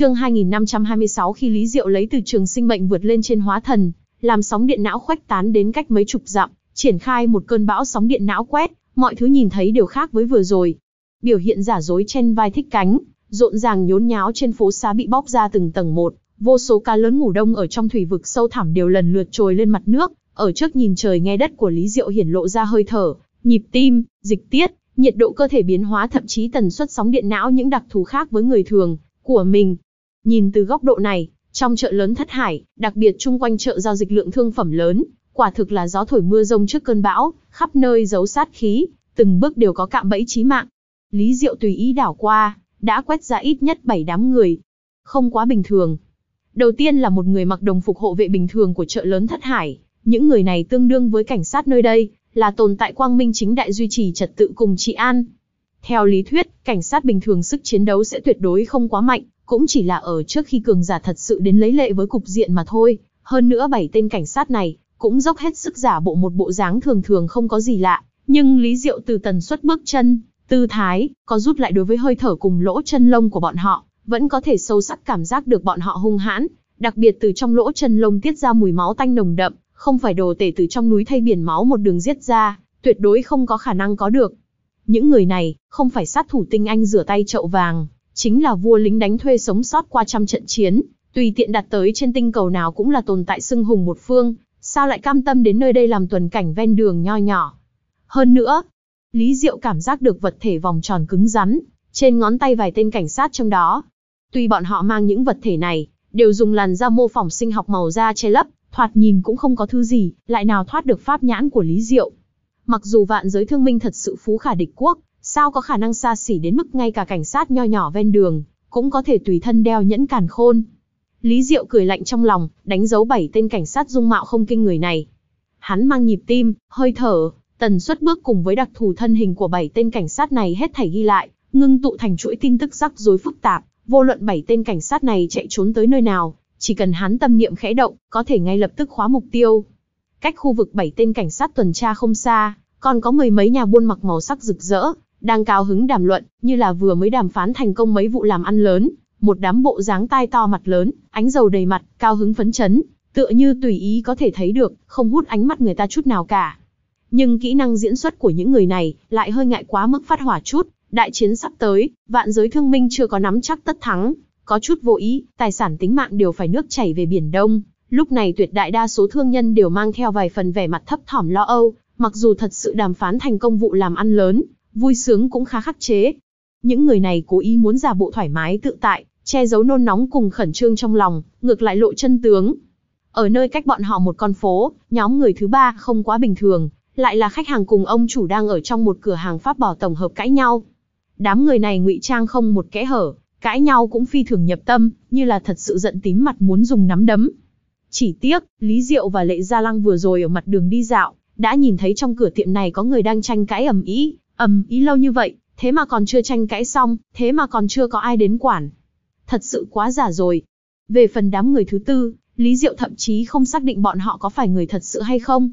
Chương 2526 khi Lý Diệu lấy từ trường sinh mệnh vượt lên trên hóa thần, làm sóng điện não khoách tán đến cách mấy chục dặm, triển khai một cơn bão sóng điện não quét, mọi thứ nhìn thấy đều khác với vừa rồi. Biểu hiện giả dối trên vai thích cánh, rộn ràng nhốn nháo trên phố xá bị bóc ra từng tầng một, vô số cá lớn ngủ đông ở trong thủy vực sâu thẳm đều lần lượt trồi lên mặt nước, ở trước nhìn trời nghe đất của Lý Diệu hiển lộ ra hơi thở, nhịp tim, dịch tiết, nhiệt độ cơ thể biến hóa thậm chí tần suất sóng điện não những đặc thù khác với người thường của mình, Nhìn từ góc độ này, trong chợ lớn Thất Hải, đặc biệt chung quanh chợ giao dịch lượng thương phẩm lớn, quả thực là gió thổi mưa rông trước cơn bão, khắp nơi giấu sát khí, từng bước đều có cạm bẫy chí mạng. Lý Diệu tùy ý đảo qua, đã quét ra ít nhất 7 đám người. Không quá bình thường. Đầu tiên là một người mặc đồng phục hộ vệ bình thường của chợ lớn Thất Hải, những người này tương đương với cảnh sát nơi đây, là tồn tại quang minh chính đại duy trì trật tự cùng trị an. Theo lý thuyết, cảnh sát bình thường sức chiến đấu sẽ tuyệt đối không quá mạnh, cũng chỉ là ở trước khi cường giả thật sự đến lấy lệ với cục diện mà thôi. Hơn nữa bảy tên cảnh sát này, cũng dốc hết sức giả bộ một bộ dáng thường thường không có gì lạ. Nhưng Lý Diệu từ tần suất bước chân, tư thái, có rút lại đối với hơi thở cùng lỗ chân lông của bọn họ, vẫn có thể sâu sắc cảm giác được bọn họ hung hãn, đặc biệt từ trong lỗ chân lông tiết ra mùi máu tanh nồng đậm, không phải đồ tể từ trong núi thay biển máu một đường giết ra, tuyệt đối không có khả năng có được. Những người này, không phải sát thủ tinh anh rửa tay chậu vàng, chính là vua lính đánh thuê sống sót qua trăm trận chiến, tùy tiện đặt tới trên tinh cầu nào cũng là tồn tại xưng hùng một phương, sao lại cam tâm đến nơi đây làm tuần cảnh ven đường nho nhỏ. Hơn nữa, Lý Diệu cảm giác được vật thể vòng tròn cứng rắn, trên ngón tay vài tên cảnh sát trong đó. Tuy bọn họ mang những vật thể này, đều dùng làn da mô phỏng sinh học màu da che lấp, thoạt nhìn cũng không có thứ gì, lại nào thoát được pháp nhãn của Lý Diệu. Mặc dù vạn giới thương minh thật sự phú khả địch quốc, Sao có khả năng xa xỉ đến mức ngay cả cảnh sát nho nhỏ ven đường, cũng có thể tùy thân đeo nhẫn càn khôn. Lý Diệu cười lạnh trong lòng, đánh dấu bảy tên cảnh sát dung mạo không kinh người này. Hắn mang nhịp tim, hơi thở, tần suất bước cùng với đặc thù thân hình của bảy tên cảnh sát này hết thảy ghi lại, ngưng tụ thành chuỗi tin tức rắc rối phức tạp, vô luận bảy tên cảnh sát này chạy trốn tới nơi nào, chỉ cần hắn tâm niệm khẽ động, có thể ngay lập tức khóa mục tiêu. Cách khu vực bảy tên cảnh sát tuần tra không xa, còn có mười mấy nhà buôn mặc màu sắc rực rỡ, đang cao hứng đàm luận, như là vừa mới đàm phán thành công mấy vụ làm ăn lớn, một đám bộ dáng tai to mặt lớn, ánh dầu đầy mặt, cao hứng phấn chấn, tựa như tùy ý có thể thấy được, không hút ánh mắt người ta chút nào cả. Nhưng kỹ năng diễn xuất của những người này lại hơi ngại quá mức phát hỏa chút, đại chiến sắp tới, vạn giới thương minh chưa có nắm chắc tất thắng, có chút vô ý, tài sản tính mạng đều phải nước chảy về biển đông. Lúc này tuyệt đại đa số thương nhân đều mang theo vài phần vẻ mặt thấp thỏm lo âu, mặc dù thật sự đàm phán thành công vụ làm ăn lớn, vui sướng cũng khá khắc chế. Những người này cố ý muốn giả bộ thoải mái tự tại, che giấu nôn nóng cùng khẩn trương trong lòng, ngược lại lộ chân tướng. Ở nơi cách bọn họ một con phố, nhóm người thứ ba không quá bình thường, lại là khách hàng cùng ông chủ đang ở trong một cửa hàng pháp bỏ tổng hợp cãi nhau. Đám người này ngụy trang không một kẽ hở, cãi nhau cũng phi thường nhập tâm, như là thật sự giận tím mặt muốn dùng nắm đấm. Chỉ tiếc, Lý Diệu và Lệ Gia Lăng vừa rồi ở mặt đường đi dạo, đã nhìn thấy trong cửa tiệm này có người đang tranh cãi ầm ĩ, ầm ý lâu như vậy, thế mà còn chưa tranh cãi xong, thế mà còn chưa có ai đến quản. Thật sự quá giả rồi. Về phần đám người thứ tư, Lý Diệu thậm chí không xác định bọn họ có phải người thật sự hay không.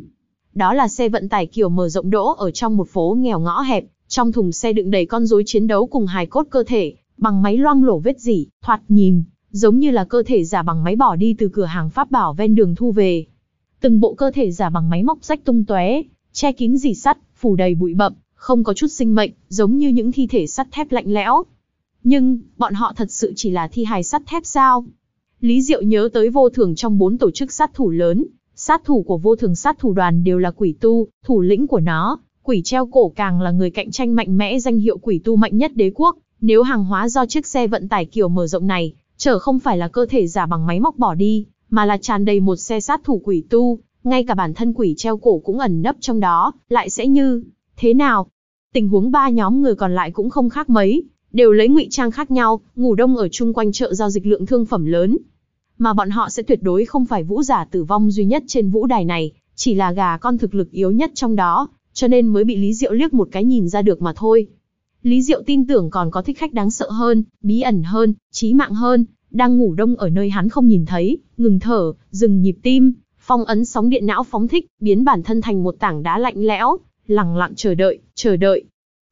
Đó là xe vận tải kiểu mở rộng đỗ ở trong một phố nghèo ngõ hẹp, trong thùng xe đựng đầy con rối chiến đấu cùng hài cốt cơ thể, bằng máy loang lổ vết dỉ, thoạt nhìn, giống như là cơ thể giả bằng máy bỏ đi từ cửa hàng pháp bảo ven đường thu về. Từng bộ cơ thể giả bằng máy móc rách tung tóe, che kín dỉ sắt, phủ đầy bụi bậm, không có chút sinh mệnh, giống như những thi thể sắt thép lạnh lẽo. Nhưng, bọn họ thật sự chỉ là thi hài sắt thép sao? Lý Diệu nhớ tới vô thường trong bốn tổ chức sát thủ lớn, sát thủ của vô thường sát thủ đoàn đều là quỷ tu, thủ lĩnh của nó, quỷ treo cổ càng là người cạnh tranh mạnh mẽ danh hiệu quỷ tu mạnh nhất đế quốc. Nếu hàng hóa do chiếc xe vận tải kiểu mở rộng này, chở không phải là cơ thể giả bằng máy móc bỏ đi, mà là tràn đầy một xe sát thủ quỷ tu, ngay cả bản thân quỷ treo cổ cũng ẩn nấp trong đó, lại sẽ như Thế nào? Tình huống ba nhóm người còn lại cũng không khác mấy, đều lấy ngụy trang khác nhau, ngủ đông ở chung quanh chợ giao dịch lượng thương phẩm lớn. Mà bọn họ sẽ tuyệt đối không phải vũ giả tử vong duy nhất trên vũ đài này, chỉ là gà con thực lực yếu nhất trong đó, cho nên mới bị Lý Diệu liếc một cái nhìn ra được mà thôi. Lý Diệu tin tưởng còn có thích khách đáng sợ hơn, bí ẩn hơn, trí mạng hơn, đang ngủ đông ở nơi hắn không nhìn thấy, ngừng thở, dừng nhịp tim, phong ấn sóng điện não phóng thích, biến bản thân thành một tảng đá lạnh lẽo, lặng lặng chờ đợi, chờ đợi.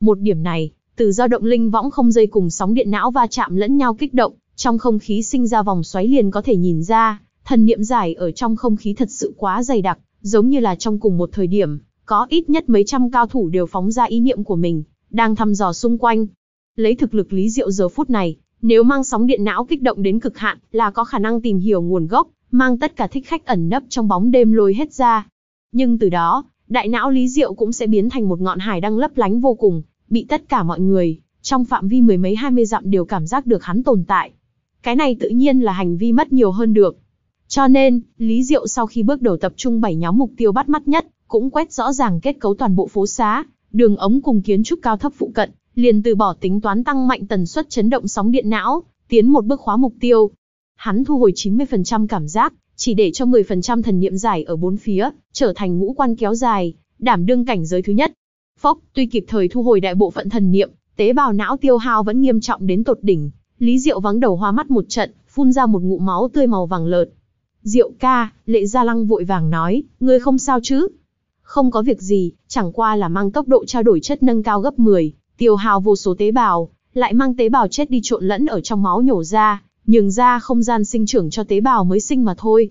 Một điểm này, từ dao động linh võng không dây cùng sóng điện não va chạm lẫn nhau kích động, trong không khí sinh ra vòng xoáy liền có thể nhìn ra, thần niệm giải ở trong không khí thật sự quá dày đặc, giống như là trong cùng một thời điểm, có ít nhất mấy trăm cao thủ đều phóng ra ý niệm của mình, đang thăm dò xung quanh. Lấy thực lực lý diệu giờ phút này, nếu mang sóng điện não kích động đến cực hạn, là có khả năng tìm hiểu nguồn gốc, mang tất cả thích khách ẩn nấp trong bóng đêm lôi hết ra. Nhưng từ đó, đại não Lý Diệu cũng sẽ biến thành một ngọn hải đang lấp lánh vô cùng, bị tất cả mọi người, trong phạm vi mười mấy hai mươi dặm đều cảm giác được hắn tồn tại. Cái này tự nhiên là hành vi mất nhiều hơn được. Cho nên, Lý Diệu sau khi bước đầu tập trung bảy nhóm mục tiêu bắt mắt nhất, cũng quét rõ ràng kết cấu toàn bộ phố xá, đường ống cùng kiến trúc cao thấp phụ cận, liền từ bỏ tính toán tăng mạnh tần suất chấn động sóng điện não, tiến một bước khóa mục tiêu. Hắn thu hồi 90% cảm giác, chỉ để cho 10% thần niệm giải ở bốn phía, trở thành ngũ quan kéo dài, đảm đương cảnh giới thứ nhất. Phốc, tuy kịp thời thu hồi đại bộ phận thần niệm, tế bào não tiêu hao vẫn nghiêm trọng đến tột đỉnh, Lý Diệu vắng đầu hoa mắt một trận, phun ra một ngụm máu tươi màu vàng lợt. Diệu ca, lệ gia lăng vội vàng nói, ngươi không sao chứ? Không có việc gì, chẳng qua là mang tốc độ trao đổi chất nâng cao gấp 10, tiêu hao vô số tế bào, lại mang tế bào chết đi trộn lẫn ở trong máu nhổ ra, nhường ra không gian sinh trưởng cho tế bào mới sinh mà thôi.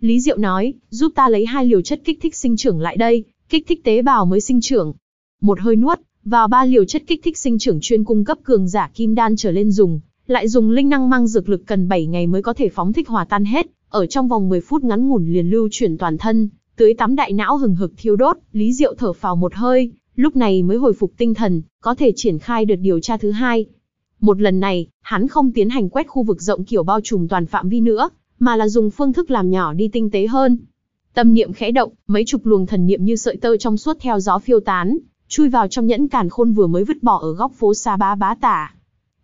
Lý Diệu nói, giúp ta lấy hai liều chất kích thích sinh trưởng lại đây, kích thích tế bào mới sinh trưởng. Một hơi nuốt, vào ba liều chất kích thích sinh trưởng chuyên cung cấp cường giả kim đan trở lên dùng, lại dùng linh năng mang dược lực cần 7 ngày mới có thể phóng thích hòa tan hết, ở trong vòng 10 phút ngắn ngủn liền lưu chuyển toàn thân, tưới tắm đại não hừng hực thiêu đốt, Lý Diệu thở phào một hơi, lúc này mới hồi phục tinh thần, có thể triển khai đợt điều tra thứ hai. Một lần này, hắn không tiến hành quét khu vực rộng kiểu bao trùm toàn phạm vi nữa, mà là dùng phương thức làm nhỏ đi tinh tế hơn. Tâm niệm khẽ động, mấy chục luồng thần niệm như sợi tơ trong suốt theo gió phiêu tán, chui vào trong nhẫn càn khôn vừa mới vứt bỏ ở góc phố xa bá bá tả.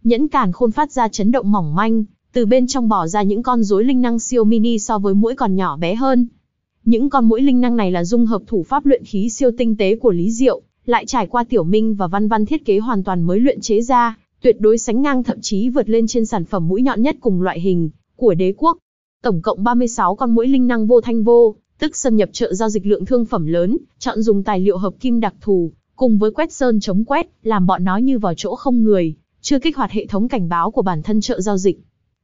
Nhẫn càn khôn phát ra chấn động mỏng manh, từ bên trong bỏ ra những con rối linh năng siêu mini so với mũi còn nhỏ bé hơn. Những con mũi linh năng này là dung hợp thủ pháp luyện khí siêu tinh tế của Lý Diệu, lại trải qua Tiểu Minh và Văn Văn thiết kế hoàn toàn mới luyện chế ra, tuyệt đối sánh ngang thậm chí vượt lên trên sản phẩm mũi nhọn nhất cùng loại hình của đế quốc. Tổng cộng 36 con mũi linh năng vô thanh vô, tức xâm nhập chợ giao dịch lượng thương phẩm lớn, chọn dùng tài liệu hợp kim đặc thù, cùng với quét sơn chống quét, làm bọn nó như vào chỗ không người, chưa kích hoạt hệ thống cảnh báo của bản thân chợ giao dịch.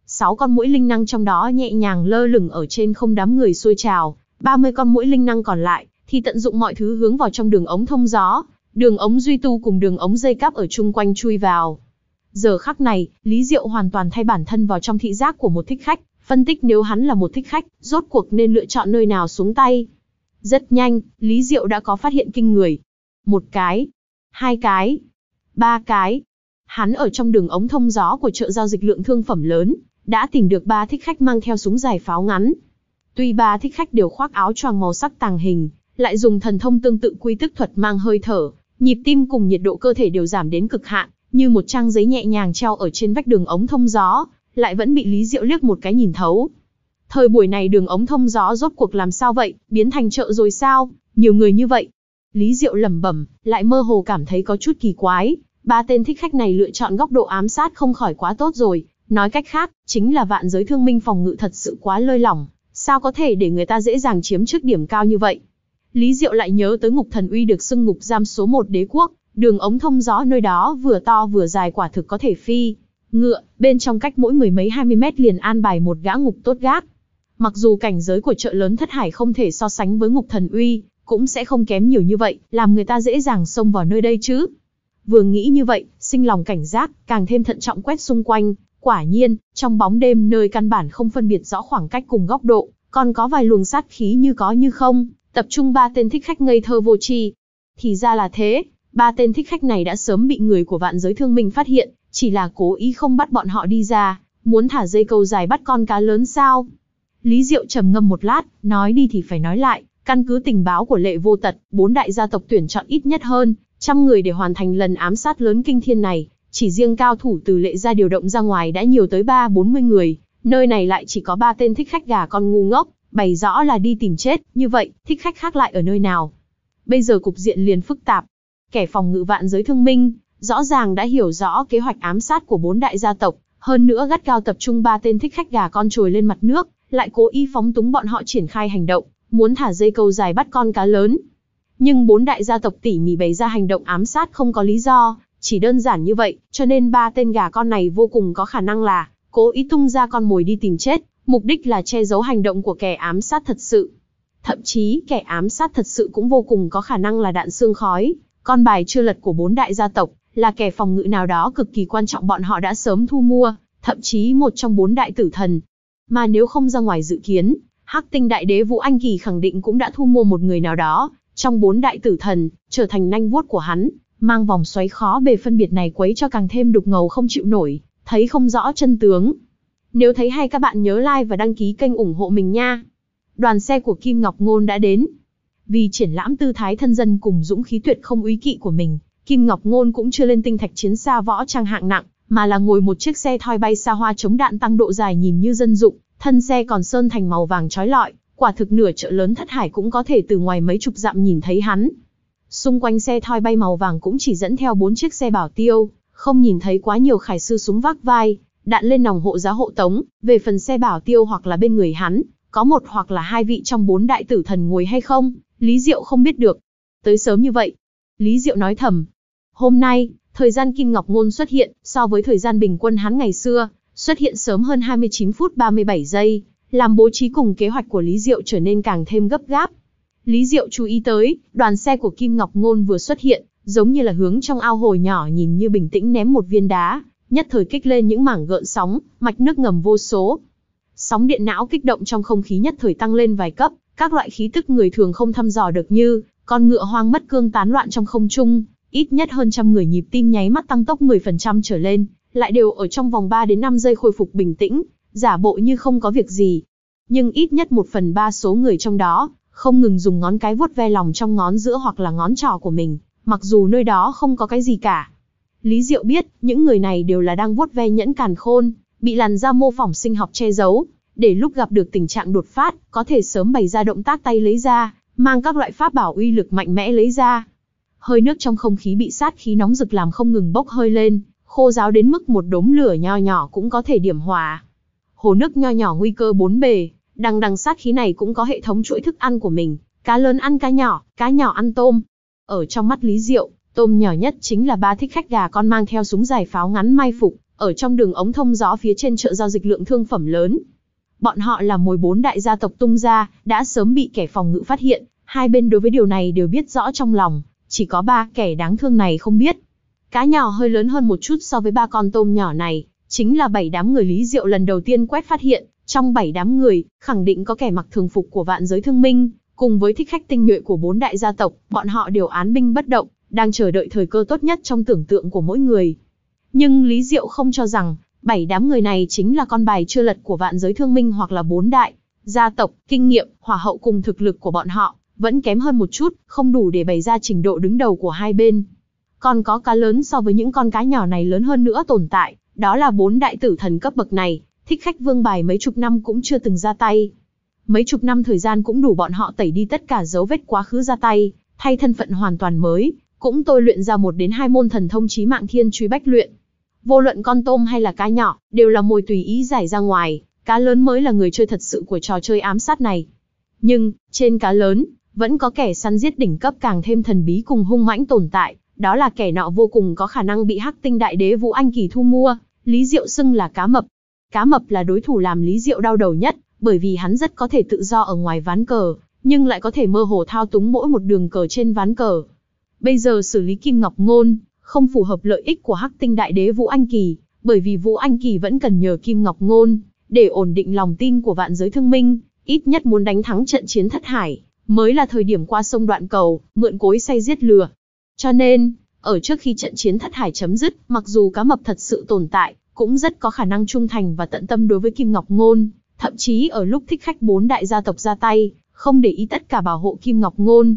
6 con mũi linh năng trong đó nhẹ nhàng lơ lửng ở trên không đám người xuôi trào, 30 con mũi linh năng còn lại thì tận dụng mọi thứ hướng vào trong đường ống thông gió, đường ống duy tu cùng đường ống dây cáp ở chung quanh chui vào. Giờ khắc này, Lý Diệu hoàn toàn thay bản thân vào trong thị giác của một thích khách, phân tích nếu hắn là một thích khách, rốt cuộc nên lựa chọn nơi nào xuống tay. Rất nhanh, Lý Diệu đã có phát hiện kinh người. Một cái, hai cái, ba cái. Hắn ở trong đường ống thông gió của chợ giao dịch lượng thương phẩm lớn, đã tìm được ba thích khách mang theo súng giải pháo ngắn. Tuy ba thích khách đều khoác áo choàng màu sắc tàng hình, lại dùng thần thông tương tự quy tức thuật mang hơi thở, nhịp tim cùng nhiệt độ cơ thể đều giảm đến cực hạn, như một trang giấy nhẹ nhàng treo ở trên vách đường ống thông gió, lại vẫn bị Lý Diệu liếc một cái nhìn thấu. Thời buổi này đường ống thông gió rốt cuộc làm sao vậy, biến thành chợ rồi sao, nhiều người như vậy. Lý Diệu lẩm bẩm, lại mơ hồ cảm thấy có chút kỳ quái, ba tên thích khách này lựa chọn góc độ ám sát không khỏi quá tốt rồi, nói cách khác, chính là vạn giới thương minh phòng ngự thật sự quá lơi lỏng, sao có thể để người ta dễ dàng chiếm trước điểm cao như vậy. Lý Diệu lại nhớ tới ngục thần uy được xưng ngục giam số 1 đế quốc, Đường ống thông gió nơi đó vừa to vừa dài quả thực có thể phi. Ngựa, bên trong cách mỗi mười mấy hai mươi mét liền an bài một gã ngục tốt gác. Mặc dù cảnh giới của chợ lớn thất hải không thể so sánh với ngục thần uy, cũng sẽ không kém nhiều như vậy, làm người ta dễ dàng xông vào nơi đây chứ. Vừa nghĩ như vậy, sinh lòng cảnh giác, càng thêm thận trọng quét xung quanh. Quả nhiên, trong bóng đêm nơi căn bản không phân biệt rõ khoảng cách cùng góc độ, còn có vài luồng sát khí như có như không, tập trung ba tên thích khách ngây thơ vô tri. Thì ra là thế, Ba tên thích khách này đã sớm bị người của vạn giới thương minh phát hiện, chỉ là cố ý không bắt bọn họ đi ra, muốn thả dây câu dài bắt con cá lớn sao. Lý Diệu trầm ngâm một lát, nói đi thì phải nói lại, căn cứ tình báo của lệ vô tật, bốn đại gia tộc tuyển chọn ít nhất hơn, trăm người để hoàn thành lần ám sát lớn kinh thiên này, chỉ riêng cao thủ từ lệ gia điều động ra ngoài đã nhiều tới ba bốn mươi người, nơi này lại chỉ có ba tên thích khách gà con ngu ngốc, bày rõ là đi tìm chết, như vậy, thích khách khác lại ở nơi nào. Bây giờ cục diện liền phức tạp, Kẻ phòng ngự vạn giới thương minh, rõ ràng đã hiểu rõ kế hoạch ám sát của bốn đại gia tộc, hơn nữa gắt cao tập trung ba tên thích khách gà con trồi lên mặt nước, lại cố ý phóng túng bọn họ triển khai hành động, muốn thả dây câu dài bắt con cá lớn. Nhưng bốn đại gia tộc tỉ mỉ bày ra hành động ám sát không có lý do, chỉ đơn giản như vậy, cho nên ba tên gà con này vô cùng có khả năng là cố ý tung ra con mồi đi tìm chết, mục đích là che giấu hành động của kẻ ám sát thật sự. Thậm chí kẻ ám sát thật sự cũng vô cùng có khả năng là đạn xương khói, con bài chưa lật của bốn đại gia tộc, là kẻ phòng ngự nào đó cực kỳ quan trọng bọn họ đã sớm thu mua, thậm chí một trong bốn đại tử thần. Mà nếu không ra ngoài dự kiến, Hắc tinh đại đế Vũ Anh Kỳ khẳng định cũng đã thu mua một người nào đó, trong bốn đại tử thần, trở thành nanh vuốt của hắn, mang vòng xoáy khó bề phân biệt này quấy cho càng thêm đục ngầu không chịu nổi, thấy không rõ chân tướng. Nếu thấy hay các bạn nhớ like và đăng ký kênh ủng hộ mình nha. Đoàn xe của Kim Ngọc Ngôn đã đến, vì triển lãm tư thái thân dân cùng dũng khí tuyệt không uy kỵ của mình, Kim Ngọc Ngôn cũng chưa lên tinh thạch chiến xa võ trang hạng nặng, mà là ngồi một chiếc xe thoi bay xa hoa chống đạn tăng độ dài nhìn như dân dụng, thân xe còn sơn thành màu vàng trói lọi, quả thực nửa chợ lớn thất hải cũng có thể từ ngoài mấy chục dặm nhìn thấy hắn. Xung quanh xe thoi bay màu vàng cũng chỉ dẫn theo bốn chiếc xe bảo tiêu, không nhìn thấy quá nhiều khải sư súng vác vai, đạn lên nòng hộ giá hộ tống, về phần xe bảo tiêu hoặc là bên người hắn, có một hoặc là hai vị trong bốn đại tử thần ngồi hay không, Lý Diệu không biết được. Tới sớm như vậy. Lý Diệu nói thầm. Hôm nay, thời gian Kim Ngọc Ngôn xuất hiện, so với thời gian bình quân hắn ngày xưa, xuất hiện sớm hơn 29 phút 37 giây, làm bố trí cùng kế hoạch của Lý Diệu trở nên càng thêm gấp gáp. Lý Diệu chú ý tới, đoàn xe của Kim Ngọc Ngôn vừa xuất hiện, giống như là hướng trong ao hồ nhỏ nhìn như bình tĩnh ném một viên đá, nhất thời kích lên những mảng gợn sóng, mạch nước ngầm vô số. Sóng điện não kích động trong không khí nhất thời tăng lên vài cấp, các loại khí tức người thường không thăm dò được như con ngựa hoang mất cương tán loạn trong không trung, ít nhất hơn trăm người nhịp tim nháy mắt tăng tốc 10% trở lên, lại đều ở trong vòng 3 đến 5 giây khôi phục bình tĩnh, giả bộ như không có việc gì. Nhưng ít nhất một phần ba số người trong đó, không ngừng dùng ngón cái vuốt ve lòng trong ngón giữa hoặc là ngón trỏ của mình, mặc dù nơi đó không có cái gì cả. Lý Diệu biết, những người này đều là đang vuốt ve nhẫn càn khôn, bị làn da mô phỏng sinh học che giấu, để lúc gặp được tình trạng đột phát, có thể sớm bày ra động tác tay lấy ra, mang các loại pháp bảo uy lực mạnh mẽ lấy ra. Hơi nước trong không khí bị sát khí nóng rực làm không ngừng bốc hơi lên, khô ráo đến mức một đốm lửa nho nhỏ cũng có thể điểm hòa. Hồ nước nho nhỏ nguy cơ bốn bề, đằng đằng sát khí này cũng có hệ thống chuỗi thức ăn của mình, cá lớn ăn cá nhỏ, cá nhỏ ăn tôm. Ở trong mắt Lý Diệu, tôm nhỏ nhất chính là ba thích khách gà con mang theo súng giải pháo ngắn mai phục, ở trong đường ống thông gió phía trên chợ giao dịch lượng thương phẩm lớn. Bọn họ là mồi bốn đại gia tộc tung ra, đã sớm bị kẻ phòng ngự phát hiện, hai bên đối với điều này đều biết rõ trong lòng, chỉ có ba kẻ đáng thương này không biết. Cá nhỏ hơi lớn hơn một chút so với ba con tôm nhỏ này, chính là bảy đám người Lý Diệu lần đầu tiên quét phát hiện, trong bảy đám người, khẳng định có kẻ mặc thường phục của vạn giới thương minh, cùng với thích khách tinh nhuệ của bốn đại gia tộc, bọn họ đều án binh bất động, đang chờ đợi thời cơ tốt nhất trong tưởng tượng của mỗi người. Nhưng Lý Diệu không cho rằng, bảy đám người này chính là con bài chưa lật của vạn giới thương minh hoặc là bốn đại, gia tộc, kinh nghiệm, hỏa hậu cùng thực lực của bọn họ, vẫn kém hơn một chút, không đủ để bày ra trình độ đứng đầu của hai bên. Còn có cá lớn so với những con cá nhỏ này lớn hơn nữa tồn tại, đó là bốn đại tử thần cấp bậc này, thích khách vương bài mấy chục năm cũng chưa từng ra tay. Mấy chục năm thời gian cũng đủ bọn họ tẩy đi tất cả dấu vết quá khứ ra tay, thay thân phận hoàn toàn mới, cũng tôi luyện ra một đến hai môn thần thông trí mạng thiên truy bách luyện, Vô luận con tôm hay là cá nhỏ, đều là mồi tùy ý giải ra ngoài, cá lớn mới là người chơi thật sự của trò chơi ám sát này. Nhưng, trên cá lớn, vẫn có kẻ săn giết đỉnh cấp càng thêm thần bí cùng hung mãnh tồn tại, đó là kẻ nọ vô cùng có khả năng bị hắc tinh đại đế Vũ Anh Kỳ thu mua, Lý Diệu xưng là cá mập. Cá mập là đối thủ làm Lý Diệu đau đầu nhất, bởi vì hắn rất có thể tự do ở ngoài ván cờ, nhưng lại có thể mơ hồ thao túng mỗi một đường cờ trên ván cờ. Bây giờ xử lý Kim Ngọc Ngôn, không phù hợp lợi ích của Hắc Tinh Đại Đế Vũ Anh Kỳ, bởi vì Vũ Anh Kỳ vẫn cần nhờ Kim Ngọc Ngôn để ổn định lòng tin của vạn giới thương minh, ít nhất muốn đánh thắng trận chiến thất hải, mới là thời điểm qua sông đoạn cầu, mượn cối say giết lừa. Cho nên, ở trước khi trận chiến thất hải chấm dứt, mặc dù cá mập thật sự tồn tại, cũng rất có khả năng trung thành và tận tâm đối với Kim Ngọc Ngôn, thậm chí ở lúc thích khách bốn đại gia tộc ra tay, không để ý tất cả bảo hộ Kim Ngọc Ngôn,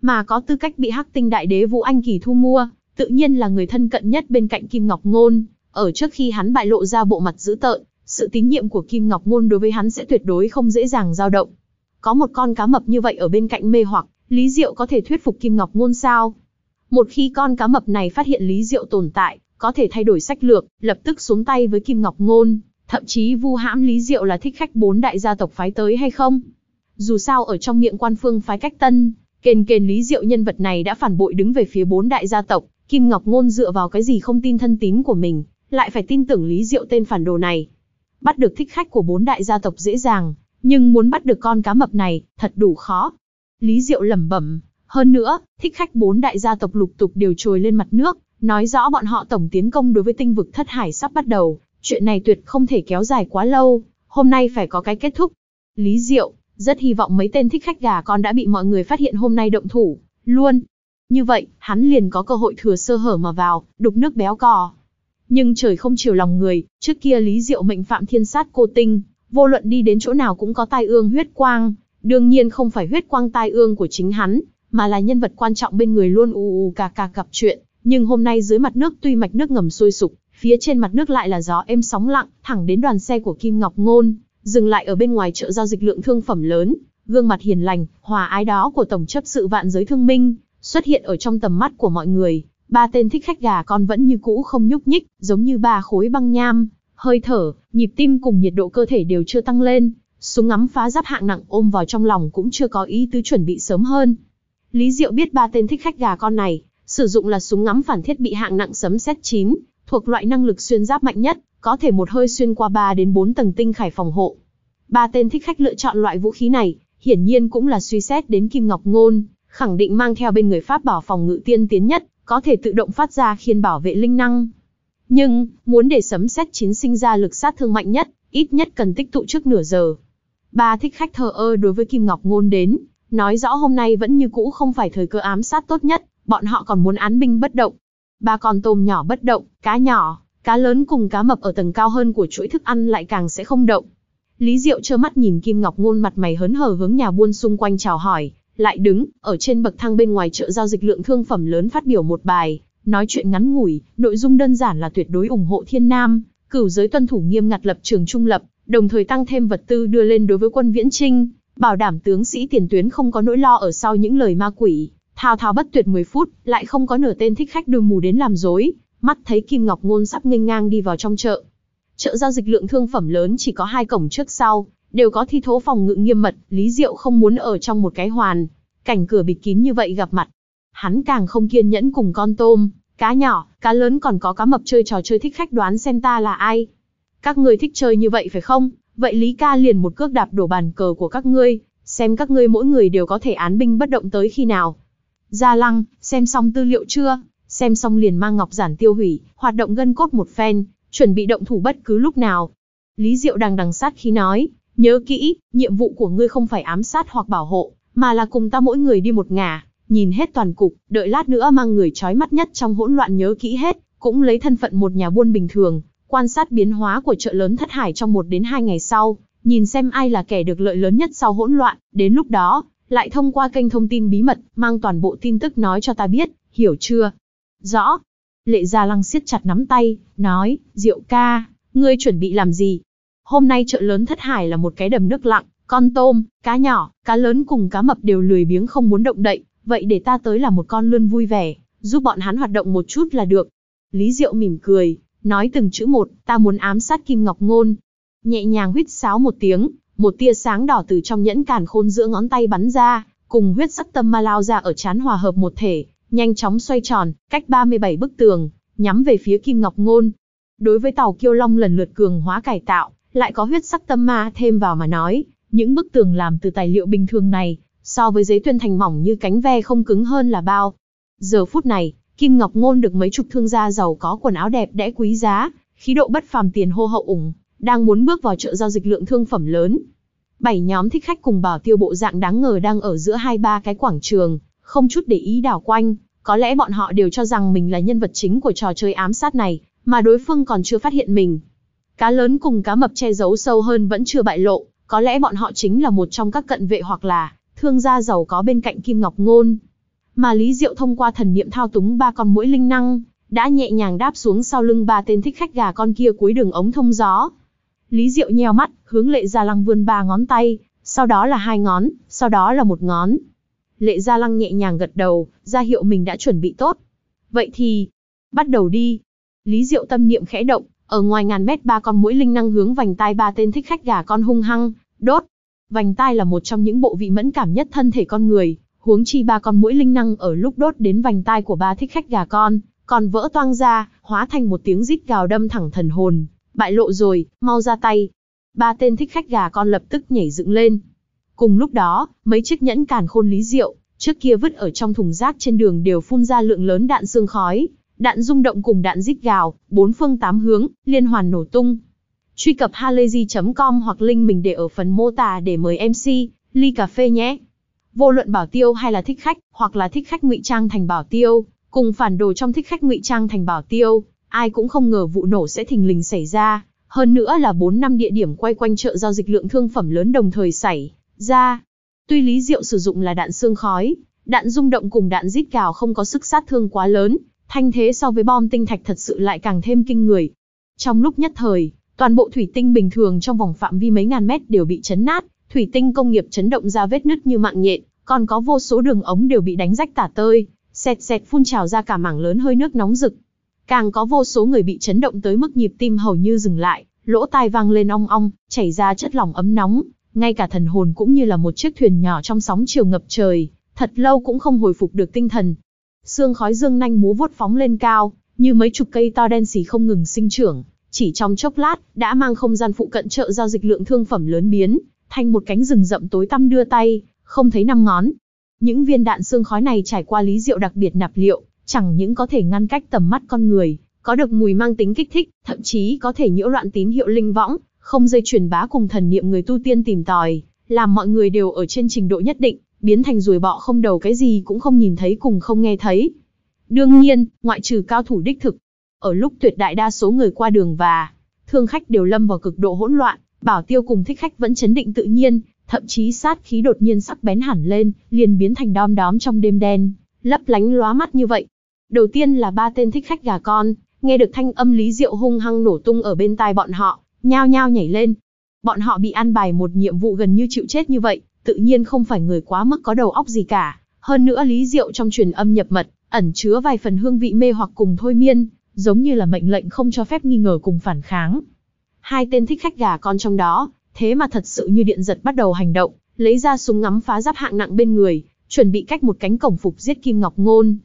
mà có tư cách bị Hắc Tinh Đại Đế Vũ Anh Kỳ thu mua, tự nhiên là người thân cận nhất bên cạnh Kim Ngọc Ngôn, ở trước khi hắn bại lộ ra bộ mặt dữ tợn, sự tín nhiệm của Kim Ngọc Ngôn đối với hắn sẽ tuyệt đối không dễ dàng dao động. Có một con cá mập như vậy ở bên cạnh mê hoặc, Lý Diệu có thể thuyết phục Kim Ngọc Ngôn sao? Một khi con cá mập này phát hiện Lý Diệu tồn tại, có thể thay đổi sách lược, lập tức xuống tay với Kim Ngọc Ngôn, thậm chí vu hãm Lý Diệu là thích khách bốn đại gia tộc phái tới hay không? Dù sao ở trong miệng quan phương phái cách tân, kền kền Lý Diệu nhân vật này đã phản bội đứng về phía bốn đại gia tộc, Kim Ngọc Ngôn dựa vào cái gì không tin thân tín của mình, lại phải tin tưởng Lý Diệu tên phản đồ này. Bắt được thích khách của bốn đại gia tộc dễ dàng, nhưng muốn bắt được con cá mập này, thật đủ khó. Lý Diệu lẩm bẩm, hơn nữa, thích khách bốn đại gia tộc lục tục đều trồi lên mặt nước, nói rõ bọn họ tổng tiến công đối với tinh vực thất hải sắp bắt đầu, chuyện này tuyệt không thể kéo dài quá lâu, hôm nay phải có cái kết thúc. Lý Diệu, rất hy vọng mấy tên thích khách gà con đã bị mọi người phát hiện hôm nay động thủ, luôn, như vậy, hắn liền có cơ hội thừa sơ hở mà vào, đục nước béo cò. Nhưng trời không chiều lòng người, trước kia Lý Diệu mệnh phạm thiên sát cô tinh, vô luận đi đến chỗ nào cũng có tai ương huyết quang, đương nhiên không phải huyết quang tai ương của chính hắn, mà là nhân vật quan trọng bên người luôn ù ù cà cà gặp chuyện, nhưng hôm nay dưới mặt nước tuy mạch nước ngầm sôi sục, phía trên mặt nước lại là gió êm sóng lặng, thẳng đến đoàn xe của Kim Ngọc Ngôn, dừng lại ở bên ngoài chợ giao dịch lượng thương phẩm lớn, gương mặt hiền lành, hòa ái đó của tổng chấp sự vạn giới thương minh, Xuất hiện ở trong tầm mắt của mọi người, ba tên thích khách gà con vẫn như cũ không nhúc nhích, giống như ba khối băng nham, hơi thở, nhịp tim cùng nhiệt độ cơ thể đều chưa tăng lên, súng ngắm phá giáp hạng nặng ôm vào trong lòng cũng chưa có ý tứ chuẩn bị sớm hơn. Lý Diệu biết ba tên thích khách gà con này, sử dụng là súng ngắm phản thiết bị hạng nặng sấm sét 9, thuộc loại năng lực xuyên giáp mạnh nhất, có thể một hơi xuyên qua 3 đến 4 tầng tinh khải phòng hộ. Ba tên thích khách lựa chọn loại vũ khí này, hiển nhiên cũng là suy xét đến Kim Ngọc Ngôn, khẳng định mang theo bên người pháp bảo phòng ngự tiên tiến nhất, có thể tự động phát ra khiên bảo vệ linh năng. Nhưng, muốn để sấm xét chiến sinh ra lực sát thương mạnh nhất, ít nhất cần tích tụ trước nửa giờ. Ba thích khách thờ ơ đối với Kim Ngọc Ngôn đến, nói rõ hôm nay vẫn như cũ không phải thời cơ ám sát tốt nhất, bọn họ còn muốn án binh bất động. Ba con tôm nhỏ bất động, cá nhỏ, cá lớn cùng cá mập ở tầng cao hơn của chuỗi thức ăn lại càng sẽ không động. Lý Diệu trơ mắt nhìn Kim Ngọc Ngôn mặt mày hớn hở hướng nhà buôn xung quanh chào hỏi, lại đứng ở trên bậc thang bên ngoài chợ giao dịch lượng thương phẩm lớn phát biểu một bài, nói chuyện ngắn ngủi, nội dung đơn giản là tuyệt đối ủng hộ Thiên Nam, cửu giới tuân thủ nghiêm ngặt lập trường trung lập, đồng thời tăng thêm vật tư đưa lên đối với quân Viễn Trinh, bảo đảm tướng sĩ tiền tuyến không có nỗi lo ở sau những lời ma quỷ. Thao thao bất tuyệt 10 phút, lại không có nửa tên thích khách đôi mù đến làm dối, mắt thấy Kim Ngọc Ngôn sắp nghênh ngang đi vào trong chợ. Chợ giao dịch lượng thương phẩm lớn chỉ có hai cổng trước sau, đều có thi thố phòng ngự nghiêm mật, Lý Diệu không muốn ở trong một cái hoàn, cảnh cửa bịt kín như vậy gặp mặt. Hắn càng không kiên nhẫn cùng con tôm, cá nhỏ, cá lớn còn có cá mập chơi trò chơi thích khách đoán xem ta là ai. Các ngươi thích chơi như vậy phải không? Vậy Lý Ca liền một cước đạp đổ bàn cờ của các ngươi, xem các ngươi mỗi người đều có thể án binh bất động tới khi nào. Gia Lăng, xem xong tư liệu chưa? Xem xong liền mang ngọc giản tiêu hủy, hoạt động gân cốt một phen, chuẩn bị động thủ bất cứ lúc nào. Lý Diệu đang đằng sát khi nói, nhớ kỹ, nhiệm vụ của ngươi không phải ám sát hoặc bảo hộ, mà là cùng ta mỗi người đi một ngả, nhìn hết toàn cục, đợi lát nữa mang người trói mắt nhất trong hỗn loạn nhớ kỹ hết, cũng lấy thân phận một nhà buôn bình thường, quan sát biến hóa của chợ lớn thất hải trong một đến hai ngày sau, nhìn xem ai là kẻ được lợi lớn nhất sau hỗn loạn, đến lúc đó, lại thông qua kênh thông tin bí mật, mang toàn bộ tin tức nói cho ta biết, hiểu chưa? Rõ. Lệ Gia Lăng siết chặt nắm tay, nói, Diệu ca, ngươi chuẩn bị làm gì? Hôm nay chợ lớn thất hải là một cái đầm nước lặng, con tôm, cá nhỏ, cá lớn cùng cá mập đều lười biếng không muốn động đậy, vậy để ta tới là một con luôn vui vẻ, giúp bọn hắn hoạt động một chút là được. Lý Diệu mỉm cười, nói từng chữ một, ta muốn ám sát Kim Ngọc Ngôn. Nhẹ nhàng huyết sáo một tiếng, một tia sáng đỏ từ trong nhẫn càn khôn giữa ngón tay bắn ra, cùng huyết sắc tâm ma lao ra ở chán hòa hợp một thể, nhanh chóng xoay tròn, cách 37 bức tường, nhắm về phía Kim Ngọc Ngôn. Đối với tàu Kiêu Long lần lượt cường hóa cải tạo, lại có huyết sắc tâm ma thêm vào mà nói, những bức tường làm từ tài liệu bình thường này, so với giấy tuyên thành mỏng như cánh ve không cứng hơn là bao. Giờ phút này, Kim Ngọc Ngôn được mấy chục thương gia giàu có quần áo đẹp đẽ quý giá, khí độ bất phàm tiền hô hậu ủng, đang muốn bước vào chợ giao dịch lượng thương phẩm lớn. Bảy nhóm thích khách cùng bảo tiêu bộ dạng đáng ngờ đang ở giữa hai ba cái quảng trường, không chút để ý đảo quanh, có lẽ bọn họ đều cho rằng mình là nhân vật chính của trò chơi ám sát này, mà đối phương còn chưa phát hiện mình. Cá lớn cùng cá mập che giấu sâu hơn vẫn chưa bại lộ, có lẽ bọn họ chính là một trong các cận vệ hoặc là thương gia giàu có bên cạnh Kim Ngọc Ngôn. Mà Lý Diệu thông qua thần niệm thao túng ba con mũi linh năng, đã nhẹ nhàng đáp xuống sau lưng ba tên thích khách gà con kia cuối đường ống thông gió. Lý Diệu nheo mắt, hướng Lệ Gia Lăng vươn ba ngón tay, sau đó là hai ngón, sau đó là một ngón. Lệ Gia Lăng nhẹ nhàng gật đầu, ra hiệu mình đã chuẩn bị tốt. Vậy thì, bắt đầu đi. Lý Diệu tâm niệm khẽ động, ở ngoài ngàn mét ba con mũi linh năng hướng vành tai ba tên thích khách gà con hung hăng, đốt. Vành tai là một trong những bộ vị mẫn cảm nhất thân thể con người, huống chi ba con mũi linh năng ở lúc đốt đến vành tai của ba thích khách gà con, còn vỡ toang ra, hóa thành một tiếng rít gào đâm thẳng thần hồn, bại lộ rồi, mau ra tay. Ba tên thích khách gà con lập tức nhảy dựng lên. Cùng lúc đó, mấy chiếc nhẫn càn khôn lý diệu, trước kia vứt ở trong thùng rác trên đường đều phun ra lượng lớn đạn xương khói, Đạn rung động cùng đạn rít gào, bốn phương tám hướng, liên hoàn nổ tung. Truy cập halayzi.com hoặc link mình để ở phần mô tả để mời MC, ly cà phê nhé. Vô luận bảo tiêu hay là thích khách, hoặc là thích khách ngụy trang thành bảo tiêu, cùng phản đồ trong thích khách ngụy trang thành bảo tiêu, ai cũng không ngờ vụ nổ sẽ thình lình xảy ra, hơn nữa là 4 năm địa điểm quay quanh chợ giao dịch lượng thương phẩm lớn đồng thời xảy ra. Tuy Lý Diệu sử dụng là đạn xương khói, đạn rung động cùng đạn rít gào không có sức sát thương quá lớn, Thanh thế so với bom tinh thạch thật sự lại càng thêm kinh người. Trong lúc nhất thời, toàn bộ thủy tinh bình thường trong vòng phạm vi mấy ngàn mét đều bị chấn nát, thủy tinh công nghiệp chấn động ra vết nứt như mạng nhện, còn có vô số đường ống đều bị đánh rách tả tơi, xẹt xẹt phun trào ra cả mảng lớn hơi nước nóng rực. Càng có vô số người bị chấn động tới mức nhịp tim hầu như dừng lại, lỗ tai vang lên ong ong, chảy ra chất lỏng ấm nóng, ngay cả thần hồn cũng như là một chiếc thuyền nhỏ trong sóng chiều ngập trời, thật lâu cũng không hồi phục được tinh thần, Sương khói dương nanh múa vuốt phóng lên cao, như mấy chục cây to đen xì không ngừng sinh trưởng, chỉ trong chốc lát, đã mang không gian phụ cận chợ giao dịch lượng thương phẩm lớn biến, thành một cánh rừng rậm tối tăm đưa tay, không thấy năm ngón. Những viên đạn xương khói này trải qua lý diệu đặc biệt nạp liệu, chẳng những có thể ngăn cách tầm mắt con người, có được mùi mang tính kích thích, thậm chí có thể nhiễu loạn tín hiệu linh võng, không dây truyền bá cùng thần niệm người tu tiên tìm tòi, làm mọi người đều ở trên trình độ nhất định, biến thành ruồi bọ không đầu cái gì cũng không nhìn thấy cùng không nghe thấy. Đương nhiên, ngoại trừ cao thủ đích thực, ở lúc tuyệt đại đa số người qua đường và thương khách đều lâm vào cực độ hỗn loạn, bảo tiêu cùng thích khách vẫn chấn định tự nhiên, thậm chí sát khí đột nhiên sắc bén hẳn lên, liền biến thành đom đóm trong đêm đen, lấp lánh lóa mắt như vậy. Đầu tiên là ba tên thích khách gà con, nghe được thanh âm lý diệu hung hăng nổ tung ở bên tai bọn họ, nhao nhao nhảy lên. Bọn họ bị an bài một nhiệm vụ gần như chịu chết như vậy, tự nhiên không phải người quá mức có đầu óc gì cả. Hơn nữa Lý Diệu trong truyền âm nhập mật, ẩn chứa vài phần hương vị mê hoặc cùng thôi miên, giống như là mệnh lệnh không cho phép nghi ngờ cùng phản kháng. Hai tên thích khách gà con trong đó, thế mà thật sự như điện giật bắt đầu hành động, lấy ra súng ngắm phá giáp hạng nặng bên người, chuẩn bị cách một cánh cổng phục giết Kim Ngọc Ngôn.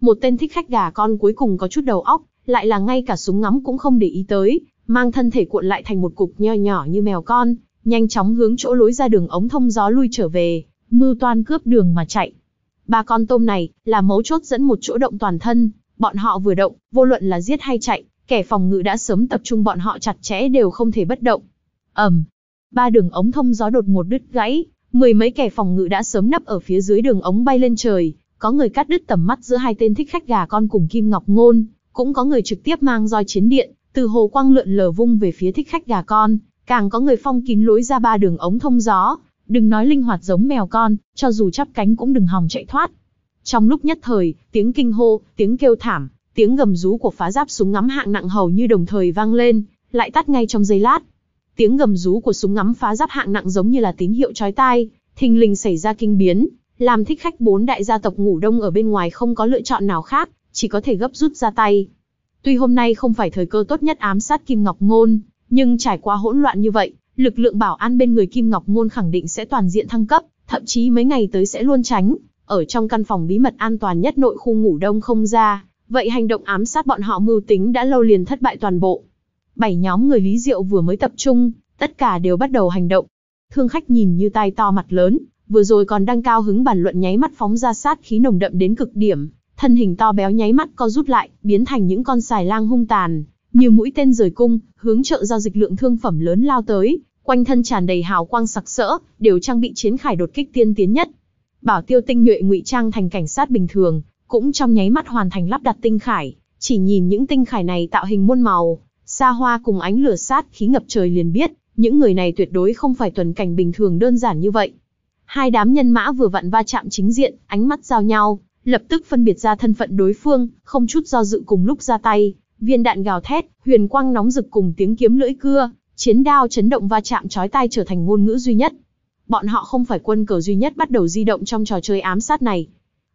Một tên thích khách gà con cuối cùng có chút đầu óc, lại là ngay cả súng ngắm cũng không để ý tới, mang thân thể cuộn lại thành một cục nho nhỏ như mèo con, nhanh chóng hướng chỗ lối ra đường ống thông gió lui trở về, mưu toan cướp đường mà chạy. Ba con tôm này là mấu chốt dẫn một chỗ động toàn thân, bọn họ vừa động, vô luận là giết hay chạy, kẻ phòng ngự đã sớm tập trung bọn họ chặt chẽ đều không thể bất động. Ầm. ba đường ống thông gió đột ngột đứt gãy, mười mấy kẻ phòng ngự đã sớm nấp ở phía dưới đường ống bay lên trời, có người cắt đứt tầm mắt giữa hai tên thích khách gà con cùng Kim Ngọc Ngôn, cũng có người trực tiếp mang roi chiến điện, từ hồ quang lượn lờ vung về phía thích khách gà con, càng có người phong kín lối ra ba đường ống thông gió, đừng nói linh hoạt giống mèo con, cho dù chắp cánh cũng đừng hòng chạy thoát. Trong lúc nhất thời, tiếng kinh hô, tiếng kêu thảm, tiếng gầm rú của phá giáp súng ngắm hạng nặng hầu như đồng thời vang lên, lại tắt ngay trong giây lát. Tiếng gầm rú của súng ngắm phá giáp hạng nặng giống như là tín hiệu chói tai, thình lình xảy ra kinh biến, làm thích khách bốn đại gia tộc ngủ đông ở bên ngoài không có lựa chọn nào khác, chỉ có thể gấp rút ra tay. Tuy hôm nay không phải thời cơ tốt nhất ám sát Kim Ngọc Ngôn, nhưng trải qua hỗn loạn như vậy, lực lượng bảo an bên người Kim Ngọc Ngôn khẳng định sẽ toàn diện thăng cấp, thậm chí mấy ngày tới sẽ luôn tránh, ở trong căn phòng bí mật an toàn nhất nội khu ngủ đông không ra, vậy hành động ám sát bọn họ mưu tính đã lâu liền thất bại toàn bộ. Bảy nhóm người Lý Diệu vừa mới tập trung, tất cả đều bắt đầu hành động. Thương khách nhìn như tai to mặt lớn, vừa rồi còn đang cao hứng bàn luận nháy mắt phóng ra sát khí nồng đậm đến cực điểm, thân hình to béo nháy mắt co rút lại, biến thành những con xài lang hung tàn, nhiều mũi tên rời cung, hướng trợ giao dịch lượng thương phẩm lớn lao tới, quanh thân tràn đầy hào quang sặc sỡ, đều trang bị chiến khải đột kích tiên tiến nhất. Bảo Tiêu tinh nhuệ ngụy trang thành cảnh sát bình thường, cũng trong nháy mắt hoàn thành lắp đặt tinh khải, chỉ nhìn những tinh khải này tạo hình muôn màu, xa hoa cùng ánh lửa sát khí ngập trời liền biết, những người này tuyệt đối không phải tuần cảnh bình thường đơn giản như vậy. Hai đám nhân mã vừa vặn va chạm chính diện, ánh mắt giao nhau, lập tức phân biệt ra thân phận đối phương, không chút do dự cùng lúc ra tay. Viên đạn gào thét, huyền quang nóng rực cùng tiếng kiếm lưỡi cưa, chiến đao chấn động va chạm chói tai trở thành ngôn ngữ duy nhất. Bọn họ không phải quân cờ duy nhất bắt đầu di động trong trò chơi ám sát này.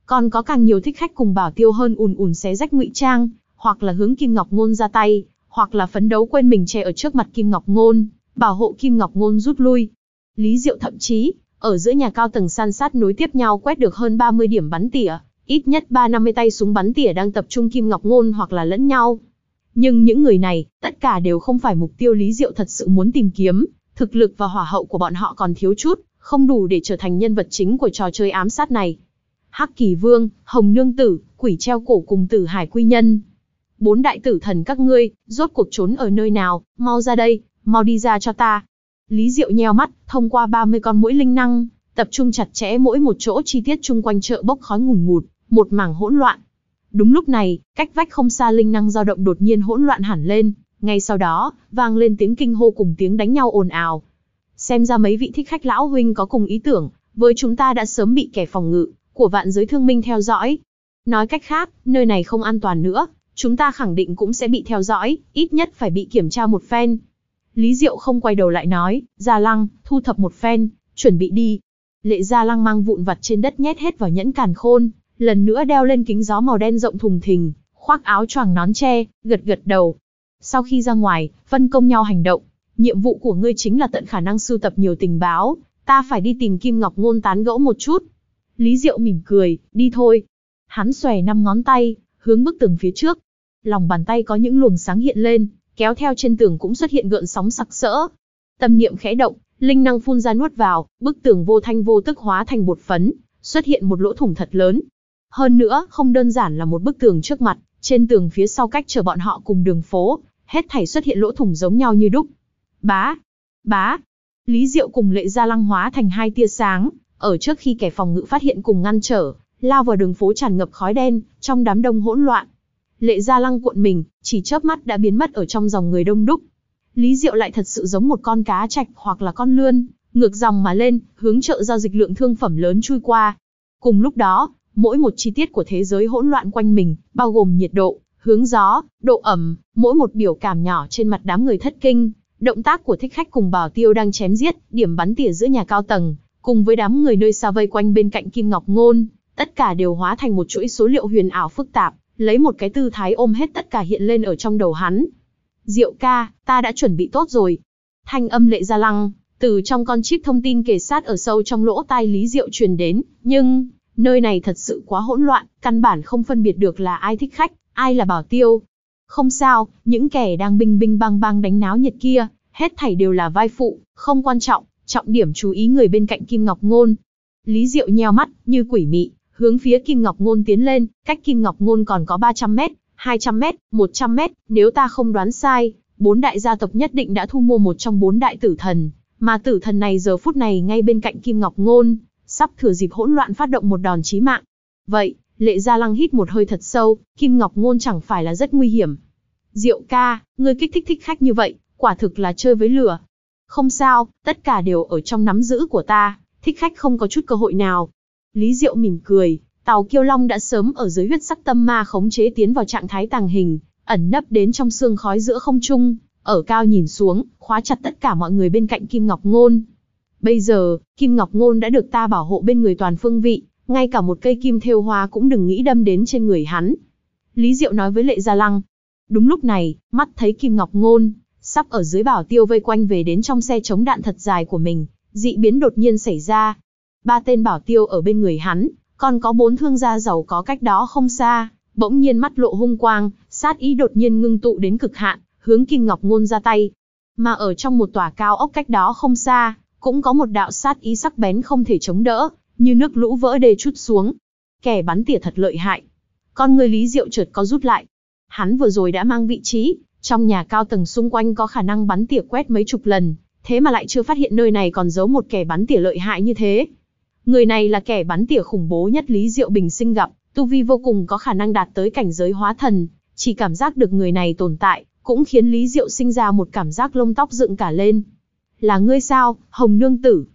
Còn có càng nhiều thích khách cùng bảo tiêu hơn ùn ùn xé rách ngụy trang, hoặc là hướng Kim Ngọc Ngôn ra tay, hoặc là phấn đấu quên mình che ở trước mặt Kim Ngọc Ngôn, bảo hộ Kim Ngọc Ngôn rút lui. Lý Diệu thậm chí, ở giữa nhà cao tầng san sát nối tiếp nhau quét được hơn 30 điểm bắn tỉa, ít nhất 350 tay súng bắn tỉa đang tập trung Kim Ngọc Ngôn hoặc là lẫn nhau. Nhưng những người này, tất cả đều không phải mục tiêu Lý Diệu thật sự muốn tìm kiếm, thực lực và hỏa hậu của bọn họ còn thiếu chút, không đủ để trở thành nhân vật chính của trò chơi ám sát này. Hắc Kỳ Vương, Hồng Nương Tử, Quỷ Treo Cổ cùng Tử Hải Quy Nhân. Bốn đại tử thần các ngươi, rốt cuộc trốn ở nơi nào, mau ra đây, mau đi ra cho ta. Lý Diệu nheo mắt, thông qua 30 con mũi linh năng, tập trung chặt chẽ mỗi một chỗ chi tiết chung quanh chợ bốc khói ngùn ngụt, một mảng hỗn loạn, Đúng lúc này, cách vách không xa linh năng dao động đột nhiên hỗn loạn hẳn lên, ngay sau đó, vang lên tiếng kinh hô cùng tiếng đánh nhau ồn ào. Xem ra mấy vị thích khách lão huynh có cùng ý tưởng, với chúng ta đã sớm bị kẻ phòng ngự của vạn giới thương minh theo dõi. Nói cách khác, nơi này không an toàn nữa, chúng ta khẳng định cũng sẽ bị theo dõi, ít nhất phải bị kiểm tra một phen. Lý Diệu không quay đầu lại nói, Gia Lăng, thu thập một phen, chuẩn bị đi. Lệ Gia Lăng mang vụn vặt trên đất nhét hết vào nhẫn càn khôn, lần nữa đeo lên kính gió màu đen rộng thùng thình, khoác áo choàng nón che, gật gật đầu. Sau khi ra ngoài, phân công nhau hành động. Nhiệm vụ của ngươi chính là tận khả năng sưu tập nhiều tình báo, ta phải đi tìm Kim Ngọc Ngôn tán gẫu một chút. Lý Diệu mỉm cười, đi thôi. Hắn xòe năm ngón tay, hướng bức tường phía trước. Lòng bàn tay có những luồng sáng hiện lên, kéo theo trên tường cũng xuất hiện gợn sóng sặc sỡ. Tâm niệm khẽ động, linh năng phun ra nuốt vào, bức tường vô thanh vô tức hóa thành bột phấn, xuất hiện một lỗ thủng thật lớn, hơn nữa, không đơn giản là một bức tường trước mặt, trên tường phía sau cách chờ bọn họ cùng đường phố, hết thảy xuất hiện lỗ thủng giống nhau như đúc. Bá! Bá! Lý Diệu cùng lệ Gia lăng hóa thành hai tia sáng, ở trước khi kẻ phòng ngự phát hiện cùng ngăn trở, lao vào đường phố tràn ngập khói đen, trong đám đông hỗn loạn. Lệ Gia lăng cuộn mình, chỉ chớp mắt đã biến mất ở trong dòng người đông đúc. Lý Diệu lại thật sự giống một con cá trạch hoặc là con lươn, ngược dòng mà lên, hướng chợ giao dịch lượng thương phẩm lớn chui qua. Cùng lúc đó, mỗi một chi tiết của thế giới hỗn loạn quanh mình, bao gồm nhiệt độ, hướng gió, độ ẩm, mỗi một biểu cảm nhỏ trên mặt đám người thất kinh, động tác của thích khách cùng bảo tiêu đang chém giết, điểm bắn tỉa giữa nhà cao tầng, cùng với đám người nơi xa vây quanh bên cạnh Kim Ngọc Ngôn, tất cả đều hóa thành một chuỗi số liệu huyền ảo phức tạp, lấy một cái tư thái ôm hết tất cả hiện lên ở trong đầu hắn. Diệu ca, ta đã chuẩn bị tốt rồi. Thanh âm lệ ra lăng, từ trong con chip thông tin kề sát ở sâu trong lỗ tai Lý Diệu truyền đến, nhưng, Nơi này thật sự quá hỗn loạn, căn bản không phân biệt được là ai thích khách, ai là bảo tiêu. Không sao, những kẻ đang binh binh băng băng đánh náo nhiệt kia, hết thảy đều là vai phụ, không quan trọng, trọng điểm chú ý người bên cạnh Kim Ngọc Ngôn. Lý Diệu nheo mắt, như quỷ mị, hướng phía Kim Ngọc Ngôn tiến lên, cách Kim Ngọc Ngôn còn có 300 mét, 200 mét, 100 mét, nếu ta không đoán sai, bốn đại gia tộc nhất định đã thu mua một trong bốn đại tử thần, mà tử thần này giờ phút này ngay bên cạnh Kim Ngọc Ngôn, sắp thừa dịp hỗn loạn phát động một đòn chí mạng. Vậy, lệ gia lăng hít một hơi thật sâu, Kim Ngọc Ngôn chẳng phải là rất nguy hiểm. Diệu ca, ngươi kích thích thích khách như vậy, quả thực là chơi với lửa. Không sao, tất cả đều ở trong nắm giữ của ta, thích khách không có chút cơ hội nào. Lý Diệu mỉm cười, tàu Kiêu Long đã sớm ở dưới huyết sắc tâm ma khống chế tiến vào trạng thái tàng hình, ẩn nấp đến trong xương khói giữa không trung, ở cao nhìn xuống, khóa chặt tất cả mọi người bên cạnh Kim Ngọc Ngôn. Bây giờ, kim ngọc ngôn đã được ta bảo hộ bên người toàn phương vị, ngay cả một cây kim thêu hoa cũng đừng nghĩ đâm đến trên người hắn. Lý Diệu nói với Lệ Gia Lăng. Đúng lúc này, mắt thấy kim ngọc ngôn, sắp ở dưới bảo tiêu vây quanh về đến trong xe chống đạn thật dài của mình, dị biến đột nhiên xảy ra. Ba tên bảo tiêu ở bên người hắn, còn có bốn thương gia giàu có cách đó không xa, bỗng nhiên mắt lộ hung quang, sát ý đột nhiên ngưng tụ đến cực hạn, hướng Kim Ngọc Ngôn ra tay. Mà ở trong một tòa cao ốc cách đó không xa, cũng có một đạo sát ý sắc bén không thể chống đỡ, như nước lũ vỡ đê chút xuống. Kẻ bắn tỉa thật lợi hại. Con người Lý Diệu chợt có rút lại. Hắn vừa rồi đã mang vị trí, trong nhà cao tầng xung quanh có khả năng bắn tỉa quét mấy chục lần, thế mà lại chưa phát hiện nơi này còn giấu một kẻ bắn tỉa lợi hại như thế. Người này là kẻ bắn tỉa khủng bố nhất Lý Diệu Bình sinh gặp, tu vi vô cùng có khả năng đạt tới cảnh giới hóa thần, chỉ cảm giác được người này tồn tại, cũng khiến Lý Diệu sinh ra một cảm giác lông tóc dựng cả lên là ngươi sao, Hồng Nương Tử.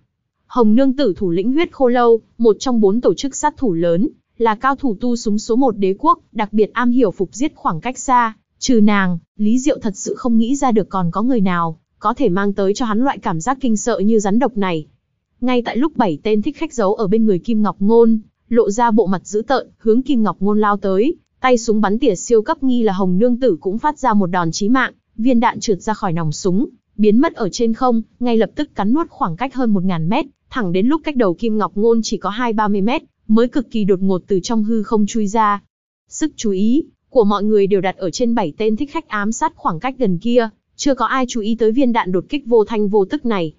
Hồng Nương Tử thủ lĩnh huyết khô lâu, một trong bốn tổ chức sát thủ lớn, là cao thủ tu súng số một đế quốc, đặc biệt am hiểu phục giết khoảng cách xa, trừ nàng, Lý Diệu thật sự không nghĩ ra được còn có người nào, có thể mang tới cho hắn loại cảm giác kinh sợ như rắn độc này. Ngay tại lúc bảy tên thích khách giấu ở bên người Kim Ngọc Ngôn, lộ ra bộ mặt dữ tợn, hướng Kim Ngọc Ngôn lao tới, tay súng bắn tỉa siêu cấp nghi là Hồng Nương Tử cũng phát ra một đòn chí mạng, viên đạn trượt ra khỏi nòng súng, biến mất ở trên không, ngay lập tức cắn nuốt khoảng cách hơn 1.000 mét, thẳng đến lúc cách đầu Kim Ngọc Ngôn chỉ có 2-30 mét, mới cực kỳ đột ngột từ trong hư không chui ra. Sức chú ý của mọi người đều đặt ở trên bảy tên thích khách ám sát khoảng cách gần kia, chưa có ai chú ý tới viên đạn đột kích vô thanh vô tức này.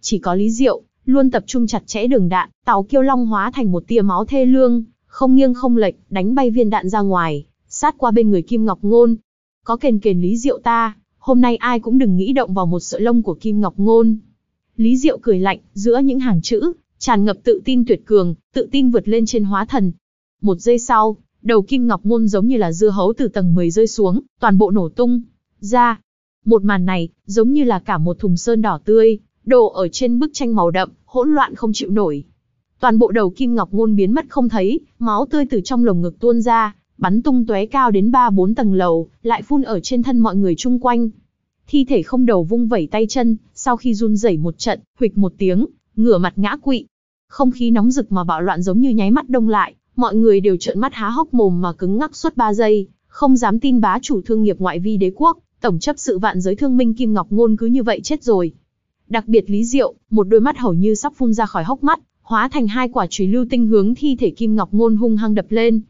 Chỉ có Lý Diệu, luôn tập trung chặt chẽ đường đạn, tàu kiêu long hóa thành một tia máu thê lương, không nghiêng không lệch, đánh bay viên đạn ra ngoài, sát qua bên người Kim Ngọc Ngôn. Có kền kền Lý Diệu ta, hôm nay ai cũng đừng nghĩ động vào một sợi lông của Kim Ngọc Ngôn. Lý Diệu cười lạnh, giữa những hàng chữ, tràn ngập tự tin tuyệt cường, tự tin vượt lên trên hóa thần. Một giây sau, đầu Kim Ngọc Ngôn giống như là dưa hấu từ tầng 10 rơi xuống, toàn bộ nổ tung, ra. Một màn này, giống như là cả một thùng sơn đỏ tươi, đổ ở trên bức tranh màu đậm, hỗn loạn không chịu nổi. Toàn bộ đầu Kim Ngọc Ngôn biến mất không thấy, máu tươi từ trong lồng ngực tuôn ra, bắn tung tóe cao đến 3-4 tầng lầu, lại phun ở trên thân mọi người chung quanh. Thi thể không đầu vung vẩy tay chân, sau khi run rẩy một trận, huịch một tiếng, ngửa mặt ngã quỵ. Không khí nóng rực mà bạo loạn giống như nháy mắt đông lại, mọi người đều trợn mắt há hốc mồm mà cứng ngắc suốt 3 giây, không dám tin bá chủ thương nghiệp ngoại vi đế quốc, tổng chấp sự vạn giới thương minh Kim Ngọc Ngôn cứ như vậy chết rồi. Đặc biệt Lý Diệu, một đôi mắt hầu như sắp phun ra khỏi hốc mắt, hóa thành hai quả chùy lưu tinh hướng thi thể Kim Ngọc Ngôn hung hăng đập lên.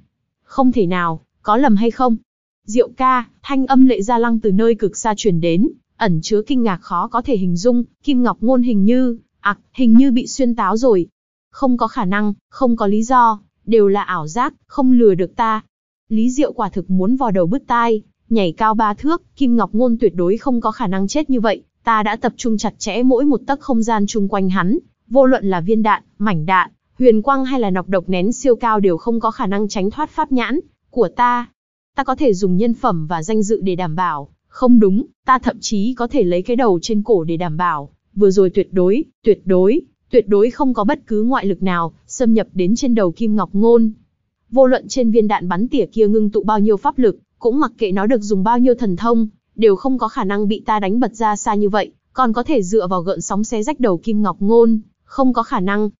Không thể nào, có lầm hay không? Diệu ca, thanh âm lệ gia lăng từ nơi cực xa truyền đến, ẩn chứa kinh ngạc khó có thể hình dung, Kim Ngọc Ngôn hình như, ạc, à, hình như bị xuyên táo rồi. Không có khả năng, không có lý do, đều là ảo giác, không lừa được ta. Lý Diệu quả thực muốn vò đầu bứt tai, nhảy cao ba thước, Kim Ngọc Ngôn tuyệt đối không có khả năng chết như vậy, ta đã tập trung chặt chẽ mỗi một tấc không gian chung quanh hắn, vô luận là viên đạn, mảnh đạn, huyền quang hay là nọc độc nén siêu cao đều không có khả năng tránh thoát pháp nhãn của ta. Ta có thể dùng nhân phẩm và danh dự để đảm bảo, không đúng, ta thậm chí có thể lấy cái đầu trên cổ để đảm bảo, vừa rồi tuyệt đối, tuyệt đối, tuyệt đối không có bất cứ ngoại lực nào xâm nhập đến trên đầu Kim Ngọc Ngôn. Vô luận trên viên đạn bắn tỉa kia ngưng tụ bao nhiêu pháp lực, cũng mặc kệ nó được dùng bao nhiêu thần thông, đều không có khả năng bị ta đánh bật ra xa như vậy, còn có thể dựa vào gợn sóng xé rách đầu Kim Ngọc Ngôn, không có khả năng,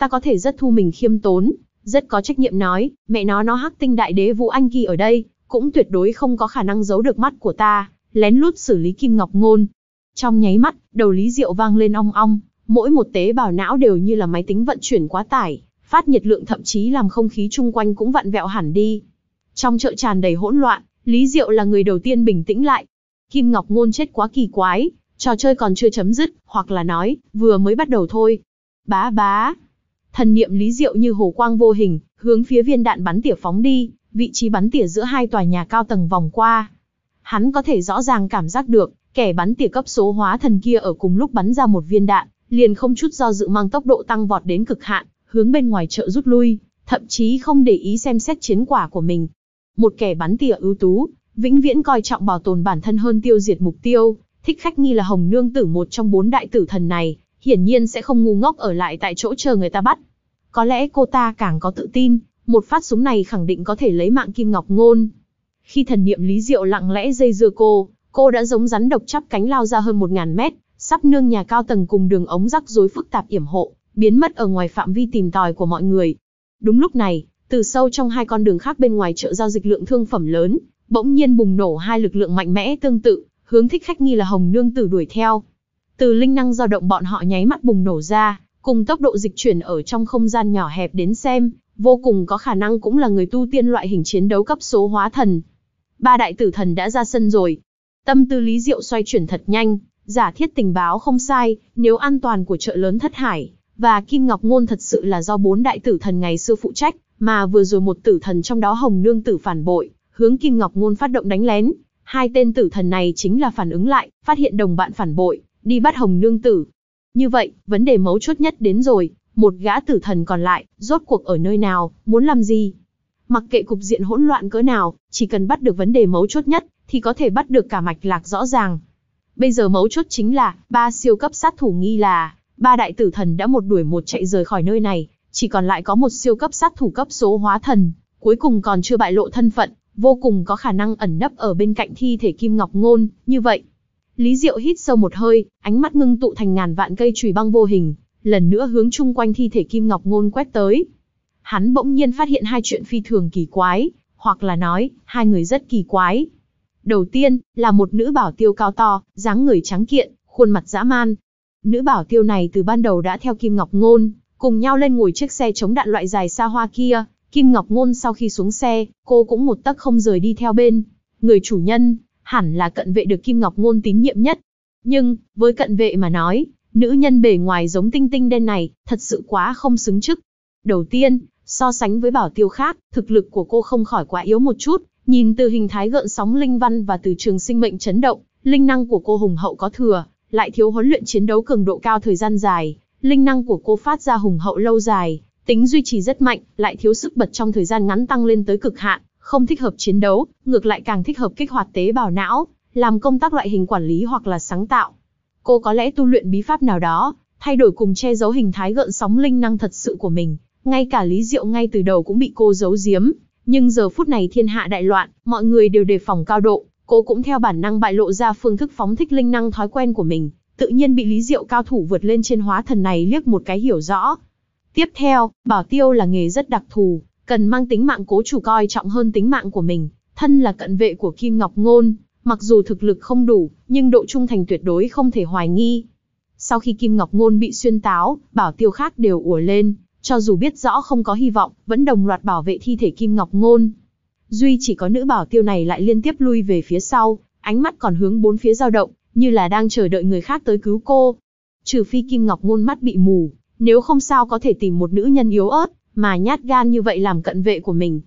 ta có thể rất thu mình khiêm tốn, rất có trách nhiệm nói, mẹ nó nó hắc tinh đại đế Vũ Anh Kỳ ở đây, cũng tuyệt đối không có khả năng giấu được mắt của ta, lén lút xử lý Kim Ngọc Ngôn. Trong nháy mắt, đầu Lý Diệu vang lên ong ong, mỗi một tế bào não đều như là máy tính vận chuyển quá tải, phát nhiệt lượng thậm chí làm không khí chung quanh cũng vặn vẹo hẳn đi. Trong chợ tràn đầy hỗn loạn, Lý Diệu là người đầu tiên bình tĩnh lại. Kim Ngọc Ngôn chết quá kỳ quái, trò chơi còn chưa chấm dứt, hoặc là nói, vừa mới bắt đầu thôi. Bá bá, Thần niệm Lý Diệu như hồ quang vô hình, hướng phía viên đạn bắn tỉa phóng đi, vị trí bắn tỉa giữa hai tòa nhà cao tầng vòng qua. Hắn có thể rõ ràng cảm giác được, kẻ bắn tỉa cấp số hóa thần kia ở cùng lúc bắn ra một viên đạn, liền không chút do dự mang tốc độ tăng vọt đến cực hạn, hướng bên ngoài chợ rút lui, thậm chí không để ý xem xét chiến quả của mình. Một kẻ bắn tỉa ưu tú, vĩnh viễn coi trọng bảo tồn bản thân hơn tiêu diệt mục tiêu, thích khách nghi là Hồng Nương Tử một trong bốn đại tử thần này, hiển nhiên sẽ không ngu ngốc ở lại tại chỗ chờ người ta bắt. Có lẽ cô ta càng có tự tin, một phát súng này khẳng định có thể lấy mạng Kim Ngọc Ngôn. Khi thần niệm Lý Diệu lặng lẽ dây dưa cô, cô đã giống rắn độc chắp cánh lao ra hơn 1.000 mét, sắp nương nhà cao tầng cùng đường ống rắc rối phức tạp yểm hộ, biến mất ở ngoài phạm vi tìm tòi của mọi người. Đúng lúc này, từ sâu trong hai con đường khác bên ngoài chợ giao dịch lượng thương phẩm lớn, bỗng nhiên bùng nổ hai lực lượng mạnh mẽ tương tự, hướng thích khách nghi là Hồng Nương Tử đuổi theo. Từ linh năng dao động bọn họ nháy mắt bùng nổ ra, cùng tốc độ dịch chuyển ở trong không gian nhỏ hẹp đến xem, vô cùng có khả năng cũng là người tu tiên loại hình chiến đấu cấp số hóa thần. Ba đại tử thần đã ra sân rồi. Tâm tư Lý Diệu xoay chuyển thật nhanh, giả thiết tình báo không sai, nếu an toàn của chợ lớn Thất Hải và Kim Ngọc Ngôn thật sự là do bốn đại tử thần ngày xưa phụ trách, mà vừa rồi một tử thần trong đó Hồng Nương tử phản bội, hướng Kim Ngọc Ngôn phát động đánh lén, hai tên tử thần này chính là phản ứng lại, phát hiện đồng bạn phản bội, đi bắt Hồng Nương Tử. Như vậy, vấn đề mấu chốt nhất đến rồi, một gã tử thần còn lại, rốt cuộc ở nơi nào, muốn làm gì? Mặc kệ cục diện hỗn loạn cỡ nào, chỉ cần bắt được vấn đề mấu chốt nhất, thì có thể bắt được cả mạch lạc rõ ràng. Bây giờ mấu chốt chính là, ba siêu cấp sát thủ nghi là, ba đại tử thần đã một đuổi một chạy rời khỏi nơi này, chỉ còn lại có một siêu cấp sát thủ cấp số hóa thần, cuối cùng còn chưa bại lộ thân phận, vô cùng có khả năng ẩn nấp ở bên cạnh thi thể Kim Ngọc Ngôn, như vậy. Lý Diệu hít sâu một hơi, ánh mắt ngưng tụ thành ngàn vạn cây chùy băng vô hình, lần nữa hướng chung quanh thi thể Kim Ngọc Ngôn quét tới. Hắn bỗng nhiên phát hiện hai chuyện phi thường kỳ quái, hoặc là nói, hai người rất kỳ quái. Đầu tiên, là một nữ bảo tiêu cao to, dáng người trắng kiện, khuôn mặt dã man. Nữ bảo tiêu này từ ban đầu đã theo Kim Ngọc Ngôn, cùng nhau lên ngồi chiếc xe chống đạn loại dài xa hoa kia. Kim Ngọc Ngôn sau khi xuống xe, cô cũng một tấc không rời đi theo bên. Người chủ nhân, hẳn là cận vệ được Kim Ngọc Ngôn tín nhiệm nhất. Nhưng, với cận vệ mà nói, nữ nhân bề ngoài giống tinh tinh đen này, thật sự quá không xứng chức. Đầu tiên, so sánh với bảo tiêu khác, thực lực của cô không khỏi quá yếu một chút, nhìn từ hình thái gợn sóng linh văn và từ trường sinh mệnh chấn động, linh năng của cô hùng hậu có thừa, lại thiếu huấn luyện chiến đấu cường độ cao thời gian dài, linh năng của cô phát ra hùng hậu lâu dài, tính duy trì rất mạnh, lại thiếu sức bật trong thời gian ngắn tăng lên tới cực hạn không thích hợp chiến đấu, ngược lại càng thích hợp kích hoạt tế bào não, làm công tác loại hình quản lý hoặc là sáng tạo. Cô có lẽ tu luyện bí pháp nào đó, thay đổi cùng che giấu hình thái gợn sóng linh năng thật sự của mình, ngay cả Lý Diệu ngay từ đầu cũng bị cô giấu giếm, nhưng giờ phút này thiên hạ đại loạn, mọi người đều đề phòng cao độ, cô cũng theo bản năng bại lộ ra phương thức phóng thích linh năng thói quen của mình, tự nhiên bị Lý Diệu cao thủ vượt lên trên hóa thần này liếc một cái hiểu rõ. Tiếp theo, bảo tiêu là nghề rất đặc thù, cần mang tính mạng cố chủ coi trọng hơn tính mạng của mình, thân là cận vệ của Kim Ngọc Ngôn, mặc dù thực lực không đủ, nhưng độ trung thành tuyệt đối không thể hoài nghi. Sau khi Kim Ngọc Ngôn bị xuyên táo, bảo tiêu khác đều ùa lên, cho dù biết rõ không có hy vọng, vẫn đồng loạt bảo vệ thi thể Kim Ngọc Ngôn. Duy chỉ có nữ bảo tiêu này lại liên tiếp lui về phía sau, ánh mắt còn hướng bốn phía dao động, như là đang chờ đợi người khác tới cứu cô. Trừ phi Kim Ngọc Ngôn mắt bị mù, nếu không sao có thể tìm một nữ nhân yếu ớt, mà nhát gan như vậy làm cận vệ của mình.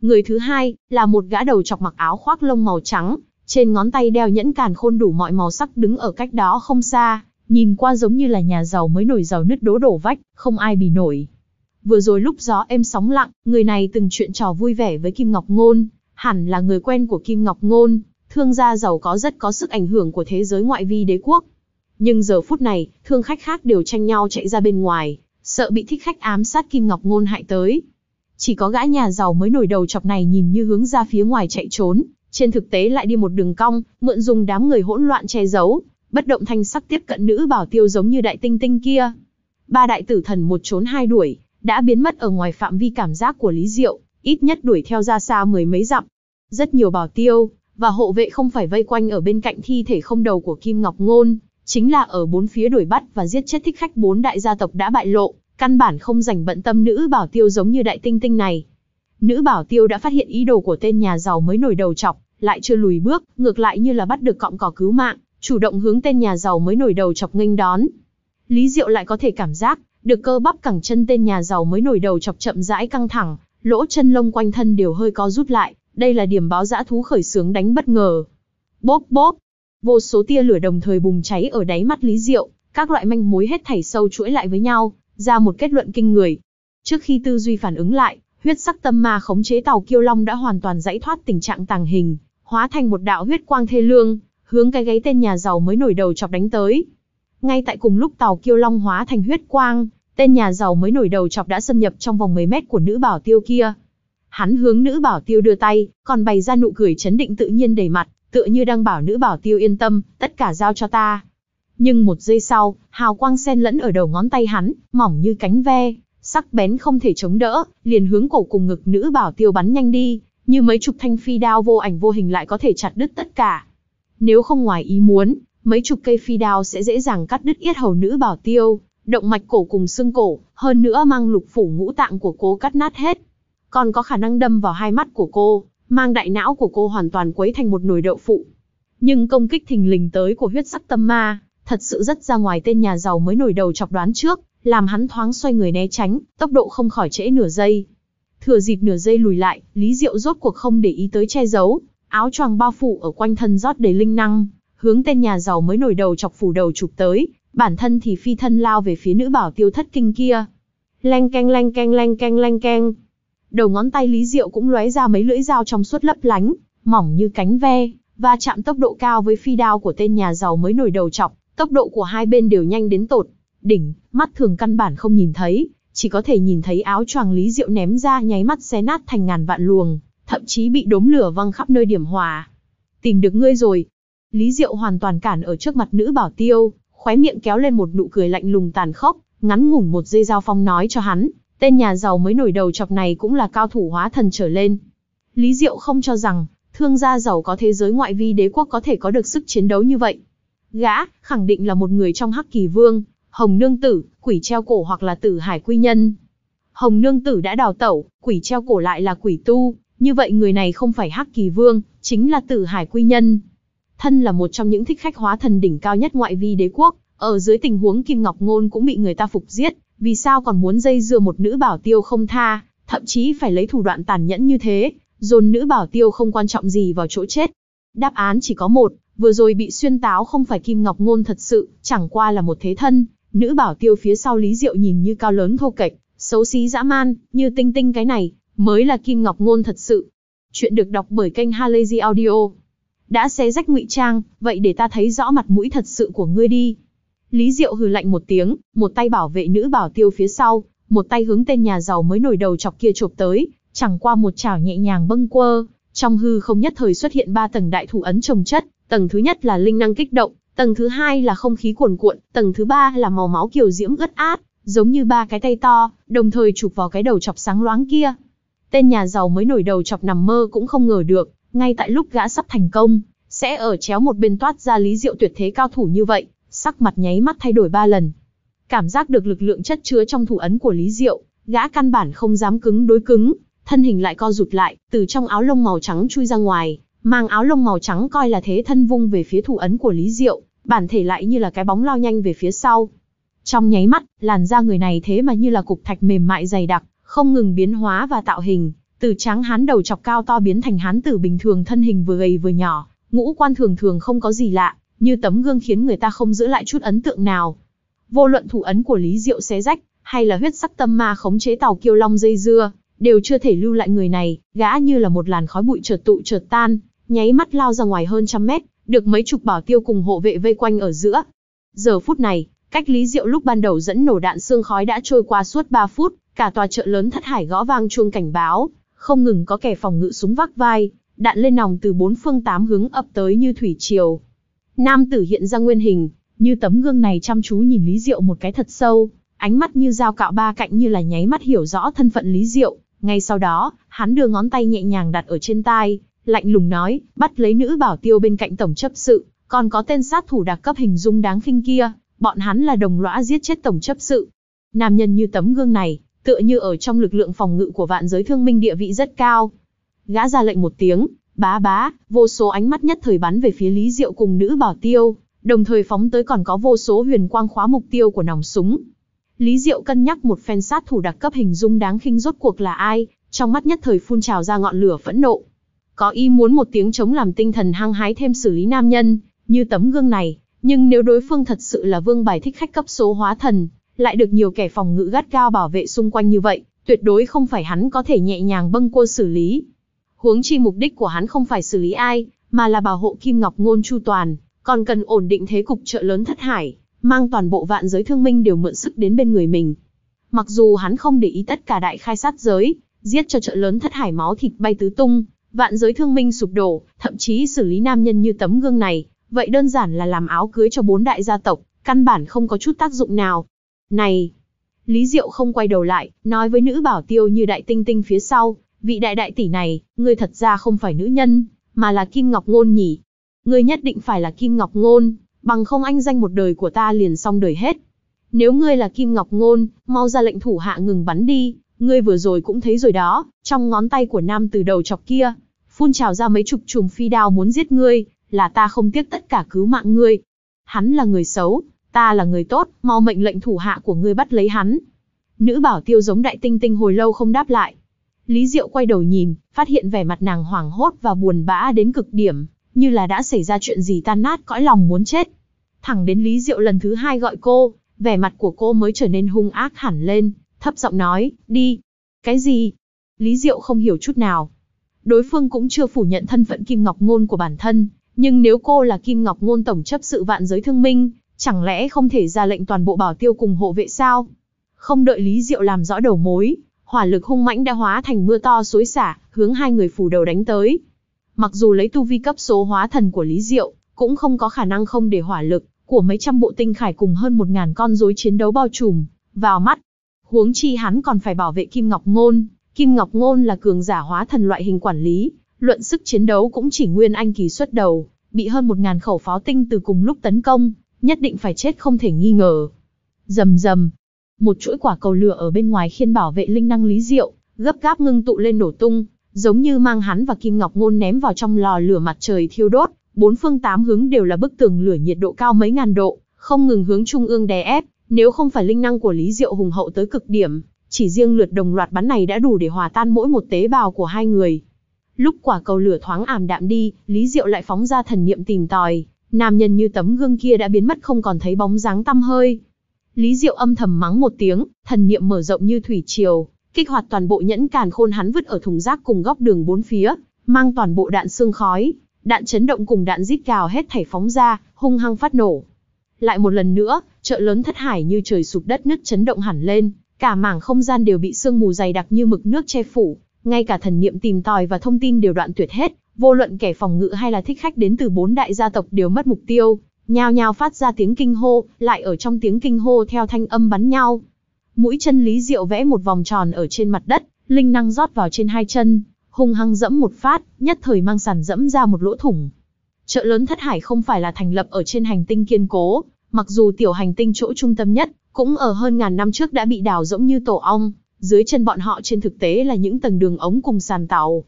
Người thứ hai là một gã đầu chọc mặc áo khoác lông màu trắng, trên ngón tay đeo nhẫn càn khôn đủ mọi màu sắc đứng ở cách đó không xa, nhìn qua giống như là nhà giàu mới nổi giàu nứt đố đổ vách, không ai bị nổi. Vừa rồi lúc gió êm sóng lặng, người này từng chuyện trò vui vẻ với Kim Ngọc Ngôn, hẳn là người quen của Kim Ngọc Ngôn, thương gia giàu có rất có sức ảnh hưởng của thế giới ngoại vi đế quốc. Nhưng giờ phút này, thương khách khác đều tranh nhau chạy ra bên ngoài, sợ bị thích khách ám sát Kim Ngọc Ngôn hại tới. Chỉ có gã nhà giàu mới nổi đầu chọc này nhìn như hướng ra phía ngoài chạy trốn, trên thực tế lại đi một đường cong, mượn dùng đám người hỗn loạn che giấu, bất động thanh sắc tiếp cận nữ bảo tiêu giống như đại tinh tinh kia. Ba đại tử thần một trốn hai đuổi, đã biến mất ở ngoài phạm vi cảm giác của Lý Diệu, ít nhất đuổi theo ra xa mười mấy dặm. Rất nhiều bảo tiêu và hộ vệ không phải vây quanh ở bên cạnh thi thể không đầu của Kim Ngọc Ngôn, chính là ở bốn phía đuổi bắt và giết chết thích khách bốn đại gia tộc đã bại lộ, căn bản không dành bận tâm nữ bảo tiêu giống như đại tinh tinh này. Nữ bảo tiêu đã phát hiện ý đồ của tên nhà giàu mới nổi đầu chọc, lại chưa lùi bước, ngược lại như là bắt được cọng cỏ cứu mạng, chủ động hướng tên nhà giàu mới nổi đầu chọc nghênh đón. Lý Diệu lại có thể cảm giác được cơ bắp cẳng chân tên nhà giàu mới nổi đầu chọc chậm rãi căng thẳng, lỗ chân lông quanh thân đều hơi co rút lại, đây là điểm báo dã thú khởi sướng đánh bất ngờ. Bốp bốp, vô số tia lửa đồng thời bùng cháy ở đáy mắt Lý Diệu, các loại manh mối hết thảy sâu chuỗi lại với nhau, ra một kết luận kinh người. Trước khi tư duy phản ứng lại, huyết sắc tâm ma khống chế tàu Kiêu Long đã hoàn toàn giải thoát tình trạng tàng hình, hóa thành một đạo huyết quang thê lương, hướng cái gáy tên nhà giàu mới nổi đầu chọc đánh tới. Ngay tại cùng lúc tàu Kiêu Long hóa thành huyết quang, tên nhà giàu mới nổi đầu chọc đã xâm nhập trong vòng mấy mét của nữ bảo tiêu kia. Hắn hướng nữ bảo tiêu đưa tay, còn bày ra nụ cười chấn định tự nhiên đầy mặt, tựa như đang bảo nữ bảo tiêu yên tâm, tất cả giao cho ta. Nhưng một giây sau, hào quang sen lẫn ở đầu ngón tay hắn, mỏng như cánh ve, sắc bén không thể chống đỡ, liền hướng cổ cùng ngực nữ bảo tiêu bắn nhanh đi, như mấy chục thanh phi đao vô ảnh vô hình lại có thể chặt đứt tất cả. Nếu không ngoài ý muốn, mấy chục cây phi đao sẽ dễ dàng cắt đứt yết hầu nữ bảo tiêu, động mạch cổ cùng xương cổ, hơn nữa mang lục phủ ngũ tạng của cô cắt nát hết. Còn có khả năng đâm vào hai mắt của cô, mang đại não của cô hoàn toàn quấy thành một nồi đậu phụ. Nhưng công kích thình lình tới của huyết sắc tâm ma, thật sự rất ra ngoài tên nhà giàu mới nổi đầu chọc đoán trước, làm hắn thoáng xoay người né tránh, tốc độ không khỏi trễ nửa giây. Thừa dịp nửa giây lùi lại, Lý Diệu rốt cuộc không để ý tới che giấu, áo choàng bao phủ ở quanh thân rót đầy linh năng, hướng tên nhà giàu mới nổi đầu chọc phủ đầu chụp tới, bản thân thì phi thân lao về phía nữ bảo tiêu thất kinh kia. Leng keng leng keng leng keng leng keng. Đầu ngón tay Lý Diệu cũng lóe ra mấy lưỡi dao trong suốt lấp lánh, mỏng như cánh ve, và chạm tốc độ cao với phi đao của tên nhà giàu mới nổi đầu chọc, tốc độ của hai bên đều nhanh đến tột. Đỉnh, mắt thường căn bản không nhìn thấy, chỉ có thể nhìn thấy áo choàng Lý Diệu ném ra nháy mắt xé nát thành ngàn vạn luồng, thậm chí bị đốm lửa văng khắp nơi điểm hòa. Tìm được ngươi rồi. Lý Diệu hoàn toàn cản ở trước mặt nữ bảo tiêu, khóe miệng kéo lên một nụ cười lạnh lùng tàn khốc, ngắn ngủn một dây dao phong nói cho hắn, Tên nhà giàu mới nổi đầu chọc này cũng là cao thủ hóa thần trở lên. Lý Diệu không cho rằng, thương gia giàu có thế giới ngoại vi đế quốc có thể có được sức chiến đấu như vậy. Gã, khẳng định là một người trong Hắc Kỳ Vương, Hồng Nương Tử, Quỷ Treo Cổ hoặc là Tử Hải Quy Nhân. Hồng Nương Tử đã đào tẩu, Quỷ Treo Cổ lại là Quỷ Tu, như vậy người này không phải Hắc Kỳ Vương, chính là Tử Hải Quy Nhân. Thân là một trong những thích khách hóa thần đỉnh cao nhất ngoại vi đế quốc, ở dưới tình huống Kim Ngọc Ngôn cũng bị người ta phục giết, vì sao còn muốn dây dưa một nữ bảo tiêu không tha, thậm chí phải lấy thủ đoạn tàn nhẫn như thế, dồn nữ bảo tiêu không quan trọng gì vào chỗ chết. Đáp án chỉ có một, vừa rồi bị xuyên táo không phải Kim Ngọc Ngôn thật sự, chẳng qua là một thế thân, nữ bảo tiêu phía sau Lý Diệu nhìn như cao lớn thô kệch, xấu xí dã man, như tinh tinh cái này, mới là Kim Ngọc Ngôn thật sự. Chuyện được đọc bởi kênh Halazy Audio. Đã xé rách ngụy trang, vậy để ta thấy rõ mặt mũi thật sự của ngươi đi. Lý Diệu hừ lạnh một tiếng, một tay bảo vệ nữ bảo tiêu phía sau, một tay hướng tên nhà giàu mới nổi đầu chọc kia chụp tới, chẳng qua một chảo nhẹ nhàng bâng quơ, trong hư không nhất thời xuất hiện ba tầng đại thủ ấn trồng chất, tầng thứ nhất là linh năng kích động, tầng thứ hai là không khí cuồn cuộn, tầng thứ ba là màu máu kiều diễm ướt át, giống như ba cái tay to, đồng thời chụp vào cái đầu chọc sáng loáng kia. Tên nhà giàu mới nổi đầu chọc nằm mơ cũng không ngờ được, ngay tại lúc gã sắp thành công, sẽ ở chéo một bên toát ra lý diệu tuyệt thế cao thủ như vậy, sắc mặt nháy mắt thay đổi ba lần. Cảm giác được lực lượng chất chứa trong thủ ấn của Lý Diệu, gã căn bản không dám cứng đối cứng, thân hình lại co rụt lại, từ trong áo lông màu trắng chui ra ngoài, mang áo lông màu trắng coi là thế thân vung về phía thủ ấn của Lý Diệu, bản thể lại như là cái bóng lao nhanh về phía sau. Trong nháy mắt, làn da người này thế mà như là cục thạch mềm mại dày đặc, không ngừng biến hóa và tạo hình, từ tráng hán đầu chọc cao to biến thành hán tử bình thường thân hình vừa gầy vừa nhỏ, ngũ quan thường thường không có gì lạ, như tấm gương khiến người ta không giữ lại chút ấn tượng nào. Vô luận thủ ấn của Lý Diệu xé rách, hay là huyết sắc tâm ma khống chế tàu kiêu long dây dưa, đều chưa thể lưu lại người này, gã như là một làn khói bụi chợt tụ chợt tan, nháy mắt lao ra ngoài hơn trăm mét, được mấy chục bảo tiêu cùng hộ vệ vây quanh ở giữa. Giờ phút này, cách Lý Diệu lúc ban đầu dẫn nổ đạn xương khói đã trôi qua suốt 3 phút, cả tòa chợ lớn thất hải gõ vang chuông cảnh báo, không ngừng có kẻ phòng ngự súng vác vai, đạn lên nòng từ bốn phương tám hướng ập tới như thủy triều, Nam tử hiện ra nguyên hình, như tấm gương này chăm chú nhìn Lý Diệu một cái thật sâu, ánh mắt như dao cạo ba cạnh như là nháy mắt hiểu rõ thân phận Lý Diệu. Ngay sau đó, hắn đưa ngón tay nhẹ nhàng đặt ở trên tai, lạnh lùng nói, bắt lấy nữ bảo tiêu bên cạnh tổng chấp sự, còn có tên sát thủ đặc cấp hình dung đáng khinh kia, bọn hắn là đồng lõa giết chết tổng chấp sự. Nam nhân như tấm gương này, tựa như ở trong lực lượng phòng ngự của vạn giới thương minh địa vị rất cao. Gã ra lệnh một tiếng, Bá bá, vô số ánh mắt nhất thời bắn về phía Lý Diệu cùng nữ bảo tiêu, đồng thời phóng tới còn có vô số huyền quang khóa mục tiêu của nòng súng. Lý Diệu cân nhắc một phen sát thủ đặc cấp hình dung đáng khinh rốt cuộc là ai, trong mắt nhất thời phun trào ra ngọn lửa phẫn nộ. Có ý muốn một tiếng chống làm tinh thần hăng hái thêm xử lý nam nhân, như tấm gương này, nhưng nếu đối phương thật sự là vương bài thích khách cấp số hóa thần, lại được nhiều kẻ phòng ngự gắt cao bảo vệ xung quanh như vậy, tuyệt đối không phải hắn có thể nhẹ nhàng bâng cua xử lý huống chi mục đích của hắn không phải xử lý ai, mà là bảo hộ Kim Ngọc Ngôn Chu Toàn, còn cần ổn định thế cục chợ lớn thất hải, mang toàn bộ vạn giới thương minh đều mượn sức đến bên người mình. Mặc dù hắn không để ý tất cả đại khai sát giới, giết cho chợ lớn thất hải máu thịt bay tứ tung, vạn giới thương minh sụp đổ, thậm chí xử lý nam nhân như tấm gương này, vậy đơn giản là làm áo cưới cho bốn đại gia tộc, căn bản không có chút tác dụng nào. Này, Lý Diệu không quay đầu lại, nói với nữ bảo tiêu như đại tinh tinh phía sau, vị đại đại tỷ này, ngươi thật ra không phải nữ nhân, mà là Kim Ngọc Ngôn nhỉ. Ngươi nhất định phải là Kim Ngọc Ngôn, bằng không anh danh một đời của ta liền xong đời hết. Nếu ngươi là Kim Ngọc Ngôn, mau ra lệnh thủ hạ ngừng bắn đi, ngươi vừa rồi cũng thấy rồi đó, trong ngón tay của nam từ đầu chọc kia, phun trào ra mấy chục chùm phi đao muốn giết ngươi, là ta không tiếc tất cả cứu mạng ngươi. Hắn là người xấu, ta là người tốt, mau mệnh lệnh thủ hạ của ngươi bắt lấy hắn. Nữ bảo tiêu giống đại tinh tinh hồi lâu không đáp lại, Lý Diệu quay đầu nhìn, phát hiện vẻ mặt nàng hoảng hốt và buồn bã đến cực điểm, như là đã xảy ra chuyện gì tan nát cõi lòng muốn chết. Thẳng đến Lý Diệu lần thứ hai gọi cô, vẻ mặt của cô mới trở nên hung ác hẳn lên, thấp giọng nói, đi. Cái gì? Lý Diệu không hiểu chút nào. Đối phương cũng chưa phủ nhận thân phận Kim Ngọc Ngôn của bản thân, nhưng nếu cô là Kim Ngọc Ngôn tổng chấp sự vạn giới thương minh, chẳng lẽ không thể ra lệnh toàn bộ bảo tiêu cùng hộ vệ sao? Không đợi Lý Diệu làm rõ đầu mối, hỏa lực hung mãnh đã hóa thành mưa to xối xả, hướng hai người phủ đầu đánh tới. Mặc dù lấy tu vi cấp số hóa thần của Lý Diệu, cũng không có khả năng không để hỏa lực của mấy trăm bộ tinh khải cùng hơn một ngàn con rối chiến đấu bao trùm vào mắt. Huống chi hắn còn phải bảo vệ Kim Ngọc Ngôn, Kim Ngọc Ngôn là cường giả hóa thần loại hình quản lý, luận sức chiến đấu cũng chỉ nguyên anh kỳ xuất đầu, bị hơn một ngàn khẩu pháo tinh từ cùng lúc tấn công, nhất định phải chết không thể nghi ngờ. Dầm dầm, một chuỗi quả cầu lửa ở bên ngoài khiên bảo vệ linh năng lý diệu, gấp gáp ngưng tụ lên nổ tung, giống như mang hắn và Kim Ngọc Ngôn ném vào trong lò lửa mặt trời thiêu đốt, bốn phương tám hướng đều là bức tường lửa nhiệt độ cao mấy ngàn độ, không ngừng hướng trung ương đè ép, nếu không phải linh năng của Lý Diệu hùng hậu tới cực điểm, chỉ riêng lượt đồng loạt bắn này đã đủ để hòa tan mỗi một tế bào của hai người. Lúc quả cầu lửa thoáng ảm đạm đi, Lý Diệu lại phóng ra thần niệm tìm tòi, nam nhân như tấm gương kia đã biến mất không còn thấy bóng dáng tăm hơi. Lý Diệu âm thầm mắng một tiếng, thần niệm mở rộng như thủy triều, kích hoạt toàn bộ nhẫn càn khôn hắn vứt ở thùng rác cùng góc đường bốn phía, mang toàn bộ đạn xương khói, đạn chấn động cùng đạn rít gào hết thảy phóng ra, hung hăng phát nổ. Lại một lần nữa, chợ lớn thất hải như trời sụp đất nứt chấn động hẳn lên, cả mảng không gian đều bị sương mù dày đặc như mực nước che phủ, ngay cả thần niệm tìm tòi và thông tin đều đoạn tuyệt hết, vô luận kẻ phòng ngự hay là thích khách đến từ bốn đại gia tộc đều mất mục tiêu, nhao nhao phát ra tiếng kinh hô, lại ở trong tiếng kinh hô theo thanh âm bắn nhau. Mũi chân Lý Diệu vẽ một vòng tròn ở trên mặt đất, linh năng rót vào trên hai chân, hung hăng dẫm một phát, nhất thời mang sàn dẫm ra một lỗ thủng. Chợ lớn Thất Hải không phải là thành lập ở trên hành tinh kiên cố, mặc dù tiểu hành tinh chỗ trung tâm nhất, cũng ở hơn ngàn năm trước đã bị đào rỗng như tổ ong, dưới chân bọn họ trên thực tế là những tầng đường ống cùng sàn tàu.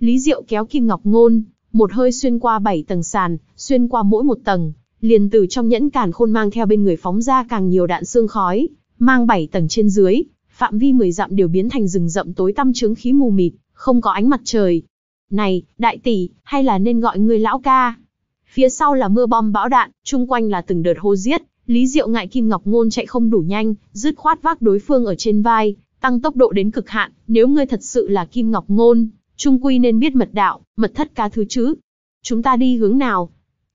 Lý Diệu kéo Kim Ngọc Ngôn, một hơi xuyên qua bảy tầng sàn, xuyên qua mỗi một tầng, liền từ trong nhẫn càn khôn mang theo bên người phóng ra càng nhiều đạn xương khói, mang bảy tầng trên dưới, phạm vi 10 dặm đều biến thành rừng rậm tối tăm chướng khí mù mịt, không có ánh mặt trời. Này, đại tỷ, hay là nên gọi người lão ca? Phía sau là mưa bom bão đạn, chung quanh là từng đợt hô giết, Lý Diệu ngại Kim Ngọc Ngôn chạy không đủ nhanh, dứt khoát vác đối phương ở trên vai, tăng tốc độ đến cực hạn, nếu ngươi thật sự là Kim Ngọc Ngôn, trung quy nên biết mật đạo, mật thất ca thứ chứ. Chúng ta đi hướng nào?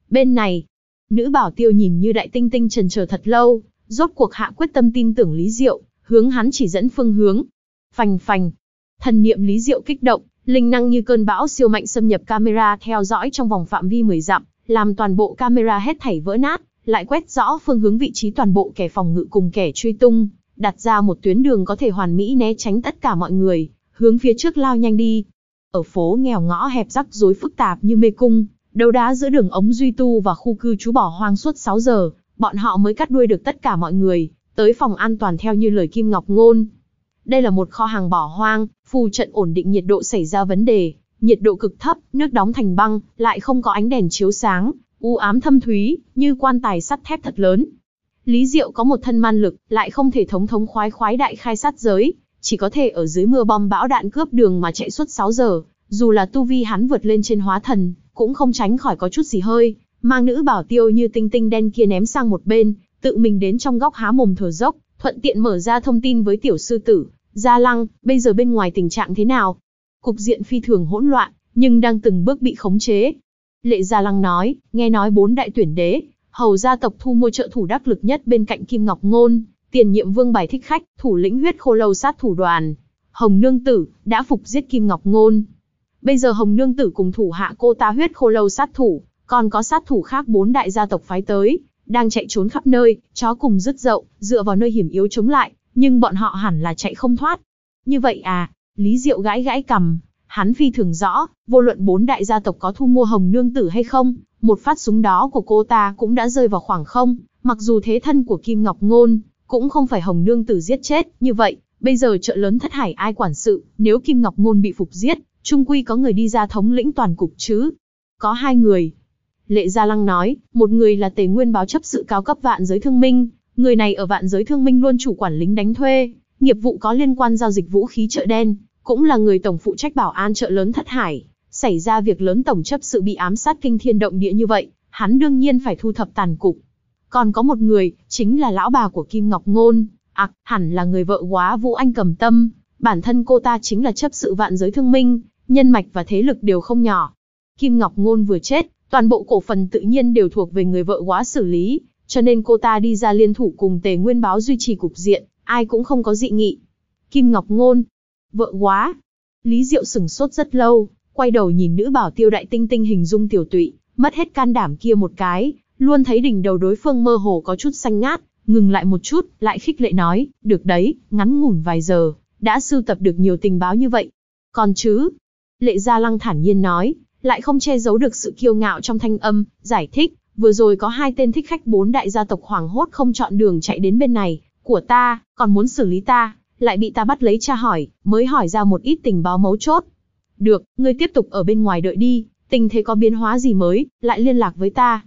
Bên này, Nữ bảo tiêu nhìn như đại tinh tinh trần chờ thật lâu, rốt cuộc hạ quyết tâm tin tưởng Lý Diệu, hướng hắn chỉ dẫn phương hướng. Phành phành. Thần niệm Lý Diệu kích động, linh năng như cơn bão siêu mạnh xâm nhập camera theo dõi trong vòng phạm vi 10 dặm, làm toàn bộ camera hết thảy vỡ nát, lại quét rõ phương hướng vị trí toàn bộ kẻ phòng ngự cùng kẻ truy tung, đặt ra một tuyến đường có thể hoàn mỹ né tránh tất cả mọi người, hướng phía trước lao nhanh đi. Ở phố nghèo ngõ hẹp rắc rối phức tạp như mê cung, Đấu đá giữa đường ống duy tu và khu cư trú bỏ hoang suốt 6 giờ, bọn họ mới cắt đuôi được tất cả mọi người, tới phòng an toàn theo như lời Kim Ngọc Ngôn. Đây là một kho hàng bỏ hoang, phù trận ổn định nhiệt độ xảy ra vấn đề, nhiệt độ cực thấp, nước đóng thành băng, lại không có ánh đèn chiếu sáng, u ám thâm thúy, như quan tài sắt thép thật lớn. Lý Diệu có một thân man lực, lại không thể thống thống khoái khoái đại khai sát giới, chỉ có thể ở dưới mưa bom bão đạn cướp đường mà chạy suốt 6 giờ, dù là tu vi hắn vượt lên trên hóa thần, cũng không tránh khỏi có chút gì hơi, mang nữ bảo tiêu như tinh tinh đen kia ném sang một bên, tự mình đến trong góc há mồm thở dốc, thuận tiện mở ra thông tin với tiểu sư tử, Gia Lăng, bây giờ bên ngoài tình trạng thế nào? Cục diện phi thường hỗn loạn, nhưng đang từng bước bị khống chế. Lệ Gia Lăng nói, nghe nói bốn đại tuyển đế, hầu gia tộc thu mua trợ thủ đắc lực nhất bên cạnh Kim Ngọc Ngôn, tiền nhiệm vương bài thích khách, thủ lĩnh huyết khô lâu sát thủ đoàn. Hồng Nương Tử, đã phục giết Kim Ngọc Ngôn, Bây giờ Hồng Nương Tử cùng thủ hạ cô ta huyết khô lâu sát thủ, còn có sát thủ khác bốn đại gia tộc phái tới, đang chạy trốn khắp nơi, chó cùng rứt dậu, dựa vào nơi hiểm yếu chống lại, nhưng bọn họ hẳn là chạy không thoát. Như vậy à, Lý Diệu gãi gãi cầm, hắn phi thường rõ, vô luận bốn đại gia tộc có thu mua Hồng Nương Tử hay không, một phát súng đó của cô ta cũng đã rơi vào khoảng không, mặc dù thế thân của Kim Ngọc Ngôn cũng không phải Hồng Nương Tử giết chết, như vậy, bây giờ chợ lớn thất hải ai quản sự, nếu Kim Ngọc Ngôn bị phục giết, Trung quy có người đi ra thống lĩnh toàn cục chứ. Có hai người. Lệ Gia Lăng nói, một người là tề nguyên báo chấp sự cao cấp vạn giới thương minh, người này ở vạn giới thương minh luôn chủ quản lính đánh thuê, nghiệp vụ có liên quan giao dịch vũ khí chợ đen, cũng là người tổng phụ trách bảo an chợ lớn Thất Hải. Xảy ra việc lớn tổng chấp sự bị ám sát kinh thiên động địa như vậy, hắn đương nhiên phải thu thập tàn cục. Còn có một người, chính là lão bà của Kim Ngọc Ngôn, ạc, à, hẳn là người vợ quá Vũ Anh cầm tâm, bản thân cô ta chính là chấp sự vạn giới thương minh, nhân mạch và thế lực đều không nhỏ. Kim Ngọc Ngôn vừa chết, toàn bộ cổ phần tự nhiên đều thuộc về người vợ quá xử lý, cho nên cô ta đi ra liên thủ cùng Tề Nguyên báo duy trì cục diện, ai cũng không có dị nghị. Kim Ngọc Ngôn, vợ quá. Lý Diệu sừng sốt rất lâu, quay đầu nhìn nữ bảo tiêu đại tinh tinh hình dung tiểu tụy, mất hết can đảm kia một cái, luôn thấy đỉnh đầu đối phương mơ hồ có chút xanh ngát, ngừng lại một chút, lại khích lệ nói, được đấy, ngắn ngủn vài giờ, đã sưu tập được nhiều tình báo như vậy. Còn chứ, Lệ Gia Lăng thản nhiên nói, lại không che giấu được sự kiêu ngạo trong thanh âm, giải thích, vừa rồi có hai tên thích khách bốn đại gia tộc hoàng hốt không chọn đường chạy đến bên này, của ta, còn muốn xử lý ta, lại bị ta bắt lấy tra hỏi, mới hỏi ra một ít tình báo mấu chốt. Được, ngươi tiếp tục ở bên ngoài đợi đi, tình thế có biến hóa gì mới, lại liên lạc với ta.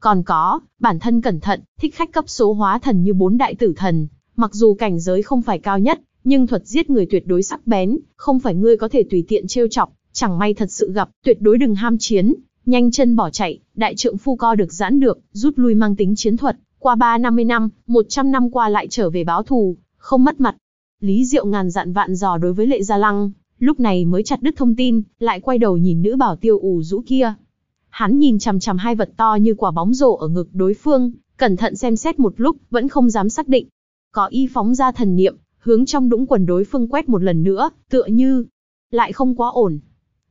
Còn có, bản thân cẩn thận, thích khách cấp số hóa thần như bốn đại tử thần, mặc dù cảnh giới không phải cao nhất, nhưng thuật giết người tuyệt đối sắc bén, không phải ngươi có thể tùy tiện trêu chọc, chẳng may thật sự gặp, tuyệt đối đừng ham chiến, nhanh chân bỏ chạy, đại trượng phu co được giãn được, rút lui mang tính chiến thuật, qua ba năm mươi năm, một trăm năm qua lại trở về báo thù, không mất mặt. Lý Diệu ngàn dặn vạn dò đối với Lệ Gia Lăng, lúc này mới chặt đứt thông tin, lại quay đầu nhìn nữ bảo tiêu ủ rũ kia. Hắn nhìn chằm chằm hai vật to như quả bóng rổ ở ngực đối phương, cẩn thận xem xét một lúc, vẫn không dám xác định. Có y phóng ra thần niệm, hướng trong đũng quần đối phương quét một lần nữa, tựa như lại không quá ổn.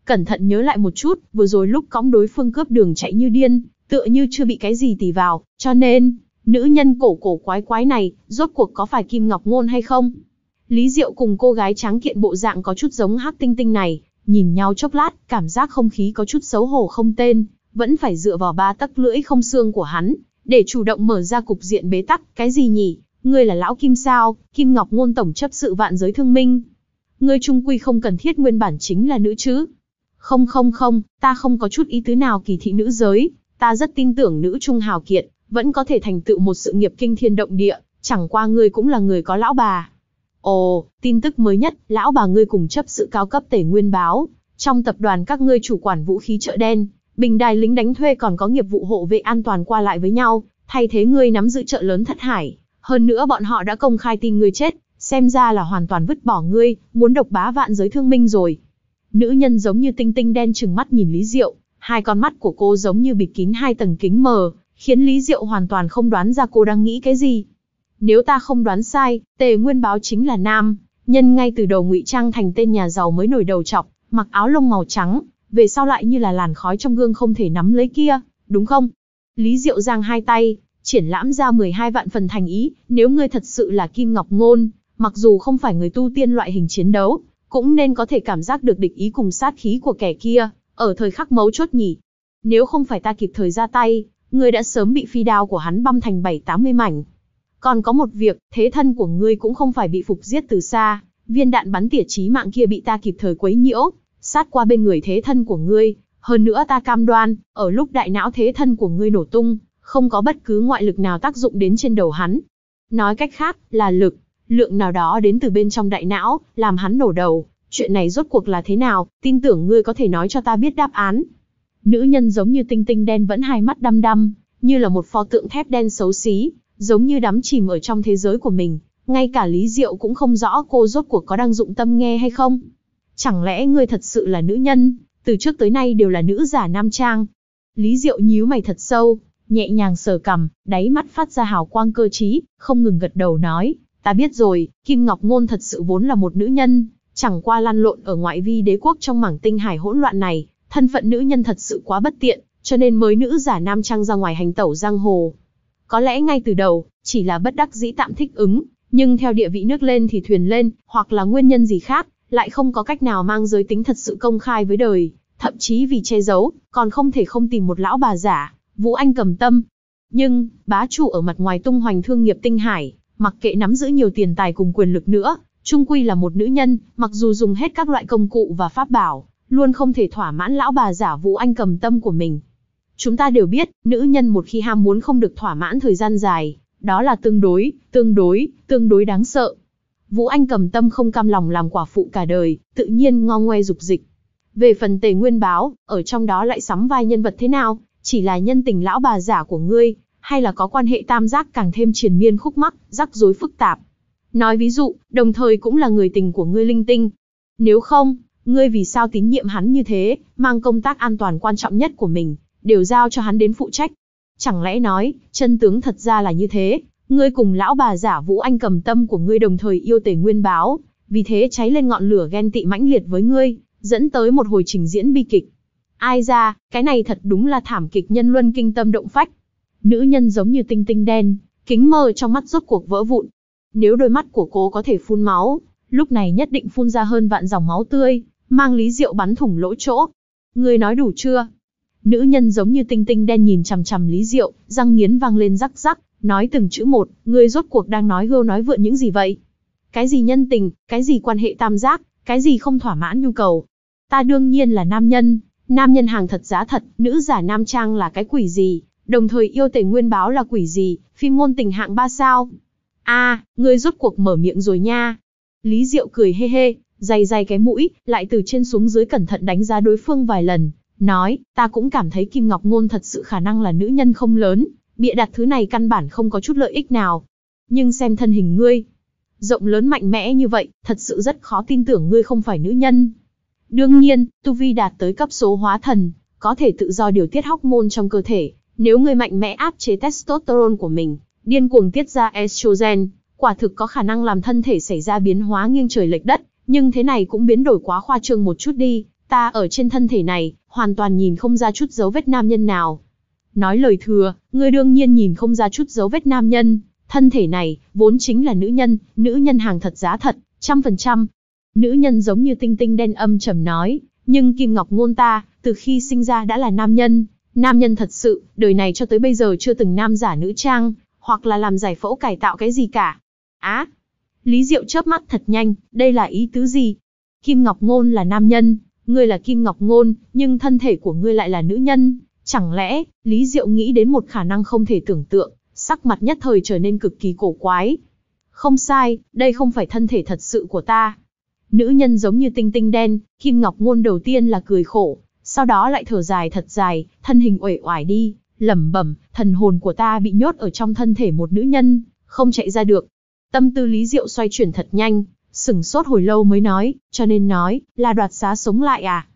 Cẩn thận nhớ lại một chút, vừa rồi lúc cõng đối phương cướp đường chạy như điên, tựa như chưa bị cái gì tì vào, cho nên, nữ nhân cổ cổ quái quái này, rốt cuộc có phải Kim Ngọc Ngôn hay không? Lý Diệu cùng cô gái trắng kiện bộ dạng có chút giống hắc tinh tinh này, nhìn nhau chốc lát, cảm giác không khí có chút xấu hổ không tên, vẫn phải dựa vào ba tấc lưỡi không xương của hắn, để chủ động mở ra cục diện bế tắc, cái gì nhỉ? Ngươi là lão kim sao, kim ngọc ngôn tổng chấp sự vạn giới thương minh. Ngươi trung quy không cần thiết nguyên bản chính là nữ chứ. Không không không, ta không có chút ý tứ nào kỳ thị nữ giới, ta rất tin tưởng nữ trung hào kiệt, vẫn có thể thành tựu một sự nghiệp kinh thiên động địa, chẳng qua ngươi cũng là người có lão bà. Ồ, tin tức mới nhất, lão bà ngươi cùng chấp sự cao cấp tể nguyên báo, trong tập đoàn các ngươi chủ quản vũ khí chợ đen, bình đài lính đánh thuê còn có nghiệp vụ hộ vệ an toàn qua lại với nhau, thay thế ngươi nắm giữ chợ lớn thất hải. Hơn nữa bọn họ đã công khai tin ngươi chết, xem ra là hoàn toàn vứt bỏ ngươi, muốn độc bá vạn giới thương minh rồi. Nữ nhân giống như tinh tinh đen chừng mắt nhìn Lý Diệu, hai con mắt của cô giống như bịt kín hai tầng kính mờ, khiến Lý Diệu hoàn toàn không đoán ra cô đang nghĩ cái gì. Nếu ta không đoán sai, tề nguyên báo chính là nam, nhân ngay từ đầu ngụy trang thành tên nhà giàu mới nổi đầu chọc, mặc áo lông màu trắng, về sau lại như là làn khói trong gương không thể nắm lấy kia, đúng không? Lý Diệu giang hai tay, triển lãm ra 12 vạn phần thành ý, nếu ngươi thật sự là Kim Ngọc Ngôn, mặc dù không phải người tu tiên loại hình chiến đấu, cũng nên có thể cảm giác được địch ý cùng sát khí của kẻ kia, ở thời khắc mấu chốt nhỉ. Nếu không phải ta kịp thời ra tay, ngươi đã sớm bị phi đao của hắn băm thành 7-80 mảnh. Còn có một việc, thế thân của ngươi cũng không phải bị phục giết từ xa, viên đạn bắn tỉa chí mạng kia bị ta kịp thời quấy nhiễu, sát qua bên người thế thân của ngươi, hơn nữa ta cam đoan, ở lúc đại não thế thân của ngươi nổ tung, không có bất cứ ngoại lực nào tác dụng đến trên đầu hắn. Nói cách khác, là lực, lượng nào đó đến từ bên trong đại não, làm hắn nổ đầu. Chuyện này rốt cuộc là thế nào, tin tưởng ngươi có thể nói cho ta biết đáp án. Nữ nhân giống như tinh tinh đen vẫn hai mắt đăm đăm, như là một pho tượng thép đen xấu xí, giống như đắm chìm ở trong thế giới của mình. Ngay cả Lý Diệu cũng không rõ cô rốt cuộc có đang dụng tâm nghe hay không. Chẳng lẽ ngươi thật sự là nữ nhân, từ trước tới nay đều là nữ giả nam trang. Lý Diệu nhíu mày thật sâu, nhẹ nhàng sờ cằm, đáy mắt phát ra hào quang cơ trí, không ngừng gật đầu nói, ta biết rồi, Kim Ngọc Ngôn thật sự vốn là một nữ nhân, chẳng qua lan lộn ở ngoại vi đế quốc trong mảng tinh hải hỗn loạn này, thân phận nữ nhân thật sự quá bất tiện, cho nên mới nữ giả nam trang ra ngoài hành tẩu giang hồ. Có lẽ ngay từ đầu, chỉ là bất đắc dĩ tạm thích ứng, nhưng theo địa vị nước lên thì thuyền lên, hoặc là nguyên nhân gì khác, lại không có cách nào mang giới tính thật sự công khai với đời, thậm chí vì che giấu, còn không thể không tìm một lão bà giả, Vũ Anh cầm tâm. Nhưng, bá chủ ở mặt ngoài tung hoành thương nghiệp tinh hải, mặc kệ nắm giữ nhiều tiền tài cùng quyền lực nữa, trung quy là một nữ nhân, mặc dù dùng hết các loại công cụ và pháp bảo, luôn không thể thỏa mãn lão bà giả Vũ Anh cầm tâm của mình. Chúng ta đều biết, nữ nhân một khi ham muốn không được thỏa mãn thời gian dài, đó là tương đối, tương đối, tương đối đáng sợ. Vũ Anh cầm tâm không cam lòng làm quả phụ cả đời, tự nhiên ngo ngoe dục dịch. Về phần tề nguyên báo, ở trong đó lại sắm vai nhân vật thế nào, chỉ là nhân tình lão bà giả của ngươi, hay là có quan hệ tam giác càng thêm triền miên khúc mắc, rắc rối phức tạp. Nói ví dụ, đồng thời cũng là người tình của ngươi linh tinh. Nếu không, ngươi vì sao tín nhiệm hắn như thế, mang công tác an toàn quan trọng nhất của mình, đều giao cho hắn đến phụ trách. Chẳng lẽ nói, chân tướng thật ra là như thế, ngươi cùng lão bà giả Vũ Anh cầm tâm của ngươi đồng thời yêu tề nguyên báo, vì thế cháy lên ngọn lửa ghen tị mãnh liệt với ngươi, dẫn tới một hồi trình diễn bi kịch. Ai ra, cái này thật đúng là thảm kịch nhân luân kinh tâm động phách. Nữ nhân giống như tinh tinh đen, kính mờ trong mắt rốt cuộc vỡ vụn. Nếu đôi mắt của cô có thể phun máu, lúc này nhất định phun ra hơn vạn dòng máu tươi, mang lý diệu bắn thủng lỗ chỗ. Người nói đủ chưa? Nữ nhân giống như tinh tinh đen nhìn chằm chằm lý diệu, răng nghiến vang lên rắc rắc, nói từng chữ một, Người rốt cuộc đang nói gâu nói vượn những gì vậy? Cái gì nhân tình, cái gì quan hệ tam giác, cái gì không thỏa mãn nhu cầu? Ta đương nhiên là nam nhân, Nam nhân hàng thật giá thật, nữ giả nam trang là cái quỷ gì, đồng thời yêu tề nguyên báo là quỷ gì, phim ngôn tình hạng ba sao. a ngươi rốt cuộc mở miệng rồi nha. Lý Diệu cười hê hê, dày dày cái mũi, lại từ trên xuống dưới cẩn thận đánh giá đối phương vài lần, nói, ta cũng cảm thấy Kim Ngọc Ngôn thật sự khả năng là nữ nhân không lớn, bịa đặt thứ này căn bản không có chút lợi ích nào. Nhưng xem thân hình ngươi, rộng lớn mạnh mẽ như vậy, thật sự rất khó tin tưởng ngươi không phải nữ nhân. Đương nhiên, tu vi đạt tới cấp số hóa thần, có thể tự do điều tiết hormone trong cơ thể, nếu người mạnh mẽ áp chế testosterone của mình, điên cuồng tiết ra estrogen, quả thực có khả năng làm thân thể xảy ra biến hóa nghiêng trời lệch đất, nhưng thế này cũng biến đổi quá khoa trương một chút đi, ta ở trên thân thể này, hoàn toàn nhìn không ra chút dấu vết nam nhân nào. Nói lời thừa, ngươi đương nhiên nhìn không ra chút dấu vết nam nhân, thân thể này, vốn chính là nữ nhân, nữ nhân hàng thật giá thật, trăm phần trăm, Nữ nhân giống như tinh tinh đen âm trầm nói, nhưng Kim Ngọc Ngôn ta, từ khi sinh ra đã là nam nhân, nam nhân thật sự, đời này cho tới bây giờ chưa từng nam giả nữ trang, hoặc là làm giải phẫu cải tạo cái gì cả. Á! Lý Diệu chớp mắt thật nhanh, đây là ý tứ gì? Kim Ngọc Ngôn là nam nhân, ngươi là Kim Ngọc Ngôn, nhưng thân thể của ngươi lại là nữ nhân. Chẳng lẽ, Lý Diệu nghĩ đến một khả năng không thể tưởng tượng, sắc mặt nhất thời trở nên cực kỳ cổ quái. Không sai, đây không phải thân thể thật sự của ta, Nữ nhân giống như tinh tinh đen, Kim Ngọc Ngôn đầu tiên là cười khổ, sau đó lại thở dài thật dài, thân hình uể oải đi, lẩm bẩm, thần hồn của ta bị nhốt ở trong thân thể một nữ nhân, không chạy ra được. Tâm tư Lý Diệu xoay chuyển thật nhanh, sửng sốt hồi lâu mới nói, cho nên nói, là đoạt xá sống lại à?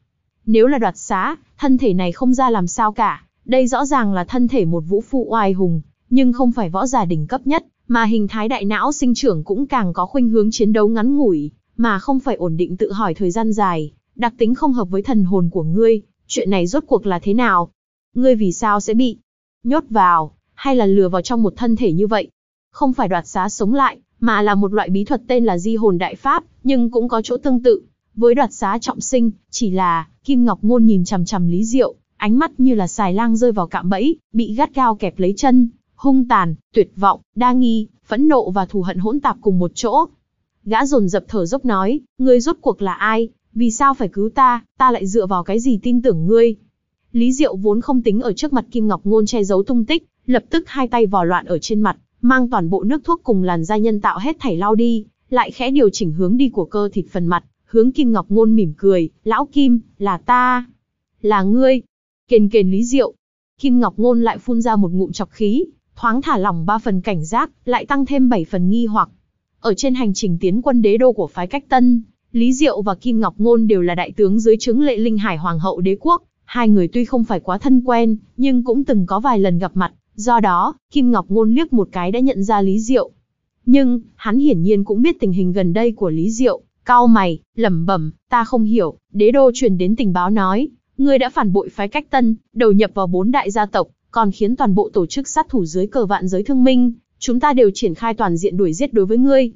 Nếu là đoạt xá, thân thể này không ra làm sao cả, đây rõ ràng là thân thể một vũ phu oai hùng, nhưng không phải võ giả đỉnh cấp nhất, mà hình thái đại não sinh trưởng cũng càng có khuynh hướng chiến đấu ngắn ngủi, mà không phải ổn định tự hỏi thời gian dài, đặc tính không hợp với thần hồn của ngươi, chuyện này rốt cuộc là thế nào? Ngươi vì sao sẽ bị nhốt vào, hay là lừa vào trong một thân thể như vậy? Không phải đoạt xá sống lại, mà là một loại bí thuật tên là di hồn đại pháp, nhưng cũng có chỗ tương tự. Với đoạt xá trọng sinh, chỉ là, Kim Ngọc Ngôn nhìn chằm chằm Lý Diệu, ánh mắt như là xài lang rơi vào cạm bẫy, bị gắt cao kẹp lấy chân, hung tàn, tuyệt vọng, đa nghi, phẫn nộ và thù hận hỗn tạp cùng một chỗ, Gã dồn dập thở dốc nói, ngươi rốt cuộc là ai, vì sao phải cứu ta, ta lại dựa vào cái gì tin tưởng ngươi. Lý Diệu vốn không tính ở trước mặt Kim Ngọc Ngôn che giấu tung tích, lập tức hai tay vò loạn ở trên mặt, mang toàn bộ nước thuốc cùng làn da nhân tạo hết thảy lao đi, lại khẽ điều chỉnh hướng đi của cơ thịt phần mặt, hướng Kim Ngọc Ngôn mỉm cười, lão Kim, là ta, là ngươi. Kền kền Lý Diệu, Kim Ngọc Ngôn lại phun ra một ngụm chọc khí, thoáng thả lỏng ba phần cảnh giác, lại tăng thêm bảy phần nghi hoặc. Ở trên hành trình tiến quân đế đô của phái cách tân, Lý Diệu và Kim Ngọc Ngôn đều là đại tướng dưới trướng lệ linh hải hoàng hậu đế quốc. Hai người tuy không phải quá thân quen, nhưng cũng từng có vài lần gặp mặt. Do đó, Kim Ngọc Ngôn liếc một cái đã nhận ra Lý Diệu. Nhưng, hắn hiển nhiên cũng biết tình hình gần đây của Lý Diệu. Cao mày, lẩm bẩm, ta không hiểu, đế đô truyền đến tình báo nói. Ngươi đã phản bội phái cách tân, đầu nhập vào bốn đại gia tộc, còn khiến toàn bộ tổ chức sát thủ dưới cờ vạn giới thương minh, chúng ta đều triển khai toàn diện đuổi giết đối với ngươi.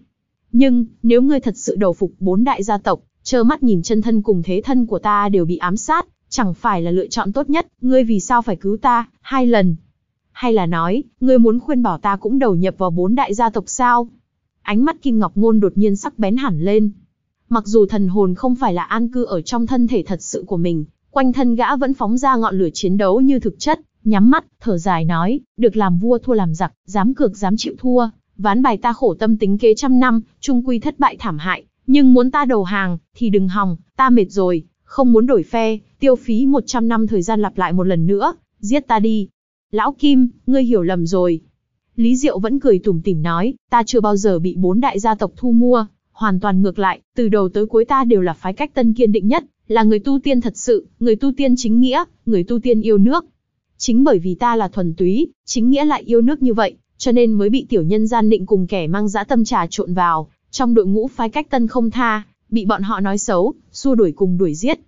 Nhưng, nếu ngươi thật sự đầu phục bốn đại gia tộc, trơ mắt nhìn chân thân cùng thế thân của ta đều bị ám sát, chẳng phải là lựa chọn tốt nhất, ngươi vì sao phải cứu ta, hai lần. Hay là nói, ngươi muốn khuyên bảo ta cũng đầu nhập vào bốn đại gia tộc sao? Ánh mắt Kim Ngọc Ngôn đột nhiên sắc bén hẳn lên. Mặc dù thần hồn không phải là an cư ở trong thân thể thật sự của mình, quanh thân gã vẫn phóng ra ngọn lửa chiến đấu như thực chất, nhắm mắt, thở dài nói, được làm vua thua làm giặc, dám cược dám chịu thua, ván bài ta khổ tâm tính kế trăm năm, trung quy thất bại thảm hại, nhưng muốn ta đầu hàng, thì đừng hòng, ta mệt rồi, không muốn đổi phe, tiêu phí 100 năm thời gian lặp lại một lần nữa, giết ta đi. Lão Kim, ngươi hiểu lầm rồi. Lý Diệu vẫn cười tủm tỉm nói, ta chưa bao giờ bị bốn đại gia tộc thu mua, hoàn toàn ngược lại, từ đầu tới cuối ta đều là phái cách tân kiên định nhất, là người tu tiên thật sự, người tu tiên chính nghĩa, người tu tiên yêu nước, Chính bởi vì ta là thuần túy, chính nghĩa lại yêu nước như vậy, cho nên mới bị tiểu nhân gian định cùng kẻ mang dã tâm trà trộn vào, trong đội ngũ phái cách tân không tha, bị bọn họ nói xấu, xua đuổi cùng đuổi giết.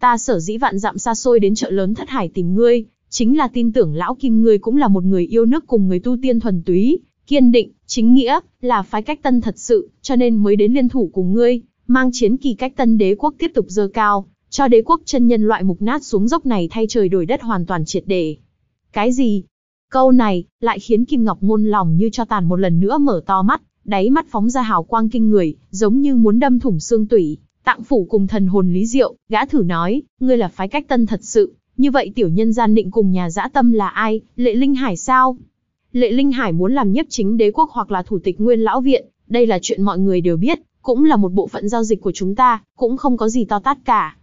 Ta sở dĩ vạn dặm xa xôi đến chợ lớn thất hải tìm ngươi, chính là tin tưởng lão kim ngươi cũng là một người yêu nước cùng người tu tiên thuần túy, kiên định, chính nghĩa, là phái cách tân thật sự, cho nên mới đến liên thủ cùng ngươi, mang chiến kỳ cách tân đế quốc tiếp tục dơ cao, cho đế quốc chân nhân loại mục nát xuống dốc này thay trời đổi đất hoàn toàn triệt để. Cái gì? Câu này lại khiến Kim Ngọc ngôn lòng như cho tàn một lần nữa mở to mắt, đáy mắt phóng ra hào quang kinh người, giống như muốn đâm thủng xương tủy. Tạng phủ cùng thần hồn Lý Diệu, gã thử nói, ngươi là phái cách tân thật sự, như vậy tiểu nhân gian định cùng nhà dã tâm là ai, Lệ Linh Hải sao? Lệ Linh Hải muốn làm nhất chính đế quốc hoặc là thủ tịch nguyên lão viện, đây là chuyện mọi người đều biết, cũng là một bộ phận giao dịch của chúng ta, cũng không có gì to tát cả.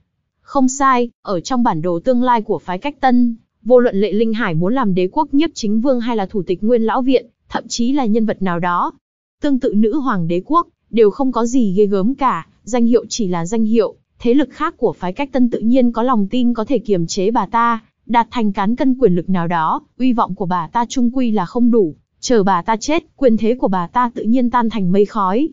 Không sai, ở trong bản đồ tương lai của phái cách tân, vô luận lệ linh hải muốn làm đế quốc nhiếp chính vương hay là thủ tịch nguyên lão viện, thậm chí là nhân vật nào đó. Tương tự nữ hoàng đế quốc, đều không có gì ghê gớm cả, danh hiệu chỉ là danh hiệu, thế lực khác của phái cách tân tự nhiên có lòng tin có thể kiềm chế bà ta, đạt thành cán cân quyền lực nào đó, uy vọng của bà ta trung quy là không đủ, chờ bà ta chết, quyền thế của bà ta tự nhiên tan thành mây khói.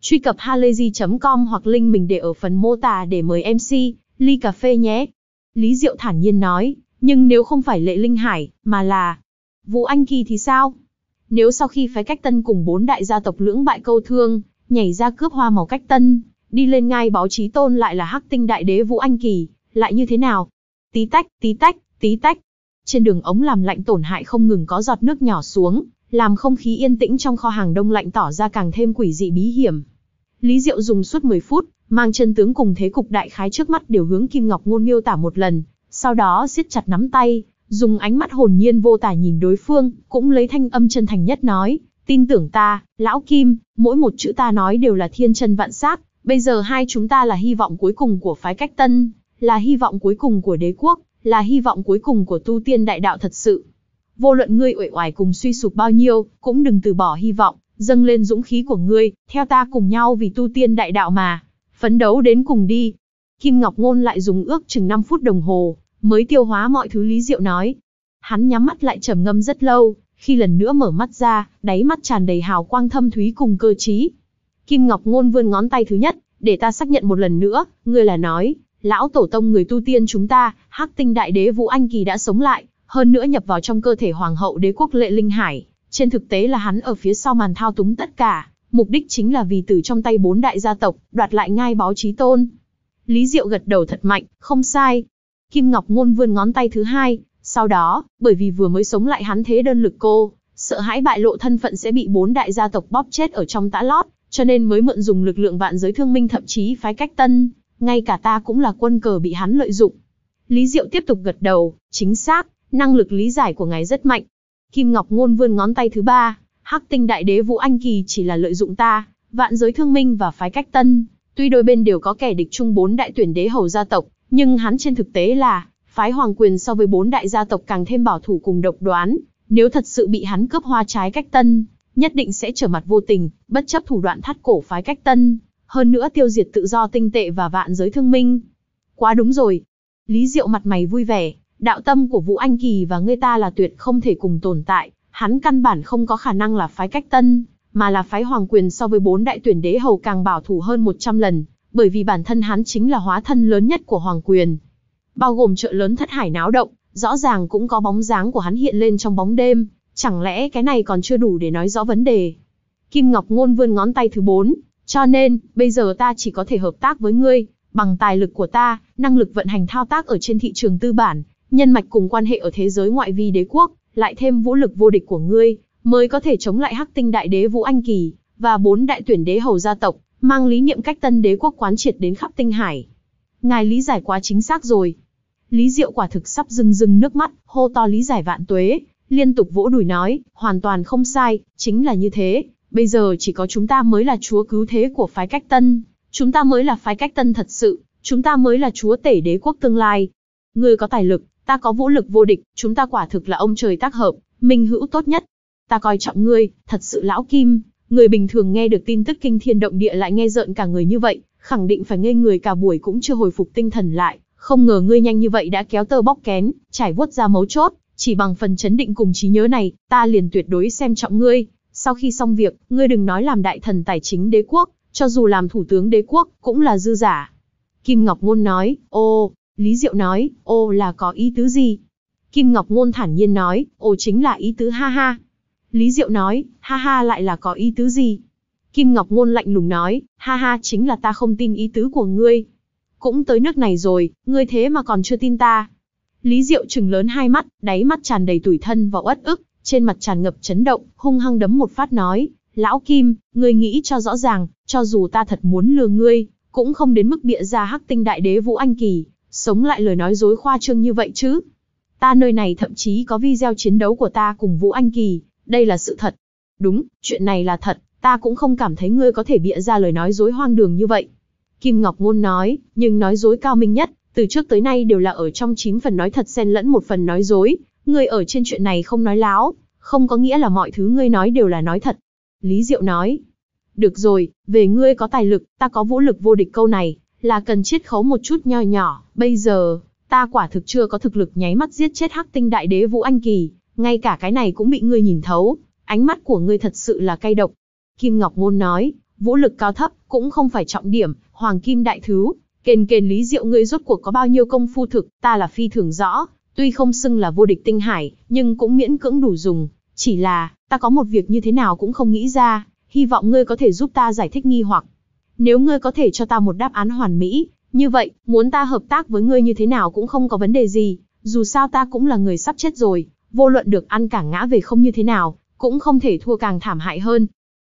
Truy cập halayzi.com hoặc link mình để ở phần mô tả để mời MC ly cà phê nhé. Lý Diệu thản nhiên nói, nhưng nếu không phải Lệ Linh Hải, mà là Vũ Anh Kỳ thì sao? Nếu sau khi phái cách tân cùng bốn đại gia tộc lưỡng bại câu thương, nhảy ra cướp hoa màu cách tân, đi lên ngay báo chí tôn lại là hắc tinh đại đế Vũ Anh Kỳ, lại như thế nào? Tí tách, tí tách, tí tách. Trên đường ống làm lạnh tổn hại không ngừng có giọt nước nhỏ xuống, làm không khí yên tĩnh trong kho hàng đông lạnh tỏ ra càng thêm quỷ dị bí hiểm. Lý Diệu dùng suốt 10 phút, mang chân tướng cùng thế cục đại khái trước mắt đều hướng Kim Ngọc Ngôn miêu tả một lần, sau đó siết chặt nắm tay, dùng ánh mắt hồn nhiên vô tả nhìn đối phương, cũng lấy thanh âm chân thành nhất nói, tin tưởng ta, lão Kim, mỗi một chữ ta nói đều là thiên chân vạn sắc, bây giờ hai chúng ta là hy vọng cuối cùng của phái cách tân, là hy vọng cuối cùng của đế quốc, là hy vọng cuối cùng của tu tiên đại đạo thật sự. Vô luận ngươi uể oải cùng suy sụp bao nhiêu, cũng đừng từ bỏ hy vọng, dâng lên dũng khí của ngươi, theo ta cùng nhau vì tu tiên đại đạo mà. Phấn đấu đến cùng đi. Kim Ngọc Ngôn lại dùng ước chừng 5 phút đồng hồ, mới tiêu hóa mọi thứ Lý Diệu nói. Hắn nhắm mắt lại trầm ngâm rất lâu, khi lần nữa mở mắt ra, đáy mắt tràn đầy hào quang thâm thúy cùng cơ trí. Kim Ngọc Ngôn vươn ngón tay thứ nhất, để ta xác nhận một lần nữa, Người là nói, lão tổ tông người tu tiên chúng ta, hắc tinh đại đế Vũ Anh Kỳ đã sống lại, hơn nữa nhập vào trong cơ thể hoàng hậu đế quốc lệ linh hải. Trên thực tế là hắn ở phía sau màn thao túng tất cả, mục đích chính là vì từ trong tay bốn đại gia tộc, đoạt lại ngai báo chí tôn. Lý Diệu gật đầu thật mạnh, không sai. Kim Ngọc Ngôn vươn ngón tay thứ hai, sau đó, bởi vì vừa mới sống lại hắn thế đơn lực cô, sợ hãi bại lộ thân phận sẽ bị bốn đại gia tộc bóp chết ở trong tã lót, cho nên mới mượn dùng lực lượng vạn giới thương minh thậm chí phái cách tân, ngay cả ta cũng là quân cờ bị hắn lợi dụng. Lý Diệu tiếp tục gật đầu, chính xác, năng lực lý giải của ngài rất mạnh. Kim Ngọc Ngôn vươn ngón tay thứ ba, Hắc Tinh Đại Đế Vũ Anh Kỳ chỉ là lợi dụng ta, vạn giới thương minh và phái cách tân. Tuy đôi bên đều có kẻ địch chung bốn đại tuyển đế hầu gia tộc, nhưng hắn trên thực tế là phái hoàng quyền so với bốn đại gia tộc càng thêm bảo thủ cùng độc đoán. Nếu thật sự bị hắn cướp hoa trái cách tân, nhất định sẽ trở mặt vô tình, bất chấp thủ đoạn thắt cổ phái cách tân. Hơn nữa tiêu diệt tự do tinh tệ và vạn giới thương minh. Quá đúng rồi. Lý Diệu mặt mày vui vẻ, đạo tâm của Vũ Anh Kỳ và người ta là tuyệt không thể cùng tồn tại, Hắn căn bản không có khả năng là phái cách tân, mà là phái hoàng quyền so với bốn đại tuyển đế hầu càng bảo thủ hơn 100 lần, bởi vì bản thân hắn chính là hóa thân lớn nhất của hoàng quyền. Bao gồm chợ lớn thất hải náo động, rõ ràng cũng có bóng dáng của hắn hiện lên trong bóng đêm, chẳng lẽ cái này còn chưa đủ để nói rõ vấn đề. Kim Ngọc Ngôn vươn ngón tay thứ bốn, cho nên, bây giờ ta chỉ có thể hợp tác với ngươi, bằng tài lực của ta, năng lực vận hành thao tác ở trên thị trường tư bản, nhân mạch cùng quan hệ ở thế giới ngoại vi đế quốc, lại thêm vũ lực vô địch của ngươi, mới có thể chống lại Hắc Tinh Đại Đế Vũ Anh Kỳ và bốn đại tuyển đế hầu gia tộc, mang lý niệm cách Tân Đế quốc quán triệt đến khắp Tinh Hải. Ngài lý giải quá chính xác rồi. Lý Diệu quả thực sắp rưng rưng nước mắt, hô to lý giải vạn tuế, liên tục vỗ đùi nói, hoàn toàn không sai, chính là như thế, bây giờ chỉ có chúng ta mới là chúa cứu thế của phái cách Tân, chúng ta mới là phái cách Tân thật sự, chúng ta mới là chúa tể đế quốc tương lai. người có tài lực, Ta có vũ lực vô địch, chúng ta quả thực là ông trời tác hợp, minh hữu tốt nhất. Ta coi trọng ngươi, thật sự lão kim, người bình thường nghe được tin tức kinh thiên động địa lại nghe rợn cả người như vậy, khẳng định phải ngây người cả buổi cũng chưa hồi phục tinh thần lại, không ngờ ngươi nhanh như vậy đã kéo tơ bóc kén, trải vuốt ra mấu chốt, chỉ bằng phần chấn định cùng trí nhớ này, ta liền tuyệt đối xem trọng ngươi. Sau khi xong việc, ngươi đừng nói làm đại thần tài chính đế quốc, cho dù làm thủ tướng đế quốc, cũng là dư giả. Kim Ngọc Ngôn nói, ô, Lý Diệu nói, ô là có ý tứ gì? Kim Ngọc Ngôn thản nhiên nói, ô chính là ý tứ ha ha. Lý Diệu nói, ha ha lại là có ý tứ gì? Kim Ngọc Ngôn lạnh lùng nói, ha ha chính là ta không tin ý tứ của ngươi. Cũng tới nước này rồi, ngươi thế mà còn chưa tin ta. Lý Diệu trừng lớn hai mắt, đáy mắt tràn đầy tủi thân và uất ức, trên mặt tràn ngập chấn động, hung hăng đấm một phát nói, lão Kim, ngươi nghĩ cho rõ ràng, cho dù ta thật muốn lừa ngươi, cũng không đến mức bịa ra hắc tinh đại đế Vũ Anh Kỳ, Sống lại lời nói dối khoa trương như vậy chứ. Ta nơi này thậm chí có video chiến đấu của ta cùng Vũ Anh Kỳ, đây là sự thật. Đúng, chuyện này là thật, ta cũng không cảm thấy ngươi có thể bịa ra lời nói dối hoang đường như vậy. Kim Ngọc Ngôn nói, nhưng nói dối cao minh nhất, từ trước tới nay đều là ở trong 9 phần nói thật xen lẫn một phần nói dối. Ngươi ở trên chuyện này không nói láo, không có nghĩa là mọi thứ ngươi nói đều là nói thật. Lý Diệu nói, được rồi, về ngươi có tài lực, ta có vũ lực vô địch câu này, là cần chiết khấu một chút nho nhỏ, bây giờ, ta quả thực chưa có thực lực nháy mắt giết chết hắc tinh đại đế Vũ Anh Kỳ, ngay cả cái này cũng bị ngươi nhìn thấu, ánh mắt của ngươi thật sự là cay độc. Kim Ngọc Ngôn nói, vũ lực cao thấp, cũng không phải trọng điểm, hoàng kim đại thứ, kền kền lý diệu ngươi rốt cuộc có bao nhiêu công phu thực, ta là phi thường rõ, tuy không xưng là vô địch tinh hải, nhưng cũng miễn cưỡng đủ dùng, chỉ là, ta có một việc như thế nào cũng không nghĩ ra, hy vọng ngươi có thể giúp ta giải thích nghi hoặc nếu ngươi có thể cho ta một đáp án hoàn mỹ, như vậy, muốn ta hợp tác với ngươi như thế nào cũng không có vấn đề gì, dù sao ta cũng là người sắp chết rồi, vô luận được ăn cả ngã về không như thế nào, cũng không thể thua càng thảm hại hơn.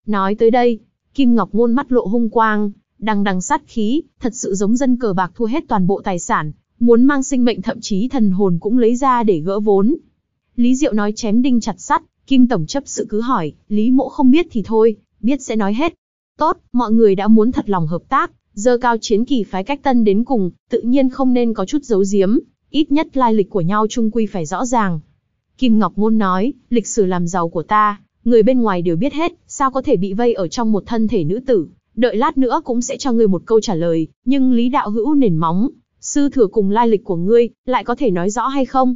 Nói tới đây, Kim Ngọc Ngôn mắt lộ hung quang, đằng đằng sát khí, thật sự giống dân cờ bạc thua hết toàn bộ tài sản, muốn mang sinh mệnh thậm chí thần hồn cũng lấy ra để gỡ vốn. Lý Diệu nói chém đinh chặt sắt, Kim Tổng chấp sự cứ hỏi, Lý Mộ không biết thì thôi, biết sẽ nói hết, Tốt, mọi người đã muốn thật lòng hợp tác, Giờ cao chiến kỳ phái cách tân đến cùng, tự nhiên không nên có chút giấu giếm, ít nhất lai lịch của nhau chung quy phải rõ ràng. Kim Ngọc Ngôn nói, lịch sử làm giàu của ta, người bên ngoài đều biết hết, sao có thể bị vây ở trong một thân thể nữ tử, đợi lát nữa cũng sẽ cho ngươi một câu trả lời, nhưng Lý Đạo Hữu nền móng, sư thừa cùng lai lịch của ngươi, lại có thể nói rõ hay không?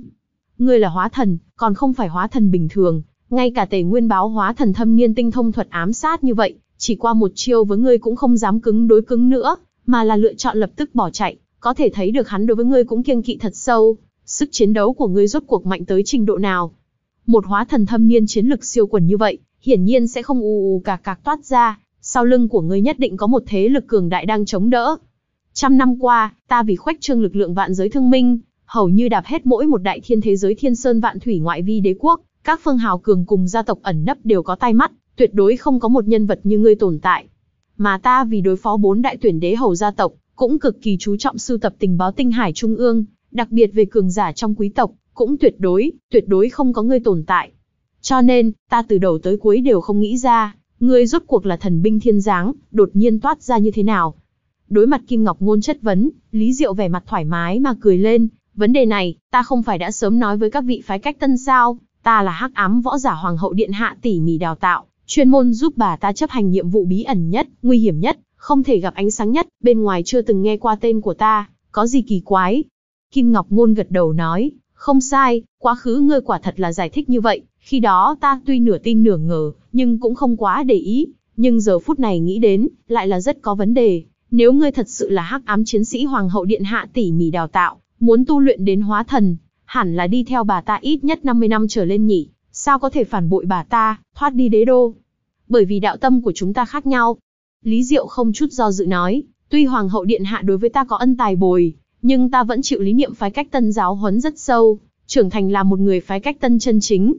Ngươi là hóa thần, còn không phải hóa thần bình thường, ngay cả tề nguyên báo hóa thần thâm niên tinh thông thuật ám sát như vậy, chỉ qua một chiêu với ngươi cũng không dám cứng đối cứng nữa, mà là lựa chọn lập tức bỏ chạy, có thể thấy được hắn đối với ngươi cũng kiêng kỵ thật sâu, sức chiến đấu của ngươi rốt cuộc mạnh tới trình độ nào. Một hóa thần thâm niên chiến lực siêu quần như vậy, hiển nhiên sẽ không u u cả cạc toát ra, sau lưng của ngươi nhất định có một thế lực cường đại đang chống đỡ. Trăm năm qua, ta vì khoách trương lực lượng vạn giới thương minh, hầu như đạp hết mỗi một đại thiên thế giới thiên sơn vạn thủy ngoại vi đế quốc, các phương hào cường cùng gia tộc ẩn nấp đều có tai mắt, tuyệt đối không có một nhân vật như ngươi tồn tại. Mà ta vì đối phó bốn đại tuyển đế hầu gia tộc, cũng cực kỳ chú trọng sưu tập tình báo tinh hải trung ương, đặc biệt về cường giả trong quý tộc, cũng tuyệt đối, tuyệt đối không có ngươi tồn tại. Cho nên, ta từ đầu tới cuối đều không nghĩ ra, ngươi rốt cuộc là thần binh thiên giáng, đột nhiên toát ra như thế nào. Đối mặt Kim Ngọc Ngôn chất vấn, Lý Diệu vẻ mặt thoải mái mà cười lên, vấn đề này, ta không phải đã sớm nói với các vị phái cách tân sao, ta là hắc ám võ giả hoàng hậu điện hạ tỉ mỉ đào tạo, chuyên môn giúp bà ta chấp hành nhiệm vụ bí ẩn nhất, nguy hiểm nhất, không thể gặp ánh sáng nhất, bên ngoài chưa từng nghe qua tên của ta, có gì kỳ quái. Kim Ngọc Ngôn gật đầu nói, không sai, quá khứ ngươi quả thật là giải thích như vậy, khi đó ta tuy nửa tin nửa ngờ, nhưng cũng không quá để ý, nhưng giờ phút này nghĩ đến, lại là rất có vấn đề. Nếu ngươi thật sự là hắc ám chiến sĩ Hoàng hậu Điện Hạ tỉ mỉ đào tạo, muốn tu luyện đến hóa thần, hẳn là đi theo bà ta ít nhất 50 năm trở lên nhỉ sao có thể phản bội bà ta, thoát đi đế đô. Bởi vì đạo tâm của chúng ta khác nhau. Lý Diệu không chút do dự nói, tuy Hoàng hậu Điện Hạ đối với ta có ân tài bồi, nhưng ta vẫn chịu lý niệm phái cách tân giáo huấn rất sâu, trưởng thành là một người phái cách tân chân chính.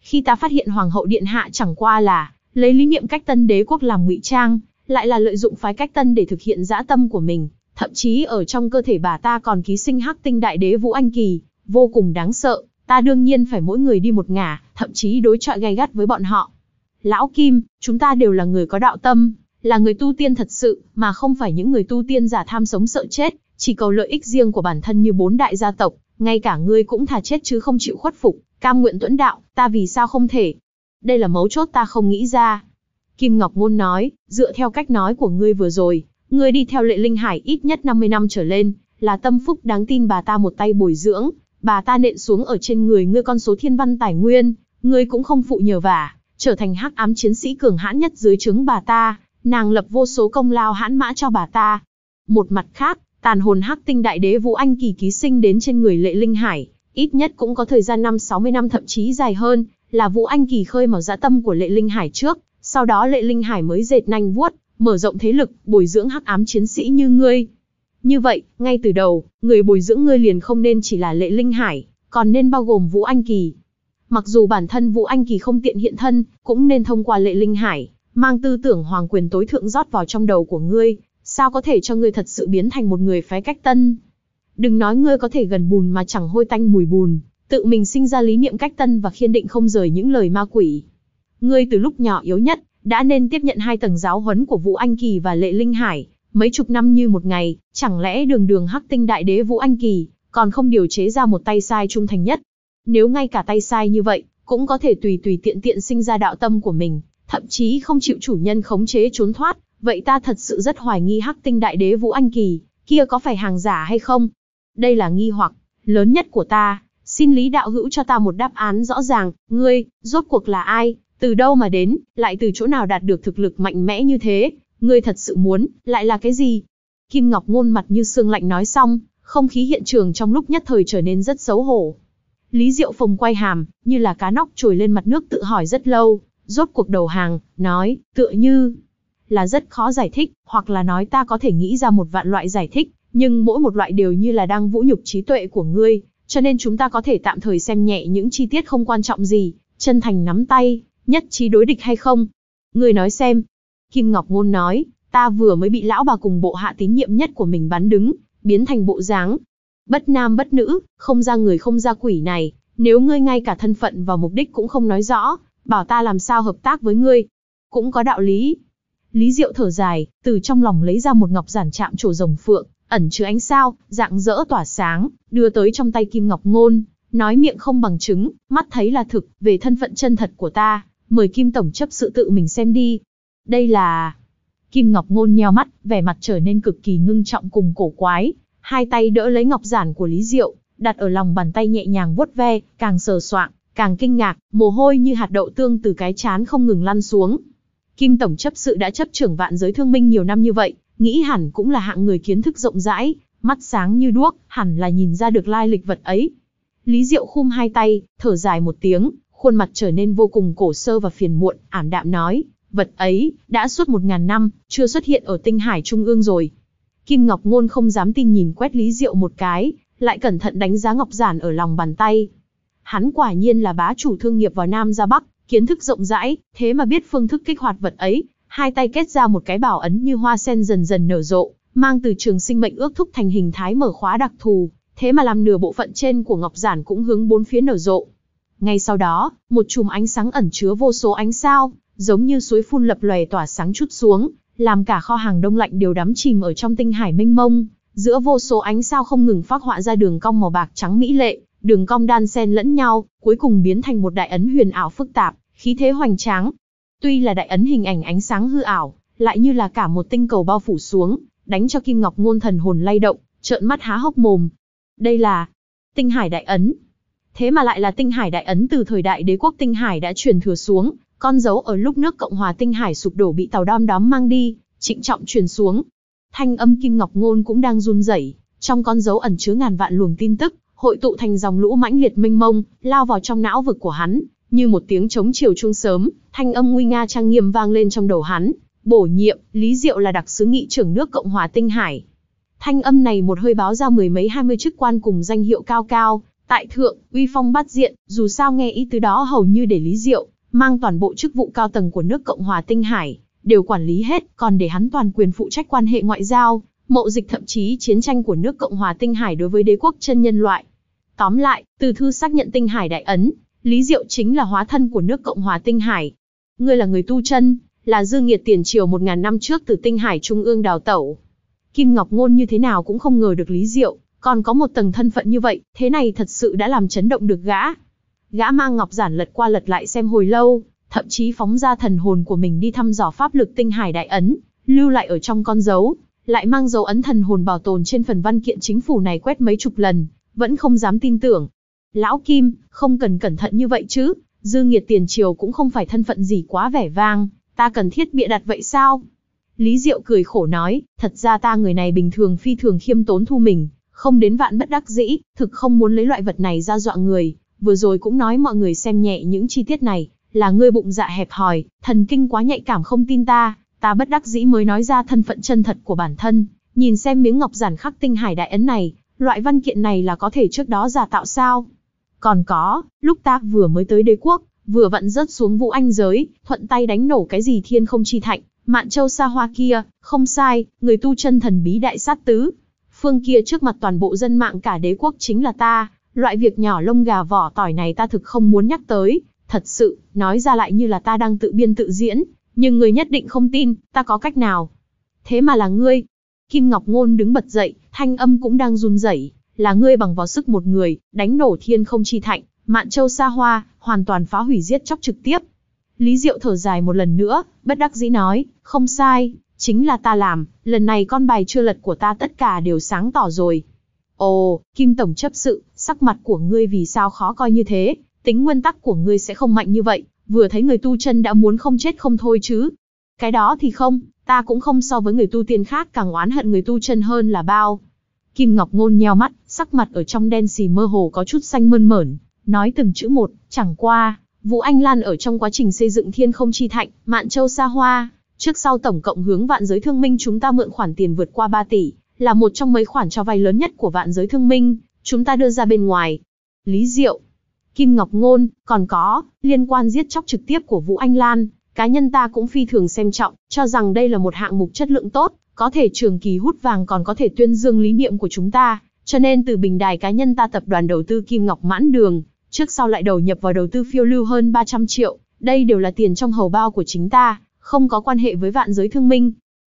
Khi ta phát hiện Hoàng hậu Điện Hạ chẳng qua là, lấy lý niệm cách tân đế quốc làm ngụy trang, lại là lợi dụng phái cách tân để thực hiện dã tâm của mình, thậm chí ở trong cơ thể bà ta còn ký sinh hắc tinh đại đế Vũ Anh Kỳ, vô cùng đáng sợ, Ta đương nhiên phải mỗi người đi một ngả, thậm chí đối chọi gay gắt với bọn họ. Lão Kim, chúng ta đều là người có đạo tâm, là người tu tiên thật sự, mà không phải những người tu tiên giả tham sống sợ chết, chỉ cầu lợi ích riêng của bản thân như bốn đại gia tộc, ngay cả ngươi cũng thà chết chứ không chịu khuất phục, cam nguyện tuẫn đạo, ta vì sao không thể? Đây là mấu chốt ta không nghĩ ra. Kim Ngọc Ngôn nói, dựa theo cách nói của ngươi vừa rồi, ngươi đi theo lệ linh hải ít nhất 50 năm trở lên, là tâm phúc đáng tin bà ta một tay bồi dưỡng, bà ta nện xuống ở trên người ngươi con số thiên văn tài nguyên, ngươi cũng không phụ nhờ vả, trở thành hắc ám chiến sĩ cường hãn nhất dưới trướng bà ta, nàng lập vô số công lao hãn mã cho bà ta. Một mặt khác, tàn hồn hắc tinh đại đế Vũ Anh Kỳ ký sinh đến trên người Lệ Linh Hải, ít nhất cũng có thời gian năm 60 năm thậm chí dài hơn, là Vũ Anh Kỳ khơi mở dã dạ tâm của Lệ Linh Hải trước, sau đó Lệ Linh Hải mới dệt nanh vuốt, mở rộng thế lực, bồi dưỡng hắc ám chiến sĩ như ngươi. Như vậy, ngay từ đầu, người bồi dưỡng ngươi liền không nên chỉ là Lệ Linh Hải, còn nên bao gồm Vũ Anh Kỳ. Mặc dù bản thân Vũ Anh Kỳ không tiện hiện thân, cũng nên thông qua Lệ Linh Hải, mang tư tưởng hoàng quyền tối thượng rót vào trong đầu của ngươi, sao có thể cho ngươi thật sự biến thành một người phái cách tân. Đừng nói ngươi có thể gần bùn mà chẳng hôi tanh mùi bùn, tự mình sinh ra lý niệm cách tân và khiên định không rời những lời ma quỷ. Ngươi từ lúc nhỏ yếu nhất, đã nên tiếp nhận hai tầng giáo huấn của Vũ Anh Kỳ và Lệ Linh Hải, Mấy chục năm như một ngày, chẳng lẽ đường đường hắc tinh đại đế Vũ Anh Kỳ, còn không điều chế ra một tay sai trung thành nhất. Nếu ngay cả tay sai như vậy, cũng có thể tùy tùy tiện tiện sinh ra đạo tâm của mình, thậm chí không chịu chủ nhân khống chế trốn thoát, vậy ta thật sự rất hoài nghi hắc tinh đại đế Vũ Anh Kỳ, kia có phải hàng giả hay không? Đây là nghi hoặc lớn nhất của ta, xin Lý Đạo Hữu cho ta một đáp án rõ ràng, ngươi, rốt cuộc là ai, từ đâu mà đến, lại từ chỗ nào đạt được thực lực mạnh mẽ như thế, Ngươi thật sự muốn, lại là cái gì? Kim Ngọc ngôn mặt như xương lạnh nói xong, không khí hiện trường trong lúc nhất thời trở nên rất xấu hổ. Lý Diệu Phong quay hàm, như là cá nóc trồi lên mặt nước tự hỏi rất lâu, rốt cuộc đầu hàng, nói, tựa như là rất khó giải thích, hoặc là nói ta có thể nghĩ ra một vạn loại giải thích, nhưng mỗi một loại đều như là đang vũ nhục trí tuệ của ngươi, cho nên chúng ta có thể tạm thời xem nhẹ những chi tiết không quan trọng gì, chân thành nắm tay, nhất trí đối địch hay không. Ngươi nói xem, Kim Ngọc Ngôn nói, ta vừa mới bị lão bà cùng bộ hạ tín nhiệm nhất của mình bắn đứng, biến thành bộ dáng. Bất nam bất nữ, không ra người không ra quỷ này, nếu ngươi ngay cả thân phận và mục đích cũng không nói rõ, bảo ta làm sao hợp tác với ngươi. Cũng có đạo lý. Lý Diệu thở dài, từ trong lòng lấy ra một ngọc giản chạm trổ rồng phượng, ẩn chứa ánh sao, dạng rỡ tỏa sáng, đưa tới trong tay Kim Ngọc Ngôn, nói miệng không bằng chứng, mắt thấy là thực, về thân phận chân thật của ta, mời Kim Tổng chấp sự tự mình xem đi, đây là... Kim Ngọc Ngôn nheo mắt, vẻ mặt trở nên cực kỳ ngưng trọng cùng cổ quái, hai tay đỡ lấy ngọc giản của Lý Diệu, đặt ở lòng bàn tay nhẹ nhàng vuốt ve, càng sờ soạng, càng kinh ngạc, mồ hôi như hạt đậu tương từ cái chán không ngừng lăn xuống. Kim Tổng chấp sự đã chấp trưởng vạn giới thương minh nhiều năm như vậy, nghĩ hẳn cũng là hạng người kiến thức rộng rãi, mắt sáng như đuốc, hẳn là nhìn ra được lai lịch vật ấy. Lý Diệu khum hai tay, thở dài một tiếng, khuôn mặt trở nên vô cùng cổ sơ và phiền muộn, ảm đạm nói, vật ấy, đã suốt một ngàn năm, chưa xuất hiện ở tinh hải trung ương rồi. Kim Ngọc Ngôn không dám tin nhìn quét Lý Diệu một cái, lại cẩn thận đánh giá ngọc giản ở lòng bàn tay. Hắn quả nhiên là bá chủ thương nghiệp vào Nam ra Bắc, kiến thức rộng rãi, thế mà biết phương thức kích hoạt vật ấy, hai tay kết ra một cái bảo ấn như hoa sen dần dần nở rộ, mang từ trường sinh mệnh ước thúc thành hình thái mở khóa đặc thù, thế mà làm nửa bộ phận trên của ngọc giản cũng hướng bốn phía nở rộ. Ngay sau đó, một chùm ánh sáng ẩn chứa vô số ánh sao, giống như suối phun lập lòe tỏa sáng chút xuống, làm cả kho hàng đông lạnh đều đắm chìm ở trong tinh hải mênh mông, giữa vô số ánh sao không ngừng phác họa ra đường cong màu bạc trắng mỹ lệ, đường cong đan xen lẫn nhau, cuối cùng biến thành một đại ấn huyền ảo phức tạp, khí thế hoành tráng. Tuy là đại ấn hình ảnh ánh sáng hư ảo, lại như là cả một tinh cầu bao phủ xuống, đánh cho Kim Ngọc Ngôn thần hồn lay động, trợn mắt há hốc mồm. Đây là Tinh Hải Đại Ấn. Thế mà lại là Tinh Hải Đại Ấn từ thời đại đế quốc Tinh Hải đã truyền thừa xuống, con dấu ở lúc nước Cộng hòa Tinh Hải sụp đổ bị tàu đom đóm mang đi, trịnh trọng truyền xuống. Thanh âm Kim Ngọc Ngôn cũng đang run rẩy, trong con dấu ẩn chứa ngàn vạn luồng tin tức, hội tụ thành dòng lũ mãnh liệt mênh mông, lao vào trong não vực của hắn, như một tiếng trống chiều chuông sớm, thanh âm nguy nga trang nghiêm vang lên trong đầu hắn, bổ nhiệm, Lý Diệu là đặc sứ nghị trưởng nước Cộng hòa Tinh Hải. Thanh âm này một hơi báo ra mười mấy hai mươi chức quan cùng danh hiệu cao cao, tại thượng, uy phong bát diện, dù sao nghe ý tứ đó hầu như để Lý Diệu, mang toàn bộ chức vụ cao tầng của nước Cộng hòa Tinh Hải, đều quản lý hết, còn để hắn toàn quyền phụ trách quan hệ ngoại giao, mậu dịch thậm chí chiến tranh của nước Cộng hòa Tinh Hải đối với đế quốc chân nhân loại. Tóm lại, từ thư xác nhận Tinh Hải đại ấn, Lý Diệu chính là hóa thân của nước Cộng hòa Tinh Hải. Ngươi là người tu chân, là dương nghiệt tiền triều 1.000 năm trước từ Tinh Hải Trung ương đào tẩu. Kim Ngọc Ngôn như thế nào cũng không ngờ được Lý Diệu, còn có một tầng thân phận như vậy, thế này thật sự đã làm chấn động được gã. Gã mang ngọc giản lật qua lật lại xem hồi lâu, thậm chí phóng ra thần hồn của mình đi thăm dò pháp lực tinh hải đại ấn, lưu lại ở trong con dấu, lại mang dấu ấn thần hồn bảo tồn trên phần văn kiện chính phủ này quét mấy chục lần, vẫn không dám tin tưởng. Lão Kim, không cần cẩn thận như vậy chứ, dư nghiệt tiền triều cũng không phải thân phận gì quá vẻ vang, ta cần thiết bịa đặt vậy sao? Lý Diệu cười khổ nói, thật ra ta người này bình thường phi thường khiêm tốn thu mình, không đến vạn bất đắc dĩ, thực không muốn lấy loại vật này ra dọa người, vừa rồi cũng nói mọi người xem nhẹ những chi tiết này, là ngươi bụng dạ hẹp hòi, thần kinh quá nhạy cảm không tin ta, ta bất đắc dĩ mới nói ra thân phận chân thật của bản thân, nhìn xem miếng ngọc giản khắc tinh hải đại ấn này, loại văn kiện này là có thể trước đó giả tạo sao? Còn có, lúc ta vừa mới tới đế quốc, vừa vặn rớt xuống vũ anh giới, thuận tay đánh nổ cái gì thiên không chi thạnh, mạn châu xa hoa kia, không sai, người tu chân thần bí đại sát tứ. Phương kia trước mặt toàn bộ dân mạng cả đế quốc chính là ta, Loại việc nhỏ lông gà vỏ tỏi này ta thực không muốn nhắc tới, thật sự, nói ra lại như là ta đang tự biên tự diễn, nhưng người nhất định không tin, ta có cách nào. Thế mà là ngươi. Kim Ngọc Ngôn đứng bật dậy, thanh âm cũng đang run rẩy, là ngươi bằng võ sức một người, đánh nổ thiên không chi thạnh, mạn châu xa hoa, hoàn toàn phá hủy giết chóc trực tiếp. Lý Diệu thở dài một lần nữa, bất đắc dĩ nói, không sai, chính là ta làm, lần này con bài chưa lật của ta tất cả đều sáng tỏ rồi. Ồ, Kim Tổng chấp sự, sắc mặt của ngươi vì sao khó coi như thế, tính nguyên tắc của ngươi sẽ không mạnh như vậy, vừa thấy người tu chân đã muốn không chết không thôi chứ. Cái đó thì không, ta cũng không so với người tu tiên khác càng oán hận người tu chân hơn là bao. Kim Ngọc Ngôn nheo mắt, sắc mặt ở trong đen xì mơ hồ có chút xanh mơn mởn, nói từng chữ một, chẳng qua, Vũ Anh Lan ở trong quá trình xây dựng thiên không chi thạnh, Mạn Châu Sa Hoa, trước sau tổng cộng hướng vạn giới thương minh chúng ta mượn khoản tiền vượt qua 3 tỷ, là một trong mấy khoản cho vay lớn nhất của vạn giới thương minh, chúng ta đưa ra bên ngoài. Lý Diệu, Kim Ngọc Ngôn, còn có, liên quan giết chóc trực tiếp của Vũ Anh Lan, cá nhân ta cũng phi thường xem trọng, cho rằng đây là một hạng mục chất lượng tốt, có thể trường kỳ hút vàng còn có thể tuyên dương lý niệm của chúng ta, cho nên từ bình đài cá nhân ta tập đoàn đầu tư Kim Ngọc Mãn Đường, trước sau lại đầu nhập vào đầu tư phiêu lưu hơn 300 triệu, đây đều là tiền trong hầu bao của chính ta, không có quan hệ với vạn giới thương minh.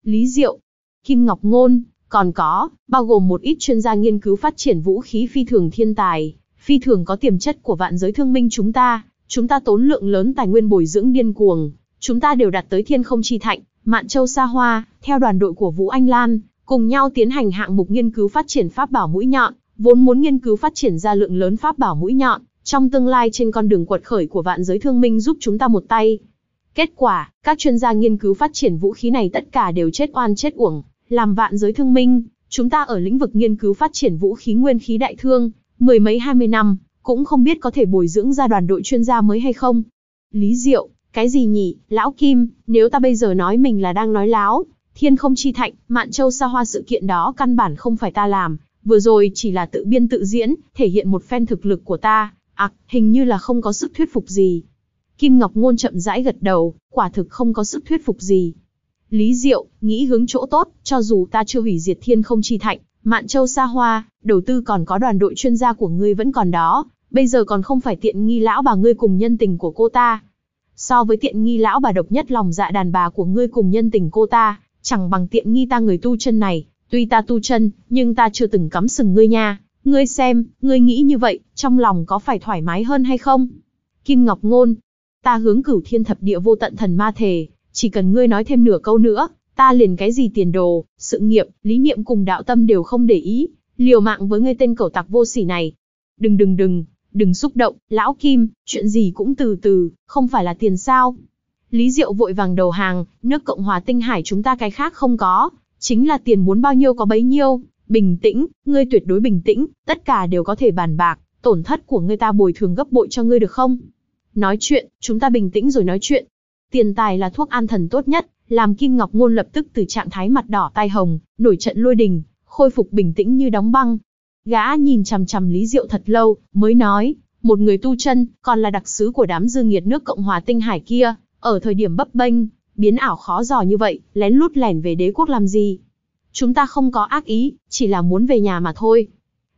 Lý Diệu, Kim Ngọc Ngôn, còn có, bao gồm một ít chuyên gia nghiên cứu phát triển vũ khí phi thường thiên tài, phi thường có tiềm chất của vạn giới thương minh chúng ta, chúng ta tốn lượng lớn tài nguyên bồi dưỡng điên cuồng, chúng ta đều đạt tới thiên không chi thạnh, Mạn Châu xa Hoa, theo đoàn đội của Vũ Anh Lan, cùng nhau tiến hành hạng mục nghiên cứu phát triển pháp bảo mũi nhọn, vốn muốn nghiên cứu phát triển ra lượng lớn pháp bảo mũi nhọn, trong tương lai trên con đường quật khởi của vạn giới thương minh giúp chúng ta một tay. Kết quả, các chuyên gia nghiên cứu phát triển vũ khí này tất cả đều chết oan chết uổng, làm vạn giới thương minh, chúng ta ở lĩnh vực nghiên cứu phát triển vũ khí nguyên khí đại thương, mười mấy hai mươi năm, cũng không biết có thể bồi dưỡng ra đoàn đội chuyên gia mới hay không. Lý Diệu, cái gì nhỉ, lão Kim, nếu ta bây giờ nói mình là đang nói láo, thiên không chi thạnh, mạn châu xa hoa sự kiện đó căn bản không phải ta làm, vừa rồi chỉ là tự biên tự diễn, thể hiện một phen thực lực của ta, ạc, à, hình như là không có sức thuyết phục gì. Kim Ngọc Ngôn chậm rãi gật đầu, quả thực không có sức thuyết phục gì. Lý Diệu, nghĩ hướng chỗ tốt, cho dù ta chưa hủy diệt thiên không chi thạnh, Mạn Châu xa hoa, đầu tư còn có đoàn đội chuyên gia của ngươi vẫn còn đó, bây giờ còn không phải tiện nghi lão bà ngươi cùng nhân tình của cô ta. So với tiện nghi lão bà độc nhất lòng dạ đàn bà của ngươi cùng nhân tình cô ta, chẳng bằng tiện nghi ta người tu chân này, tuy ta tu chân, nhưng ta chưa từng cắm sừng ngươi nha. Ngươi xem, ngươi nghĩ như vậy, trong lòng có phải thoải mái hơn hay không? Kim Ngọc Ngôn, ta hướng cửu thiên thập địa vô tận thần ma thề, chỉ cần ngươi nói thêm nửa câu nữa, ta liền cái gì tiền đồ, sự nghiệp, lý niệm cùng đạo tâm đều không để ý, liều mạng với ngươi tên cẩu tặc vô sỉ này. Đừng đừng đừng, đừng xúc động, lão Kim, chuyện gì cũng từ từ, không phải là tiền sao. Lý Diệu vội vàng đầu hàng, nước Cộng hòa Tinh Hải chúng ta cái khác không có, chính là tiền muốn bao nhiêu có bấy nhiêu, bình tĩnh, ngươi tuyệt đối bình tĩnh, tất cả đều có thể bàn bạc, tổn thất của ngươi ta bồi thường gấp bội cho ngươi được không? Nói chuyện, chúng ta bình tĩnh rồi nói chuyện, Tiền tài là thuốc an thần tốt nhất, làm Kim Ngọc Ngôn lập tức từ trạng thái mặt đỏ tai hồng, nổi trận lôi đình, khôi phục bình tĩnh như đóng băng. Gã nhìn chằm chằm Lý Diệu thật lâu, mới nói, một người tu chân, còn là đặc sứ của đám dương nhiệt nước Cộng hòa Tinh Hải kia, ở thời điểm bấp bênh, biến ảo khó dò như vậy, lén lút lẻn về đế quốc làm gì? Chúng ta không có ác ý, chỉ là muốn về nhà mà thôi.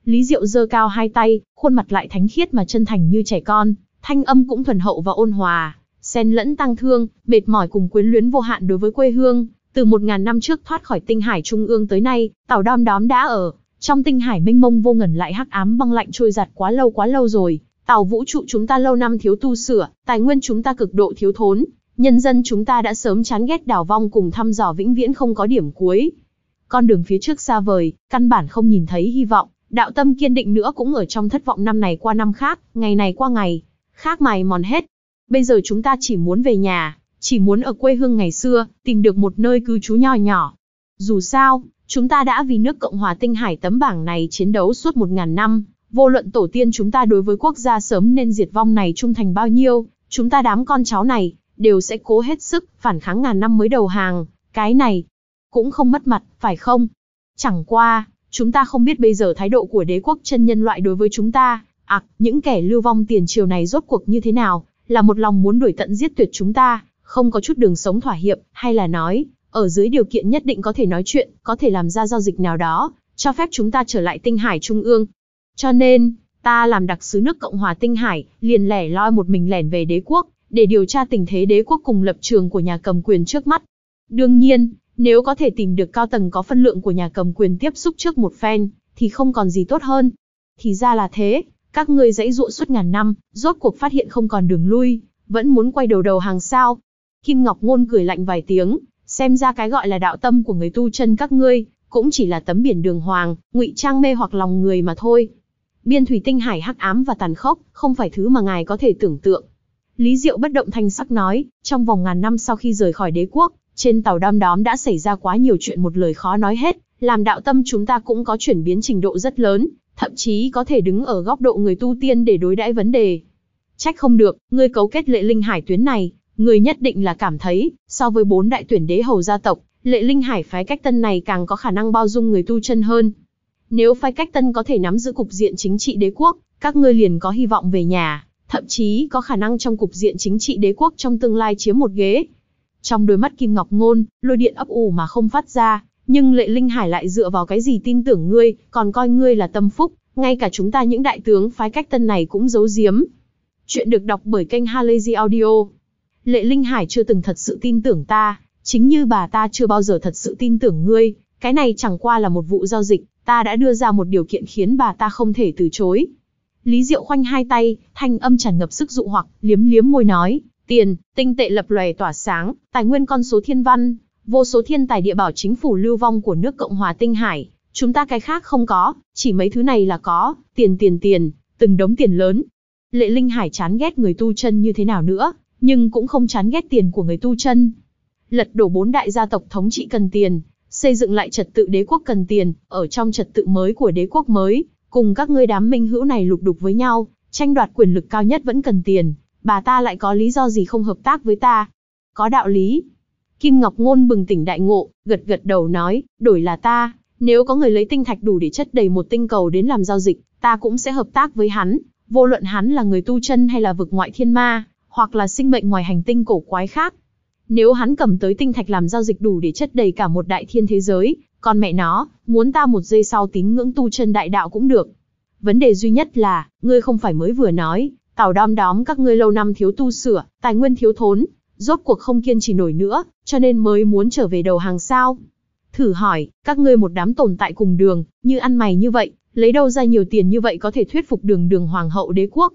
Lý Diệu giơ cao hai tay, khuôn mặt lại thánh khiết mà chân thành như trẻ con, thanh âm cũng thuần hậu và ôn hòa, xen lẫn tăng thương, mệt mỏi cùng quyến luyến vô hạn đối với quê hương. Từ một ngàn năm trước thoát khỏi tinh hải trung ương tới nay, tàu đom đóm đã ở, trong tinh hải mênh mông vô ngần lại hắc ám băng lạnh trôi giặt quá lâu quá lâu rồi. Tàu vũ trụ chúng ta lâu năm thiếu tu sửa, tài nguyên chúng ta cực độ thiếu thốn, nhân dân chúng ta đã sớm chán ghét đảo vong cùng thăm dò vĩnh viễn không có điểm cuối. Con đường phía trước xa vời, căn bản không nhìn thấy hy vọng, đạo tâm kiên định nữa cũng ở trong thất vọng năm này qua năm khác, ngày này qua ngày, khác mài mòn hết, bây giờ chúng ta chỉ muốn về nhà, chỉ muốn ở quê hương ngày xưa, tìm được một nơi cư trú nho nhỏ. Dù sao, chúng ta đã vì nước Cộng hòa Tinh Hải tấm bảng này chiến đấu suốt một ngàn năm, vô luận tổ tiên chúng ta đối với quốc gia sớm nên diệt vong này trung thành bao nhiêu, chúng ta đám con cháu này, đều sẽ cố hết sức, phản kháng ngàn năm mới đầu hàng, cái này, cũng không mất mặt, phải không? Chẳng qua, chúng ta không biết bây giờ thái độ của đế quốc chân nhân loại đối với chúng ta, ạc, à, những kẻ lưu vong tiền triều này rốt cuộc như thế nào, là một lòng muốn đuổi tận giết tuyệt chúng ta, không có chút đường sống thỏa hiệp, hay là nói, ở dưới điều kiện nhất định có thể nói chuyện, có thể làm ra giao dịch nào đó, cho phép chúng ta trở lại tinh hải trung ương. Cho nên, ta làm đặc sứ nước Cộng hòa Tinh Hải, liền lẻ loi một mình lẻn về đế quốc, để điều tra tình thế đế quốc cùng lập trường của nhà cầm quyền trước mắt. Đương nhiên, nếu có thể tìm được cao tầng có phân lượng của nhà cầm quyền tiếp xúc trước một phen, thì không còn gì tốt hơn. Thì ra là thế, các ngươi dãy dụa suốt ngàn năm, rốt cuộc phát hiện không còn đường lui, vẫn muốn quay đầu đầu hàng sao. Kim Ngọc Ngôn cười lạnh vài tiếng, xem ra cái gọi là đạo tâm của người tu chân các ngươi, cũng chỉ là tấm biển đường hoàng, ngụy trang mê hoặc lòng người mà thôi. Biên thủy tinh hải hắc ám và tàn khốc, không phải thứ mà ngài có thể tưởng tượng. Lý Diệu bất động thanh sắc nói, trong vòng ngàn năm sau khi rời khỏi đế quốc, trên tàu đom đóm đã xảy ra quá nhiều chuyện một lời khó nói hết, làm đạo tâm chúng ta cũng có chuyển biến trình độ rất lớn, thậm chí có thể đứng ở góc độ người tu tiên để đối đãi vấn đề. Trách không được, ngươi cấu kết lệ linh hải tuyến này, ngươi nhất định là cảm thấy, so với bốn đại tuyển đế hầu gia tộc, lệ linh hải phái cách tân này càng có khả năng bao dung người tu chân hơn. Nếu phái cách tân có thể nắm giữ cục diện chính trị đế quốc, các ngươi liền có hy vọng về nhà, thậm chí có khả năng trong cục diện chính trị đế quốc trong tương lai chiếm một ghế. Trong đôi mắt Kim Ngọc Ngôn, lôi điện ấp ủ mà không phát ra, nhưng lệ linh hải lại dựa vào cái gì tin tưởng ngươi, còn coi ngươi là tâm phúc, ngay cả chúng ta những đại tướng phái cách tân này cũng giấu giếm. Chuyện được đọc bởi kênh Halazy Audio. Lệ Linh Hải chưa từng thật sự tin tưởng ta, chính như bà ta chưa bao giờ thật sự tin tưởng ngươi, cái này chẳng qua là một vụ giao dịch, ta đã đưa ra một điều kiện khiến bà ta không thể từ chối. Lý Diệu khoanh hai tay, thanh âm tràn ngập sức dụ hoặc, liếm liếm môi nói, tiền, tinh tệ lập lòe tỏa sáng, tài nguyên con số thiên văn, Vô số thiên tài địa bảo chính phủ lưu vong của nước Cộng hòa Tinh Hải, chúng ta cái khác không có, chỉ mấy thứ này là có, tiền tiền tiền, từng đống tiền lớn. Lệ Linh Hải chán ghét người tu chân như thế nào nữa, nhưng cũng không chán ghét tiền của người tu chân. Lật đổ bốn đại gia tộc thống trị cần tiền, xây dựng lại trật tự đế quốc cần tiền, ở trong trật tự mới của đế quốc mới, cùng các ngươi đám minh hữu này lục đục với nhau, tranh đoạt quyền lực cao nhất vẫn cần tiền, bà ta lại có lý do gì không hợp tác với ta? Có đạo lý, Kim Ngọc Ngôn bừng tỉnh đại ngộ, gật gật đầu nói, đổi là ta, nếu có người lấy tinh thạch đủ để chất đầy một tinh cầu đến làm giao dịch, ta cũng sẽ hợp tác với hắn, vô luận hắn là người tu chân hay là vực ngoại thiên ma, hoặc là sinh mệnh ngoài hành tinh cổ quái khác. Nếu hắn cầm tới tinh thạch làm giao dịch đủ để chất đầy cả một đại thiên thế giới, còn mẹ nó, muốn ta một giây sau tín ngưỡng tu chân đại đạo cũng được. Vấn đề duy nhất là, ngươi không phải mới vừa nói, tàu đom đóm các ngươi lâu năm thiếu tu sửa, tài nguyên thiếu thốn, rốt cuộc không kiên trì nổi nữa, cho nên mới muốn trở về đầu hàng sao. Thử hỏi, các ngươi một đám tồn tại cùng đường, như ăn mày như vậy, lấy đâu ra nhiều tiền như vậy có thể thuyết phục đường đường hoàng hậu đế quốc.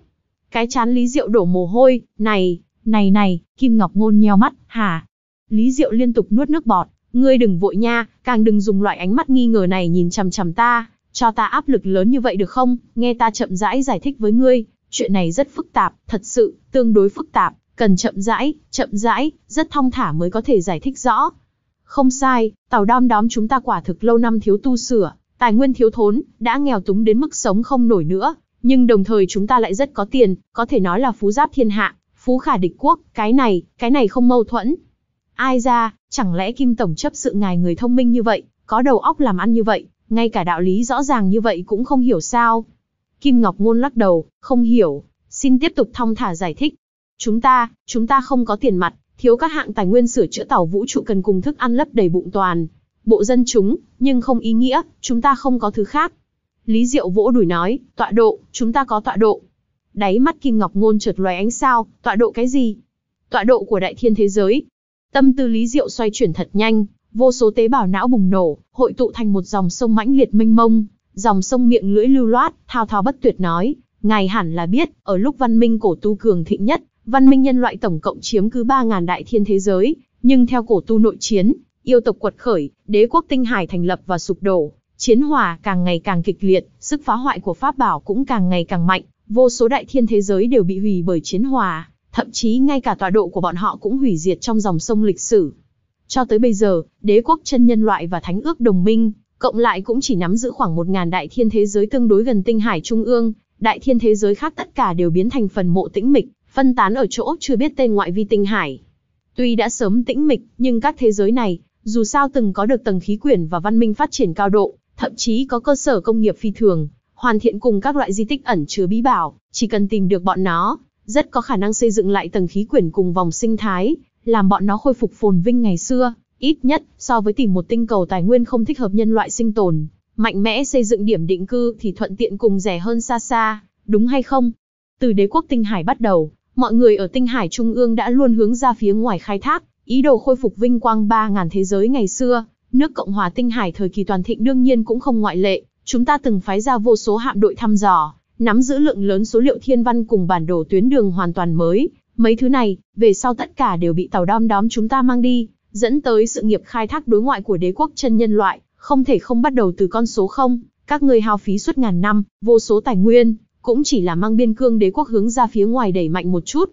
Cái chán Lý Diệu đổ mồ hôi, này, này này, Kim Ngọc Ngôn nheo mắt, hả? Lý Diệu liên tục nuốt nước bọt, ngươi đừng vội nha, càng đừng dùng loại ánh mắt nghi ngờ này nhìn chằm chằm ta, cho ta áp lực lớn như vậy được không, nghe ta chậm rãi giải thích với ngươi, chuyện này rất phức tạp, thật sự, tương đối phức tạp cần chậm rãi, chậm rãi, rất thong thả mới có thể giải thích rõ. Không sai, tàu đom đóm chúng ta quả thực lâu năm thiếu tu sửa, tài nguyên thiếu thốn, đã nghèo túng đến mức sống không nổi nữa, nhưng đồng thời chúng ta lại rất có tiền, có thể nói là phú giáp thiên hạ, phú khả địch quốc, cái này, cái này không mâu thuẫn. Ai ra, chẳng lẽ Kim Tổng chấp sự ngài người thông minh như vậy, có đầu óc làm ăn như vậy, ngay cả đạo lý rõ ràng như vậy cũng không hiểu sao. Kim Ngọc Ngôn lắc đầu, không hiểu, xin tiếp tục thong thả giải thích, Chúng ta, chúng ta không có tiền mặt, thiếu các hạng tài nguyên sửa chữa tàu vũ trụ cần cùng thức ăn lấp đầy bụng toàn. Bộ dân chúng, nhưng không ý nghĩa, chúng ta không có thứ khác. Lý Diệu vỗ đùi nói, tọa độ, chúng ta có tọa độ. Đáy mắt Kim Ngọc Ngôn chợt loài ánh sao, tọa độ cái gì? Tọa độ của đại thiên thế giới. Tâm tư Lý Diệu xoay chuyển thật nhanh, vô số tế bào não bùng nổ, hội tụ thành một dòng sông mãnh liệt mênh mông, dòng sông miệng lưỡi lưu loát, thao thao bất tuyệt nói, ngài hẳn là biết, ở lúc văn minh cổ tu cường thịnh nhất, Văn minh nhân loại tổng cộng chiếm cứ 3.000 đại thiên thế giới, nhưng theo cổ tu nội chiến, yêu tộc quật khởi, đế quốc tinh hải thành lập và sụp đổ, chiến hòa càng ngày càng kịch liệt, sức phá hoại của pháp bảo cũng càng ngày càng mạnh, vô số đại thiên thế giới đều bị hủy bởi chiến hòa, thậm chí ngay cả tọa độ của bọn họ cũng hủy diệt trong dòng sông lịch sử. Cho tới bây giờ, đế quốc chân nhân loại và thánh ước đồng minh, cộng lại cũng chỉ nắm giữ khoảng 1.000 đại thiên thế giới tương đối gần tinh hải trung ương, đại thiên thế giới khác tất cả đều biến thành phần mộ tĩnh mịch, phân tán ở chỗ chưa biết tên ngoại vi tinh hải. Tuy đã sớm tĩnh mịch, nhưng các thế giới này, dù sao từng có được tầng khí quyển và văn minh phát triển cao độ, thậm chí có cơ sở công nghiệp phi thường, hoàn thiện cùng các loại di tích ẩn chứa bí bảo, chỉ cần tìm được bọn nó, rất có khả năng xây dựng lại tầng khí quyển cùng vòng sinh thái, làm bọn nó khôi phục phồn vinh ngày xưa, ít nhất so với tìm một tinh cầu tài nguyên không thích hợp nhân loại sinh tồn, mạnh mẽ xây dựng điểm định cư thì thuận tiện cùng rẻ hơn xa xa, đúng hay không? Từ đế quốc tinh hải bắt đầu, mọi người ở tinh hải trung ương đã luôn hướng ra phía ngoài khai thác, ý đồ khôi phục vinh quang 3.000 thế giới ngày xưa. Nước Cộng hòa Tinh Hải thời kỳ toàn thịnh đương nhiên cũng không ngoại lệ, chúng ta từng phái ra vô số hạm đội thăm dò, nắm giữ lượng lớn số liệu thiên văn cùng bản đồ tuyến đường hoàn toàn mới. Mấy thứ này, về sau tất cả đều bị tàu đom đóm chúng ta mang đi, dẫn tới sự nghiệp khai thác đối ngoại của đế quốc chân nhân loại, không thể không bắt đầu từ con số không. Các ngươi hao phí suốt ngàn năm, vô số tài nguyên, cũng chỉ là mang biên cương đế quốc hướng ra phía ngoài đẩy mạnh một chút.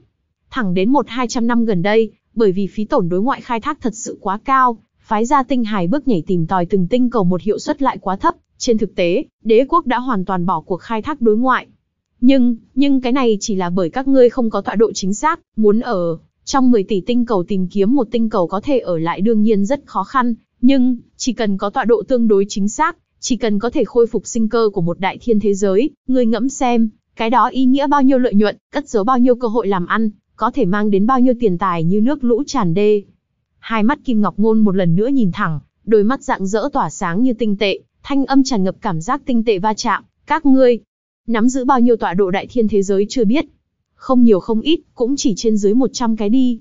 Thẳng đến một hai trăm năm gần đây, bởi vì phí tổn đối ngoại khai thác thật sự quá cao, phái ra tinh hải bước nhảy tìm tòi từng tinh cầu một hiệu suất lại quá thấp, trên thực tế, đế quốc đã hoàn toàn bỏ cuộc khai thác đối ngoại. Nhưng, nhưng cái này chỉ là bởi các ngươi không có tọa độ chính xác, muốn ở trong 10 tỷ tinh cầu tìm kiếm một tinh cầu có thể ở lại đương nhiên rất khó khăn, nhưng chỉ cần có tọa độ tương đối chính xác, chỉ cần có thể khôi phục sinh cơ của một đại thiên thế giới, người ngẫm xem, cái đó ý nghĩa bao nhiêu lợi nhuận, cất giấu bao nhiêu cơ hội làm ăn, có thể mang đến bao nhiêu tiền tài như nước lũ tràn đê. Hai mắt Kim Ngọc Ngôn một lần nữa nhìn thẳng, đôi mắt rạng rỡ tỏa sáng như tinh tệ, thanh âm tràn ngập cảm giác tinh tệ va chạm, các ngươi nắm giữ bao nhiêu tọa độ đại thiên thế giới chưa biết, không nhiều không ít, cũng chỉ trên dưới 100 cái đi.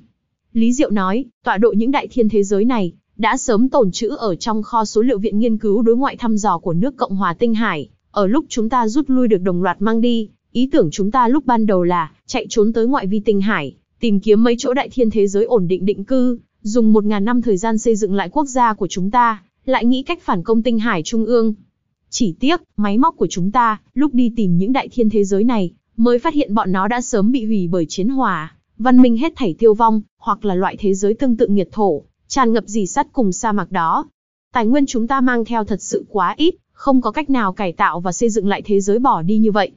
Lý Diệu nói, tọa độ những đại thiên thế giới này, đã sớm tồn trữ ở trong kho số liệu viện nghiên cứu đối ngoại thăm dò của nước Cộng hòa Tinh Hải, ở lúc chúng ta rút lui được đồng loạt mang đi, ý tưởng chúng ta lúc ban đầu là chạy trốn tới ngoại vi Tinh Hải, tìm kiếm mấy chỗ đại thiên thế giới ổn định định cư, dùng một ngàn năm thời gian xây dựng lại quốc gia của chúng ta, lại nghĩ cách phản công Tinh Hải trung ương. Chỉ tiếc, máy móc của chúng ta, lúc đi tìm những đại thiên thế giới này, mới phát hiện bọn nó đã sớm bị hủy bởi chiến hỏa, văn minh hết thảy tiêu vong, hoặc là loại thế giới tương tự nghiệt thổ, tràn ngập dì sắt cùng sa mạc đó. Tài nguyên chúng ta mang theo thật sự quá ít, không có cách nào cải tạo và xây dựng lại thế giới bỏ đi như vậy.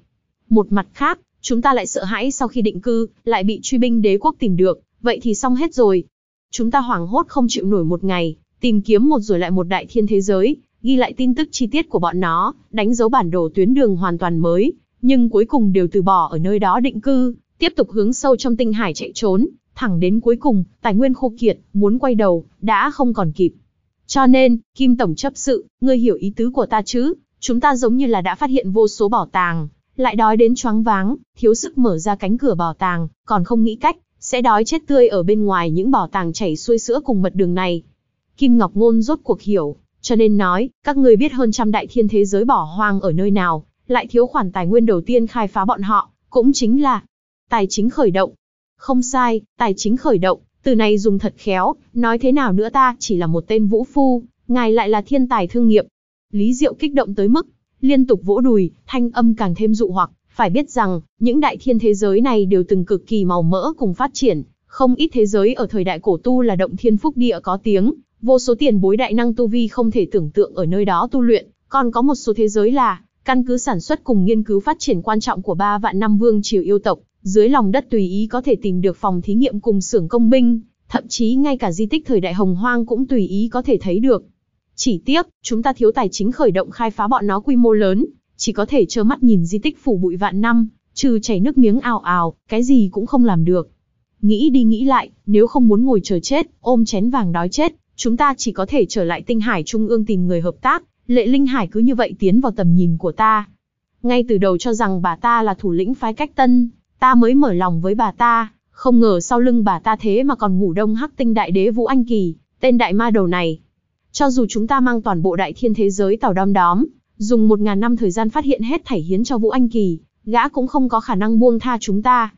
Một mặt khác, chúng ta lại sợ hãi sau khi định cư, lại bị truy binh đế quốc tìm được, vậy thì xong hết rồi. Chúng ta hoảng hốt không chịu nổi một ngày, tìm kiếm một rồi lại một đại thiên thế giới, ghi lại tin tức chi tiết của bọn nó, đánh dấu bản đồ tuyến đường hoàn toàn mới, nhưng cuối cùng đều từ bỏ ở nơi đó định cư, tiếp tục hướng sâu trong tinh hải chạy trốn, thẳng đến cuối cùng, tài nguyên khô kiệt, muốn quay đầu, đã không còn kịp. Cho nên, Kim Tổng chấp sự, ngươi hiểu ý tứ của ta chứ, chúng ta giống như là đã phát hiện vô số bảo tàng, lại đói đến choáng váng, thiếu sức mở ra cánh cửa bảo tàng, còn không nghĩ cách, sẽ đói chết tươi ở bên ngoài những bảo tàng chảy xuôi sữa cùng mật đường này. Kim Ngọc Ngôn rốt cuộc hiểu, cho nên nói, các ngươi biết hơn trăm đại thiên thế giới bỏ hoang ở nơi nào, lại thiếu khoản tài nguyên đầu tiên khai phá bọn họ, cũng chính là tài chính khởi động, không sai, tài chính khởi động, từ này dùng thật khéo, nói thế nào nữa ta chỉ là một tên vũ phu, ngài lại là thiên tài thương nghiệp. Lý Diệu kích động tới mức, liên tục vỗ đùi, thanh âm càng thêm dụ hoặc, phải biết rằng, những đại thiên thế giới này đều từng cực kỳ màu mỡ cùng phát triển, không ít thế giới ở thời đại cổ tu là động thiên phúc địa có tiếng, vô số tiền bối đại năng tu vi không thể tưởng tượng ở nơi đó tu luyện, còn có một số thế giới là căn cứ sản xuất cùng nghiên cứu phát triển quan trọng của ba vạn năm vương triều yêu tộc, dưới lòng đất tùy ý có thể tìm được phòng thí nghiệm cùng xưởng công binh, thậm chí ngay cả di tích thời đại hồng hoang cũng tùy ý có thể thấy được. Chỉ tiếc, chúng ta thiếu tài chính khởi động khai phá bọn nó quy mô lớn, chỉ có thể trơ mắt nhìn di tích phủ bụi vạn năm, trừ chảy nước miếng ào ào, cái gì cũng không làm được. Nghĩ đi nghĩ lại, nếu không muốn ngồi chờ chết, ôm chén vàng đói chết, chúng ta chỉ có thể trở lại tinh hải trung ương tìm người hợp tác, lệ linh hải cứ như vậy tiến vào tầm nhìn của ta. Ngay từ đầu cho rằng bà ta là thủ lĩnh phái cách tân, Ta mới mở lòng với bà ta, không ngờ sau lưng bà ta thế mà còn ngủ đông hắc tinh đại đế Vũ Anh Kỳ, tên đại ma đầu này. Cho dù chúng ta mang toàn bộ đại thiên thế giới tàu đom đóm, dùng một ngàn năm thời gian phát hiện hết thảy hiến cho Vũ Anh Kỳ, gã cũng không có khả năng buông tha chúng ta.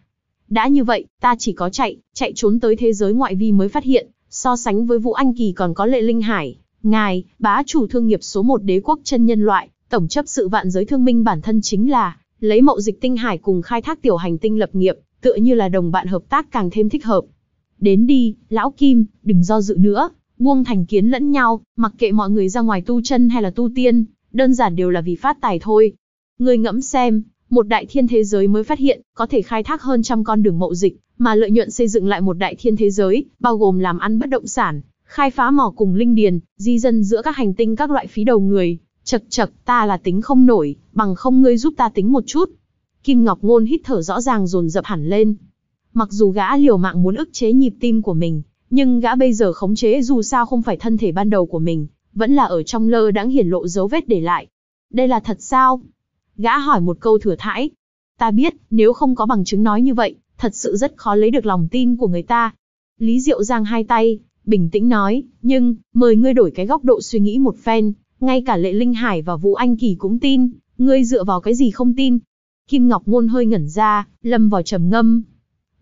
Đã như vậy, ta chỉ có chạy, chạy trốn tới thế giới ngoại vi mới phát hiện, so sánh với Vũ Anh Kỳ còn có lệ linh hải, ngài, bá chủ thương nghiệp số một đế quốc chân nhân loại, tổng chấp sự vạn giới thương minh bản thân chính là lấy mậu dịch tinh hải cùng khai thác tiểu hành tinh lập nghiệp, tựa như là đồng bạn hợp tác càng thêm thích hợp. Đến đi, lão Kim, đừng do dự nữa, buông thành kiến lẫn nhau, mặc kệ mọi người ra ngoài tu chân hay là tu tiên, đơn giản đều là vì phát tài thôi. Người ngẫm xem, một đại thiên thế giới mới phát hiện, có thể khai thác hơn trăm con đường mậu dịch, mà lợi nhuận xây dựng lại một đại thiên thế giới, bao gồm làm ăn bất động sản, khai phá mỏ cùng linh điền, di dân giữa các hành tinh các loại phí đầu người, Chật chật, ta là tính không nổi, bằng không ngươi giúp ta tính một chút. Kim Ngọc Ngôn hít thở rõ ràng dồn dập hẳn lên. Mặc dù gã liều mạng muốn ức chế nhịp tim của mình, nhưng gã bây giờ khống chế dù sao không phải thân thể ban đầu của mình, vẫn là ở trong lơ đãng hiển lộ dấu vết để lại. Đây là thật sao? Gã hỏi một câu thừa thãi. Ta biết, nếu không có bằng chứng nói như vậy, thật sự rất khó lấy được lòng tin của người ta. Lý Diệu giang hai tay, bình tĩnh nói, nhưng, mời ngươi đổi cái góc độ suy nghĩ một phen, ngay cả Lệ Linh Hải và Vũ Anh Kỳ cũng tin, ngươi dựa vào cái gì không tin? Kim Ngọc môn hơi ngẩn ra, lâm vào trầm ngâm.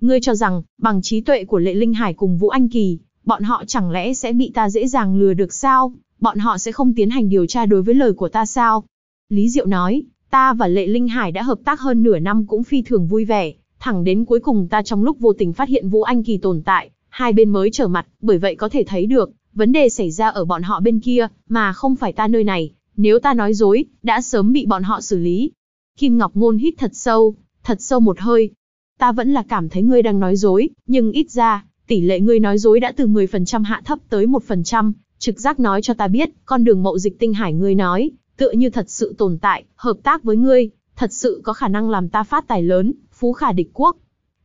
Ngươi cho rằng, bằng trí tuệ của Lệ Linh Hải cùng Vũ Anh Kỳ, bọn họ chẳng lẽ sẽ bị ta dễ dàng lừa được sao? Bọn họ sẽ không tiến hành điều tra đối với lời của ta sao? Lý Diệu nói, ta và Lệ Linh Hải đã hợp tác hơn nửa năm cũng phi thường vui vẻ, thẳng đến cuối cùng ta trong lúc vô tình phát hiện Vũ Anh Kỳ tồn tại, hai bên mới trở mặt, bởi vậy có thể thấy được, vấn đề xảy ra ở bọn họ bên kia, mà không phải ta nơi này, nếu ta nói dối, đã sớm bị bọn họ xử lý. Kim Ngọc Ngôn hít thật sâu, thật sâu một hơi. Ta vẫn là cảm thấy ngươi đang nói dối, nhưng ít ra, tỷ lệ ngươi nói dối đã từ 10% hạ thấp tới 1%, trực giác nói cho ta biết, con đường mậu dịch tinh hải ngươi nói, tựa như thật sự tồn tại, hợp tác với ngươi, thật sự có khả năng làm ta phát tài lớn, phú khả địch quốc.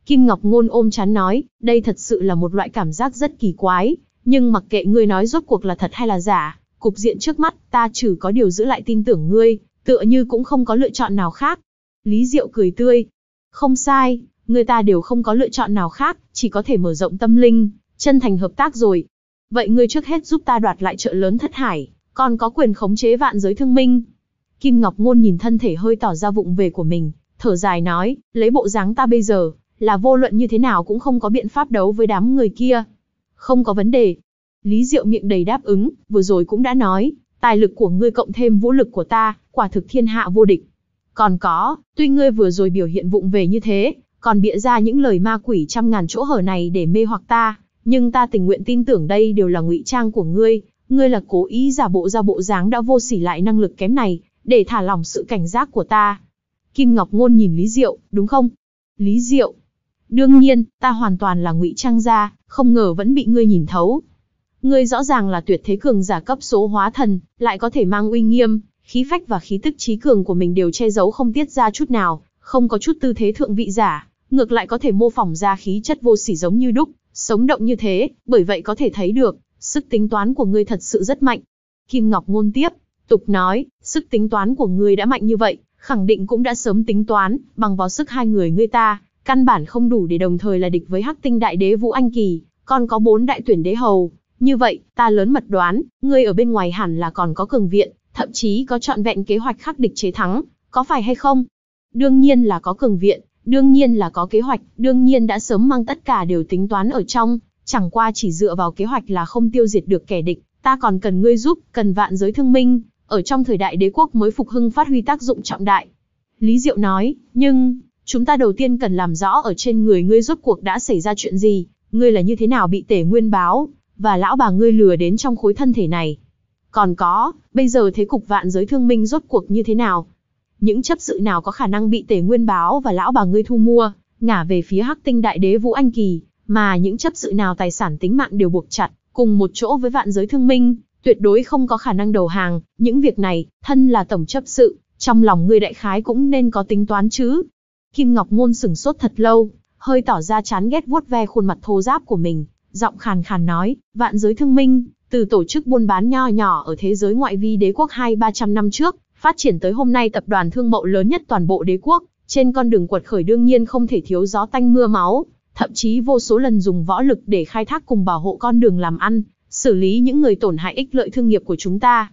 Kim Ngọc Ngôn ôm chán nói, đây thật sự là một loại cảm giác rất kỳ quái, nhưng mặc kệ ngươi nói rốt cuộc là thật hay là giả, cục diện trước mắt, ta chỉ có điều giữ lại tin tưởng ngươi, tựa như cũng không có lựa chọn nào khác. Lý Diệu cười tươi. Không sai, người ta đều không có lựa chọn nào khác, chỉ có thể mở rộng tâm linh, chân thành hợp tác rồi. Vậy ngươi trước hết giúp ta đoạt lại chợ lớn thất hải, còn có quyền khống chế vạn giới thương minh. Kim Ngọc Ngôn nhìn thân thể hơi tỏ ra vụng về của mình, thở dài nói, lấy bộ dáng ta bây giờ, là vô luận như thế nào cũng không có biện pháp đấu với đám người kia. Không có vấn đề. Lý Diệu miệng đầy đáp ứng, vừa rồi cũng đã nói, tài lực của ngươi cộng thêm vũ lực của ta, quả thực thiên hạ vô địch. Còn có, tuy ngươi vừa rồi biểu hiện vụng về như thế, còn bịa ra những lời ma quỷ trăm ngàn chỗ hở này để mê hoặc ta, nhưng ta tình nguyện tin tưởng đây đều là ngụy trang của ngươi, ngươi là cố ý giả bộ ra bộ dáng đã vô sỉ lại năng lực kém này, để thả lỏng sự cảnh giác của ta. Kim Ngọc Ngôn nhìn Lý Diệu, đúng không? Lý Diệu, Đương nhiên, ta hoàn toàn là ngụy trang ra, không ngờ vẫn bị ngươi nhìn thấu. Ngươi rõ ràng là tuyệt thế cường giả cấp số hóa thần, lại có thể mang uy nghiêm, khí phách và khí tức trí cường của mình đều che giấu không tiết ra chút nào, không có chút tư thế thượng vị giả, ngược lại có thể mô phỏng ra khí chất vô sỉ giống như đúc, sống động như thế, bởi vậy có thể thấy được, sức tính toán của ngươi thật sự rất mạnh. Kim Ngọc ngôn tiếp, tục nói, sức tính toán của ngươi đã mạnh như vậy, khẳng định cũng đã sớm tính toán, bằng vào sức hai người ngươi ta, căn bản không đủ để đồng thời là địch với Hắc Tinh Đại Đế Vũ Anh Kỳ, còn có bốn đại tuyển đế hầu. Như vậy, ta lớn mật đoán, ngươi ở bên ngoài hẳn là còn có cường viện, thậm chí có trọn vẹn kế hoạch khắc địch chế thắng, có phải hay không? Đương nhiên là có cường viện, đương nhiên là có kế hoạch, đương nhiên đã sớm mang tất cả đều tính toán ở trong, chẳng qua chỉ dựa vào kế hoạch là không tiêu diệt được kẻ địch, ta còn cần ngươi giúp, cần vạn giới thương minh, ở trong thời đại đế quốc mới phục hưng phát huy tác dụng trọng đại. Lý Diệu nói, nhưng, Chúng ta đầu tiên cần làm rõ ở trên người ngươi rốt cuộc đã xảy ra chuyện gì, ngươi là như thế nào bị tể nguyên báo, và lão bà ngươi lừa đến trong khối thân thể này. Còn có, bây giờ thế cục vạn giới thương minh rốt cuộc như thế nào? Những chấp sự nào có khả năng bị tể nguyên báo và lão bà ngươi thu mua, ngả về phía hắc tinh đại đế Vũ Anh Kỳ, mà những chấp sự nào tài sản tính mạng đều buộc chặt, cùng một chỗ với vạn giới thương minh, tuyệt đối không có khả năng đầu hàng, những việc này, thân là tổng chấp sự, trong lòng ngươi đại khái cũng nên có tính toán chứ, Kim Ngọc Ngôn sửng sốt thật lâu, hơi tỏ ra chán ghét vuốt ve khuôn mặt thô giáp của mình, giọng khàn khàn nói, vạn giới thương minh, từ tổ chức buôn bán nho nhỏ ở thế giới ngoại vi đế quốc hai ba trăm năm trước, phát triển tới hôm nay tập đoàn thương mậu lớn nhất toàn bộ đế quốc, trên con đường quật khởi đương nhiên không thể thiếu gió tanh mưa máu, thậm chí vô số lần dùng võ lực để khai thác cùng bảo hộ con đường làm ăn, xử lý những người tổn hại ích lợi thương nghiệp của chúng ta.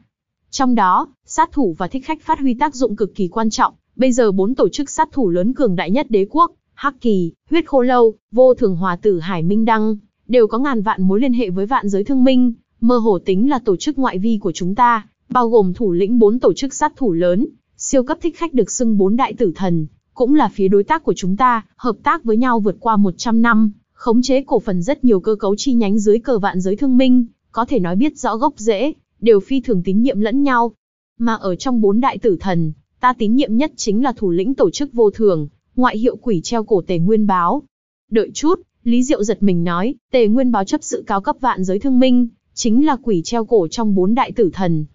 Trong đó, sát thủ và thích khách phát huy tác dụng cực kỳ quan trọng, Bây giờ bốn tổ chức sát thủ lớn cường đại nhất đế quốc, Hắc Kỳ, Huyết Khô Lâu, Vô Thường Hòa Tử Hải Minh Đăng, đều có ngàn vạn mối liên hệ với vạn giới thương minh, mơ hồ tính là tổ chức ngoại vi của chúng ta, bao gồm thủ lĩnh bốn tổ chức sát thủ lớn, siêu cấp thích khách được xưng bốn đại tử thần, cũng là phía đối tác của chúng ta, hợp tác với nhau vượt qua 100 năm, khống chế cổ phần rất nhiều cơ cấu chi nhánh dưới cờ vạn giới thương minh, có thể nói biết rõ gốc rễ, đều phi thường tín nhiệm lẫn nhau. Mà ở trong bốn đại tử thần, ta tín nhiệm nhất chính là thủ lĩnh tổ chức vô thường, ngoại hiệu quỷ treo cổ tề nguyên báo. Đợi chút, Lý Diệu giật mình nói, tề nguyên báo chấp sự cao cấp vạn giới thương minh, chính là quỷ treo cổ trong bốn đại tử thần.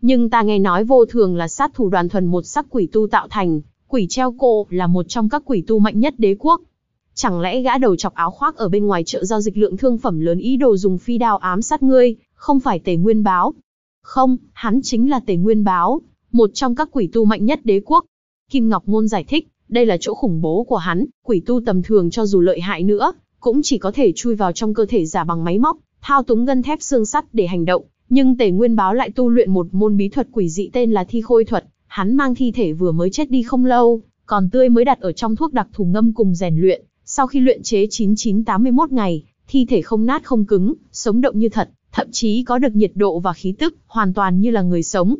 Nhưng ta nghe nói vô thường là sát thủ đoàn thuần một sắc quỷ tu tạo thành, quỷ treo cổ là một trong các quỷ tu mạnh nhất đế quốc. Chẳng lẽ gã đầu chọc áo khoác ở bên ngoài chợ giao dịch lượng thương phẩm lớn ý đồ dùng phi đao ám sát ngươi, không phải tề nguyên báo? Không, hắn chính là tề nguyên báo, một trong các quỷ tu mạnh nhất đế quốc. Kim Ngọc Ngôn giải thích, đây là chỗ khủng bố của hắn, quỷ tu tầm thường cho dù lợi hại nữa, cũng chỉ có thể chui vào trong cơ thể giả bằng máy móc, thao túng gân thép xương sắt để hành động, nhưng Tề Nguyên Báo lại tu luyện một môn bí thuật quỷ dị tên là Thi Khôi thuật, hắn mang thi thể vừa mới chết đi không lâu, còn tươi mới đặt ở trong thuốc đặc thù ngâm cùng rèn luyện, sau khi luyện chế 9981 ngày, thi thể không nát không cứng, sống động như thật, thậm chí có được nhiệt độ và khí tức, hoàn toàn như là người sống,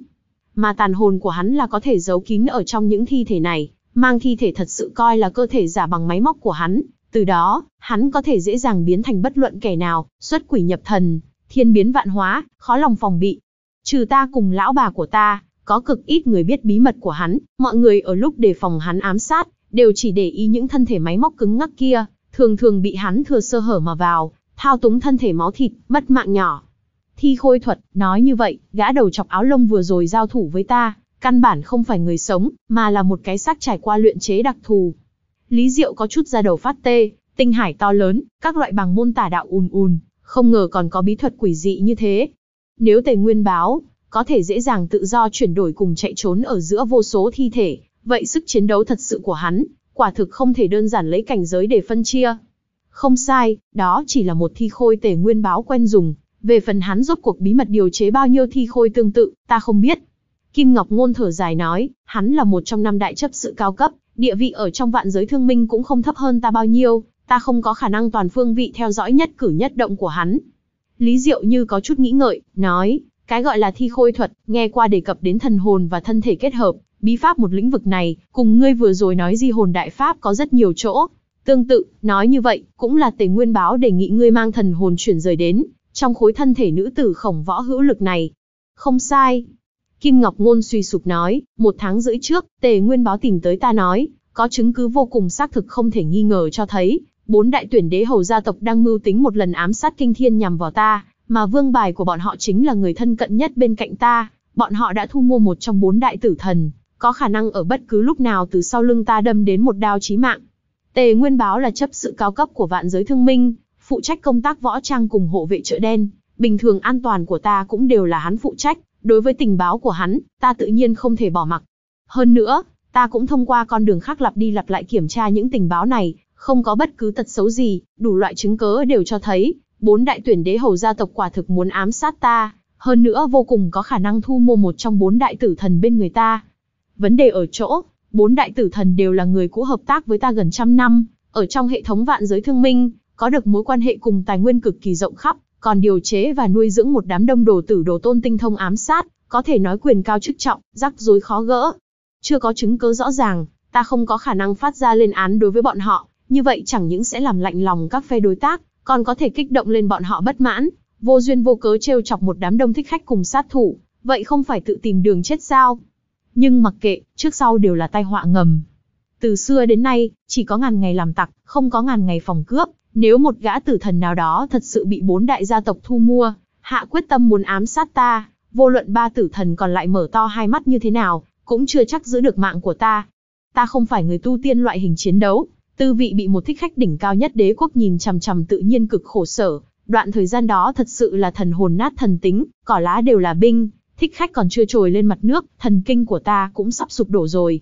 mà tàn hồn của hắn là có thể giấu kín ở trong những thi thể này, mang thi thể thật sự coi là cơ thể giả bằng máy móc của hắn, từ đó, hắn có thể dễ dàng biến thành bất luận kẻ nào, xuất quỷ nhập thần, thiên biến vạn hóa, khó lòng phòng bị. Trừ ta cùng lão bà của ta, có cực ít người biết bí mật của hắn, mọi người ở lúc đề phòng hắn ám sát, đều chỉ để ý những thân thể máy móc cứng ngắc kia, thường thường bị hắn thừa sơ hở mà vào, thao túng thân thể máu thịt, mất mạng nhỏ thi khôi thuật, nói như vậy, gã đầu chọc áo lông vừa rồi giao thủ với ta, căn bản không phải người sống, mà là một cái xác trải qua luyện chế đặc thù. Lý Diệu có chút ra đầu phát tê, tinh hải to lớn, các loại bằng môn tả đạo ùn ùn, không ngờ còn có bí thuật quỷ dị như thế. Nếu tề nguyên báo, có thể dễ dàng tự do chuyển đổi cùng chạy trốn ở giữa vô số thi thể, vậy sức chiến đấu thật sự của hắn, quả thực không thể đơn giản lấy cảnh giới để phân chia. Không sai, đó chỉ là một thi khôi tề nguyên báo quen dùng, về phần hắn rốt cuộc bí mật điều chế bao nhiêu thi khôi tương tự, ta không biết. Kim Ngọc Ngôn thở dài nói, hắn là một trong năm đại chấp sự cao cấp, địa vị ở trong vạn giới thương minh cũng không thấp hơn ta bao nhiêu, ta không có khả năng toàn phương vị theo dõi nhất cử nhất động của hắn. Lý Diệu như có chút nghĩ ngợi, nói, cái gọi là thi khôi thuật, nghe qua đề cập đến thần hồn và thân thể kết hợp, bí pháp một lĩnh vực này, cùng ngươi vừa rồi nói di hồn đại pháp có rất nhiều chỗ. Tương tự, nói như vậy, cũng là tề nguyên báo đề nghị ngươi mang thần hồn chuyển rời đến, trong khối thân thể nữ tử khổng võ hữu lực này. Không sai. Kim Ngọc Ngôn suy sụp nói, một tháng rưỡi trước, tề nguyên báo tìm tới ta nói, có chứng cứ vô cùng xác thực không thể nghi ngờ cho thấy, bốn đại tuyển đế hầu gia tộc đang mưu tính một lần ám sát kinh thiên nhằm vào ta, mà vương bài của bọn họ chính là người thân cận nhất bên cạnh ta, bọn họ đã thu mua một trong bốn đại tử thần, có khả năng ở bất cứ lúc nào từ sau lưng ta đâm đến một đao chí mạng. Tề Nguyên báo là chấp sự cao cấp của vạn giới thương minh, phụ trách công tác võ trang cùng hộ vệ chợ đen, bình thường an toàn của ta cũng đều là hắn phụ trách, đối với tình báo của hắn, ta tự nhiên không thể bỏ mặc. Hơn nữa, ta cũng thông qua con đường khác lặp đi lặp lại kiểm tra những tình báo này, không có bất cứ tật xấu gì, đủ loại chứng cớ đều cho thấy, bốn đại tuyển đế hầu gia tộc quả thực muốn ám sát ta, hơn nữa vô cùng có khả năng thu mua một trong bốn đại tử thần bên người ta. Vấn đề ở chỗ, bốn đại tử thần đều là người cũ hợp tác với ta gần trăm năm, ở trong hệ thống vạn giới thương minh, có được mối quan hệ cùng tài nguyên cực kỳ rộng khắp, còn điều chế và nuôi dưỡng một đám đông đồ tử đồ tôn tinh thông ám sát, có thể nói quyền cao chức trọng, rắc rối khó gỡ. Chưa có chứng cứ rõ ràng, ta không có khả năng phát ra lên án đối với bọn họ, như vậy chẳng những sẽ làm lạnh lòng các phe đối tác, còn có thể kích động lên bọn họ bất mãn, vô duyên vô cớ trêu chọc một đám đông thích khách cùng sát thủ, vậy không phải tự tìm đường chết sao? Nhưng mặc kệ, trước sau đều là tai họa ngầm. Từ xưa đến nay, chỉ có ngàn ngày làm tặc, không có ngàn ngày phòng cướp, nếu một gã tử thần nào đó thật sự bị bốn đại gia tộc thu mua, hạ quyết tâm muốn ám sát ta, vô luận ba tử thần còn lại mở to hai mắt như thế nào, cũng chưa chắc giữ được mạng của ta. Ta không phải người tu tiên loại hình chiến đấu, tư vị bị một thích khách đỉnh cao nhất đế quốc nhìn chằm chằm tự nhiên cực khổ sở, đoạn thời gian đó thật sự là thần hồn nát thần tính, cỏ lá đều là binh, thích khách còn chưa trồi lên mặt nước, thần kinh của ta cũng sắp sụp đổ rồi.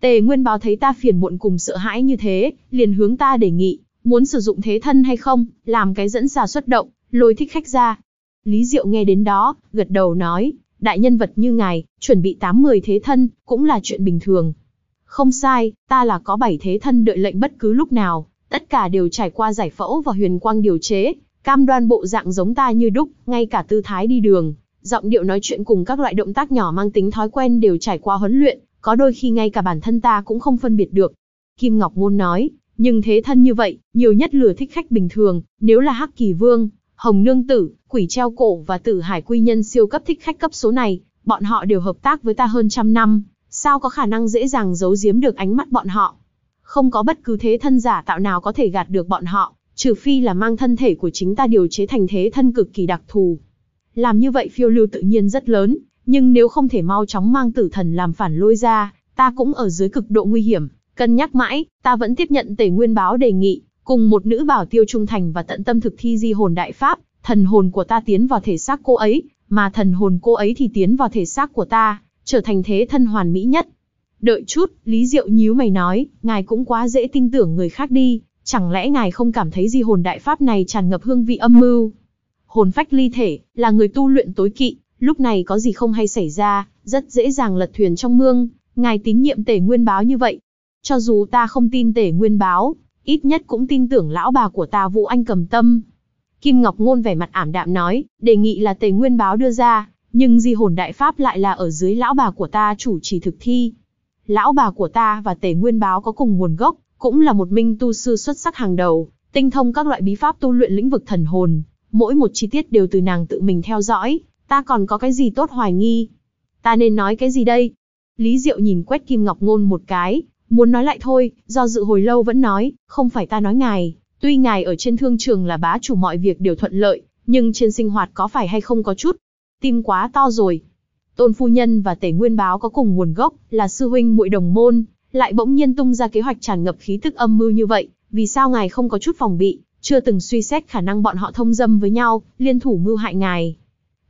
Tề Nguyên Báo thấy ta phiền muộn cùng sợ hãi như thế, liền hướng ta đề nghị, muốn sử dụng thế thân hay không, làm cái dẫn xà xuất động, lôi thích khách ra. Lý Diệu nghe đến đó, gật đầu nói, đại nhân vật như ngài, chuẩn bị 80 thế thân, cũng là chuyện bình thường. Không sai, ta là có 7 thế thân đợi lệnh bất cứ lúc nào, tất cả đều trải qua giải phẫu và huyền quang điều chế, cam đoan bộ dạng giống ta như đúc, ngay cả tư thái đi đường, giọng điệu nói chuyện cùng các loại động tác nhỏ mang tính thói quen đều trải qua huấn luyện, có đôi khi ngay cả bản thân ta cũng không phân biệt được. Kim Ngọc Ngôn nói, nhưng thế thân như vậy, nhiều nhất lừa thích khách bình thường, nếu là Hắc Kỳ Vương, Hồng Nương Tử, Quỷ Treo Cổ và Tử Hải Quy Nhân siêu cấp thích khách cấp số này, bọn họ đều hợp tác với ta hơn trăm năm, sao có khả năng dễ dàng giấu giếm được ánh mắt bọn họ. Không có bất cứ thế thân giả tạo nào có thể gạt được bọn họ, trừ phi là mang thân thể của chính ta điều chế thành thế thân cực kỳ đặc thù. Làm như vậy phiêu lưu tự nhiên rất lớn, nhưng nếu không thể mau chóng mang tử thần làm phản lôi ra, ta cũng ở dưới cực độ nguy hiểm. Cân nhắc mãi, ta vẫn tiếp nhận tể nguyên báo đề nghị, cùng một nữ bảo tiêu trung thành và tận tâm thực thi di hồn đại pháp, thần hồn của ta tiến vào thể xác cô ấy, mà thần hồn cô ấy thì tiến vào thể xác của ta, trở thành thế thân hoàn mỹ nhất. Đợi chút, Lý Diệu nhíu mày nói, ngài cũng quá dễ tin tưởng người khác đi, chẳng lẽ ngài không cảm thấy di hồn đại pháp này tràn ngập hương vị âm mưu? Hồn phách ly thể, là người tu luyện tối kỵ, lúc này có gì không hay xảy ra, rất dễ dàng lật thuyền trong mương, ngài tín nhiệm tể nguyên báo như vậy, cho dù ta không tin tể nguyên báo, ít nhất cũng tin tưởng lão bà của ta Vũ Anh cầm tâm. Kim Ngọc Ngôn vẻ mặt ảm đạm nói, đề nghị là tề nguyên báo đưa ra, nhưng di hồn đại pháp lại là ở dưới lão bà của ta chủ trì thực thi. Lão bà của ta và tề nguyên báo có cùng nguồn gốc, cũng là một minh tu sư xuất sắc hàng đầu, tinh thông các loại bí pháp tu luyện lĩnh vực thần hồn, mỗi một chi tiết đều từ nàng tự mình theo dõi, ta còn có cái gì tốt hoài nghi. Ta nên nói cái gì đây? Lý Diệu nhìn quét Kim Ngọc Ngôn một cái, Muốn nói lại thôi, do dự hồi lâu vẫn nói, không phải ta nói ngài, tuy ngài ở trên thương trường là bá chủ mọi việc đều thuận lợi, nhưng trên sinh hoạt có phải hay không có chút, tim quá to rồi. Tôn phu nhân và tể Nguyên Báo có cùng nguồn gốc, là sư huynh muội đồng môn, lại bỗng nhiên tung ra kế hoạch tràn ngập khí tức âm mưu như vậy, vì sao ngài không có chút phòng bị, chưa từng suy xét khả năng bọn họ thông dâm với nhau, liên thủ mưu hại ngài.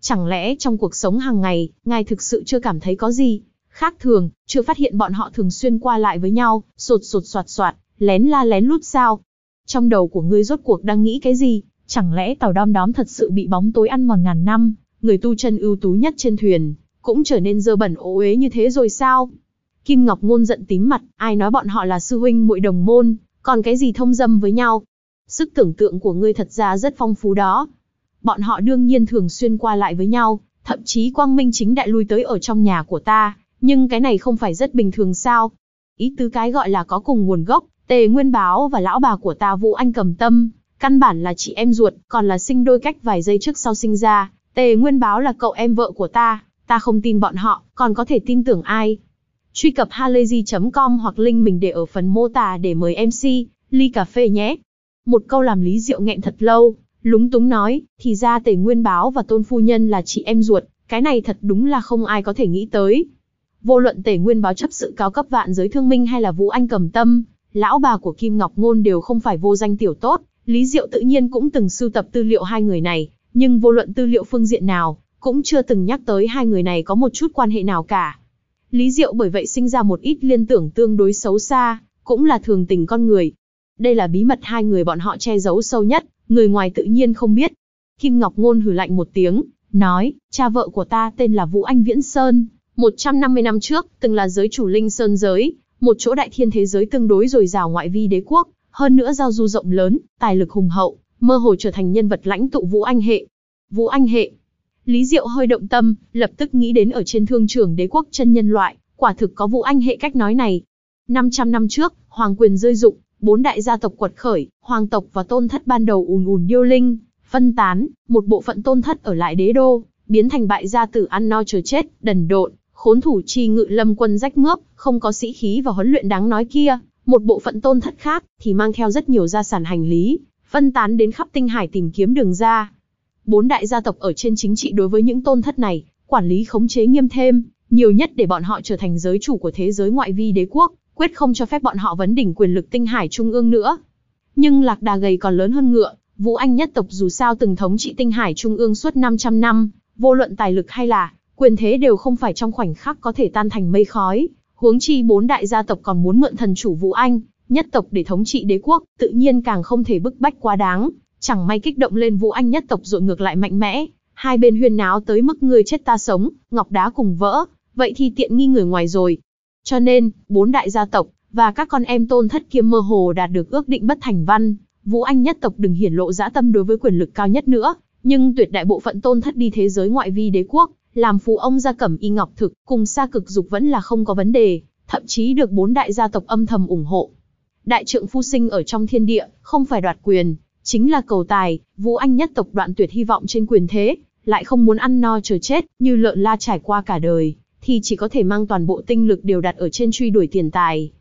Chẳng lẽ trong cuộc sống hàng ngày, ngài thực sự chưa cảm thấy có gì, Khác thường, chưa phát hiện bọn họ thường xuyên qua lại với nhau, sột sột soạt soạt, lén la lén lút sao. Trong đầu của ngươi rốt cuộc đang nghĩ cái gì, chẳng lẽ tàu đom đóm thật sự bị bóng tối ăn mòn ngàn năm, người tu chân ưu tú nhất trên thuyền, cũng trở nên dơ bẩn ố uế như thế rồi sao? Kim Ngọc Ngôn giận tím mặt, ai nói bọn họ là sư huynh muội đồng môn, còn cái gì thông dâm với nhau? Sức tưởng tượng của ngươi thật ra rất phong phú đó. Bọn họ đương nhiên thường xuyên qua lại với nhau, thậm chí quang minh chính đại lui tới ở trong nhà của ta, nhưng cái này không phải rất bình thường sao? Ý tứ cái gọi là có cùng nguồn gốc, Tề Nguyên Báo và lão bà của ta Vũ Anh cầm tâm, căn bản là chị em ruột, còn là sinh đôi cách vài giây trước sau sinh ra, Tề Nguyên Báo là cậu em vợ của ta, ta không tin bọn họ, còn có thể tin tưởng ai? Truy cập halayzi.com hoặc link mình để ở phần mô tả để mời MC, ly cà phê nhé. Một câu làm Lý Diệu nghẹn thật lâu, lúng túng nói, thì ra Tề Nguyên Báo và Tôn Phu Nhân là chị em ruột, cái này thật đúng là không ai có thể nghĩ tới. Vô luận tể nguyên báo chấp sự cao cấp vạn giới thương minh hay là Vũ Anh cầm tâm, lão bà của Kim Ngọc Ngôn đều không phải vô danh tiểu tốt, Lý Diệu tự nhiên cũng từng sưu tập tư liệu hai người này, nhưng vô luận tư liệu phương diện nào, cũng chưa từng nhắc tới hai người này có một chút quan hệ nào cả. Lý Diệu bởi vậy sinh ra một ít liên tưởng tương đối xấu xa, cũng là thường tình con người. Đây là bí mật hai người bọn họ che giấu sâu nhất, người ngoài tự nhiên không biết. Kim Ngọc Ngôn hử lạnh một tiếng, nói, cha vợ của ta tên là Vũ Anh Viễn Sơn, 150 năm trước, từng là giới chủ linh sơn giới, một chỗ đại thiên thế giới tương đối dồi dào ngoại vi đế quốc, hơn nữa giao du rộng lớn, tài lực hùng hậu, mơ hồ trở thành nhân vật lãnh tụ Vũ Anh hệ. Vũ Anh hệ. Lý Diệu hơi động tâm, lập tức nghĩ đến ở trên thương trường đế quốc chân nhân loại, quả thực có Vũ Anh hệ cách nói này. 500 năm trước, hoàng quyền rơi dụng, bốn đại gia tộc quật khởi, hoàng tộc và tôn thất ban đầu ùn ùn điêu linh, phân tán, một bộ phận tôn thất ở lại đế đô, biến thành bại gia tử ăn no chờ chết, đần độn, khốn thủ chi ngự lâm quân rách mướp, không có sĩ khí và huấn luyện đáng nói kia, một bộ phận tôn thất khác thì mang theo rất nhiều gia sản hành lý, phân tán đến khắp tinh hải tìm kiếm đường ra. Bốn đại gia tộc ở trên chính trị đối với những tôn thất này, quản lý khống chế nghiêm thêm, nhiều nhất để bọn họ trở thành giới chủ của thế giới ngoại vi đế quốc, quyết không cho phép bọn họ vấn đỉnh quyền lực tinh hải trung ương nữa. Nhưng lạc đà gầy còn lớn hơn ngựa, Vũ Anh nhất tộc dù sao từng thống trị tinh hải trung ương suốt 500 năm, vô luận tài lực hay là quyền thế đều không phải trong khoảnh khắc có thể tan thành mây khói, huống chi bốn đại gia tộc còn muốn mượn thần chủ Vũ Anh, nhất tộc để thống trị đế quốc, tự nhiên càng không thể bức bách quá đáng, chẳng may kích động lên Vũ Anh nhất tộc rồi ngược lại mạnh mẽ, hai bên huyên náo tới mức người chết ta sống, ngọc đá cùng vỡ, vậy thì tiện nghi người ngoài rồi. Cho nên, bốn đại gia tộc và các con em Tôn Thất kiêm mơ hồ đạt được ước định bất thành văn, Vũ Anh nhất tộc đừng hiển lộ dã tâm đối với quyền lực cao nhất nữa, nhưng tuyệt đại bộ phận Tôn Thất đi thế giới ngoại vi đế quốc, làm phú ông gia cẩm y ngọc thực, cùng xa cực dục vẫn là không có vấn đề, thậm chí được bốn đại gia tộc âm thầm ủng hộ. Đại trượng phu sinh ở trong thiên địa, không phải đoạt quyền, chính là cầu tài, Vũ Anh nhất tộc đoạn tuyệt hy vọng trên quyền thế, lại không muốn ăn no chờ chết, như lợn la trải qua cả đời, thì chỉ có thể mang toàn bộ tinh lực đều đặt ở trên truy đuổi tiền tài.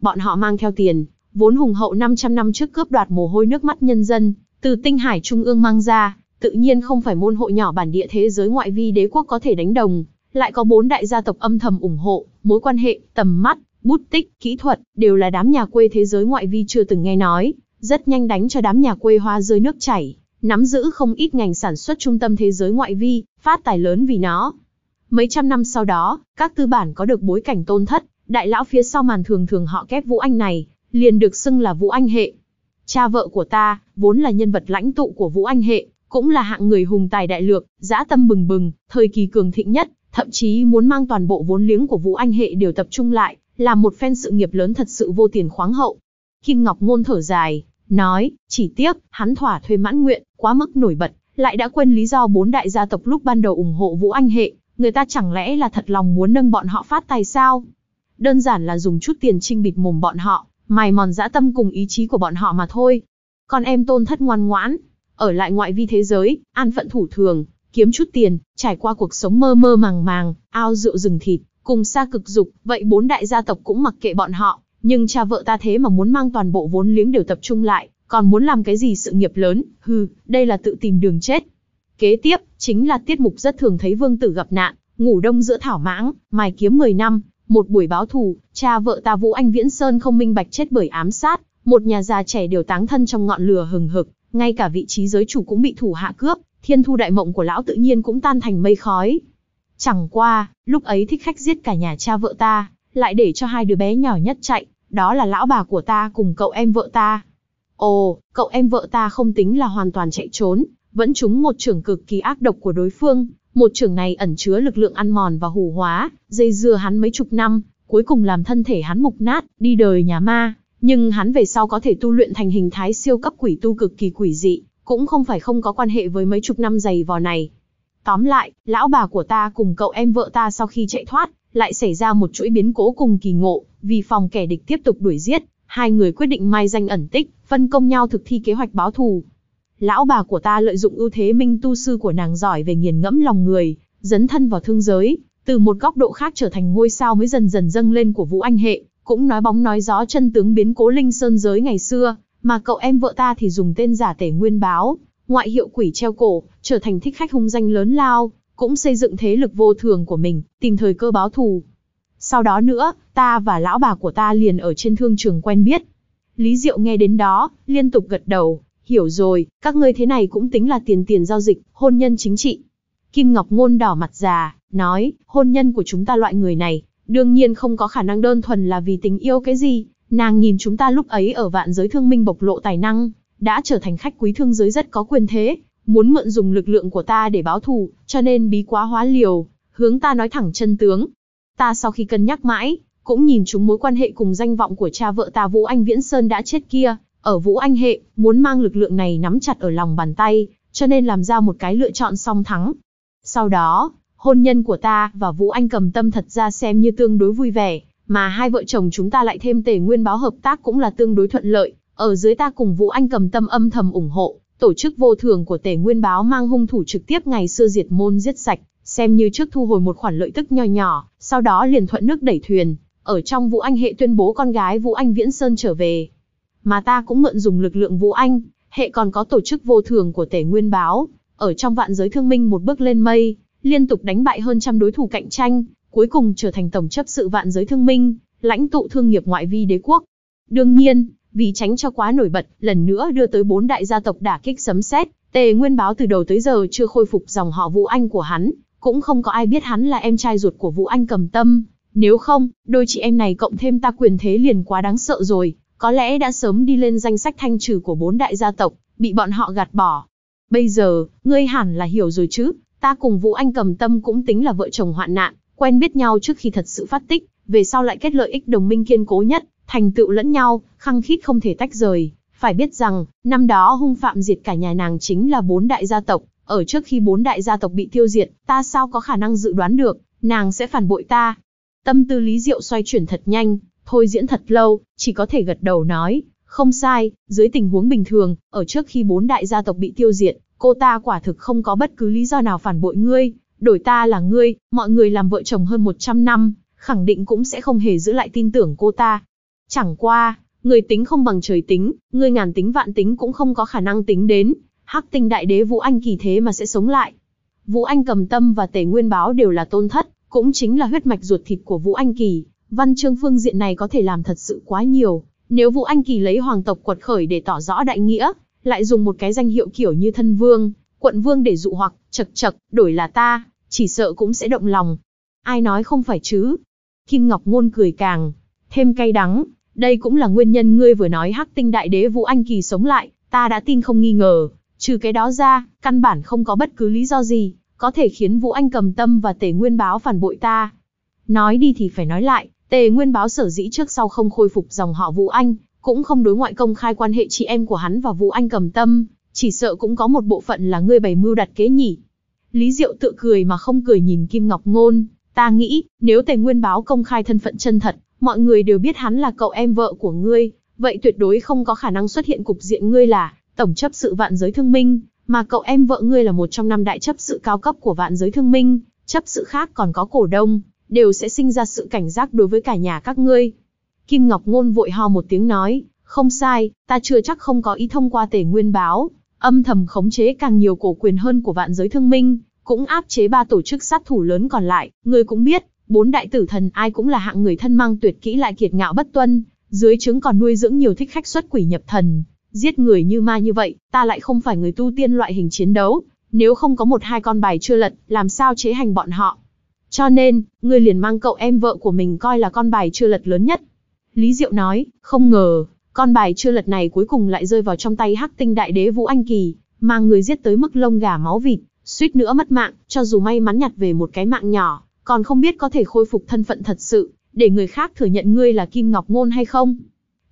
Bọn họ mang theo tiền, vốn hùng hậu 500 năm trước cướp đoạt mồ hôi nước mắt nhân dân, từ tinh hải trung ương mang ra, tự nhiên không phải môn hộ nhỏ bản địa thế giới ngoại vi đế quốc có thể đánh đồng, lại có bốn đại gia tộc âm thầm ủng hộ, mối quan hệ, tầm mắt, bút tích, kỹ thuật, đều là đám nhà quê thế giới ngoại vi chưa từng nghe nói, rất nhanh đánh cho đám nhà quê hoa rơi nước chảy, nắm giữ không ít ngành sản xuất trung tâm thế giới ngoại vi, phát tài lớn vì nó. Mấy trăm năm sau đó, các tư bản có được bối cảnh tôn thất, đại lão phía sau màn thường thường họ kép Vũ Anh này, liền được xưng là Vũ Anh hệ. Cha vợ của ta, vốn là nhân vật lãnh tụ của Vũ Anh hệ, cũng là hạng người hùng tài đại lược, dã tâm bừng bừng, thời kỳ cường thịnh nhất, thậm chí muốn mang toàn bộ vốn liếng của Vũ Anh hệ đều tập trung lại, làm một phen sự nghiệp lớn thật sự vô tiền khoáng hậu. Kim Ngọc Ngôn thở dài, nói, chỉ tiếc, hắn thỏa thuê mãn nguyện, quá mức nổi bật, lại đã quên lý do bốn đại gia tộc lúc ban đầu ủng hộ Vũ Anh hệ, người ta chẳng lẽ là thật lòng muốn nâng bọn họ phát tài sao? Đơn giản là dùng chút tiền trinh bịt mồm bọn họ, mài mòn dã tâm cùng ý chí của bọn họ mà thôi. Còn em tôn thất ngoan ngoãn, ở lại ngoại vi thế giới, an phận thủ thường, kiếm chút tiền, trải qua cuộc sống mơ mơ màng màng, ao rượu rừng thịt, cùng xa cực dục, vậy bốn đại gia tộc cũng mặc kệ bọn họ, nhưng cha vợ ta thế mà muốn mang toàn bộ vốn liếng đều tập trung lại, còn muốn làm cái gì sự nghiệp lớn, hừ, đây là tự tìm đường chết. Kế tiếp, chính là tiết mục rất thường thấy vương tử gặp nạn, ngủ đông giữa thảo mãng, mài kiếm 10 năm, một buổi báo thù, cha vợ ta Vũ Anh Viễn Sơn không minh bạch chết bởi ám sát, một nhà già trẻ đều táng thân trong ngọn lửa hừng hực, ngay cả vị trí giới chủ cũng bị thủ hạ cướp, thiên thu đại mộng của lão tự nhiên cũng tan thành mây khói. Chẳng qua, lúc ấy thích khách giết cả nhà cha vợ ta, lại để cho hai đứa bé nhỏ nhất chạy, đó là lão bà của ta cùng cậu em vợ ta. Ồ, cậu em vợ ta không tính là hoàn toàn chạy trốn, vẫn trúng một trường cực kỳ ác độc của đối phương, một trường này ẩn chứa lực lượng ăn mòn và hủ hóa, dây dưa hắn mấy chục năm, cuối cùng làm thân thể hắn mục nát, đi đời nhà ma nhưng hắn về sau có thể tu luyện thành hình thái siêu cấp quỷ tu cực kỳ quỷ dị, cũng không phải không có quan hệ với mấy chục năm dày vò này. Tóm lại, lão bà của ta cùng cậu em vợ ta sau khi chạy thoát, lại xảy ra một chuỗi biến cố cùng kỳ ngộ, vì phòng kẻ địch tiếp tục đuổi giết, hai người quyết định mai danh ẩn tích, phân công nhau thực thi kế hoạch báo thù. Lão bà của ta lợi dụng ưu thế minh tu sư của nàng giỏi về nghiền ngẫm lòng người, dấn thân vào thương giới, từ một góc độ khác trở thành ngôi sao mới dần dần dâng lên của Vũ Anh Hệ, cũng nói bóng nói gió chân tướng biến cố linh sơn giới ngày xưa, mà cậu em vợ ta thì dùng tên giả tể nguyên báo, ngoại hiệu quỷ treo cổ, trở thành thích khách hung danh lớn lao, cũng xây dựng thế lực vô thường của mình, tìm thời cơ báo thù. Sau đó nữa, ta và lão bà của ta liền ở trên thương trường quen biết. Lý Diệu nghe đến đó, liên tục gật đầu, hiểu rồi, các ngươi thế này cũng tính là tiền tiền giao dịch, hôn nhân chính trị. Kim Ngọc Ngôn đỏ mặt già, nói, hôn nhân của chúng ta loại người này, Đương nhiên không có khả năng đơn thuần là vì tình yêu cái gì, nàng nhìn chúng ta lúc ấy ở vạn giới thương minh bộc lộ tài năng, đã trở thành khách quý thương giới rất có quyền thế, muốn mượn dùng lực lượng của ta để báo thù, cho nên bí quá hóa liều, hướng ta nói thẳng chân tướng. Ta sau khi cân nhắc mãi, cũng nhìn chúng mối quan hệ cùng danh vọng của cha vợ ta Vũ Anh Viễn Sơn đã chết kia, ở Vũ Anh hệ, muốn mang lực lượng này nắm chặt ở lòng bàn tay, cho nên làm ra một cái lựa chọn song thắng. Sau đó, hôn nhân của ta và Vũ Anh cầm tâm thật ra xem như tương đối vui vẻ, mà hai vợ chồng chúng ta lại thêm tề nguyên báo hợp tác cũng là tương đối thuận lợi. Ở dưới ta cùng Vũ Anh cầm tâm âm thầm ủng hộ, tổ chức vô thường của tề nguyên báo mang hung thủ trực tiếp ngày xưa diệt môn giết sạch, xem như trước thu hồi một khoản lợi tức nho nhỏ, sau đó liền thuận nước đẩy thuyền. Ở trong Vũ Anh hệ tuyên bố con gái Vũ Anh Viễn Sơn trở về. Mà ta cũng mượn dùng lực lượng Vũ Anh, hệ còn có tổ chức vô thường của Tề nguyên báo, ở trong vạn giới thương minh một bước lên mây, liên tục đánh bại hơn trăm đối thủ cạnh tranh, cuối cùng trở thành tổng chấp sự vạn giới thương minh, lãnh tụ thương nghiệp ngoại vi đế quốc. Đương nhiên, vì tránh cho quá nổi bật, lần nữa đưa tới bốn đại gia tộc đả kích sấm sét, Tề Nguyên Báo từ đầu tới giờ chưa khôi phục dòng họ Vũ Anh của hắn, cũng không có ai biết hắn là em trai ruột của Vũ Anh cầm tâm. Nếu không, đôi chị em này cộng thêm ta quyền thế liền quá đáng sợ rồi, có lẽ đã sớm đi lên danh sách thanh trừ của bốn đại gia tộc, bị bọn họ gạt bỏ. Bây giờ, ngươi hẳn là hiểu rồi chứ, Ta cùng Vũ Anh cầm tâm cũng tính là vợ chồng hoạn nạn, quen biết nhau trước khi thật sự phát tích, về sau lại kết lợi ích đồng minh kiên cố nhất, thành tựu lẫn nhau, khăng khít không thể tách rời. Phải biết rằng, năm đó hung phạm diệt cả nhà nàng chính là bốn đại gia tộc, ở trước khi bốn đại gia tộc bị tiêu diệt, ta sao có khả năng dự đoán được, nàng sẽ phản bội ta. Tâm tư Lý Diệu xoay chuyển thật nhanh, thôi diễn thật lâu, chỉ có thể gật đầu nói, không sai, dưới tình huống bình thường, ở trước khi bốn đại gia tộc bị tiêu diệt, cô ta quả thực không có bất cứ lý do nào phản bội ngươi, đổi ta là ngươi, mọi người làm vợ chồng hơn 100 năm, khẳng định cũng sẽ không hề giữ lại tin tưởng cô ta. Chẳng qua, người tính không bằng trời tính, ngươi ngàn tính vạn tính cũng không có khả năng tính đến, hắc tinh đại đế Vũ Anh kỳ thế mà sẽ sống lại. Vũ Anh cầm tâm và tề nguyên báo đều là tôn thất, cũng chính là huyết mạch ruột thịt của Vũ Anh kỳ, văn chương phương diện này có thể làm thật sự quá nhiều. Nếu Vũ Anh kỳ lấy hoàng tộc quật khởi để tỏ rõ đại nghĩa, lại dùng một cái danh hiệu kiểu như thân vương, quận vương để dụ hoặc, chật chật, đổi là ta, chỉ sợ cũng sẽ động lòng. Ai nói không phải chứ? Kim Ngọc Ngôn cười càng, thêm cay đắng, đây cũng là nguyên nhân ngươi vừa nói hắc tinh đại đế Vũ Anh Kỳ sống lại, ta đã tin không nghi ngờ, trừ cái đó ra, căn bản không có bất cứ lý do gì, có thể khiến Vũ Anh cầm tâm và tề nguyên báo phản bội ta. Nói đi thì phải nói lại, tề nguyên báo sở dĩ trước sau không khôi phục dòng họ Vũ Anh, cũng không đối ngoại công khai quan hệ chị em của hắn và Vũ Anh cầm tâm, chỉ sợ cũng có một bộ phận là ngươi bày mưu đặt kế nhỉ. Lý Diệu tự cười mà không cười nhìn Kim Ngọc Ngôn, ta nghĩ, nếu Tề Nguyên báo công khai thân phận chân thật, mọi người đều biết hắn là cậu em vợ của ngươi, vậy tuyệt đối không có khả năng xuất hiện cục diện ngươi là tổng chấp sự vạn giới thương minh, mà cậu em vợ ngươi là một trong năm đại chấp sự cao cấp của vạn giới thương minh, chấp sự khác còn có cổ đông, đều sẽ sinh ra sự cảnh giác đối với cả nhà các ngươi. Kim Ngọc Ngôn vội ho một tiếng nói, không sai, ta chưa chắc không có ý thông qua tể nguyên báo, âm thầm khống chế càng nhiều cổ quyền hơn của vạn giới thương minh, cũng áp chế ba tổ chức sát thủ lớn còn lại, ngươi cũng biết, bốn đại tử thần ai cũng là hạng người thân mang tuyệt kỹ lại kiệt ngạo bất tuân, dưới trứng còn nuôi dưỡng nhiều thích khách xuất quỷ nhập thần, giết người như ma như vậy, ta lại không phải người tu tiên loại hình chiến đấu, nếu không có một hai con bài chưa lật, làm sao chế hành bọn họ. Cho nên, ngươi liền mang cậu em vợ của mình coi là con bài chưa lật lớn nhất, Lý Diệu nói, không ngờ, con bài chưa lật này cuối cùng lại rơi vào trong tay hắc tinh đại đế Vũ Anh Kỳ, mang người giết tới mức lông gà máu vịt, suýt nữa mất mạng, cho dù may mắn nhặt về một cái mạng nhỏ, còn không biết có thể khôi phục thân phận thật sự, để người khác thừa nhận ngươi là Kim Ngọc Ngôn hay không.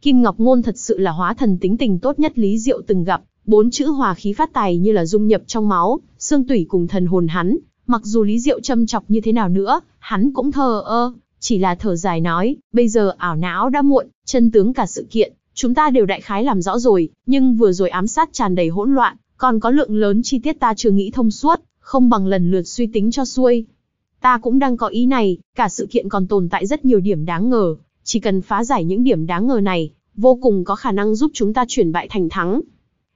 Kim Ngọc Ngôn thật sự là hóa thần tính tình tốt nhất Lý Diệu từng gặp, bốn chữ hòa khí phát tài như là dung nhập trong máu, xương tủy cùng thần hồn hắn, mặc dù Lý Diệu châm chọc như thế nào nữa, hắn cũng thờ ơ, chỉ là thở dài nói, bây giờ ảo não đã muộn, chân tướng cả sự kiện, chúng ta đều đại khái làm rõ rồi, nhưng vừa rồi ám sát tràn đầy hỗn loạn, còn có lượng lớn chi tiết ta chưa nghĩ thông suốt, không bằng lần lượt suy tính cho xuôi. Ta cũng đang có ý này, cả sự kiện còn tồn tại rất nhiều điểm đáng ngờ, chỉ cần phá giải những điểm đáng ngờ này, vô cùng có khả năng giúp chúng ta chuyển bại thành thắng.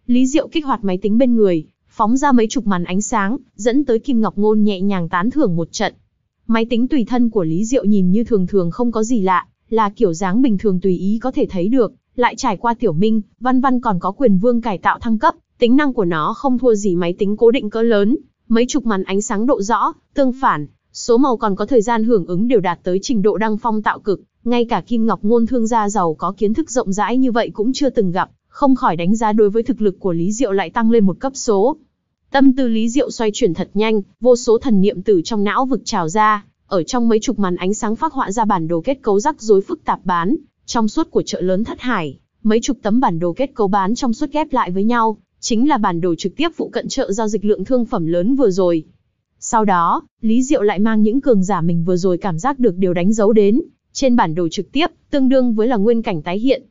Lý Diệu kích hoạt máy tính bên người, phóng ra mấy chục màn ánh sáng, dẫn tới Kim Ngọc Ngôn nhẹ nhàng tán thưởng một trận. Máy tính tùy thân của Lý Diệu nhìn như thường thường không có gì lạ, là kiểu dáng bình thường tùy ý có thể thấy được, lại trải qua tiểu minh, văn văn còn có quyền vương cải tạo thăng cấp, tính năng của nó không thua gì máy tính cố định cỡ lớn, mấy chục màn ánh sáng độ rõ, tương phản, số màu còn có thời gian hưởng ứng đều đạt tới trình độ đăng phong tạo cực, ngay cả Kim Ngọc Ngôn thương gia giàu có kiến thức rộng rãi như vậy cũng chưa từng gặp, không khỏi đánh giá đối với thực lực của Lý Diệu lại tăng lên một cấp số. Tâm tư Lý Diệu xoay chuyển thật nhanh, vô số thần niệm từ trong não vực trào ra, ở trong mấy chục màn ánh sáng phát họa ra bản đồ kết cấu rắc rối phức tạp bán, trong suốt của chợ lớn Thất Hải, mấy chục tấm bản đồ kết cấu bán trong suốt ghép lại với nhau, chính là bản đồ trực tiếp phụ cận chợ giao dịch lượng thương phẩm lớn vừa rồi. Sau đó, Lý Diệu lại mang những cường giả mình vừa rồi cảm giác được điều đánh dấu đến, trên bản đồ trực tiếp, tương đương với là nguyên cảnh tái hiện.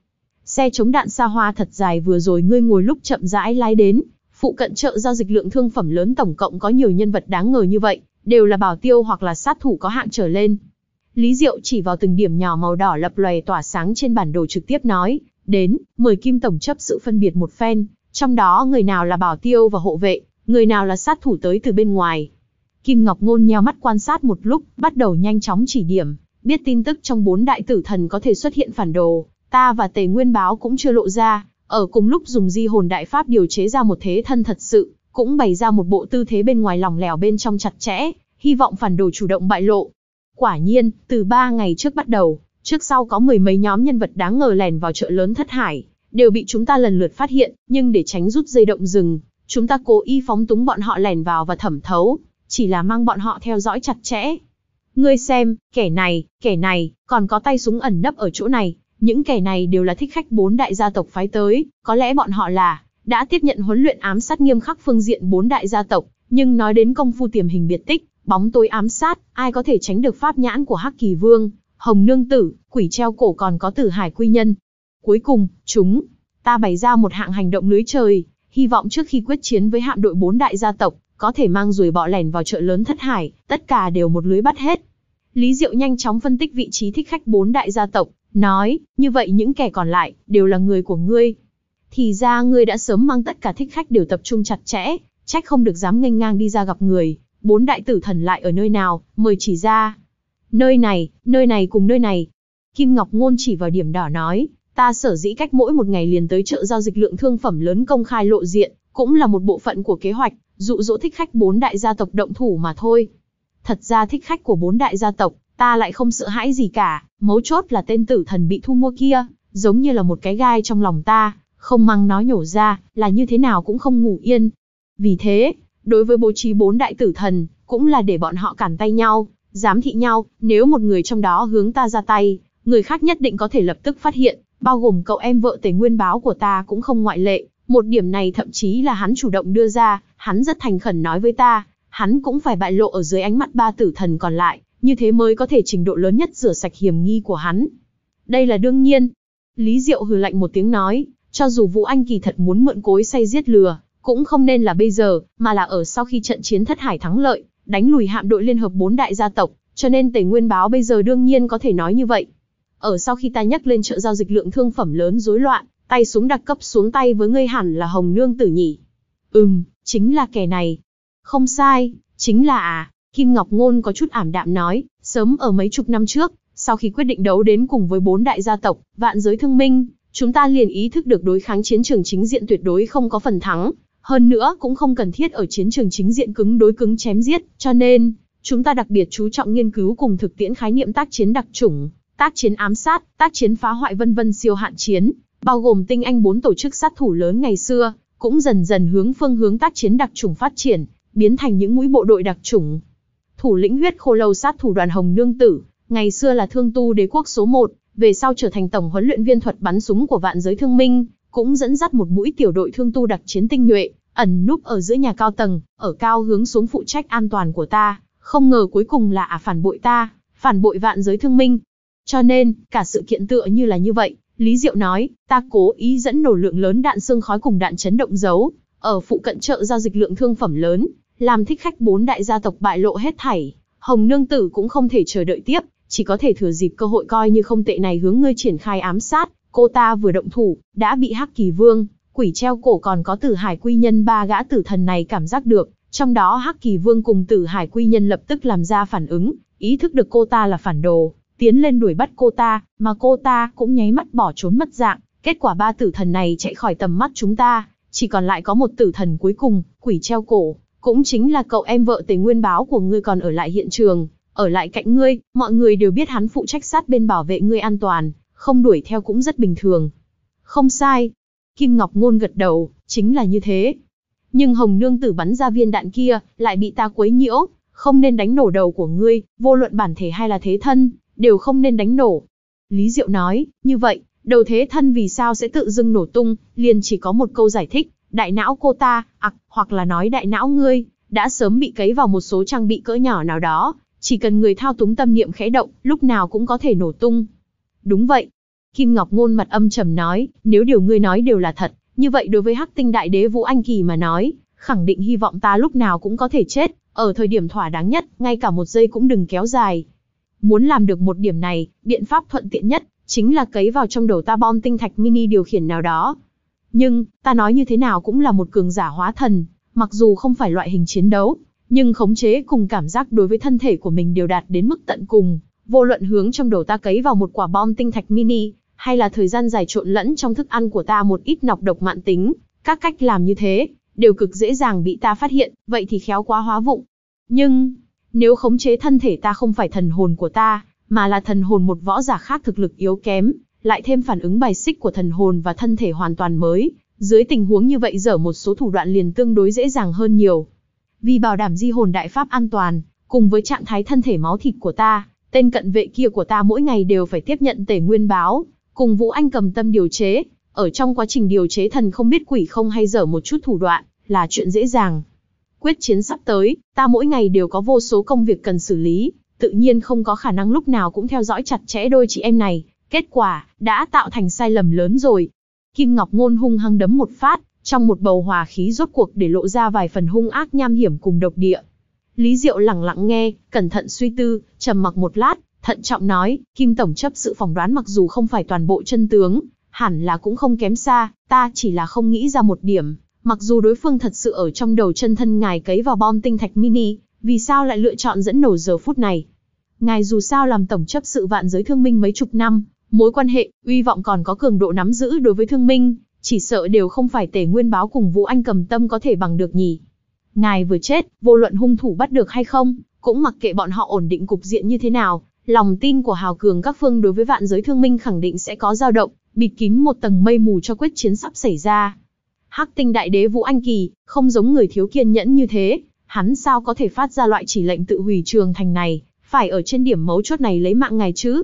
Xe chống đạn xa hoa thật dài vừa rồi ngươi ngồi lúc chậm rãi lái đến, Phụ cận chợ giao dịch lượng thương phẩm lớn tổng cộng có nhiều nhân vật đáng ngờ như vậy, đều là bảo tiêu hoặc là sát thủ có hạng trở lên. Lý Diệu chỉ vào từng điểm nhỏ màu đỏ lập lòe tỏa sáng trên bản đồ trực tiếp nói, đến, mời Kim Tổng chấp sự phân biệt một phen, trong đó người nào là bảo tiêu và hộ vệ, người nào là sát thủ tới từ bên ngoài. Kim Ngọc Ngôn nheo mắt quan sát một lúc, bắt đầu nhanh chóng chỉ điểm, biết tin tức trong bốn đại tử thần có thể xuất hiện phản đồ, ta và Tề Nguyên báo cũng chưa lộ ra, ở cùng lúc dùng di hồn đại pháp điều chế ra một thế thân thật sự, cũng bày ra một bộ tư thế bên ngoài lỏng lẻo bên trong chặt chẽ, hy vọng phản đồ chủ động bại lộ. Quả nhiên, từ ba ngày trước bắt đầu, trước sau có mười mấy nhóm nhân vật đáng ngờ lèn vào chợ lớn thất hải, đều bị chúng ta lần lượt phát hiện, nhưng để tránh rút dây động rừng, chúng ta cố ý phóng túng bọn họ lèn vào và thẩm thấu, chỉ là mang bọn họ theo dõi chặt chẽ. Ngươi xem, kẻ này, kẻ này, còn có tay súng ẩn nấp ở chỗ này, những kẻ này đều là thích khách bốn đại gia tộc phái tới, có lẽ bọn họ là đã tiếp nhận huấn luyện ám sát nghiêm khắc phương diện bốn đại gia tộc, nhưng nói đến công phu tiềm hình biệt tích, bóng tối ám sát, ai có thể tránh được pháp nhãn của Hắc Kỳ Vương, Hồng Nương Tử, quỷ treo cổ còn có Tử Hải Quy Nhân. Cuối cùng, chúng ta bày ra một hạng hành động lưới trời, hy vọng trước khi quyết chiến với hạm đội bốn đại gia tộc, có thể mang rùi bọ lẻn vào chợ lớn thất hải, tất cả đều một lưới bắt hết. Lý Diệu nhanh chóng phân tích vị trí thích khách bốn đại gia tộc, nói, như vậy những kẻ còn lại, đều là người của ngươi. Thì ra ngươi đã sớm mang tất cả thích khách đều tập trung chặt chẽ, trách không được dám nghênh ngang đi ra gặp người, bốn đại tử thần lại ở nơi nào, mời chỉ ra. Nơi này, nơi này cùng nơi này. Kim Ngọc Ngôn chỉ vào điểm đỏ nói, ta sở dĩ cách mỗi một ngày liền tới chợ giao dịch lượng thương phẩm lớn công khai lộ diện, cũng là một bộ phận của kế hoạch, dụ dỗ thích khách bốn đại gia tộc động thủ mà thôi. Thật ra thích khách của bốn đại gia tộc, ta lại không sợ hãi gì cả, mấu chốt là tên tử thần bị thu mua kia, giống như là một cái gai trong lòng ta, không mang nói nhổ ra, là như thế nào cũng không ngủ yên. Vì thế, đối với bố trí bốn đại tử thần, cũng là để bọn họ cản tay nhau, giám thị nhau, nếu một người trong đó hướng ta ra tay, người khác nhất định có thể lập tức phát hiện, bao gồm cậu em vợ tề nguyên báo của ta cũng không ngoại lệ, một điểm này thậm chí là hắn chủ động đưa ra, hắn rất thành khẩn nói với ta, hắn cũng phải bại lộ ở dưới ánh mắt ba tử thần còn lại, như thế mới có thể trình độ lớn nhất rửa sạch hiểm nghi của hắn. Đây là đương nhiên. Lý Diệu hừ lạnh một tiếng nói, cho dù Vũ Anh kỳ thật muốn mượn cối say giết lừa, cũng không nên là bây giờ, mà là ở sau khi trận chiến thất hải thắng lợi, đánh lùi hạm đội liên hợp bốn đại gia tộc, cho nên Tề Nguyên báo bây giờ đương nhiên có thể nói như vậy. Ở sau khi ta nhắc lên chợ giao dịch lượng thương phẩm lớn rối loạn, tay súng đặc cấp xuống tay với ngươi hẳn là Hồng Nương Tử nhỉ. Ừm, chính là kẻ này. Không sai, chính là à, Kim Ngọc Ngôn có chút ảm đạm nói, sớm ở mấy chục năm trước, sau khi quyết định đấu đến cùng với bốn đại gia tộc, vạn giới thương minh, chúng ta liền ý thức được đối kháng chiến trường chính diện tuyệt đối không có phần thắng, hơn nữa cũng không cần thiết ở chiến trường chính diện cứng đối cứng chém giết, cho nên, chúng ta đặc biệt chú trọng nghiên cứu cùng thực tiễn khái niệm tác chiến đặc chủng, tác chiến ám sát, tác chiến phá hoại vân vân siêu hạn chiến, bao gồm tinh anh bốn tổ chức sát thủ lớn ngày xưa, cũng dần dần hướng phương hướng tác chiến đặc chủng phát triển, biến thành những mũi bộ đội đặc chủng, thủ lĩnh huyết khô lâu sát thủ đoàn hồng nương tử, ngày xưa là thương tu đế quốc số 1, về sau trở thành tổng huấn luyện viên thuật bắn súng của vạn giới thương minh, cũng dẫn dắt một mũi tiểu đội thương tu đặc chiến tinh nhuệ, ẩn núp ở giữa nhà cao tầng, ở cao hướng xuống phụ trách an toàn của ta, không ngờ cuối cùng là à phản bội ta, phản bội vạn giới thương minh. Cho nên, cả sự kiện tựa như là như vậy, Lý Diệu nói, ta cố ý dẫn nổ lượng lớn đạn xương khói cùng đạn chấn động dấu, ở phụ cận chợ giao dịch lượng thương phẩm lớn, làm thích khách bốn đại gia tộc bại lộ hết thảy, Hồng Nương Tử cũng không thể chờ đợi tiếp, chỉ có thể thừa dịp cơ hội coi như không tệ này hướng ngươi triển khai ám sát, cô ta vừa động thủ, đã bị Hắc Kỳ Vương, quỷ treo cổ còn có Tử Hải Quy Nhân ba gã tử thần này cảm giác được, trong đó Hắc Kỳ Vương cùng Tử Hải Quy Nhân lập tức làm ra phản ứng, ý thức được cô ta là phản đồ, tiến lên đuổi bắt cô ta, mà cô ta cũng nháy mắt bỏ trốn mất dạng, kết quả ba tử thần này chạy khỏi tầm mắt chúng ta, chỉ còn lại có một tử thần cuối cùng, quỷ treo cổ, cũng chính là cậu em vợ Tề Nguyên Báo của ngươi còn ở lại hiện trường, ở lại cạnh ngươi, mọi người đều biết hắn phụ trách sát bên bảo vệ ngươi an toàn, không đuổi theo cũng rất bình thường. Không sai. Kim Ngọc Ngôn gật đầu, chính là như thế. Nhưng Hồng Nương Tử bắn ra viên đạn kia, lại bị ta quấy nhiễu, không nên đánh nổ đầu của ngươi, vô luận bản thể hay là thế thân, đều không nên đánh nổ. Lý Diệu nói, như vậy, đầu thế thân vì sao sẽ tự dưng nổ tung, liền chỉ có một câu giải thích, đại não cô ta, ặc, à, hoặc là nói đại não ngươi, đã sớm bị cấy vào một số trang bị cỡ nhỏ nào đó, chỉ cần người thao túng tâm niệm khẽ động, lúc nào cũng có thể nổ tung. Đúng vậy. Kim Ngọc Ngôn mặt âm trầm nói, nếu điều ngươi nói đều là thật, như vậy đối với Hắc Tinh Đại Đế Vũ Anh Kỳ mà nói, khẳng định hy vọng ta lúc nào cũng có thể chết, ở thời điểm thỏa đáng nhất, ngay cả một giây cũng đừng kéo dài. Muốn làm được một điểm này, biện pháp thuận tiện nhất, chính là cấy vào trong đầu ta bom tinh thạch mini điều khiển nào đó. Nhưng, ta nói như thế nào cũng là một cường giả hóa thần, mặc dù không phải loại hình chiến đấu, nhưng khống chế cùng cảm giác đối với thân thể của mình đều đạt đến mức tận cùng. Vô luận hướng trong đầu ta cấy vào một quả bom tinh thạch mini, hay là thời gian dài trộn lẫn trong thức ăn của ta một ít nọc độc mạn tính, các cách làm như thế, đều cực dễ dàng bị ta phát hiện, vậy thì khéo quá hóa vụng. Nhưng, nếu khống chế thân thể ta không phải thần hồn của ta, mà là thần hồn một võ giả khác thực lực yếu kém, lại thêm phản ứng bài xích của thần hồn và thân thể hoàn toàn mới, dưới tình huống như vậy dở một số thủ đoạn liền tương đối dễ dàng hơn nhiều. Vì bảo đảm di hồn đại pháp an toàn, cùng với trạng thái thân thể máu thịt của ta, tên cận vệ kia của ta mỗi ngày đều phải tiếp nhận tể nguyên báo, cùng Vũ Anh cầm tâm điều chế, ở trong quá trình điều chế thần không biết quỷ không hay dở một chút thủ đoạn, là chuyện dễ dàng. Quyết chiến sắp tới, ta mỗi ngày đều có vô số công việc cần xử lý, tự nhiên không có khả năng lúc nào cũng theo dõi chặt chẽ đôi chị em này, Kết quả, đã tạo thành sai lầm lớn rồi. Kim Ngọc Ngôn hung hăng đấm một phát, trong một bầu hòa khí rốt cuộc để lộ ra vài phần hung ác nham hiểm cùng độc địa. Lý Diệu lặng lặng nghe, cẩn thận suy tư, trầm mặc một lát, thận trọng nói, Kim Tổng chấp sự phỏng đoán mặc dù không phải toàn bộ chân tướng, hẳn là cũng không kém xa, ta chỉ là không nghĩ ra một điểm. Mặc dù đối phương thật sự ở trong đầu chân thân ngài cấy vào bom tinh thạch mini, vì sao lại lựa chọn dẫn nổ giờ phút này? Ngài dù sao làm tổng chấp sự vạn giới thương minh mấy chục năm, Mối quan hệ, uy vọng còn có cường độ nắm giữ đối với thương minh, chỉ sợ đều không phải tề nguyên báo cùng Vũ Anh cầm tâm có thể bằng được nhỉ. Ngài vừa chết, vô luận hung thủ bắt được hay không, cũng mặc kệ bọn họ ổn định cục diện như thế nào, lòng tin của hào cường các phương đối với vạn giới thương minh khẳng định sẽ có dao động, bịt kín một tầng mây mù cho quyết chiến sắp xảy ra. Hắc tinh đại đế Vũ Anh Kỳ, không giống người thiếu kiên nhẫn như thế, hắn sao có thể phát ra loại chỉ lệnh tự hủy trường thành này, phải ở trên điểm mấu chốt này lấy mạng ngài chứ.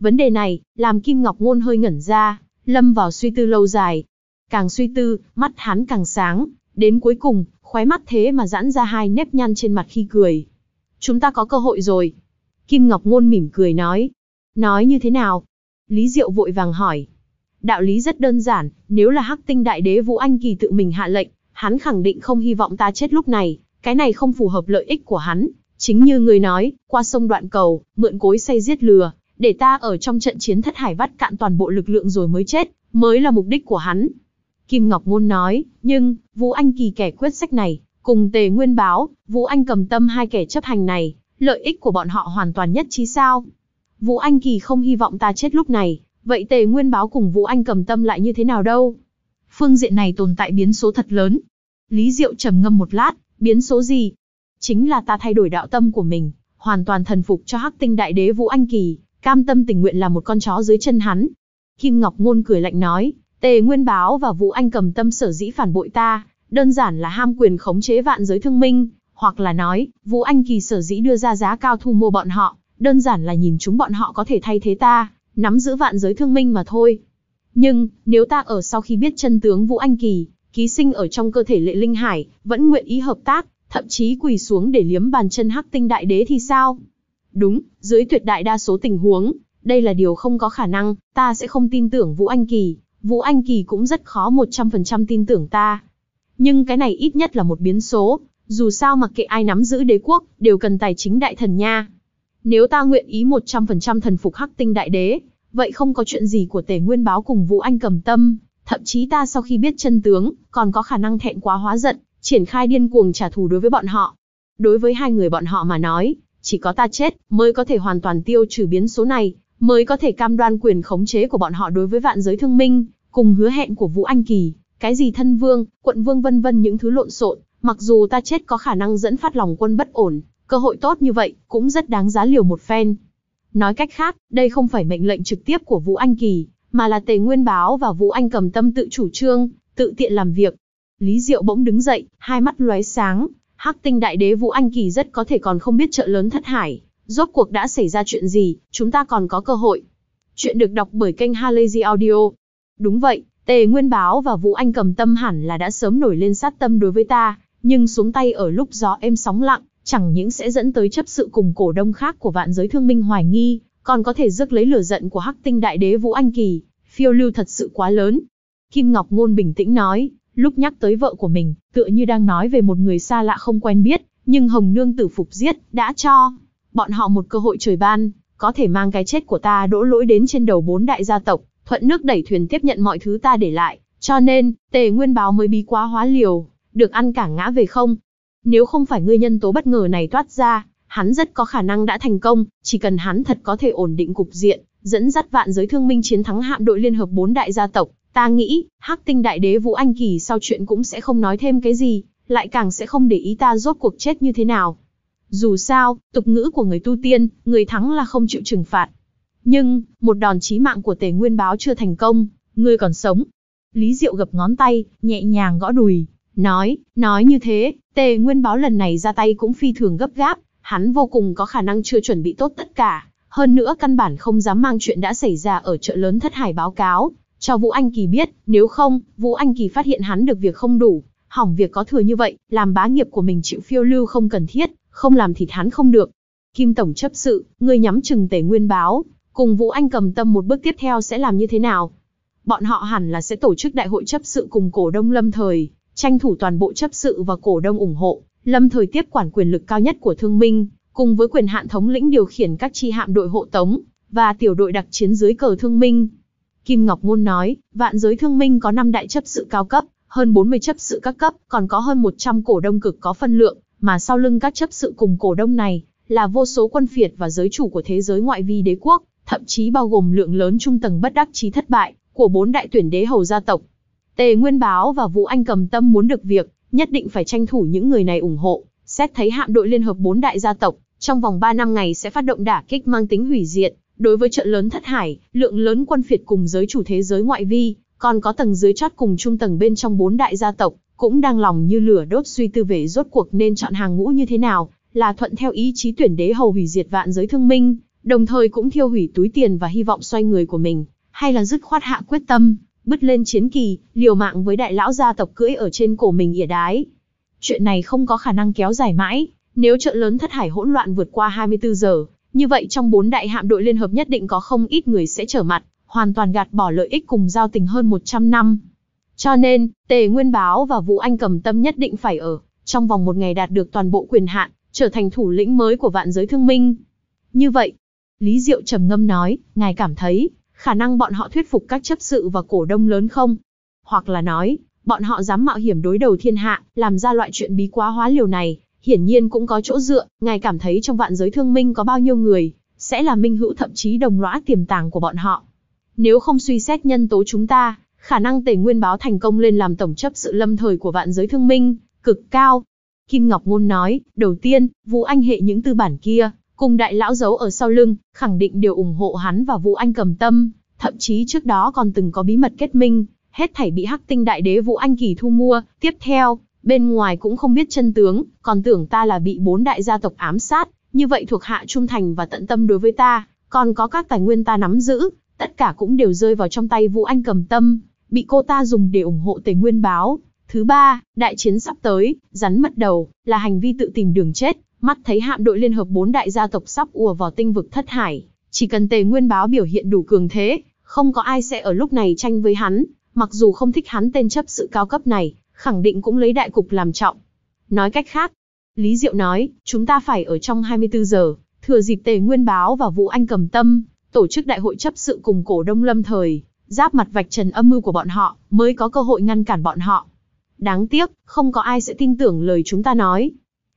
Vấn đề này, làm Kim Ngọc Ngôn hơi ngẩn ra, lâm vào suy tư lâu dài. Càng suy tư, mắt hắn càng sáng, đến cuối cùng, khóe mắt thế mà giãn ra hai nếp nhăn trên mặt khi cười. Chúng ta có cơ hội rồi. Kim Ngọc Ngôn mỉm cười nói. Nói như thế nào? Lý Diệu vội vàng hỏi. Đạo lý rất đơn giản, nếu là hắc tinh đại đế Vũ Anh Kỳ tự mình hạ lệnh, hắn khẳng định không hy vọng ta chết lúc này, cái này không phù hợp lợi ích của hắn. Chính như người nói, qua sông đoạn cầu, mượn cối xây giết lừa, để ta ở trong trận chiến thất hải vắt cạn toàn bộ lực lượng rồi mới chết, mới là mục đích của hắn. Kim Ngọc Ngôn nói, nhưng, Vũ Anh kỳ kẻ quyết sách này, cùng tề nguyên báo, Vũ Anh cầm tâm hai kẻ chấp hành này, lợi ích của bọn họ hoàn toàn nhất trí sao. Vũ Anh kỳ không hy vọng ta chết lúc này, vậy tề nguyên báo cùng Vũ Anh cầm tâm lại như thế nào đâu? Phương diện này tồn tại biến số thật lớn. Lý Diệu trầm ngâm một lát, biến số gì? Chính là ta thay đổi đạo tâm của mình, hoàn toàn thần phục cho Hắc Tinh Đại Đế Vũ Anh Kỳ, cam tâm tình nguyện là một con chó dưới chân hắn. Kim Ngọc Ngôn cười lạnh nói, Tề Nguyên Báo và Vũ Anh cầm tâm sở dĩ phản bội ta, đơn giản là ham quyền khống chế vạn giới thương minh, hoặc là nói, Vũ Anh kỳ sở dĩ đưa ra giá cao thu mua bọn họ, đơn giản là nhìn chúng bọn họ có thể thay thế ta, nắm giữ vạn giới thương minh mà thôi. Nhưng, nếu ta ở sau khi biết chân tướng Vũ Anh kỳ, ký sinh ở trong cơ thể lệ linh hải, vẫn nguyện ý hợp tác, thậm chí quỳ xuống để liếm bàn chân hắc tinh đại đế thì sao? Đúng, dưới tuyệt đại đa số tình huống, đây là điều không có khả năng, ta sẽ không tin tưởng Vũ Anh Kỳ, Vũ Anh Kỳ cũng rất khó 100% tin tưởng ta. Nhưng cái này ít nhất là một biến số, dù sao mặc kệ ai nắm giữ đế quốc, đều cần tài chính đại thần nha. Nếu ta nguyện ý 100% thần phục hắc tinh đại đế, vậy không có chuyện gì của tề nguyên báo cùng Vũ Anh cầm tâm, thậm chí ta sau khi biết chân tướng, còn có khả năng thẹn quá hóa giận, triển khai điên cuồng trả thù đối với bọn họ. Đối với hai người bọn họ mà nói, chỉ có ta chết mới có thể hoàn toàn tiêu trừ biến số này, mới có thể cam đoan quyền khống chế của bọn họ đối với vạn giới thương minh, cùng hứa hẹn của Vũ Anh Kỳ, cái gì thân vương, quận vương vân vân những thứ lộn xộn, mặc dù ta chết có khả năng dẫn phát lòng quân bất ổn, cơ hội tốt như vậy cũng rất đáng giá liều một phen. Nói cách khác, đây không phải mệnh lệnh trực tiếp của Vũ Anh Kỳ, mà là Tề Nguyên Báo và Vũ Anh cầm tâm tự chủ trương, tự tiện làm việc. Lý Diệu bỗng đứng dậy, hai mắt lóe sáng, Hắc Tinh Đại Đế Vũ Anh Kỳ rất có thể còn không biết chợ lớn Thất Hải, rốt cuộc đã xảy ra chuyện gì, chúng ta còn có cơ hội. Chuyện được đọc bởi kênh Halazy Audio. Đúng vậy, Tề Nguyên Báo và Vũ Anh cầm tâm hẳn là đã sớm nổi lên sát tâm đối với ta, nhưng xuống tay ở lúc gió êm sóng lặng, chẳng những sẽ dẫn tới chấp sự cùng cổ đông khác của vạn giới thương minh hoài nghi, còn có thể rước lấy lửa giận của Hắc Tinh Đại Đế Vũ Anh Kỳ, phiêu lưu thật sự quá lớn. Kim Ngọc Ngôn bình tĩnh nói, Lúc nhắc tới vợ của mình, tựa như đang nói về một người xa lạ không quen biết, nhưng Hồng Nương tử phục giết, đã cho. Bọn họ một cơ hội trời ban, có thể mang cái chết của ta đỗ lỗi đến trên đầu bốn đại gia tộc, thuận nước đẩy thuyền tiếp nhận mọi thứ ta để lại, cho nên, tề nguyên báo mới bí quá hóa liều, được ăn cả ngã về không. Nếu không phải ngươi nhân tố bất ngờ này toát ra, hắn rất có khả năng đã thành công, chỉ cần hắn thật có thể ổn định cục diện, dẫn dắt vạn giới thương minh chiến thắng hạm đội liên hợp bốn đại gia tộc, Ta nghĩ, Hắc Tinh Đại Đế Vũ Anh Kỳ sau chuyện cũng sẽ không nói thêm cái gì, lại càng sẽ không để ý ta rốt cuộc chết như thế nào. Dù sao, tục ngữ của người tu tiên, người thắng là không chịu trừng phạt. Nhưng, một đòn chí mạng của Tề Nguyên Báo chưa thành công, ngươi còn sống. Lý Diệu gập ngón tay, nhẹ nhàng gõ đùi, nói, nói như thế, Tề Nguyên Báo lần này ra tay cũng phi thường gấp gáp, hắn vô cùng có khả năng chưa chuẩn bị tốt tất cả, hơn nữa căn bản không dám mang chuyện đã xảy ra ở chợ lớn Thất Hải báo cáo, cho Vũ Anh Kỳ biết, nếu không, Vũ Anh Kỳ phát hiện hắn được việc không đủ, hỏng việc có thừa như vậy, làm bá nghiệp của mình chịu phiêu lưu không cần thiết, không làm thịt hắn không được. Kim Tổng chấp sự, người nhắm chừng tề nguyên báo, cùng Vũ Anh cầm tâm một bước tiếp theo sẽ làm như thế nào? Bọn họ hẳn là sẽ tổ chức đại hội chấp sự cùng cổ đông lâm thời, tranh thủ toàn bộ chấp sự và cổ đông ủng hộ, lâm thời tiếp quản quyền lực cao nhất của thương minh, cùng với quyền hạn thống lĩnh điều khiển các chi hạm đội hộ tống, và tiểu đội đặc chiến dưới cờ thương minh, Kim Ngọc Ngôn nói, vạn giới thương minh có 5 đại chấp sự cao cấp, hơn 40 chấp sự các cấp, còn có hơn 100 cổ đông cực có phân lượng, mà sau lưng các chấp sự cùng cổ đông này, là vô số quân phiệt và giới chủ của thế giới ngoại vi đế quốc, thậm chí bao gồm lượng lớn trung tầng bất đắc chí thất bại, của bốn đại tuyển đế hầu gia tộc. Tề Nguyên Báo và Vũ Anh cầm tâm muốn được việc, nhất định phải tranh thủ những người này ủng hộ, xét thấy hạm đội liên hợp bốn đại gia tộc, trong vòng 3 năm ngày sẽ phát động đả kích mang tính hủy diệt, Đối với trận lớn thất hải, lượng lớn quân phiệt cùng giới chủ thế giới ngoại vi, còn có tầng dưới chót cùng trung tầng bên trong bốn đại gia tộc, cũng đang lòng như lửa đốt suy tư về rốt cuộc nên chọn hàng ngũ như thế nào, là thuận theo ý chí tuyển đế hầu hủy diệt vạn giới thương minh, đồng thời cũng thiêu hủy túi tiền và hy vọng xoay người của mình, hay là dứt khoát hạ quyết tâm, bứt lên chiến kỳ, liều mạng với đại lão gia tộc cưỡi ở trên cổ mình ỉa đái. Chuyện này không có khả năng kéo dài mãi, nếu trận lớn thất hải hỗn loạn vượt qua 24 giờ, như vậy trong bốn đại hạm đội liên hợp nhất định có không ít người sẽ trở mặt, hoàn toàn gạt bỏ lợi ích cùng giao tình hơn 100 năm. Cho nên, Tề Nguyên Báo và Vũ Anh cầm tâm nhất định phải ở, trong vòng một ngày đạt được toàn bộ quyền hạn, trở thành thủ lĩnh mới của vạn giới thương minh. Như vậy, Lý Diệu trầm ngâm nói, ngài cảm thấy, khả năng bọn họ thuyết phục các chấp sự và cổ đông lớn không? Hoặc là nói, bọn họ dám mạo hiểm đối đầu thiên hạ, làm ra loại chuyện bí quá hóa liều này, hiển nhiên cũng có chỗ dựa, ngài cảm thấy trong vạn giới thương minh có bao nhiêu người, sẽ là minh hữu thậm chí đồng lõa tiềm tàng của bọn họ. Nếu không suy xét nhân tố chúng ta, khả năng tề nguyên báo thành công lên làm tổng chấp sự lâm thời của vạn giới thương minh, cực cao. Kim Ngọc Ngôn nói, đầu tiên, Vũ Anh hệ những tư bản kia, cùng đại lão giấu ở sau lưng, khẳng định đều ủng hộ hắn và Vũ Anh cầm tâm, thậm chí trước đó còn từng có bí mật kết minh, hết thảy bị Hắc Tinh Đại Đế Vũ Anh Kỳ thu mua. Tiếp theo, bên ngoài cũng không biết chân tướng, còn tưởng ta là bị bốn đại gia tộc ám sát, như vậy thuộc hạ trung thành và tận tâm đối với ta, còn có các tài nguyên ta nắm giữ, tất cả cũng đều rơi vào trong tay Vũ Anh cầm tâm, bị cô ta dùng để ủng hộ Tề Nguyên báo. Thứ ba, đại chiến sắp tới, rắn mất đầu, là hành vi tự tìm đường chết, mắt thấy hạm đội liên hợp bốn đại gia tộc sắp ùa vào tinh vực thất hải, chỉ cần Tề Nguyên báo biểu hiện đủ cường thế, không có ai sẽ ở lúc này tranh với hắn, mặc dù không thích hắn tên chấp sự cao cấp này, khẳng định cũng lấy đại cục làm trọng. Nói cách khác, Lý Diệu nói, chúng ta phải ở trong 24 giờ, thừa dịp Tề Nguyên Báo và Vũ Anh cầm tâm, tổ chức đại hội chấp sự cùng cổ đông lâm thời, giáp mặt vạch trần âm mưu của bọn họ, mới có cơ hội ngăn cản bọn họ. Đáng tiếc, không có ai sẽ tin tưởng lời chúng ta nói.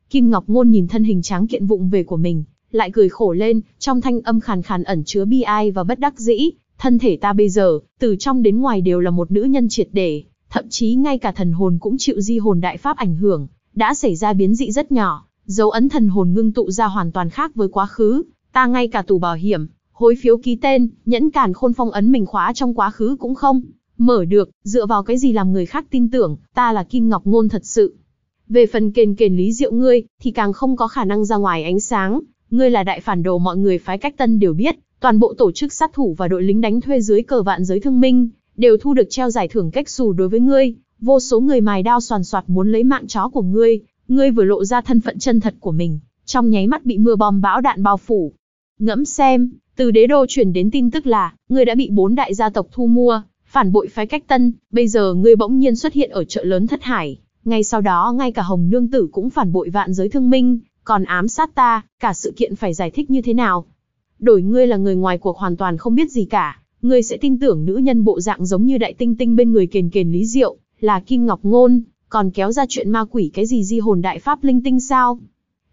Kim Ngọc Ngôn nhìn thân hình tráng kiện vụng về của mình, lại cười khổ lên, trong thanh âm khàn khàn ẩn chứa bi ai và bất đắc dĩ, thân thể ta bây giờ, từ trong đến ngoài đều là một nữ nhân triệt để, thậm chí ngay cả thần hồn cũng chịu di hồn đại pháp ảnh hưởng, đã xảy ra biến dị rất nhỏ, dấu ấn thần hồn ngưng tụ ra hoàn toàn khác với quá khứ, ta ngay cả tủ bảo hiểm, hối phiếu ký tên, nhẫn cản khôn phong ấn mình khóa trong quá khứ cũng không, mở được, dựa vào cái gì làm người khác tin tưởng, ta là Kim Ngọc Ngôn thật sự. Về phần kền kền lý diệu ngươi, thì càng không có khả năng ra ngoài ánh sáng, ngươi là đại phản đồ mọi người phái cách tân đều biết, toàn bộ tổ chức sát thủ và đội lính đánh thuê dưới cờ vạn giới thương minh, đều thu được treo giải thưởng cách xù đối với ngươi, vô số người mài đao soàn soạt muốn lấy mạng chó của ngươi, ngươi vừa lộ ra thân phận chân thật của mình, trong nháy mắt bị mưa bom bão đạn bao phủ. Ngẫm xem, từ đế đô chuyển đến tin tức là, ngươi đã bị bốn đại gia tộc thu mua, phản bội phái cách tân, bây giờ ngươi bỗng nhiên xuất hiện ở chợ lớn thất hải, ngay sau đó ngay cả hồng nương tử cũng phản bội vạn giới thương minh, còn ám sát ta, cả sự kiện phải giải thích như thế nào. Đổi ngươi là người ngoài cuộc hoàn toàn không biết gì cả, ngươi sẽ tin tưởng nữ nhân bộ dạng giống như đại tinh tinh bên người kiền kiền lý diệu, là Kim Ngọc Ngôn, còn kéo ra chuyện ma quỷ cái gì di hồn đại pháp linh tinh sao?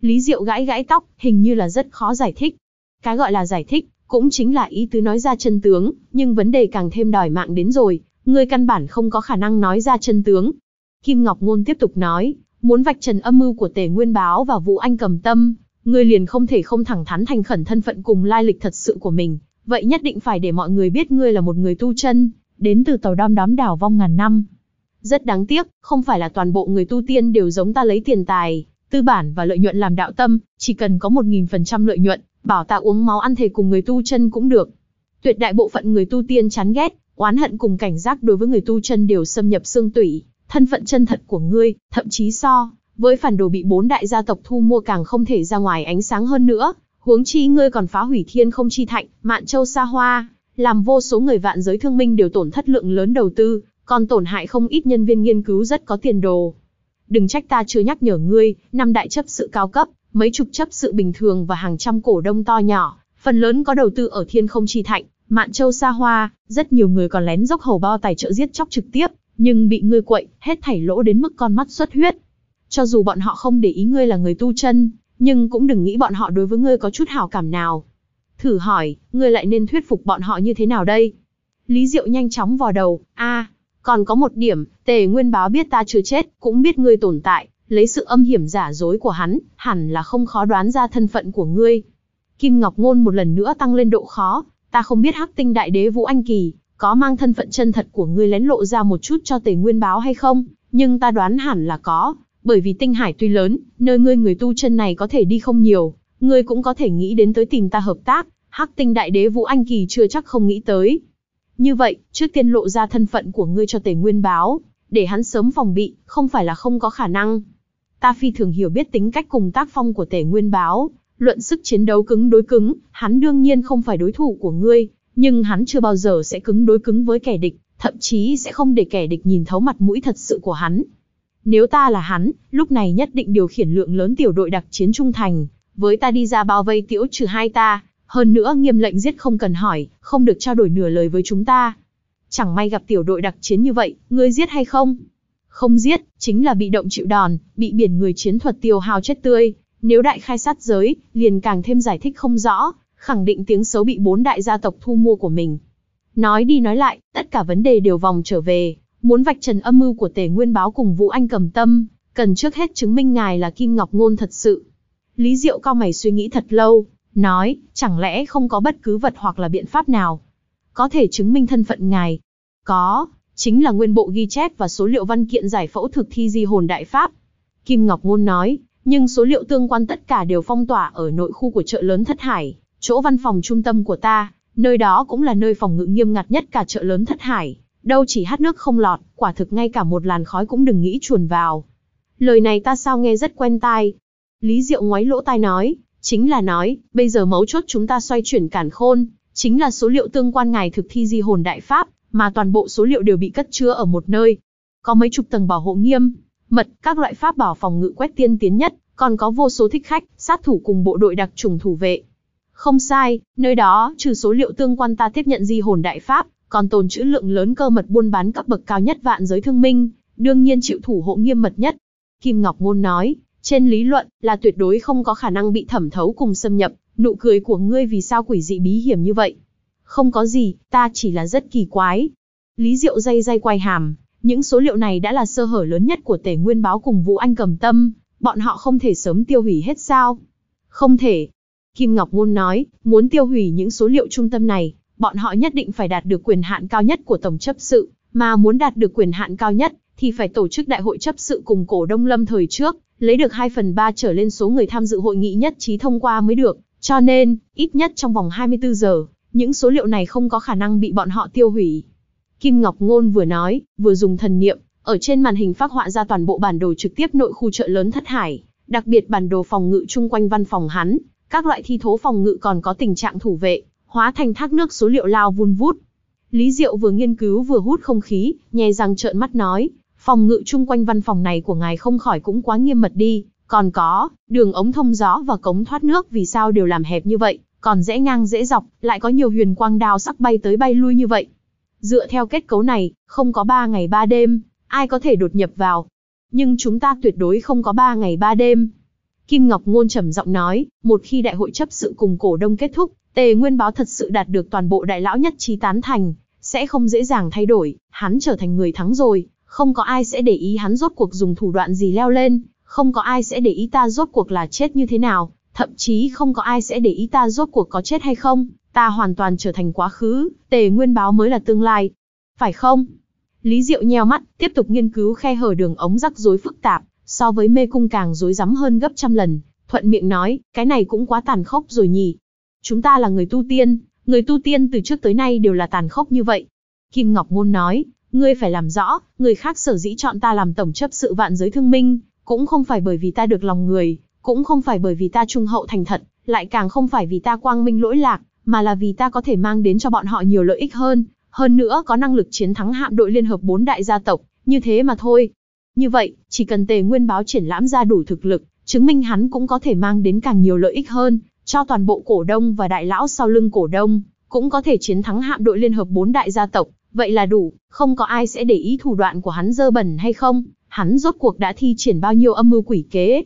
Lý Diệu gãi gãi tóc, hình như là rất khó giải thích. Cái gọi là giải thích, cũng chính là ý tứ nói ra chân tướng, nhưng vấn đề càng thêm đòi mạng đến rồi, ngươi căn bản không có khả năng nói ra chân tướng. Kim Ngọc Ngôn tiếp tục nói, muốn vạch trần âm mưu của Tề Nguyên Báo và Vũ Anh cầm tâm, ngươi liền không thể không thẳng thắn thành khẩn thân phận cùng lai lịch thật sự của mình, vậy nhất định phải để mọi người biết ngươi là một người tu chân, đến từ tàu đom đóm đảo vong ngàn năm. Rất đáng tiếc, không phải là toàn bộ người tu tiên đều giống ta lấy tiền tài, tư bản và lợi nhuận làm đạo tâm, chỉ cần có 1.000% lợi nhuận, bảo ta uống máu ăn thề cùng người tu chân cũng được. Tuyệt đại bộ phận người tu tiên chán ghét, oán hận cùng cảnh giác đối với người tu chân đều xâm nhập xương tủy, thân phận chân thật của ngươi, thậm chí so với phản đồ bị bốn đại gia tộc thu mua càng không thể ra ngoài ánh sáng hơn nữa, huống chi ngươi còn phá hủy thiên không chi thạnh, mạn châu xa hoa, làm vô số người vạn giới thương minh đều tổn thất lượng lớn đầu tư, còn tổn hại không ít nhân viên nghiên cứu rất có tiền đồ. Đừng trách ta chưa nhắc nhở ngươi, năm đại chấp sự cao cấp, mấy chục chấp sự bình thường và hàng trăm cổ đông to nhỏ, phần lớn có đầu tư ở thiên không chi thạnh, mạn châu xa hoa, rất nhiều người còn lén dốc hầu bao tài trợ giết chóc trực tiếp, nhưng bị ngươi quậy, hết thảy lỗ đến mức con mắt xuất huyết. Cho dù bọn họ không để ý ngươi là người tu chân, nhưng cũng đừng nghĩ bọn họ đối với ngươi có chút hảo cảm nào. Thử hỏi, ngươi lại nên thuyết phục bọn họ như thế nào đây? Lý Diệu nhanh chóng vò đầu, a, còn có một điểm, Tề Nguyên Báo biết ta chưa chết, cũng biết ngươi tồn tại, lấy sự âm hiểm giả dối của hắn, hẳn là không khó đoán ra thân phận của ngươi. Kim Ngọc Ngôn một lần nữa tăng lên độ khó, ta không biết Hắc Tinh Đại Đế Vũ Anh Kỳ có mang thân phận chân thật của ngươi lén lộ ra một chút cho Tề Nguyên Báo hay không, nhưng ta đoán hẳn là có, bởi vì tinh hải tuy lớn, nơi ngươi người tu chân này có thể đi không nhiều, ngươi cũng có thể nghĩ đến tới tìm ta hợp tác, hắc tinh đại đế Vũ Anh Kỳ chưa chắc không nghĩ tới. Như vậy, trước tiên lộ ra thân phận của ngươi cho tề nguyên báo, để hắn sớm phòng bị, không phải là không có khả năng. Ta phi thường hiểu biết tính cách cùng tác phong của tề nguyên báo, luận sức chiến đấu cứng đối cứng, hắn đương nhiên không phải đối thủ của ngươi, nhưng hắn chưa bao giờ sẽ cứng đối cứng với kẻ địch, thậm chí sẽ không để kẻ địch nhìn thấu mặt mũi thật sự của hắn, nếu ta là hắn, lúc này nhất định điều khiển lượng lớn tiểu đội đặc chiến trung thành, với ta đi ra bao vây tiểu trừ hai ta, hơn nữa nghiêm lệnh giết không cần hỏi, không được trao đổi nửa lời với chúng ta. Chẳng may gặp tiểu đội đặc chiến như vậy, ngươi giết hay không? Không giết, chính là bị động chịu đòn, bị biển người chiến thuật tiêu hao chết tươi. Nếu đại khai sát giới, liền càng thêm giải thích không rõ, khẳng định tiếng xấu bị bốn đại gia tộc thu mua của mình. Nói đi nói lại, tất cả vấn đề đều vòng trở về, Muốn vạch trần âm mưu của Tề Nguyên Báo cùng Vũ Anh cầm tâm, cần trước hết chứng minh ngài là Kim Ngọc Ngôn thật sự. Lý Diệu cao mày suy nghĩ thật lâu, nói, chẳng lẽ không có bất cứ vật hoặc là biện pháp nào có thể chứng minh thân phận ngài? Có, chính là nguyên bộ ghi chép và số liệu văn kiện giải phẫu thực thi di hồn đại pháp. Kim Ngọc Ngôn nói, nhưng số liệu tương quan tất cả đều phong tỏa ở nội khu của chợ lớn Thất Hải, chỗ văn phòng trung tâm của ta, nơi đó cũng là nơi phòng ngự nghiêm ngặt nhất cả chợ lớn Thất Hải, Đâu chỉ hát nước không lọt, quả thực ngay cả một làn khói cũng đừng nghĩ chuồn vào. Lời này ta sao nghe rất quen tai. Lý Diệu ngoái lỗ tai nói, chính là nói, bây giờ mấu chốt chúng ta xoay chuyển cản khôn, chính là số liệu tương quan ngài thực thi di hồn đại pháp, mà toàn bộ số liệu đều bị cất chứa ở một nơi. Có mấy chục tầng bảo hộ nghiêm, mật, các loại pháp bảo phòng ngự quét tiên tiến nhất, còn có vô số thích khách, sát thủ cùng bộ đội đặc trùng thủ vệ. Không sai, nơi đó, trừ số liệu tương quan ta tiếp nhận di hồn đại pháp, còn tồn trữ lượng lớn cơ mật buôn bán cấp bậc cao nhất vạn giới thương minh, đương nhiên chịu thủ hộ nghiêm mật nhất. Kim Ngọc Ngôn nói, trên lý luận là tuyệt đối không có khả năng bị thẩm thấu cùng xâm nhập, nụ cười của ngươi vì sao quỷ dị bí hiểm như vậy? Không có gì, ta chỉ là rất kỳ quái. Lý Diệu dây dây quay hàm, những số liệu này đã là sơ hở lớn nhất của Tề Nguyên Báo cùng Vũ Anh cầm tâm, bọn họ không thể sớm tiêu hủy hết sao? Không thể. Kim Ngọc Ngôn nói, muốn tiêu hủy những số liệu trung tâm này, bọn họ nhất định phải đạt được quyền hạn cao nhất của tổng chấp sự, mà muốn đạt được quyền hạn cao nhất thì phải tổ chức đại hội chấp sự cùng cổ đông lâm thời trước, lấy được 2 phần 3 trở lên số người tham dự hội nghị nhất trí thông qua mới được, cho nên, ít nhất trong vòng 24 giờ, những số liệu này không có khả năng bị bọn họ tiêu hủy. Kim Ngọc Ngôn vừa nói, vừa dùng thần niệm, ở trên màn hình phát họa ra toàn bộ bản đồ trực tiếp nội khu chợ lớn Thất Hải, đặc biệt bản đồ phòng ngự chung quanh văn phòng hắn, các loại thi thố phòng ngự còn có tình trạng thủ vệ, hóa thành thác nước số liệu lao vun vút. Lý Diệu vừa nghiên cứu vừa hút không khí, nhè răng trợn mắt nói, phòng ngự chung quanh văn phòng này của ngài không khỏi cũng quá nghiêm mật đi, còn có, đường ống thông gió và cống thoát nước vì sao đều làm hẹp như vậy, còn dễ ngang dễ dọc, lại có nhiều huyền quang đao sắc bay tới bay lui như vậy. Dựa theo kết cấu này, không có 3 ngày 3 đêm, ai có thể đột nhập vào. Nhưng chúng ta tuyệt đối không có 3 ngày 3 đêm. Kim Ngọc Ngôn trầm giọng nói, một khi đại hội chấp sự cùng cổ đông kết thúc, Tề Nguyên Báo thật sự đạt được toàn bộ đại lão nhất trí tán thành, sẽ không dễ dàng thay đổi, hắn trở thành người thắng rồi, không có ai sẽ để ý hắn rốt cuộc dùng thủ đoạn gì leo lên, không có ai sẽ để ý ta rốt cuộc là chết như thế nào, thậm chí không có ai sẽ để ý ta rốt cuộc có chết hay không, ta hoàn toàn trở thành quá khứ, Tề Nguyên Báo mới là tương lai. Phải không? Lý Diệu nheo mắt, tiếp tục nghiên cứu khe hở đường ống rắc rối phức tạp, so với mê cung càng rối rắm hơn gấp trăm lần, thuận miệng nói, cái này cũng quá tàn khốc rồi nhỉ, Chúng ta là người tu tiên, người tu tiên từ trước tới nay đều là tàn khốc như vậy. Kim Ngọc Môn nói, ngươi phải làm rõ, người khác sở dĩ chọn ta làm tổng chấp sự vạn giới thương minh, cũng không phải bởi vì ta được lòng người, cũng không phải bởi vì ta trung hậu thành thật, lại càng không phải vì ta quang minh lỗi lạc, mà là vì ta có thể mang đến cho bọn họ nhiều lợi ích hơn, hơn nữa có năng lực chiến thắng hạm đội liên hợp bốn đại gia tộc, như thế mà thôi. Như vậy, chỉ cần Tề Nguyên báo triển lãm ra đủ thực lực, chứng minh hắn cũng có thể mang đến càng nhiều lợi ích hơn, cho toàn bộ cổ đông và đại lão sau lưng cổ đông, cũng có thể chiến thắng hạm đội liên hợp bốn đại gia tộc, vậy là đủ, không có ai sẽ để ý thủ đoạn của hắn dơ bẩn hay không, hắn rốt cuộc đã thi triển bao nhiêu âm mưu quỷ kế.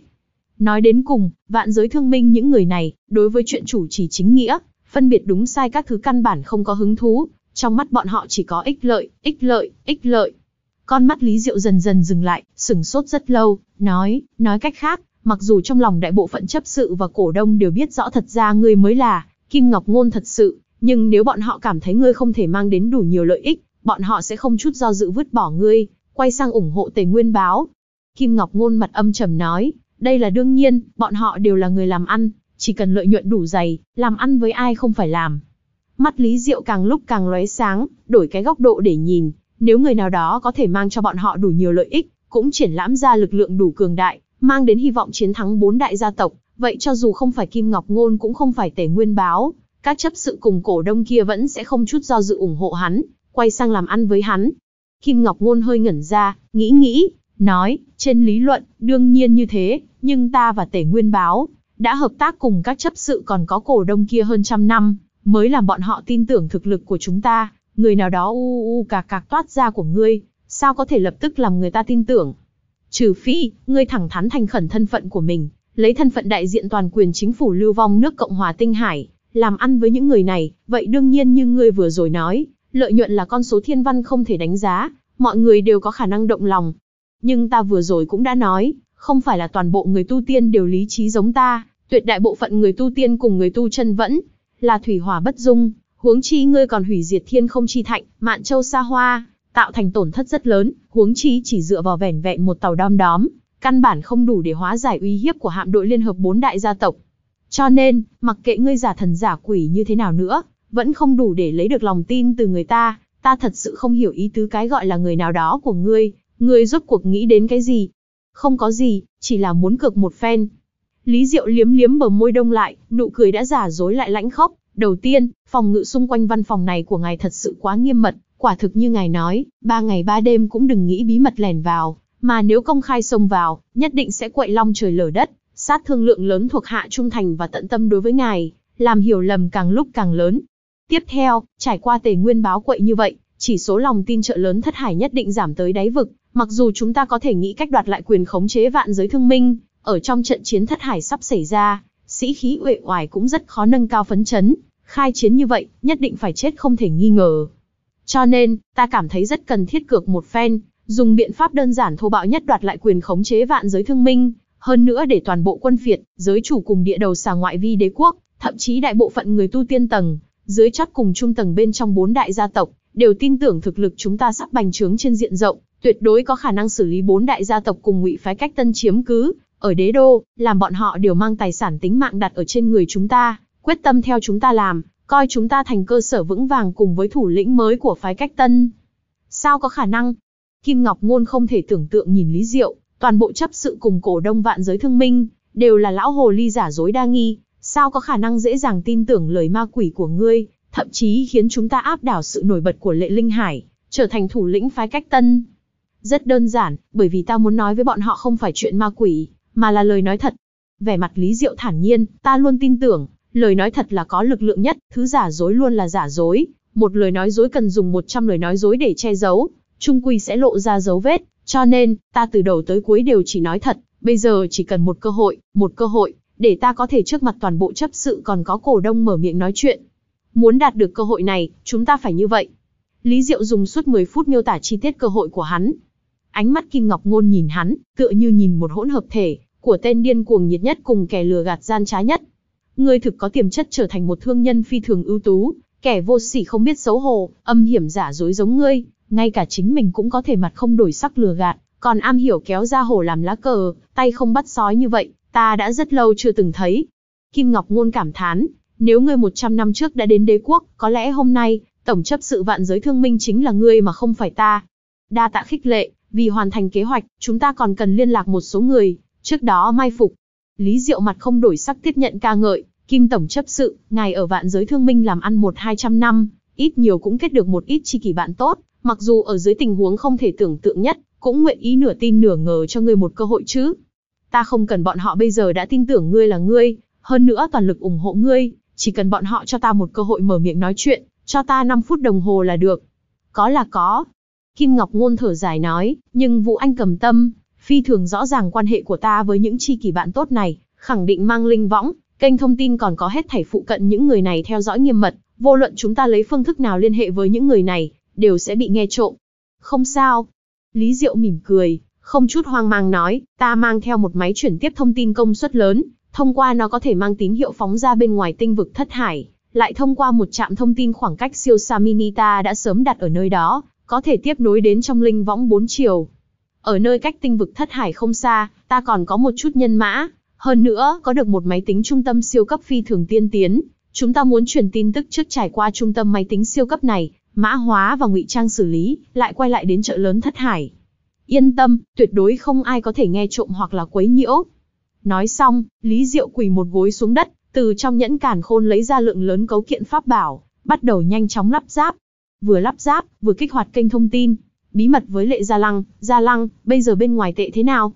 Nói đến cùng, vạn giới thương minh những người này, đối với chuyện chủ chỉ chính nghĩa, phân biệt đúng sai các thứ căn bản không có hứng thú, trong mắt bọn họ chỉ có ích lợi, ích lợi, ích lợi. Con mắt Lý Diệu dần dần dừng lại, sừng sốt rất lâu, nói, nói cách khác, mặc dù trong lòng đại bộ phận chấp sự và cổ đông đều biết rõ thật ra ngươi mới là Kim Ngọc Ngôn thật sự, nhưng nếu bọn họ cảm thấy ngươi không thể mang đến đủ nhiều lợi ích, bọn họ sẽ không chút do dự vứt bỏ ngươi, quay sang ủng hộ Tề Nguyên báo. Kim Ngọc Ngôn mặt âm trầm nói, đây là đương nhiên, bọn họ đều là người làm ăn, chỉ cần lợi nhuận đủ dày, làm ăn với ai không phải làm. Mắt Lý Diệu càng lúc càng lóe sáng, đổi cái góc độ để nhìn, nếu người nào đó có thể mang cho bọn họ đủ nhiều lợi ích, cũng triển lãm ra lực lượng đủ cường đại, mang đến hy vọng chiến thắng bốn đại gia tộc, vậy cho dù không phải Kim Ngọc Ngôn cũng không phải Tề Nguyên Báo, các chấp sự cùng cổ đông kia vẫn sẽ không chút do dự ủng hộ hắn, quay sang làm ăn với hắn. Kim Ngọc Ngôn hơi ngẩn ra, nghĩ nghĩ, nói, trên lý luận, đương nhiên như thế, nhưng ta và Tề Nguyên Báo đã hợp tác cùng các chấp sự còn có cổ đông kia hơn trăm năm, mới làm bọn họ tin tưởng thực lực của chúng ta, người nào đó u u cà cà toát ra của ngươi, sao có thể lập tức làm người ta tin tưởng. Trừ phi, ngươi thẳng thắn thành khẩn thân phận của mình, lấy thân phận đại diện toàn quyền chính phủ lưu vong nước Cộng hòa Tinh Hải, làm ăn với những người này, vậy đương nhiên như ngươi vừa rồi nói, lợi nhuận là con số thiên văn không thể đánh giá, mọi người đều có khả năng động lòng. Nhưng ta vừa rồi cũng đã nói, không phải là toàn bộ người tu tiên đều lý trí giống ta, tuyệt đại bộ phận người tu tiên cùng người tu chân vẫn là thủy hỏa bất dung, huống chi ngươi còn hủy diệt thiên không chi thạnh, mạn châu xa hoa, tạo thành tổn thất rất lớn, huống chi chỉ dựa vào vẻn vẹn một tàu đom đóm, căn bản không đủ để hóa giải uy hiếp của hạm đội liên hợp bốn đại gia tộc. Cho nên, mặc kệ ngươi giả thần giả quỷ như thế nào nữa, vẫn không đủ để lấy được lòng tin từ người ta, ta thật sự không hiểu ý tứ cái gọi là người nào đó của ngươi, ngươi rốt cuộc nghĩ đến cái gì? Không có gì, chỉ là muốn cược một phen. Lý Diệu liếm liếm bờ môi đông lại, nụ cười đã giả dối lại lãnh khốc. Đầu tiên, phòng ngự xung quanh văn phòng này của ngài thật sự quá nghiêm mật, Quả thực như ngài nói, ba ngày ba đêm cũng đừng nghĩ bí mật lèn vào, mà nếu công khai xông vào, nhất định sẽ quậy long trời lở đất, sát thương lượng lớn thuộc hạ trung thành và tận tâm đối với ngài, làm hiểu lầm càng lúc càng lớn. Tiếp theo, trải qua tề nguyên báo quậy như vậy, chỉ số lòng tin trợ lớn thất hải nhất định giảm tới đáy vực, mặc dù chúng ta có thể nghĩ cách đoạt lại quyền khống chế vạn giới thương minh, ở trong trận chiến thất hải sắp xảy ra, sĩ khí uể oải cũng rất khó nâng cao phấn chấn, khai chiến như vậy, nhất định phải chết không thể nghi ngờ. Cho nên, ta cảm thấy rất cần thiết cược một phen, dùng biện pháp đơn giản thô bạo nhất đoạt lại quyền khống chế vạn giới thương minh, hơn nữa để toàn bộ quân phiệt, giới chủ cùng địa đầu xà ngoại vi đế quốc, thậm chí đại bộ phận người tu tiên tầng, dưới chót cùng trung tầng bên trong bốn đại gia tộc, đều tin tưởng thực lực chúng ta sắp bành trướng trên diện rộng, tuyệt đối có khả năng xử lý bốn đại gia tộc cùng ngụy phái cách tân chiếm cứ, ở đế đô, làm bọn họ đều mang tài sản tính mạng đặt ở trên người chúng ta, quyết tâm theo chúng ta làm, coi chúng ta thành cơ sở vững vàng cùng với thủ lĩnh mới của phái cách tân. Sao có khả năng? Kim Ngọc Ngôn không thể tưởng tượng nhìn Lý Diệu, toàn bộ chấp sự cùng cổ đông vạn giới thương minh, đều là lão hồ ly giả dối đa nghi, sao có khả năng dễ dàng tin tưởng lời ma quỷ của ngươi, thậm chí khiến chúng ta áp đảo sự nổi bật của Lệ Linh Hải, trở thành thủ lĩnh phái cách tân. Rất đơn giản, bởi vì ta muốn nói với bọn họ không phải chuyện ma quỷ, mà là lời nói thật. Vẻ mặt Lý Diệu thản nhiên, ta luôn tin tưởng, Lời nói thật là có lực lượng nhất, thứ giả dối luôn là giả dối, một lời nói dối cần dùng 100 lời nói dối để che giấu, trung quy sẽ lộ ra dấu vết, cho nên, ta từ đầu tới cuối đều chỉ nói thật, bây giờ chỉ cần một cơ hội, một cơ hội, để ta có thể trước mặt toàn bộ chấp sự còn có cổ đông mở miệng nói chuyện. Muốn đạt được cơ hội này, chúng ta phải như vậy. Lý Diệu dùng suốt 10 phút miêu tả chi tiết cơ hội của hắn. Ánh mắt Kim Ngọc Ngôn nhìn hắn, tựa như nhìn một hỗn hợp thể, của tên điên cuồng nhiệt nhất cùng kẻ lừa gạt gian trá nhất. Ngươi thực có tiềm chất trở thành một thương nhân phi thường ưu tú, kẻ vô sỉ không biết xấu hổ, âm hiểm giả dối giống ngươi, ngay cả chính mình cũng có thể mặt không đổi sắc lừa gạt, còn am hiểu kéo ra hổ làm lá cờ, tay không bắt sói như vậy, ta đã rất lâu chưa từng thấy. Kim Ngọc Ngôn cảm thán, nếu ngươi 100 năm trước đã đến đế quốc, có lẽ hôm nay, tổng chấp sự vạn giới thương minh chính là ngươi mà không phải ta. Đa tạ khích lệ, vì hoàn thành kế hoạch, chúng ta còn cần liên lạc một số người, trước đó mai phục, Lý Diệu mặt không đổi sắc tiếp nhận ca ngợi, Kim Tổng chấp sự, ngài ở vạn giới thương minh làm ăn một hai trăm năm, ít nhiều cũng kết được một ít chi kỷ bạn tốt, mặc dù ở dưới tình huống không thể tưởng tượng nhất, cũng nguyện ý nửa tin nửa ngờ cho ngươi một cơ hội chứ. Ta không cần bọn họ bây giờ đã tin tưởng ngươi là ngươi, hơn nữa toàn lực ủng hộ ngươi, chỉ cần bọn họ cho ta một cơ hội mở miệng nói chuyện, cho ta 5 phút đồng hồ là được. Có là có. Kim Ngọc Ngôn thở dài nói, nhưng Vũ Anh cầm tâm, phi thường rõ ràng quan hệ của ta với những chi kỷ bạn tốt này, khẳng định mang linh võng, kênh thông tin còn có hết thảy phụ cận những người này theo dõi nghiêm mật, vô luận chúng ta lấy phương thức nào liên hệ với những người này, đều sẽ bị nghe trộm. Không sao. Lý Diệu mỉm cười, không chút hoang mang nói, ta mang theo một máy chuyển tiếp thông tin công suất lớn, thông qua nó có thể mang tín hiệu phóng ra bên ngoài tinh vực thất hải, lại thông qua một trạm thông tin khoảng cách siêu xa mini ta đã sớm đặt ở nơi đó, có thể tiếp nối đến trong linh võng bốn chiều. Ở nơi cách tinh vực thất hải không xa, ta còn có một chút nhân mã. Hơn nữa, có được một máy tính trung tâm siêu cấp phi thường tiên tiến. Chúng ta muốn truyền tin tức trước trải qua trung tâm máy tính siêu cấp này, mã hóa và ngụy trang xử lý, lại quay lại đến chợ lớn thất hải. Yên tâm, tuyệt đối không ai có thể nghe trộm hoặc là quấy nhiễu. Nói xong, Lý Diệu quỳ một gối xuống đất, từ trong nhẫn cản khôn lấy ra lượng lớn cấu kiện pháp bảo, bắt đầu nhanh chóng lắp ráp. Vừa lắp ráp, vừa kích hoạt kênh thông tin, bí mật với Lệ Gia Lăng, Gia Lăng, bây giờ bên ngoài tệ thế nào?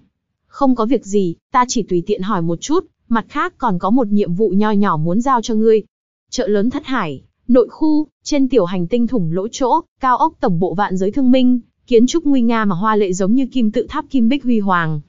Không có việc gì, ta chỉ tùy tiện hỏi một chút, mặt khác còn có một nhiệm vụ nho nhỏ muốn giao cho ngươi. Chợ lớn Thất Hải, nội khu, trên tiểu hành tinh thủng lỗ chỗ, cao ốc tổng bộ vạn giới thương minh, kiến trúc nguy nga mà hoa lệ giống như kim tự tháp kim bích huy hoàng.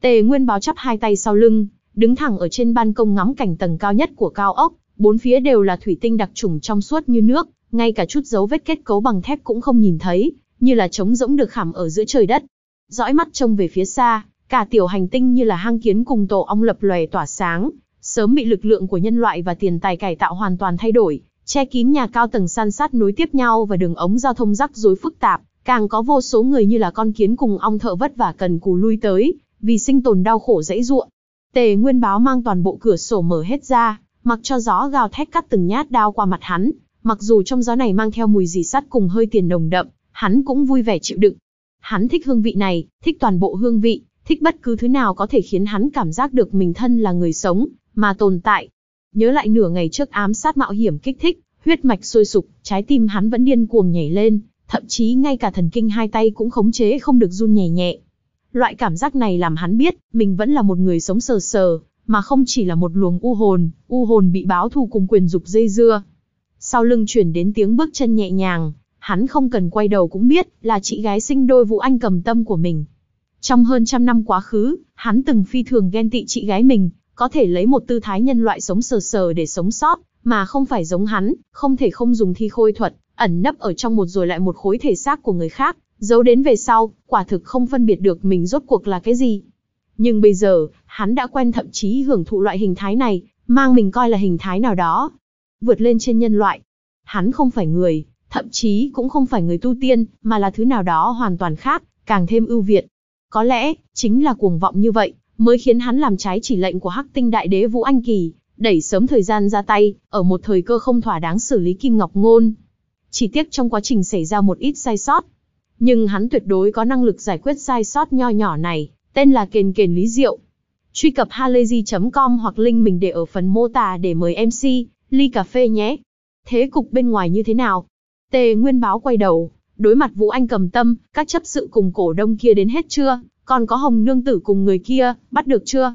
Tề Nguyên báo chắp hai tay sau lưng, đứng thẳng ở trên ban công ngắm cảnh tầng cao nhất của cao ốc, bốn phía đều là thủy tinh đặc trùng trong suốt như nước, ngay cả chút dấu vết kết cấu bằng thép cũng không nhìn thấy, như là trống rỗng được khảm ở giữa trời đất. Dõi mắt trông về phía xa, cả tiểu hành tinh như là hang kiến cùng tổ ong lập lòe tỏa sáng, sớm bị lực lượng của nhân loại và tiền tài cải tạo hoàn toàn thay đổi, che kín nhà cao tầng san sát nối tiếp nhau và đường ống giao thông rắc rối phức tạp, càng có vô số người như là con kiến cùng ong thợ vất vả cần cù lui tới, vì sinh tồn đau khổ dãy ruộng. Tề Nguyên Báo mang toàn bộ cửa sổ mở hết ra, mặc cho gió gào thét cắt từng nhát đao qua mặt hắn, mặc dù trong gió này mang theo mùi dì sắt cùng hơi tiền nồng đậm, hắn cũng vui vẻ chịu đựng. Hắn thích hương vị này, thích toàn bộ hương vị, thích bất cứ thứ nào có thể khiến hắn cảm giác được mình thân là người sống, mà tồn tại. Nhớ lại nửa ngày trước ám sát mạo hiểm kích thích, huyết mạch sôi sục, trái tim hắn vẫn điên cuồng nhảy lên, thậm chí ngay cả thần kinh hai tay cũng khống chế không được run nhẹ nhẹ. Loại cảm giác này làm hắn biết, mình vẫn là một người sống sờ sờ, mà không chỉ là một luồng u hồn, u hồn bị báo thù cùng quyền dục dây dưa. Sau lưng chuyển đến tiếng bước chân nhẹ nhàng, Hắn không cần quay đầu cũng biết là chị gái sinh đôi Vũ Anh cầm tâm của mình. Trong hơn trăm năm quá khứ, hắn từng phi thường ghen tị chị gái mình, có thể lấy một tư thái nhân loại sống sờ sờ để sống sót, mà không phải giống hắn, không thể không dùng thi khôi thuật, ẩn nấp ở trong một rồi lại một khối thể xác của người khác, giấu đến về sau, quả thực không phân biệt được mình rốt cuộc là cái gì. Nhưng bây giờ, hắn đã quen thậm chí hưởng thụ loại hình thái này, mang mình coi là hình thái nào đó, vượt lên trên nhân loại. Hắn không phải người, thậm chí cũng không phải người tu tiên, mà là thứ nào đó hoàn toàn khác, càng thêm ưu việt. Có lẽ, chính là cuồng vọng như vậy, mới khiến hắn làm trái chỉ lệnh của Hắc Tinh Đại Đế Vũ Anh Kỳ, đẩy sớm thời gian ra tay, ở một thời cơ không thỏa đáng xử lý Kim Ngọc Ngôn. Chỉ tiếc trong quá trình xảy ra một ít sai sót, nhưng hắn tuyệt đối có năng lực giải quyết sai sót nho nhỏ này, tên là Kền Kền Lý Diệu. Truy cập halayzi.com hoặc link mình để ở phần mô tả để mời MC, ly cà phê nhé. Thế cục bên ngoài như thế nào, Tề Nguyên Báo quay đầu, đối mặt Vũ Anh cầm tâm, các chấp sự cùng cổ đông kia đến hết chưa, còn có Hồng Nương Tử cùng người kia, bắt được chưa?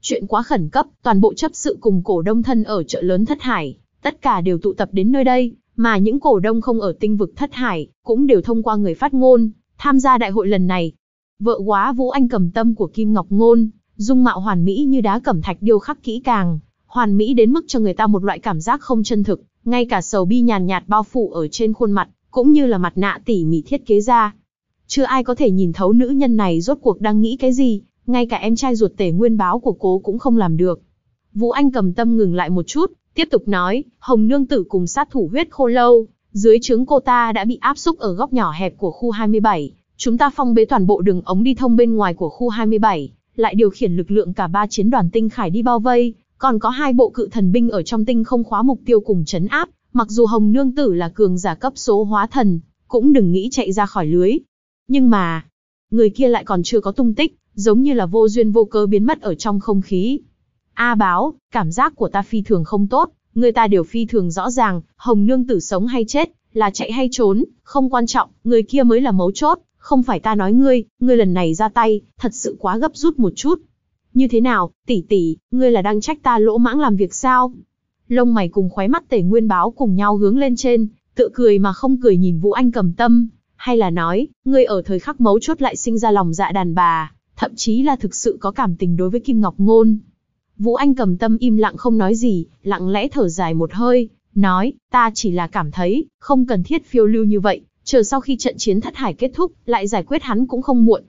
Chuyện quá khẩn cấp, toàn bộ chấp sự cùng cổ đông thân ở chợ lớn Thất Hải, tất cả đều tụ tập đến nơi đây, mà những cổ đông không ở tinh vực Thất Hải, cũng đều thông qua người phát ngôn, tham gia đại hội lần này. Vợ quá Vũ Anh cầm tâm của Kim Ngọc Ngôn, dung mạo hoàn mỹ như đá cẩm thạch điêu khắc kỹ càng, hoàn mỹ đến mức cho người ta một loại cảm giác không chân thực ngay cả sầu bi nhàn nhạt bao phủ ở trên khuôn mặt, cũng như là mặt nạ tỉ mỉ thiết kế ra. Chưa ai có thể nhìn thấu nữ nhân này rốt cuộc đang nghĩ cái gì, ngay cả em trai ruột tể nguyên báo của cô cũng không làm được. Vũ Anh cầm tâm ngừng lại một chút, tiếp tục nói, Hồng Nương Tử cùng sát thủ huyết khô lâu, dưới trướng cô ta đã bị áp xúc ở góc nhỏ hẹp của khu 27, chúng ta phong bế toàn bộ đường ống đi thông bên ngoài của khu 27, lại điều khiển lực lượng cả ba chiến đoàn tinh khải đi bao vây, còn có hai bộ cự thần binh ở trong tinh không khóa mục tiêu cùng chấn áp, mặc dù Hồng Nương Tử là cường giả cấp số hóa thần, cũng đừng nghĩ chạy ra khỏi lưới. Nhưng mà, người kia lại còn chưa có tung tích, giống như là vô duyên vô cớ biến mất ở trong không khí. A à báo, cảm giác của ta phi thường không tốt, người ta đều phi thường rõ ràng, Hồng Nương Tử sống hay chết, là chạy hay trốn, không quan trọng, người kia mới là mấu chốt, không phải ta nói ngươi, ngươi lần này ra tay, thật sự quá gấp rút một chút, như thế nào, tỷ tỷ, ngươi là đang trách ta lỗ mãng làm việc sao? Lông mày cùng khóe mắt tể nguyên báo cùng nhau hướng lên trên, tự cười mà không cười nhìn Vũ Anh cầm tâm. Hay là nói, ngươi ở thời khắc mấu chốt lại sinh ra lòng dạ đàn bà, thậm chí là thực sự có cảm tình đối với Kim Ngọc Ngôn. Vũ Anh cầm tâm im lặng không nói gì, lặng lẽ thở dài một hơi, nói, ta chỉ là cảm thấy, không cần thiết phiêu lưu như vậy, chờ sau khi trận chiến thất hải kết thúc, lại giải quyết hắn cũng không muộn.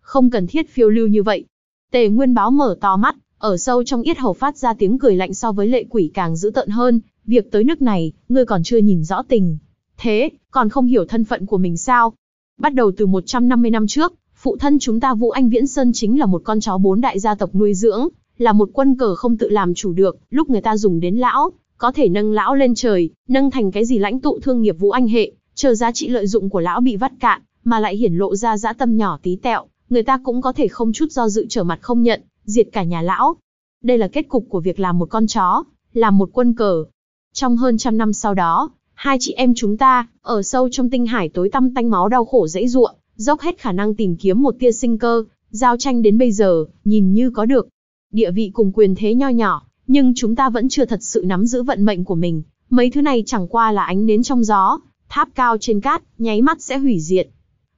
Không cần thiết phiêu lưu như vậy, Tề Nguyên Báo mở to mắt, ở sâu trong yết hầu phát ra tiếng cười lạnh so với lệ quỷ càng dữ tợn hơn, việc tới nước này, ngươi còn chưa nhìn rõ tình. Thế, còn không hiểu thân phận của mình sao? Bắt đầu từ 150 năm trước, phụ thân chúng ta Vũ Anh Viễn Sơn chính là một con chó bốn đại gia tộc nuôi dưỡng, là một quân cờ không tự làm chủ được, lúc người ta dùng đến lão, có thể nâng lão lên trời, nâng thành cái gì lãnh tụ thương nghiệp Vũ Anh hệ, chờ giá trị lợi dụng của lão bị vắt cạn, mà lại hiển lộ ra dã tâm nhỏ tí tẹo, người ta cũng có thể không chút do dự trở mặt không nhận, diệt cả nhà lão. Đây là kết cục của việc làm một con chó, làm một quân cờ. Trong hơn trăm năm sau đó, hai chị em chúng ta, ở sâu trong tinh hải tối tăm tanh máu đau khổ dãy ruộng, dốc hết khả năng tìm kiếm một tia sinh cơ, giao tranh đến bây giờ, nhìn như có được. Địa vị cùng quyền thế nho nhỏ, nhưng chúng ta vẫn chưa thật sự nắm giữ vận mệnh của mình. Mấy thứ này chẳng qua là ánh nến trong gió, tháp cao trên cát, nháy mắt sẽ hủy diệt,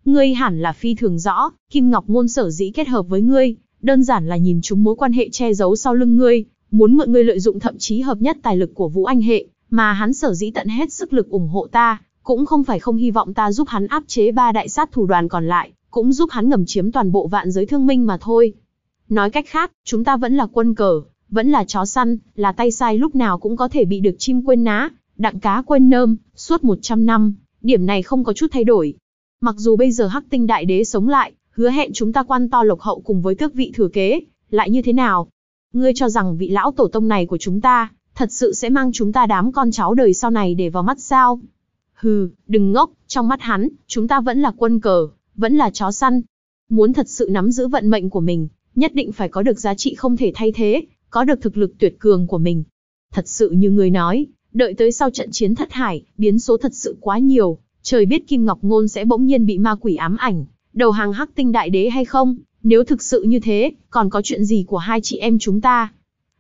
Ngươi hẳn là phi thường rõ, Kim Ngọc Ngôn sở dĩ kết hợp với ngươi, đơn giản là nhìn chúng mối quan hệ che giấu sau lưng ngươi, muốn mượn ngươi lợi dụng thậm chí hợp nhất tài lực của Vũ Anh hệ, mà hắn sở dĩ tận hết sức lực ủng hộ ta, cũng không phải không hy vọng ta giúp hắn áp chế ba đại sát thủ đoàn còn lại, cũng giúp hắn ngầm chiếm toàn bộ vạn giới thương minh mà thôi. Nói cách khác, chúng ta vẫn là quân cờ, vẫn là chó săn, là tay sai lúc nào cũng có thể bị được chim quên ná, đặng cá quên nơm, suốt 100 năm, điểm này không có chút thay đổi, Mặc dù bây giờ Hắc Tinh Đại Đế sống lại, hứa hẹn chúng ta quan to lộc hậu cùng với tước vị thừa kế, lại như thế nào? Ngươi cho rằng vị lão tổ tông này của chúng ta, thật sự sẽ mang chúng ta đám con cháu đời sau này để vào mắt sao? Hừ, đừng ngốc, trong mắt hắn, chúng ta vẫn là quân cờ, vẫn là chó săn. Muốn thật sự nắm giữ vận mệnh của mình, nhất định phải có được giá trị không thể thay thế, có được thực lực tuyệt cường của mình. Thật sự như người nói, đợi tới sau trận chiến thất hải, biến số thật sự quá nhiều, Trời biết Kim Ngọc Ngôn sẽ bỗng nhiên bị ma quỷ ám ảnh, đầu hàng hắc tinh đại đế hay không, nếu thực sự như thế, còn có chuyện gì của hai chị em chúng ta.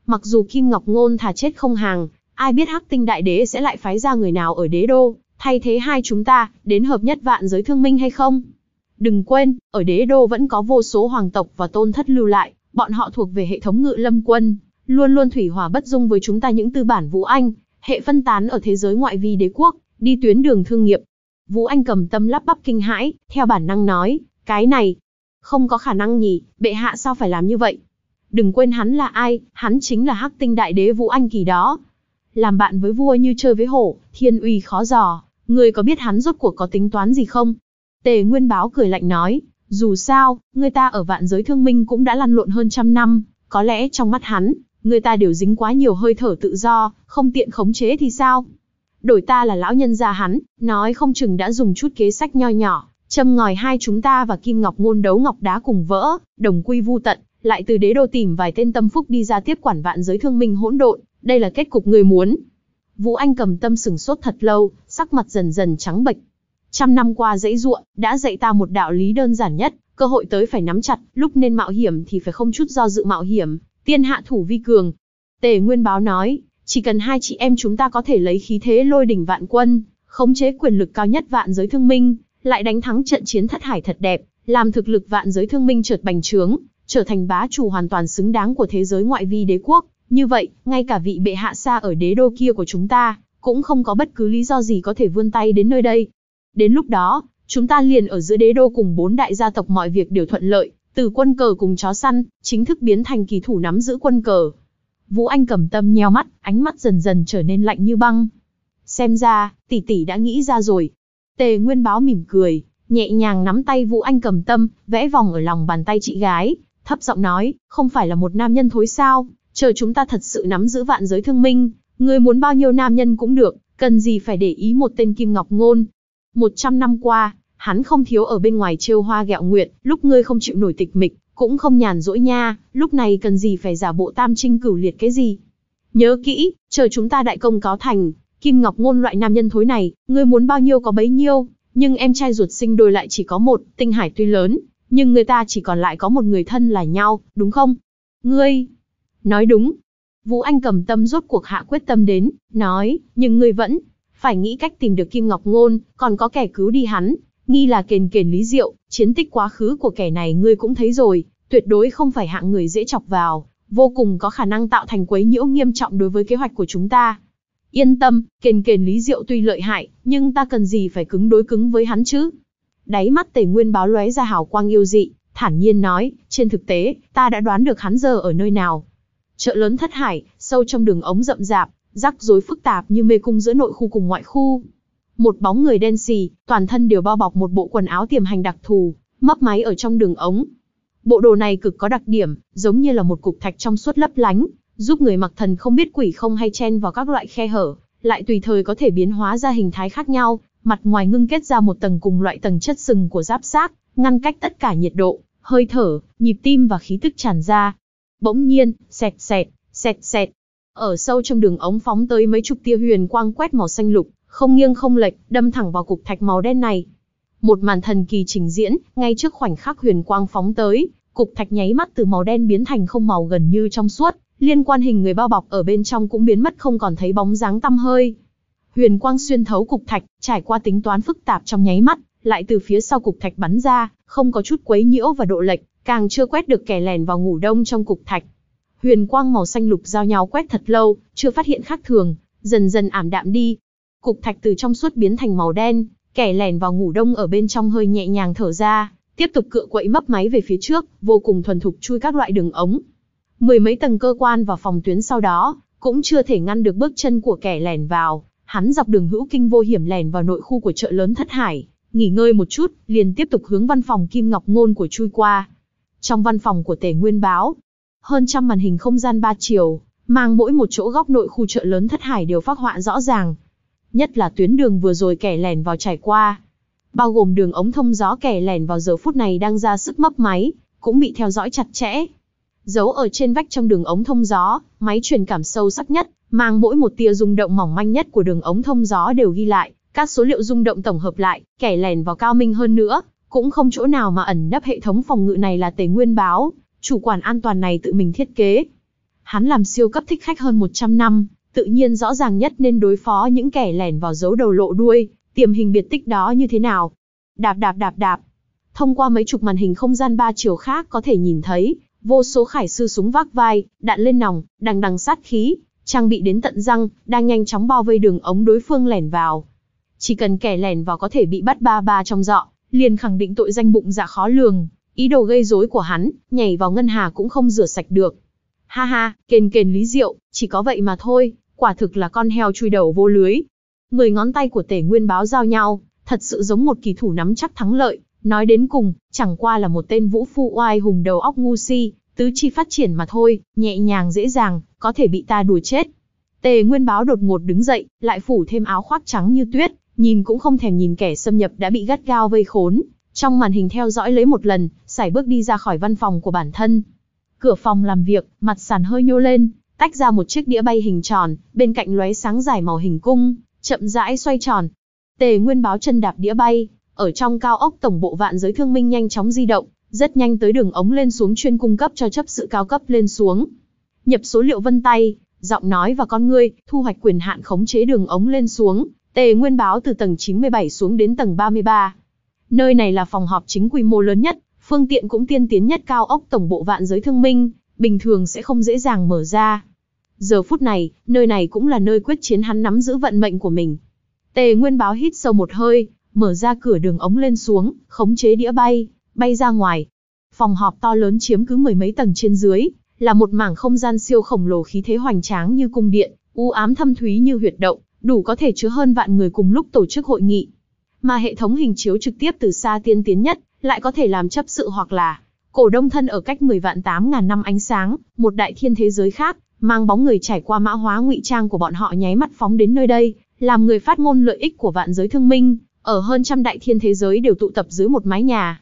Mặc dù Kim Ngọc Ngôn thà chết không hàng, ai biết hắc tinh đại đế sẽ lại phái ra người nào ở đế đô, thay thế hai chúng ta, đến hợp nhất vạn giới thương minh hay không. Đừng quên, ở đế đô vẫn có vô số hoàng tộc và tôn thất lưu lại, bọn họ thuộc về hệ thống ngự lâm quân, luôn luôn thủy hòa bất dung với chúng ta những tư bản vũ anh, hệ phân tán ở thế giới ngoại vi đế quốc, đi tuyến đường thương nghiệp, Vũ Anh cầm tâm lắp bắp kinh hãi, theo bản năng nói, cái này, không có khả năng nhỉ, bệ hạ sao phải làm như vậy? Đừng quên hắn là ai, hắn chính là hắc tinh đại đế Vũ Anh kỳ đó. Làm bạn với vua như chơi với hổ, thiên uy khó giò, Người có biết hắn rốt cuộc có tính toán gì không? Tề Nguyên Báo cười lạnh nói, dù sao, người ta ở vạn giới thương minh cũng đã lăn lộn hơn trăm năm, có lẽ trong mắt hắn, người ta đều dính quá nhiều hơi thở tự do, không tiện khống chế thì sao? đổi ta là lão nhân gia hắn, nói không chừng đã dùng chút kế sách nho nhỏ, châm ngòi hai chúng ta và Kim Ngọc ngôn đấu ngọc đá cùng vỡ, đồng quy vu tận, lại từ đế đô tìm vài tên tâm phúc đi ra tiếp quản vạn giới thương minh hỗn độn, đây là kết cục người muốn. Vũ Anh cầm tâm sừng sốt thật lâu, sắc mặt dần dần trắng bệch. Trăm năm qua dãy ruộng, đã dạy ta một đạo lý đơn giản nhất, cơ hội tới phải nắm chặt, lúc nên mạo hiểm thì phải không chút do dự mạo hiểm, tiên hạ thủ vi cường. Tề Nguyên Báo nói, chỉ cần hai chị em chúng ta có thể lấy khí thế lôi đỉnh vạn quân, khống chế quyền lực cao nhất vạn giới thương minh, lại đánh thắng trận chiến thất hải thật đẹp, làm thực lực vạn giới thương minh chợt bành trướng, trở thành bá chủ hoàn toàn xứng đáng của thế giới ngoại vi đế quốc. Như vậy, ngay cả vị bệ hạ xa ở đế đô kia của chúng ta, cũng không có bất cứ lý do gì có thể vươn tay đến nơi đây. Đến lúc đó, chúng ta liền ở giữa đế đô cùng bốn đại gia tộc mọi việc đều thuận lợi, từ quân cờ cùng chó săn, chính thức biến thành kỳ thủ nắm giữ quân cờ, Vũ Anh cầm tâm nheo mắt, ánh mắt dần dần trở nên lạnh như băng. Xem ra, tỷ tỷ đã nghĩ ra rồi. Tề Nguyên Báo mỉm cười, nhẹ nhàng nắm tay Vũ Anh cầm tâm, vẽ vòng ở lòng bàn tay chị gái, thấp giọng nói, không phải là một nam nhân thối sao, chờ chúng ta thật sự nắm giữ vạn giới thương minh, ngươi muốn bao nhiêu nam nhân cũng được, cần gì phải để ý một tên Kim Ngọc Ngôn. Một trăm năm qua, hắn không thiếu ở bên ngoài trêu hoa gẹo nguyện, lúc ngươi không chịu nổi tịch mịch, cũng không nhàn rỗi nha, lúc này cần gì phải giả bộ tam trinh cửu liệt cái gì. Nhớ kỹ, chờ chúng ta đại công cáo thành, Kim Ngọc Ngôn loại nam nhân thối này, ngươi muốn bao nhiêu có bấy nhiêu, nhưng em trai ruột sinh đôi lại chỉ có một, tinh hải tuy lớn, nhưng người ta chỉ còn lại có một người thân là nhau, đúng không? Ngươi, nói đúng. Vũ Anh cầm tâm rốt cuộc hạ quyết tâm đến, nói, nhưng ngươi vẫn phải nghĩ cách tìm được Kim Ngọc Ngôn, còn có kẻ cứu đi hắn, nghi là kền kền Lý Diệu, chiến tích quá khứ của kẻ này ngươi cũng thấy rồi, tuyệt đối không phải hạng người dễ chọc vào, vô cùng có khả năng tạo thành quấy nhiễu nghiêm trọng đối với kế hoạch của chúng ta. Yên tâm, kền kền Lý Diệu tuy lợi hại, nhưng ta cần gì phải cứng đối cứng với hắn chứ? Đáy mắt tề nguyên báo lóe ra hào quang yêu dị, thản nhiên nói, trên thực tế, ta đã đoán được hắn giờ ở nơi nào. Chợ lớn thất hải, sâu trong đường ống rậm rạp, rắc rối phức tạp như mê cung giữa nội khu cùng ngoại khu một bóng người đen xì, toàn thân đều bao bọc một bộ quần áo tiềm hành đặc thù, mấp máy ở trong đường ống. Bộ đồ này cực có đặc điểm, giống như là một cục thạch trong suốt lấp lánh, giúp người mặc thần không biết quỷ không hay chen vào các loại khe hở, lại tùy thời có thể biến hóa ra hình thái khác nhau, mặt ngoài ngưng kết ra một tầng cùng loại tầng chất sừng của giáp xác, ngăn cách tất cả nhiệt độ, hơi thở, nhịp tim và khí tức tràn ra. Bỗng nhiên, xẹt xẹt, xẹt xẹt. Ở sâu trong đường ống phóng tới mấy chục tia huyền quang quét màu xanh lục, không nghiêng không lệch, đâm thẳng vào cục thạch màu đen này. Một màn thần kỳ trình diễn, ngay trước khoảnh khắc huyền quang phóng tới, cục thạch nháy mắt từ màu đen biến thành không màu gần như trong suốt, liên quan hình người bao bọc ở bên trong cũng biến mất không còn thấy bóng dáng tăm hơi. Huyền quang xuyên thấu cục thạch, trải qua tính toán phức tạp trong nháy mắt, lại từ phía sau cục thạch bắn ra, không có chút quấy nhiễu và độ lệch, càng chưa quét được kẻ lèn vào ngủ đông trong cục thạch. Huyền quang màu xanh lục giao nhau quét thật lâu, chưa phát hiện khác thường, dần dần ảm đạm đi, cục thạch từ trong suốt biến thành màu đen, kẻ lẻn vào ngủ đông ở bên trong hơi nhẹ nhàng thở ra, tiếp tục cựa quậy mấp máy về phía trước, vô cùng thuần thục chui các loại đường ống. Mười mấy tầng cơ quan và phòng tuyến sau đó, cũng chưa thể ngăn được bước chân của kẻ lẻn vào, hắn dọc đường hữu kinh vô hiểm lẻn vào nội khu của chợ lớn Thất Hải, nghỉ ngơi một chút, liền tiếp tục hướng văn phòng Kim Ngọc Ngôn của chui qua. Trong văn phòng của Tề Nguyên Báo, hơn trăm màn hình không gian ba chiều, mang mỗi một chỗ góc nội khu chợ lớn Thất Hải đều phát họa rõ ràng, nhất là tuyến đường vừa rồi kẻ lẻn vào trải qua. Bao gồm đường ống thông gió kẻ lẻn vào giờ phút này đang ra sức mấp máy, cũng bị theo dõi chặt chẽ. Giấu ở trên vách trong đường ống thông gió, máy truyền cảm sâu sắc nhất, mang mỗi một tia rung động mỏng manh nhất của đường ống thông gió đều ghi lại, các số liệu rung động tổng hợp lại, kẻ lẻn vào cao minh hơn nữa, cũng không chỗ nào mà ẩn nấp hệ thống phòng ngự này là tề nguyên báo, chủ quản an toàn này tự mình thiết kế. Hắn làm siêu cấp thích khách hơn 100 năm, tự nhiên rõ ràng nhất nên đối phó những kẻ lẻn vào dấu đầu lộ đuôi, tiềm hình biệt tích đó như thế nào. Đạp đạp đạp đạp. Thông qua mấy chục màn hình không gian ba chiều khác có thể nhìn thấy, vô số khải sư súng vác vai, đạn lên nòng, đằng đằng sát khí, trang bị đến tận răng, đang nhanh chóng bao vây đường ống đối phương lẻn vào. Chỉ cần kẻ lẻn vào có thể bị bắt ba ba trong dọ, liền khẳng định tội danh bụng dạ khó lường, ý đồ gây rối của hắn, nhảy vào ngân hà cũng không rửa sạch được. Ha ha, kền kền Lý Diệu, chỉ có vậy mà thôi, quả thực là con heo chui đầu vô lưới. Mười ngón tay của tể nguyên báo giao nhau, thật sự giống một kỳ thủ nắm chắc thắng lợi, nói đến cùng, chẳng qua là một tên vũ phu oai hùng đầu óc ngu si, tứ chi phát triển mà thôi, nhẹ nhàng dễ dàng, có thể bị ta đùa chết. Tề Nguyên Báo đột ngột đứng dậy, lại phủ thêm áo khoác trắng như tuyết, nhìn cũng không thèm nhìn kẻ xâm nhập đã bị gắt gao vây khốn. Trong màn hình theo dõi lấy một lần, xảy bước đi ra khỏi văn phòng của bản thân. Cửa phòng làm việc, mặt sàn hơi nhô lên, tách ra một chiếc đĩa bay hình tròn, bên cạnh lóe sáng dài màu hình cung, chậm rãi xoay tròn. Tề Nguyên báo chân đạp đĩa bay, ở trong cao ốc tổng bộ vạn giới thương minh nhanh chóng di động, rất nhanh tới đường ống lên xuống chuyên cung cấp cho chấp sự cao cấp lên xuống. Nhập số liệu vân tay, giọng nói và con ngươi, thu hoạch quyền hạn khống chế đường ống lên xuống, Tề Nguyên báo từ tầng 97 xuống đến tầng 33. Nơi này là phòng họp chính quy mô lớn nhất, Phương tiện cũng tiên tiến nhất cao ốc tổng bộ vạn giới thương minh, bình thường sẽ không dễ dàng mở ra. Giờ phút này, nơi này cũng là nơi quyết chiến hắn nắm giữ vận mệnh của mình. Tề Nguyên Báo hít sâu một hơi, mở ra cửa đường ống lên xuống, khống chế đĩa bay, bay ra ngoài. Phòng họp to lớn chiếm cứ mười mấy tầng trên dưới, là một mảng không gian siêu khổng lồ khí thế hoành tráng như cung điện, u ám thâm thúy như huyệt động, đủ có thể chứa hơn vạn người cùng lúc tổ chức hội nghị. Mà hệ thống hình chiếu trực tiếp từ xa tiên tiến nhất, lại có thể làm chấp sự hoặc là cổ đông thân ở cách 10 vạn 8 ngàn năm ánh sáng, một đại thiên thế giới khác, mang bóng người trải qua mã hóa ngụy trang của bọn họ nháy mắt phóng đến nơi đây, làm người phát ngôn lợi ích của vạn giới thương minh, ở hơn trăm đại thiên thế giới đều tụ tập dưới một mái nhà.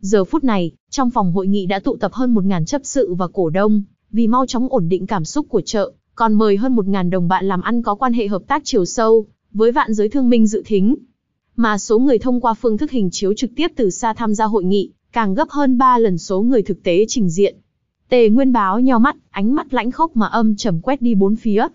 Giờ phút này, trong phòng hội nghị đã tụ tập hơn 1 ngàn chấp sự và cổ đông, vì mau chóng ổn định cảm xúc của chợ, còn mời hơn 1 ngàn đồng bạn làm ăn có quan hệ hợp tác chiều sâu, với vạn giới thương minh dự thính mà số người thông qua phương thức hình chiếu trực tiếp từ xa tham gia hội nghị, càng gấp hơn 3 lần số người thực tế trình diện. Tề Nguyên Báo nheo mắt, ánh mắt lãnh khốc mà âm trầm quét đi bốn phía.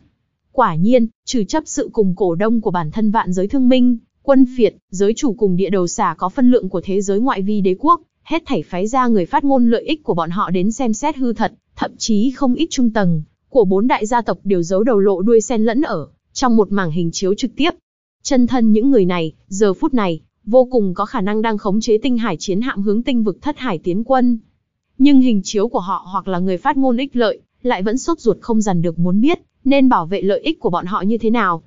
Quả nhiên, trừ chấp sự cùng cổ đông của bản thân vạn giới thương minh, quân phiệt, giới chủ cùng địa đầu xả có phân lượng của thế giới ngoại vi đế quốc, hết thảy phái ra người phát ngôn lợi ích của bọn họ đến xem xét hư thật, thậm chí không ít trung tầng của bốn đại gia tộc đều giấu đầu lộ đuôi xen lẫn ở trong một mảng hình chiếu trực tiếp, Chân thân những người này, giờ phút này, vô cùng có khả năng đang khống chế tinh hải chiến hạm hướng tinh vực thất hải tiến quân. Nhưng hình chiếu của họ hoặc là người phát ngôn ích lợi, lại vẫn sốt ruột không dằn được muốn biết, nên bảo vệ lợi ích của bọn họ như thế nào.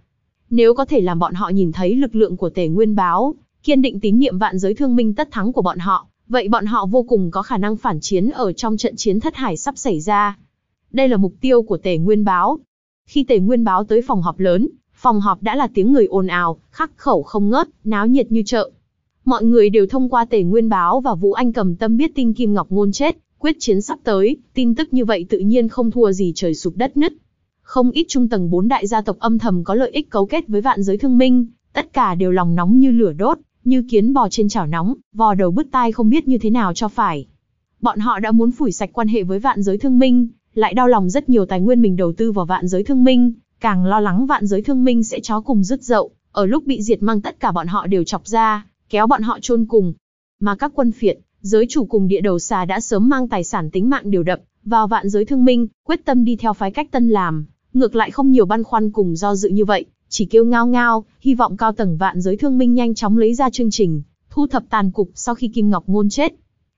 Nếu có thể làm bọn họ nhìn thấy lực lượng của tề nguyên báo, kiên định tín nhiệm vạn giới thương minh tất thắng của bọn họ, vậy bọn họ vô cùng có khả năng phản chiến ở trong trận chiến thất hải sắp xảy ra. Đây là mục tiêu của tề nguyên báo. Khi tề nguyên báo tới phòng họp lớn, Phòng họp đã là tiếng người ồn ào, khắc khẩu không ngớt, náo nhiệt như chợ. Mọi người đều thông qua Tề Nguyên báo và Vũ Anh cầm tâm biết tin Kim Ngọc Ngôn chết, quyết chiến sắp tới, tin tức như vậy tự nhiên không thua gì trời sụp đất nứt. Không ít trung tầng bốn đại gia tộc âm thầm có lợi ích cấu kết với vạn giới thương minh, tất cả đều lòng nóng như lửa đốt, như kiến bò trên chảo nóng, vò đầu bứt tai không biết như thế nào cho phải. Bọn họ đã muốn phủi sạch quan hệ với vạn giới thương minh, lại đau lòng rất nhiều tài nguyên mình đầu tư vào vạn giới thương minh, càng lo lắng vạn giới thương minh sẽ chó cùng rứt dậu, ở lúc bị diệt mang tất cả bọn họ đều chọc ra, kéo bọn họ chôn cùng. Mà các quân phiệt, giới chủ cùng địa đầu xà đã sớm mang tài sản tính mạng điều đập vào vạn giới thương minh, quyết tâm đi theo phái cách tân làm, ngược lại không nhiều băn khoăn cùng do dự như vậy, chỉ kêu ngao ngao, hy vọng cao tầng vạn giới thương minh nhanh chóng lấy ra chương trình, thu thập tàn cục sau khi Kim Ngọc Ngôn chết.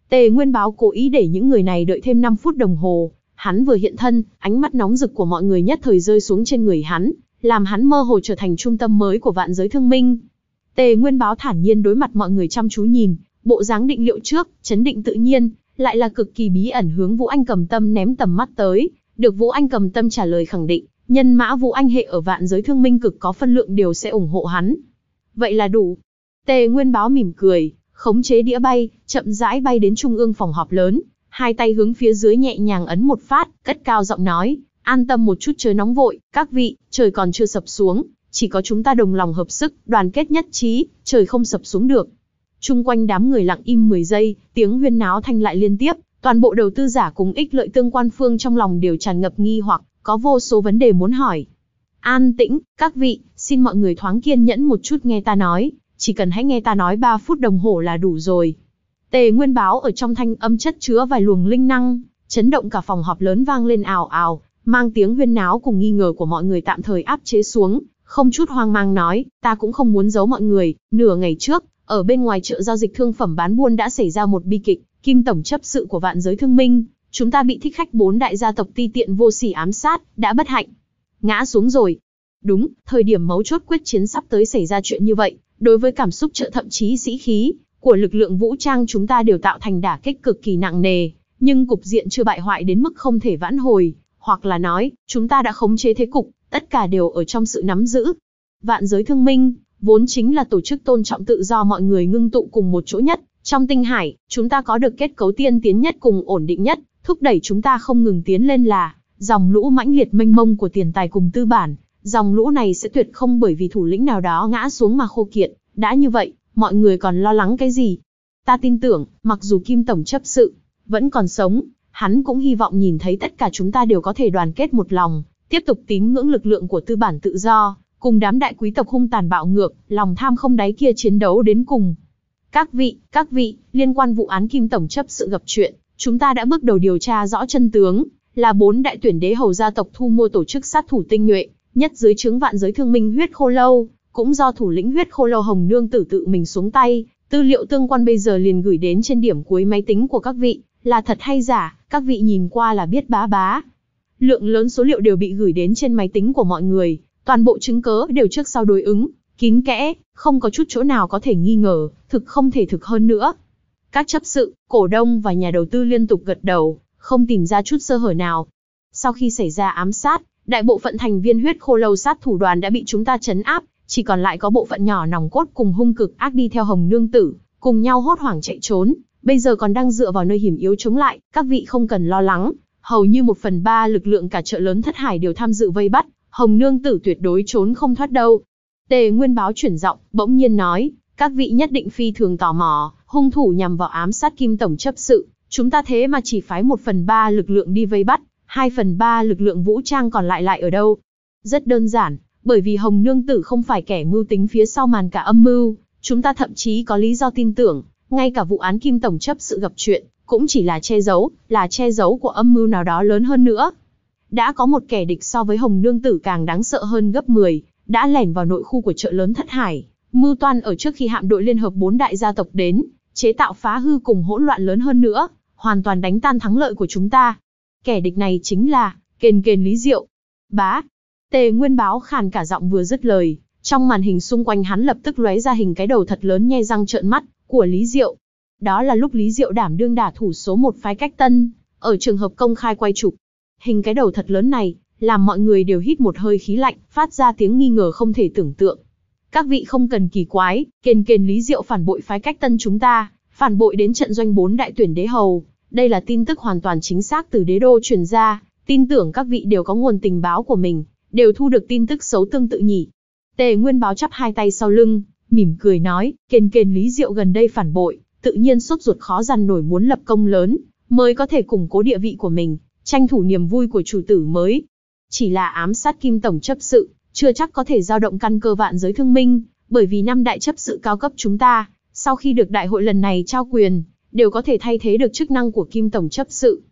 Tề Nguyên Báo cố ý để những người này đợi thêm 5 phút đồng hồ, Hắn vừa hiện thân, ánh mắt nóng rực của mọi người nhất thời rơi xuống trên người hắn, làm hắn mơ hồ trở thành trung tâm mới của vạn giới thương minh. Tề Nguyên Báo thản nhiên đối mặt mọi người chăm chú nhìn, bộ dáng định liệu trước, chấn định tự nhiên, lại là cực kỳ bí ẩn hướng Vũ Anh cầm tâm ném tầm mắt tới, được Vũ Anh cầm tâm trả lời khẳng định, nhân mã Vũ Anh hệ ở vạn giới thương minh cực có phân lượng đều sẽ ủng hộ hắn. Vậy là đủ. Tề Nguyên Báo mỉm cười, khống chế đĩa bay, chậm rãi bay đến trung ương phòng họp lớn, hai tay hướng phía dưới nhẹ nhàng ấn một phát, cất cao giọng nói, an tâm một chút chớ nóng vội, các vị, trời còn chưa sập xuống, chỉ có chúng ta đồng lòng hợp sức, đoàn kết nhất trí, trời không sập xuống được. Trung quanh đám người lặng im 10 giây, tiếng huyên náo thanh lại liên tiếp, toàn bộ đầu tư giả cùng ích lợi tương quan phương trong lòng đều tràn ngập nghi hoặc, có vô số vấn đề muốn hỏi. An tĩnh, các vị, xin mọi người thoáng kiên nhẫn một chút nghe ta nói, chỉ cần hãy nghe ta nói 3 phút đồng hồ là đủ rồi, Tề Nguyên báo ở trong thanh âm chất chứa vài luồng linh năng, chấn động cả phòng họp lớn vang lên ào ào, mang tiếng huyên náo cùng nghi ngờ của mọi người tạm thời áp chế xuống, không chút hoang mang nói, ta cũng không muốn giấu mọi người, nửa ngày trước, ở bên ngoài chợ giao dịch thương phẩm bán buôn đã xảy ra một bi kịch, Kim tổng chấp sự của vạn giới thương minh, chúng ta bị thích khách bốn đại gia tộc ti tiện vô sỉ ám sát, đã bất hạnh, ngã xuống rồi. Đúng, thời điểm mấu chốt quyết chiến sắp tới xảy ra chuyện như vậy, đối với cảm xúc chợ thậm chí sĩ khí, của lực lượng vũ trang chúng ta đều tạo thành đả kích cực kỳ nặng nề, nhưng cục diện chưa bại hoại đến mức không thể vãn hồi, hoặc là nói, chúng ta đã khống chế thế cục, tất cả đều ở trong sự nắm giữ. Vạn giới thương minh, vốn chính là tổ chức tôn trọng tự do mọi người ngưng tụ cùng một chỗ nhất, trong tinh hải, chúng ta có được kết cấu tiên tiến nhất cùng ổn định nhất, thúc đẩy chúng ta không ngừng tiến lên là dòng lũ mãnh liệt mênh mông của tiền tài cùng tư bản, dòng lũ này sẽ tuyệt không bởi vì thủ lĩnh nào đó ngã xuống mà khô kiệt, đã như vậy, mọi người còn lo lắng cái gì? Ta tin tưởng, mặc dù Kim Tổng chấp sự, vẫn còn sống, hắn cũng hy vọng nhìn thấy tất cả chúng ta đều có thể đoàn kết một lòng, tiếp tục tín ngưỡng lực lượng của tư bản tự do, cùng đám đại quý tộc hung tàn bạo ngược, lòng tham không đáy kia chiến đấu đến cùng. Các vị, các vị, liên quan vụ án Kim Tổng chấp sự gặp chuyện, chúng ta đã bước đầu điều tra rõ chân tướng, là bốn đại tuyển đế hầu gia tộc thu mua tổ chức sát thủ tinh nhuệ, nhất dưới chứng vạn giới thương minh huyết khô lâu, cũng do thủ lĩnh huyết khô lâu hồng nương tử tự mình xuống tay, tư liệu tương quan bây giờ liền gửi đến trên điểm cuối máy tính của các vị, là thật hay giả, các vị nhìn qua là biết bá bá. Lượng lớn số liệu đều bị gửi đến trên máy tính của mọi người, toàn bộ chứng cớ đều trước sau đối ứng, kín kẽ, không có chút chỗ nào có thể nghi ngờ, thực không thể thực hơn nữa. Các chấp sự, cổ đông và nhà đầu tư liên tục gật đầu, không tìm ra chút sơ hở nào. Sau khi xảy ra ám sát, đại bộ phận thành viên huyết khô lâu sát thủ đoàn đã bị chúng ta chấn áp, chỉ còn lại có bộ phận nhỏ nòng cốt cùng hung cực ác đi theo hồng nương tử, cùng nhau hốt hoảng chạy trốn, bây giờ còn đang dựa vào nơi hiểm yếu chống lại, các vị không cần lo lắng, hầu như một phần ba lực lượng cả chợ lớn thất hải đều tham dự vây bắt, hồng nương tử tuyệt đối trốn không thoát đâu. Tề Nguyên báo chuyển giọng, bỗng nhiên nói, các vị nhất định phi thường tò mò, hung thủ nhằm vào ám sát kim tổng chấp sự, chúng ta thế mà chỉ phái một phần ba lực lượng đi vây bắt, hai phần ba lực lượng vũ trang còn lại lại ở đâu? Rất đơn giản, bởi vì Hồng Nương Tử không phải kẻ mưu tính phía sau màn cả âm mưu, chúng ta thậm chí có lý do tin tưởng, ngay cả vụ án Kim Tổng chấp sự gặp chuyện, cũng chỉ là che giấu, là che giấu của âm mưu nào đó lớn hơn nữa. Đã có một kẻ địch so với Hồng Nương Tử càng đáng sợ hơn gấp 10, đã lẻn vào nội khu của chợ lớn Thất Hải, mưu toan ở trước khi hạm đội liên hợp bốn đại gia tộc đến, chế tạo phá hư cùng hỗn loạn lớn hơn nữa, hoàn toàn đánh tan thắng lợi của chúng ta. Kẻ địch này chính là Kền Kền Lý Diệu. Bá, Tề Nguyên Báo khàn cả giọng vừa dứt lời, trong màn hình xung quanh hắn lập tức lóe ra hình cái đầu thật lớn nhe răng trợn mắt của Lý Diệu. Đó là lúc Lý Diệu đảm đương đả thủ số một phái cách tân, ở trường hợp công khai quay chụp. Hình cái đầu thật lớn này, làm mọi người đều hít một hơi khí lạnh, phát ra tiếng nghi ngờ không thể tưởng tượng. Các vị không cần kỳ quái, kền kền Lý Diệu phản bội phái cách tân chúng ta, phản bội đến trận doanh bốn đại tuyển đế hầu. Đây là tin tức hoàn toàn chính xác từ đế đô truyền ra, tin tưởng các vị đều có nguồn tình báo của mình, đều thu được tin tức xấu tương tự nhỉ. Tề Nguyên báo chắp hai tay sau lưng, mỉm cười nói, kền kền Lý Diệu gần đây phản bội, tự nhiên sốt ruột khó dằn nổi muốn lập công lớn, mới có thể củng cố địa vị của mình, tranh thủ niềm vui của chủ tử mới. Chỉ là ám sát kim tổng chấp sự, chưa chắc có thể giao động căn cơ vạn giới thương minh, bởi vì năm đại chấp sự cao cấp chúng ta, sau khi được đại hội lần này trao quyền, đều có thể thay thế được chức năng của kim tổng chấp sự.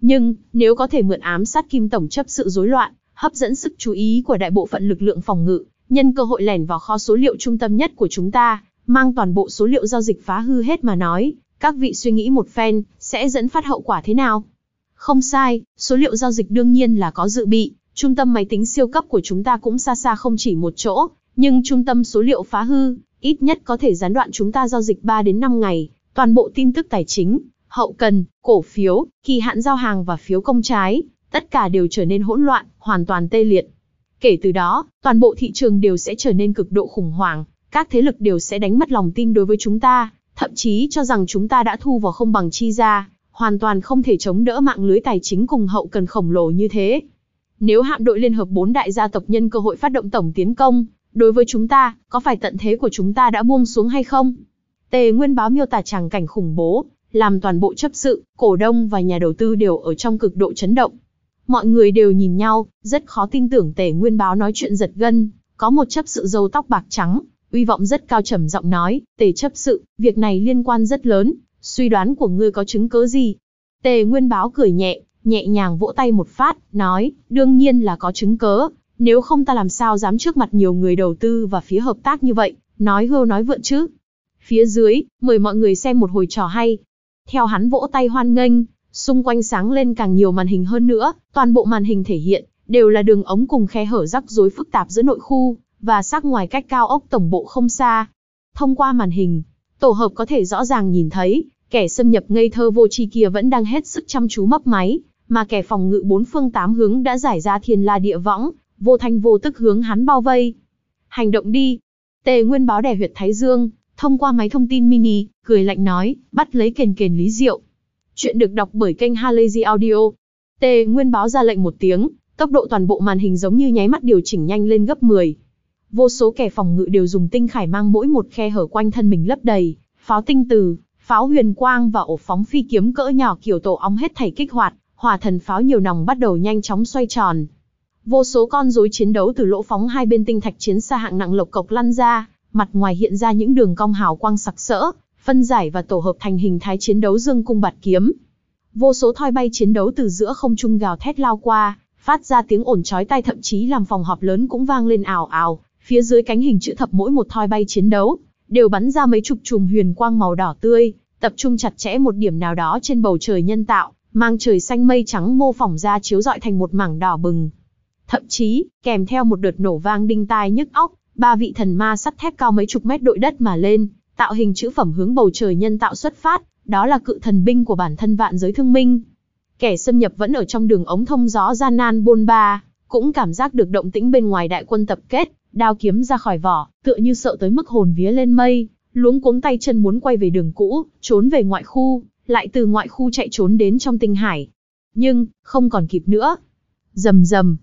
Nhưng, nếu có thể mượn ám sát kim tổng chấp sự rối loạn, hấp dẫn sức chú ý của đại bộ phận lực lượng phòng ngự, nhân cơ hội lẻn vào kho số liệu trung tâm nhất của chúng ta, mang toàn bộ số liệu giao dịch phá hư hết mà nói, các vị suy nghĩ một phen, sẽ dẫn phát hậu quả thế nào? Không sai, số liệu giao dịch đương nhiên là có dự bị, trung tâm máy tính siêu cấp của chúng ta cũng xa xa không chỉ một chỗ, nhưng trung tâm số liệu phá hư, ít nhất có thể gián đoạn chúng ta giao dịch 3 đến 5 ngày, toàn bộ tin tức tài chính, hậu cần, cổ phiếu, kỳ hạn giao hàng và phiếu công trái, tất cả đều trở nên hỗn loạn, hoàn toàn tê liệt. Kể từ đó, toàn bộ thị trường đều sẽ trở nên cực độ khủng hoảng, các thế lực đều sẽ đánh mất lòng tin đối với chúng ta, thậm chí cho rằng chúng ta đã thu vào không bằng chi ra, hoàn toàn không thể chống đỡ mạng lưới tài chính cùng hậu cần khổng lồ như thế. Nếu hạm đội liên hợp bốn đại gia tộc nhân cơ hội phát động tổng tiến công, đối với chúng ta, có phải tận thế của chúng ta đã buông xuống hay không? Tề Nguyên báo miêu tả tràng cảnh khủng bố, làm toàn bộ chấp sự, cổ đông và nhà đầu tư đều ở trong cực độ chấn động. Mọi người đều nhìn nhau, rất khó tin tưởng tề nguyên báo nói chuyện giật gân, có một chấp sự dâu tóc bạc trắng, uy vọng rất cao trầm giọng nói, tề chấp sự, việc này liên quan rất lớn, suy đoán của ngươi có chứng cứ gì? Tề nguyên báo cười nhẹ, nhẹ nhàng vỗ tay một phát, nói, đương nhiên là có chứng cớ, nếu không ta làm sao dám trước mặt nhiều người đầu tư và phía hợp tác như vậy, nói hưu nói vượn chứ. Phía dưới, mời mọi người xem một hồi trò hay. Theo hắn vỗ tay hoan nghênh, Xung quanh sáng lên càng nhiều màn hình hơn nữa, toàn bộ màn hình thể hiện đều là đường ống cùng khe hở rắc rối phức tạp giữa nội khu và sát ngoài cách cao ốc tổng bộ không xa. Thông qua màn hình, tổ hợp có thể rõ ràng nhìn thấy, kẻ xâm nhập ngây thơ vô tri kia vẫn đang hết sức chăm chú mấp máy, mà kẻ phòng ngự bốn phương tám hướng đã giải ra thiên la địa võng, vô thanh vô tức hướng hắn bao vây. Hành động đi. Tề Nguyên báo đè huyệt Thái Dương, thông qua máy thông tin mini, cười lạnh nói, bắt lấy kền kền Lý Diệu, Chuyện được đọc bởi kênh Halazy Audio. T. Nguyên báo ra lệnh một tiếng, tốc độ toàn bộ màn hình giống như nháy mắt điều chỉnh nhanh lên gấp 10. Vô số kẻ phòng ngự đều dùng tinh khải mang mỗi một khe hở quanh thân mình lấp đầy, pháo tinh từ, pháo huyền quang và ổ phóng phi kiếm cỡ nhỏ kiểu tổ ong hết thảy kích hoạt, hỏa thần pháo nhiều nòng bắt đầu nhanh chóng xoay tròn. Vô số con rối chiến đấu từ lỗ phóng hai bên tinh thạch chiến xa hạng nặng lộc cộc lăn ra, mặt ngoài hiện ra những đường cong hào quang sặc sỡ, phân giải và tổ hợp thành hình thái chiến đấu dương cung bạt kiếm. Vô số thoi bay chiến đấu từ giữa không trung gào thét lao qua, phát ra tiếng ồn chói tai thậm chí làm phòng họp lớn cũng vang lên ào ào, phía dưới cánh hình chữ thập mỗi một thoi bay chiến đấu, đều bắn ra mấy chục chùm huyền quang màu đỏ tươi, tập trung chặt chẽ một điểm nào đó trên bầu trời nhân tạo, mang trời xanh mây trắng mô phỏng ra chiếu rọi thành một mảng đỏ bừng. Thậm chí, kèm theo một đợt nổ vang đinh tai nhức óc, ba vị thần ma sắt thép cao mấy chục mét đội đất mà lên, tạo hình chữ phẩm hướng bầu trời nhân tạo xuất phát, đó là cự thần binh của bản thân vạn giới thương minh. Kẻ xâm nhập vẫn ở trong đường ống thông gió gian nan bôn ba, cũng cảm giác được động tĩnh bên ngoài đại quân tập kết, đao kiếm ra khỏi vỏ, tựa như sợ tới mức hồn vía lên mây, luống cuống tay chân muốn quay về đường cũ, trốn về ngoại khu, lại từ ngoại khu chạy trốn đến trong tinh hải. Nhưng, không còn kịp nữa. Rầm rầm,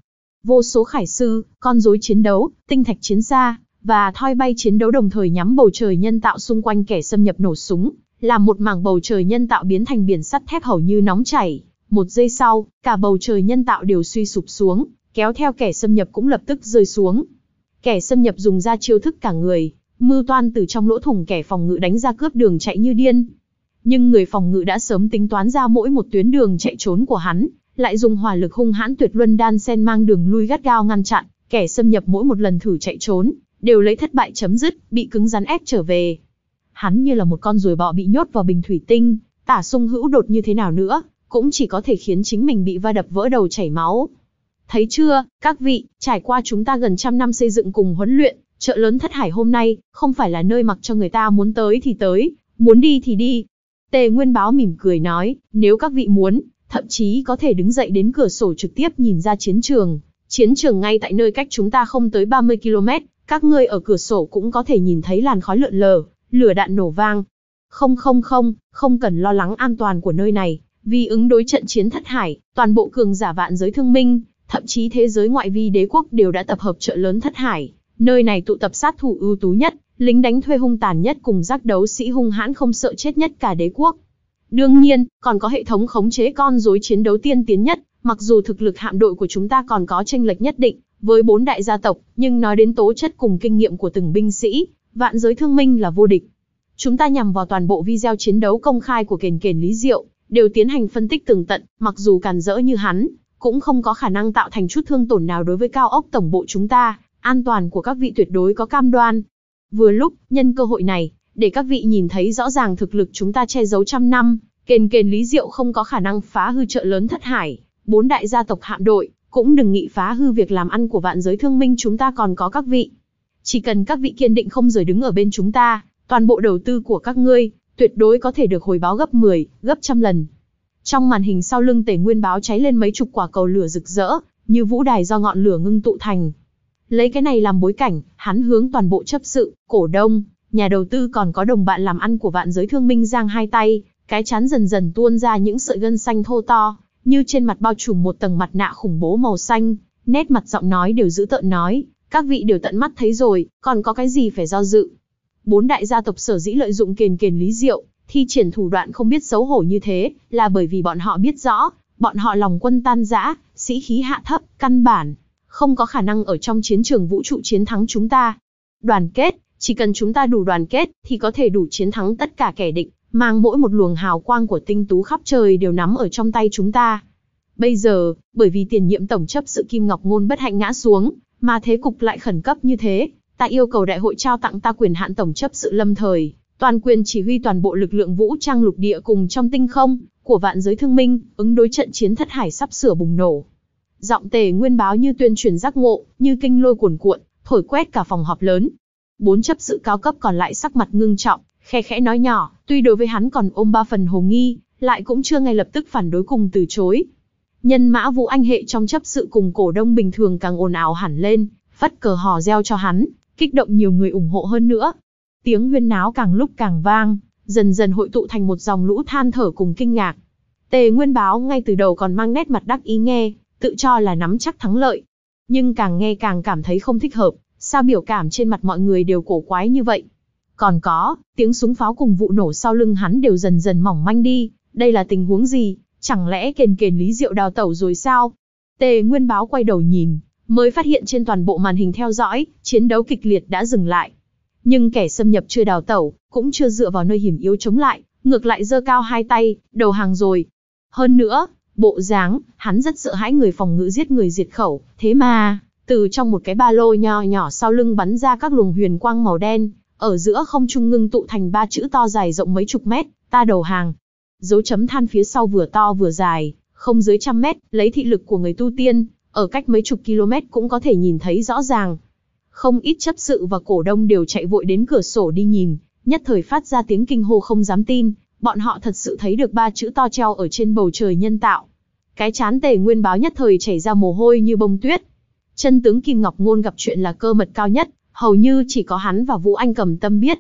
vô số khải sư, con rối chiến đấu, tinh thạch chiến xa, và thoi bay chiến đấu đồng thời nhắm bầu trời nhân tạo xung quanh kẻ xâm nhập nổ súng, làm một mảng bầu trời nhân tạo biến thành biển sắt thép hầu như nóng chảy. Một giây sau, cả bầu trời nhân tạo đều suy sụp xuống, kéo theo kẻ xâm nhập cũng lập tức rơi xuống. Kẻ xâm nhập dùng ra chiêu thức cả người, mưu toan từ trong lỗ thủng kẻ phòng ngự đánh ra cướp đường chạy như điên. Nhưng người phòng ngự đã sớm tính toán ra mỗi một tuyến đường chạy trốn của hắn, lại dùng hỏa lực hung hãn tuyệt luân đan sen mang đường lui gắt gao ngăn chặn, kẻ xâm nhập mỗi một lần thử chạy trốn, đều lấy thất bại chấm dứt, bị cứng rắn ép trở về. Hắn như là một con ruồi bọ bị nhốt vào bình thủy tinh, tả sung hữu đột như thế nào nữa, cũng chỉ có thể khiến chính mình bị va đập vỡ đầu chảy máu. Thấy chưa, các vị, trải qua chúng ta gần trăm năm xây dựng cùng huấn luyện, chợ lớn thất hải hôm nay, không phải là nơi mặc cho người ta muốn tới thì tới, muốn đi thì đi. Tề Nguyên Báo mỉm cười nói, nếu các vị muốn, thậm chí có thể đứng dậy đến cửa sổ trực tiếp nhìn ra chiến trường. Chiến trường ngay tại nơi cách chúng ta không tới 30 km, các ngươi ở cửa sổ cũng có thể nhìn thấy làn khói lượn lờ, lửa đạn nổ vang. Không không không, không cần lo lắng an toàn của nơi này, vì ứng đối trận chiến thất hải, toàn bộ cường giả vạn giới thương minh, thậm chí thế giới ngoại vi đế quốc đều đã tập hợp trợ lớn thất hải. Nơi này tụ tập sát thủ ưu tú nhất, lính đánh thuê hung tàn nhất cùng giác đấu sĩ hung hãn không sợ chết nhất cả đế quốc. Đương nhiên, còn có hệ thống khống chế con rối chiến đấu tiên tiến nhất, mặc dù thực lực hạm đội của chúng ta còn có tranh lệch nhất định, với bốn đại gia tộc, nhưng nói đến tố chất cùng kinh nghiệm của từng binh sĩ, vạn giới thương minh là vô địch. Chúng ta nhằm vào toàn bộ video chiến đấu công khai của kền kền Lý Diệu, đều tiến hành phân tích tường tận, mặc dù càn rỡ như hắn, cũng không có khả năng tạo thành chút thương tổn nào đối với cao ốc tổng bộ chúng ta, an toàn của các vị tuyệt đối có cam đoan. Vừa lúc, nhân cơ hội này, để các vị nhìn thấy rõ ràng thực lực chúng ta che giấu trăm năm, kền kền Lý Diệu không có khả năng phá hư trợ lớn thất hải, bốn đại gia tộc hạm đội, cũng đừng nghĩ phá hư việc làm ăn của vạn giới thương minh chúng ta còn có các vị. Chỉ cần các vị kiên định không rời đứng ở bên chúng ta, toàn bộ đầu tư của các ngươi, tuyệt đối có thể được hồi báo gấp 10, gấp trăm lần. Trong màn hình sau lưng tể nguyên báo cháy lên mấy chục quả cầu lửa rực rỡ, như vũ đài do ngọn lửa ngưng tụ thành. Lấy cái này làm bối cảnh, hắn hướng toàn bộ chấp sự, cổ đông, nhà đầu tư còn có đồng bạn làm ăn của vạn giới thương minh giang hai tay, cái chán dần dần tuôn ra những sợi gân xanh thô to, như trên mặt bao trùm một tầng mặt nạ khủng bố màu xanh, nét mặt giọng nói đều giữ tợn nói, các vị đều tận mắt thấy rồi, còn có cái gì phải do dự. Bốn đại gia tộc sở dĩ lợi dụng kiền kiền lý diệu, thi triển thủ đoạn không biết xấu hổ như thế, là bởi vì bọn họ biết rõ, bọn họ lòng quân tan rã, sĩ khí hạ thấp, căn bản, không có khả năng ở trong chiến trường vũ trụ chiến thắng chúng ta. Đoàn kết, chỉ cần chúng ta đủ đoàn kết thì có thể đủ chiến thắng tất cả kẻ địch, mang mỗi một luồng hào quang của tinh tú khắp trời đều nắm ở trong tay chúng ta. Bây giờ, bởi vì tiền nhiệm tổng chấp sự Kim Ngọc Ngôn bất hạnh ngã xuống, mà thế cục lại khẩn cấp như thế, ta yêu cầu đại hội trao tặng ta quyền hạn tổng chấp sự lâm thời, toàn quyền chỉ huy toàn bộ lực lượng vũ trang lục địa cùng trong tinh không của vạn giới thương minh, ứng đối trận chiến thất hải sắp sửa bùng nổ. Giọng tề nguyên báo như tuyên truyền giác ngộ, như kinh lôi cuồn cuộn, thổi quét cả phòng họp lớn. Bốn chấp sự cao cấp còn lại sắc mặt ngưng trọng, khe khẽ nói nhỏ, tuy đối với hắn còn ôm ba phần hồ nghi, lại cũng chưa ngay lập tức phản đối cùng từ chối. Nhân mã Vũ Anh hệ trong chấp sự cùng cổ đông bình thường càng ồn ào hẳn lên, vắt cờ hò reo cho hắn, kích động nhiều người ủng hộ hơn nữa. Tiếng huyên náo càng lúc càng vang, dần dần hội tụ thành một dòng lũ than thở cùng kinh ngạc. Tề Nguyên Báo ngay từ đầu còn mang nét mặt đắc ý nghe, tự cho là nắm chắc thắng lợi. Nhưng càng nghe càng cảm thấy không thích hợp, sao biểu cảm trên mặt mọi người đều cổ quái như vậy. Còn có, tiếng súng pháo cùng vụ nổ sau lưng hắn đều dần dần mỏng manh đi, đây là tình huống gì, chẳng lẽ kền kền lý diệu đào tẩu rồi sao? Tề Nguyên Báo quay đầu nhìn, mới phát hiện trên toàn bộ màn hình theo dõi, chiến đấu kịch liệt đã dừng lại. Nhưng kẻ xâm nhập chưa đào tẩu, cũng chưa dựa vào nơi hiểm yếu chống lại, ngược lại giơ cao hai tay, đầu hàng rồi. Hơn nữa, bộ dáng, hắn rất sợ hãi người phòng ngự giết người diệt khẩu, thế mà, từ trong một cái ba lô nho nhỏ sau lưng bắn ra các luồng huyền quang màu đen, ở giữa không trung ngưng tụ thành ba chữ to dài rộng mấy chục mét, ta đầu hàng. Dấu chấm than phía sau vừa to vừa dài, không dưới trăm mét, lấy thị lực của người tu tiên, ở cách mấy chục km cũng có thể nhìn thấy rõ ràng. Không ít chấp sự và cổ đông đều chạy vội đến cửa sổ đi nhìn, nhất thời phát ra tiếng kinh hô không dám tin, bọn họ thật sự thấy được ba chữ to treo ở trên bầu trời nhân tạo. Cái chán tề nguyên báo nhất thời chảy ra mồ hôi như bông tuyết. Chân tướng Kim Ngọc Ngôn gặp chuyện là cơ mật cao nhất, hầu như chỉ có hắn và Vũ Anh cầm tâm biết.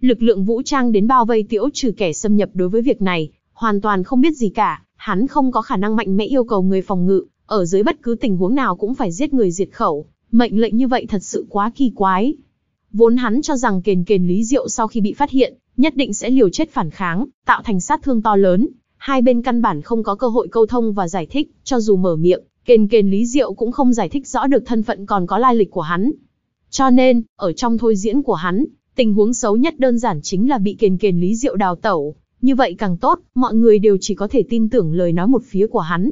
Lực lượng vũ trang đến bao vây tiễu trừ kẻ xâm nhập đối với việc này, hoàn toàn không biết gì cả, hắn không có khả năng mạnh mẽ yêu cầu người phòng ngự, ở dưới bất cứ tình huống nào cũng phải giết người diệt khẩu, mệnh lệnh như vậy thật sự quá kỳ quái. Vốn hắn cho rằng kền kền Lý Diệu sau khi bị phát hiện, nhất định sẽ liều chết phản kháng, tạo thành sát thương to lớn, hai bên căn bản không có cơ hội câu thông và giải thích, cho dù mở miệng, kền kền Lý Diệu cũng không giải thích rõ được thân phận còn có lai lịch của hắn, cho nên, ở trong thôi diễn của hắn, tình huống xấu nhất đơn giản chính là bị kiền kiền Lý Diệu đào tẩu. Như vậy càng tốt, mọi người đều chỉ có thể tin tưởng lời nói một phía của hắn.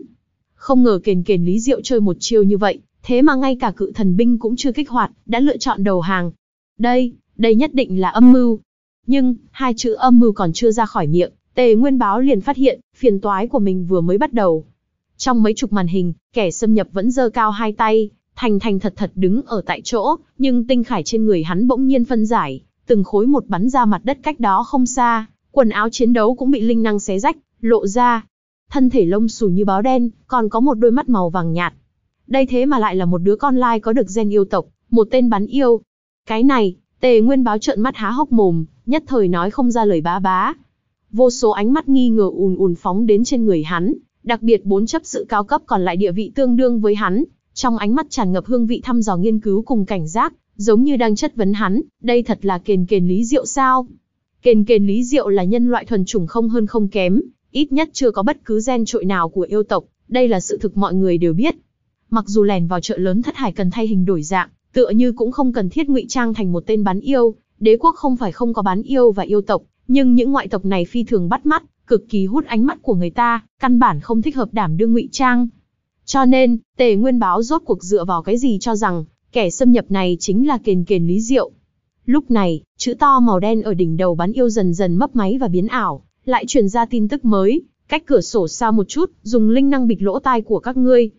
Không ngờ kiền kiền Lý Diệu chơi một chiêu như vậy, thế mà ngay cả cự thần binh cũng chưa kích hoạt, đã lựa chọn đầu hàng. Đây, đây nhất định là âm mưu. Nhưng, hai chữ âm mưu còn chưa ra khỏi miệng, Tề Nguyên Báo liền phát hiện, phiền toái của mình vừa mới bắt đầu. Trong mấy chục màn hình, kẻ xâm nhập vẫn giơ cao hai tay, Thành thành thật thật đứng ở tại chỗ, nhưng tinh khải trên người hắn bỗng nhiên phân giải, từng khối một bắn ra mặt đất cách đó không xa, quần áo chiến đấu cũng bị linh năng xé rách, lộ ra. Thân thể lông xù như báo đen, còn có một đôi mắt màu vàng nhạt. Đây thế mà lại là một đứa con lai có được gen yêu tộc, một tên bắn yêu. Cái này, tề nguyên báo trợn mắt há hốc mồm, nhất thời nói không ra lời bá bá. Vô số ánh mắt nghi ngờ ùn ùn phóng đến trên người hắn, đặc biệt bốn chấp sự cao cấp còn lại địa vị tương đương với hắn, trong ánh mắt tràn ngập hương vị thăm dò nghiên cứu cùng cảnh giác, giống như đang chất vấn hắn, đây thật là kền kền lý diệu sao? Kền kền lý diệu là nhân loại thuần chủng không hơn không kém, ít nhất chưa có bất cứ gen trội nào của yêu tộc, đây là sự thực mọi người đều biết. Mặc dù lèn vào chợ lớn thất hải cần thay hình đổi dạng, tựa như cũng không cần thiết ngụy trang thành một tên bán yêu, đế quốc không phải không có bán yêu và yêu tộc, nhưng những ngoại tộc này phi thường bắt mắt, cực kỳ hút ánh mắt của người ta, căn bản không thích hợp đảm đương ngụy trang. Cho nên, tề nguyên báo rốt cuộc dựa vào cái gì cho rằng, kẻ xâm nhập này chính là kền kền lý diệu. Lúc này, chữ to màu đen ở đỉnh đầu bán yêu dần dần mấp máy và biến ảo, lại truyền ra tin tức mới, cách cửa sổ xa một chút, dùng linh năng bịt lỗ tai của các ngươi.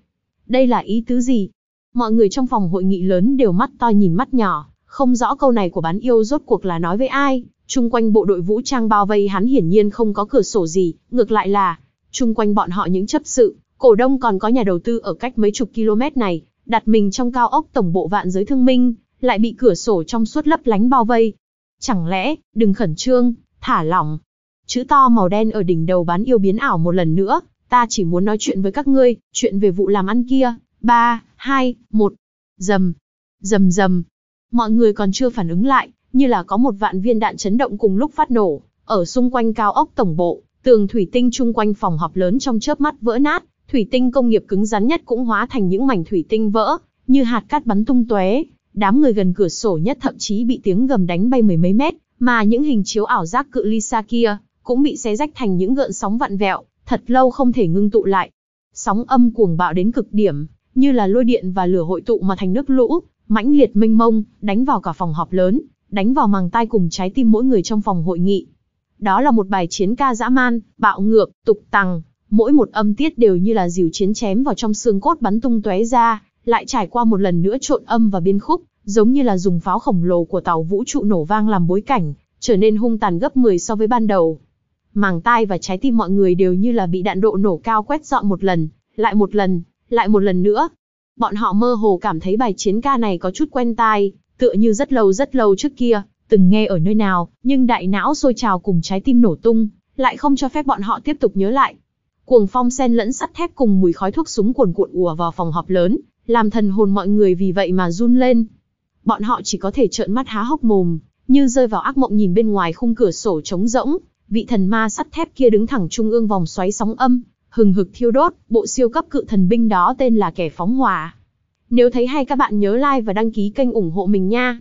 Đây là ý tứ gì? Mọi người trong phòng hội nghị lớn đều mắt to nhìn mắt nhỏ, không rõ câu này của bán yêu rốt cuộc là nói với ai, Trung quanh bộ đội vũ trang bao vây hắn hiển nhiên không có cửa sổ gì, ngược lại là, trung quanh bọn họ những chấp sự, Cổ đông còn có nhà đầu tư ở cách mấy chục km này, đặt mình trong cao ốc tổng bộ vạn giới thương minh, lại bị cửa sổ trong suốt lấp lánh bao vây. Chẳng lẽ, đừng khẩn trương, thả lỏng. Chữ to màu đen ở đỉnh đầu bán yêu biến ảo một lần nữa, ta chỉ muốn nói chuyện với các ngươi, chuyện về vụ làm ăn kia. 3, 2, 1. Dầm. Dầm dầm. Mọi người còn chưa phản ứng lại, như là có một vạn viên đạn chấn động cùng lúc phát nổ, ở xung quanh cao ốc tổng bộ, tường thủy tinh chung quanh phòng họp lớn trong chớp mắt vỡ nát, Thủy tinh công nghiệp cứng rắn nhất cũng hóa thành những mảnh thủy tinh vỡ, như hạt cát bắn tung tóe. Đám người gần cửa sổ nhất thậm chí bị tiếng gầm đánh bay mười mấy mét, mà những hình chiếu ảo giác cự ly xa kia cũng bị xé rách thành những gợn sóng vặn vẹo, thật lâu không thể ngưng tụ lại. Sóng âm cuồng bạo đến cực điểm, như là lôi điện và lửa hội tụ mà thành nước lũ, mãnh liệt mênh mông, đánh vào cả phòng họp lớn, đánh vào màng tai cùng trái tim mỗi người trong phòng hội nghị. Đó là một bài chiến ca dã man, bạo ngược, tục tằng, mỗi một âm tiết đều như là dìu chiến chém vào trong xương cốt bắn tung tóe ra, lại trải qua một lần nữa trộn âm và biên khúc, giống như là dùng pháo khổng lồ của tàu vũ trụ nổ vang làm bối cảnh, trở nên hung tàn gấp 10 so với ban đầu. Màng tai và trái tim mọi người đều như là bị đạn độ nổ cao quét dọn một lần, lại một lần, lại một lần nữa. Bọn họ mơ hồ cảm thấy bài chiến ca này có chút quen tai, tựa như rất lâu rất lâu trước kia, từng nghe ở nơi nào, nhưng đại não sôi trào cùng trái tim nổ tung, lại không cho phép bọn họ tiếp tục nhớ lại. Cuồng phong sen lẫn sắt thép cùng mùi khói thuốc súng cuồn cuộn ùa vào phòng họp lớn, làm thần hồn mọi người vì vậy mà run lên. Bọn họ chỉ có thể trợn mắt há hốc mồm, như rơi vào ác mộng nhìn bên ngoài khung cửa sổ trống rỗng, vị thần ma sắt thép kia đứng thẳng trung ương vòng xoáy sóng âm, hừng hực thiêu đốt, bộ siêu cấp cự thần binh đó tên là kẻ phóng hỏa. Nếu thấy hay các bạn nhớ like và đăng ký kênh ủng hộ mình nha.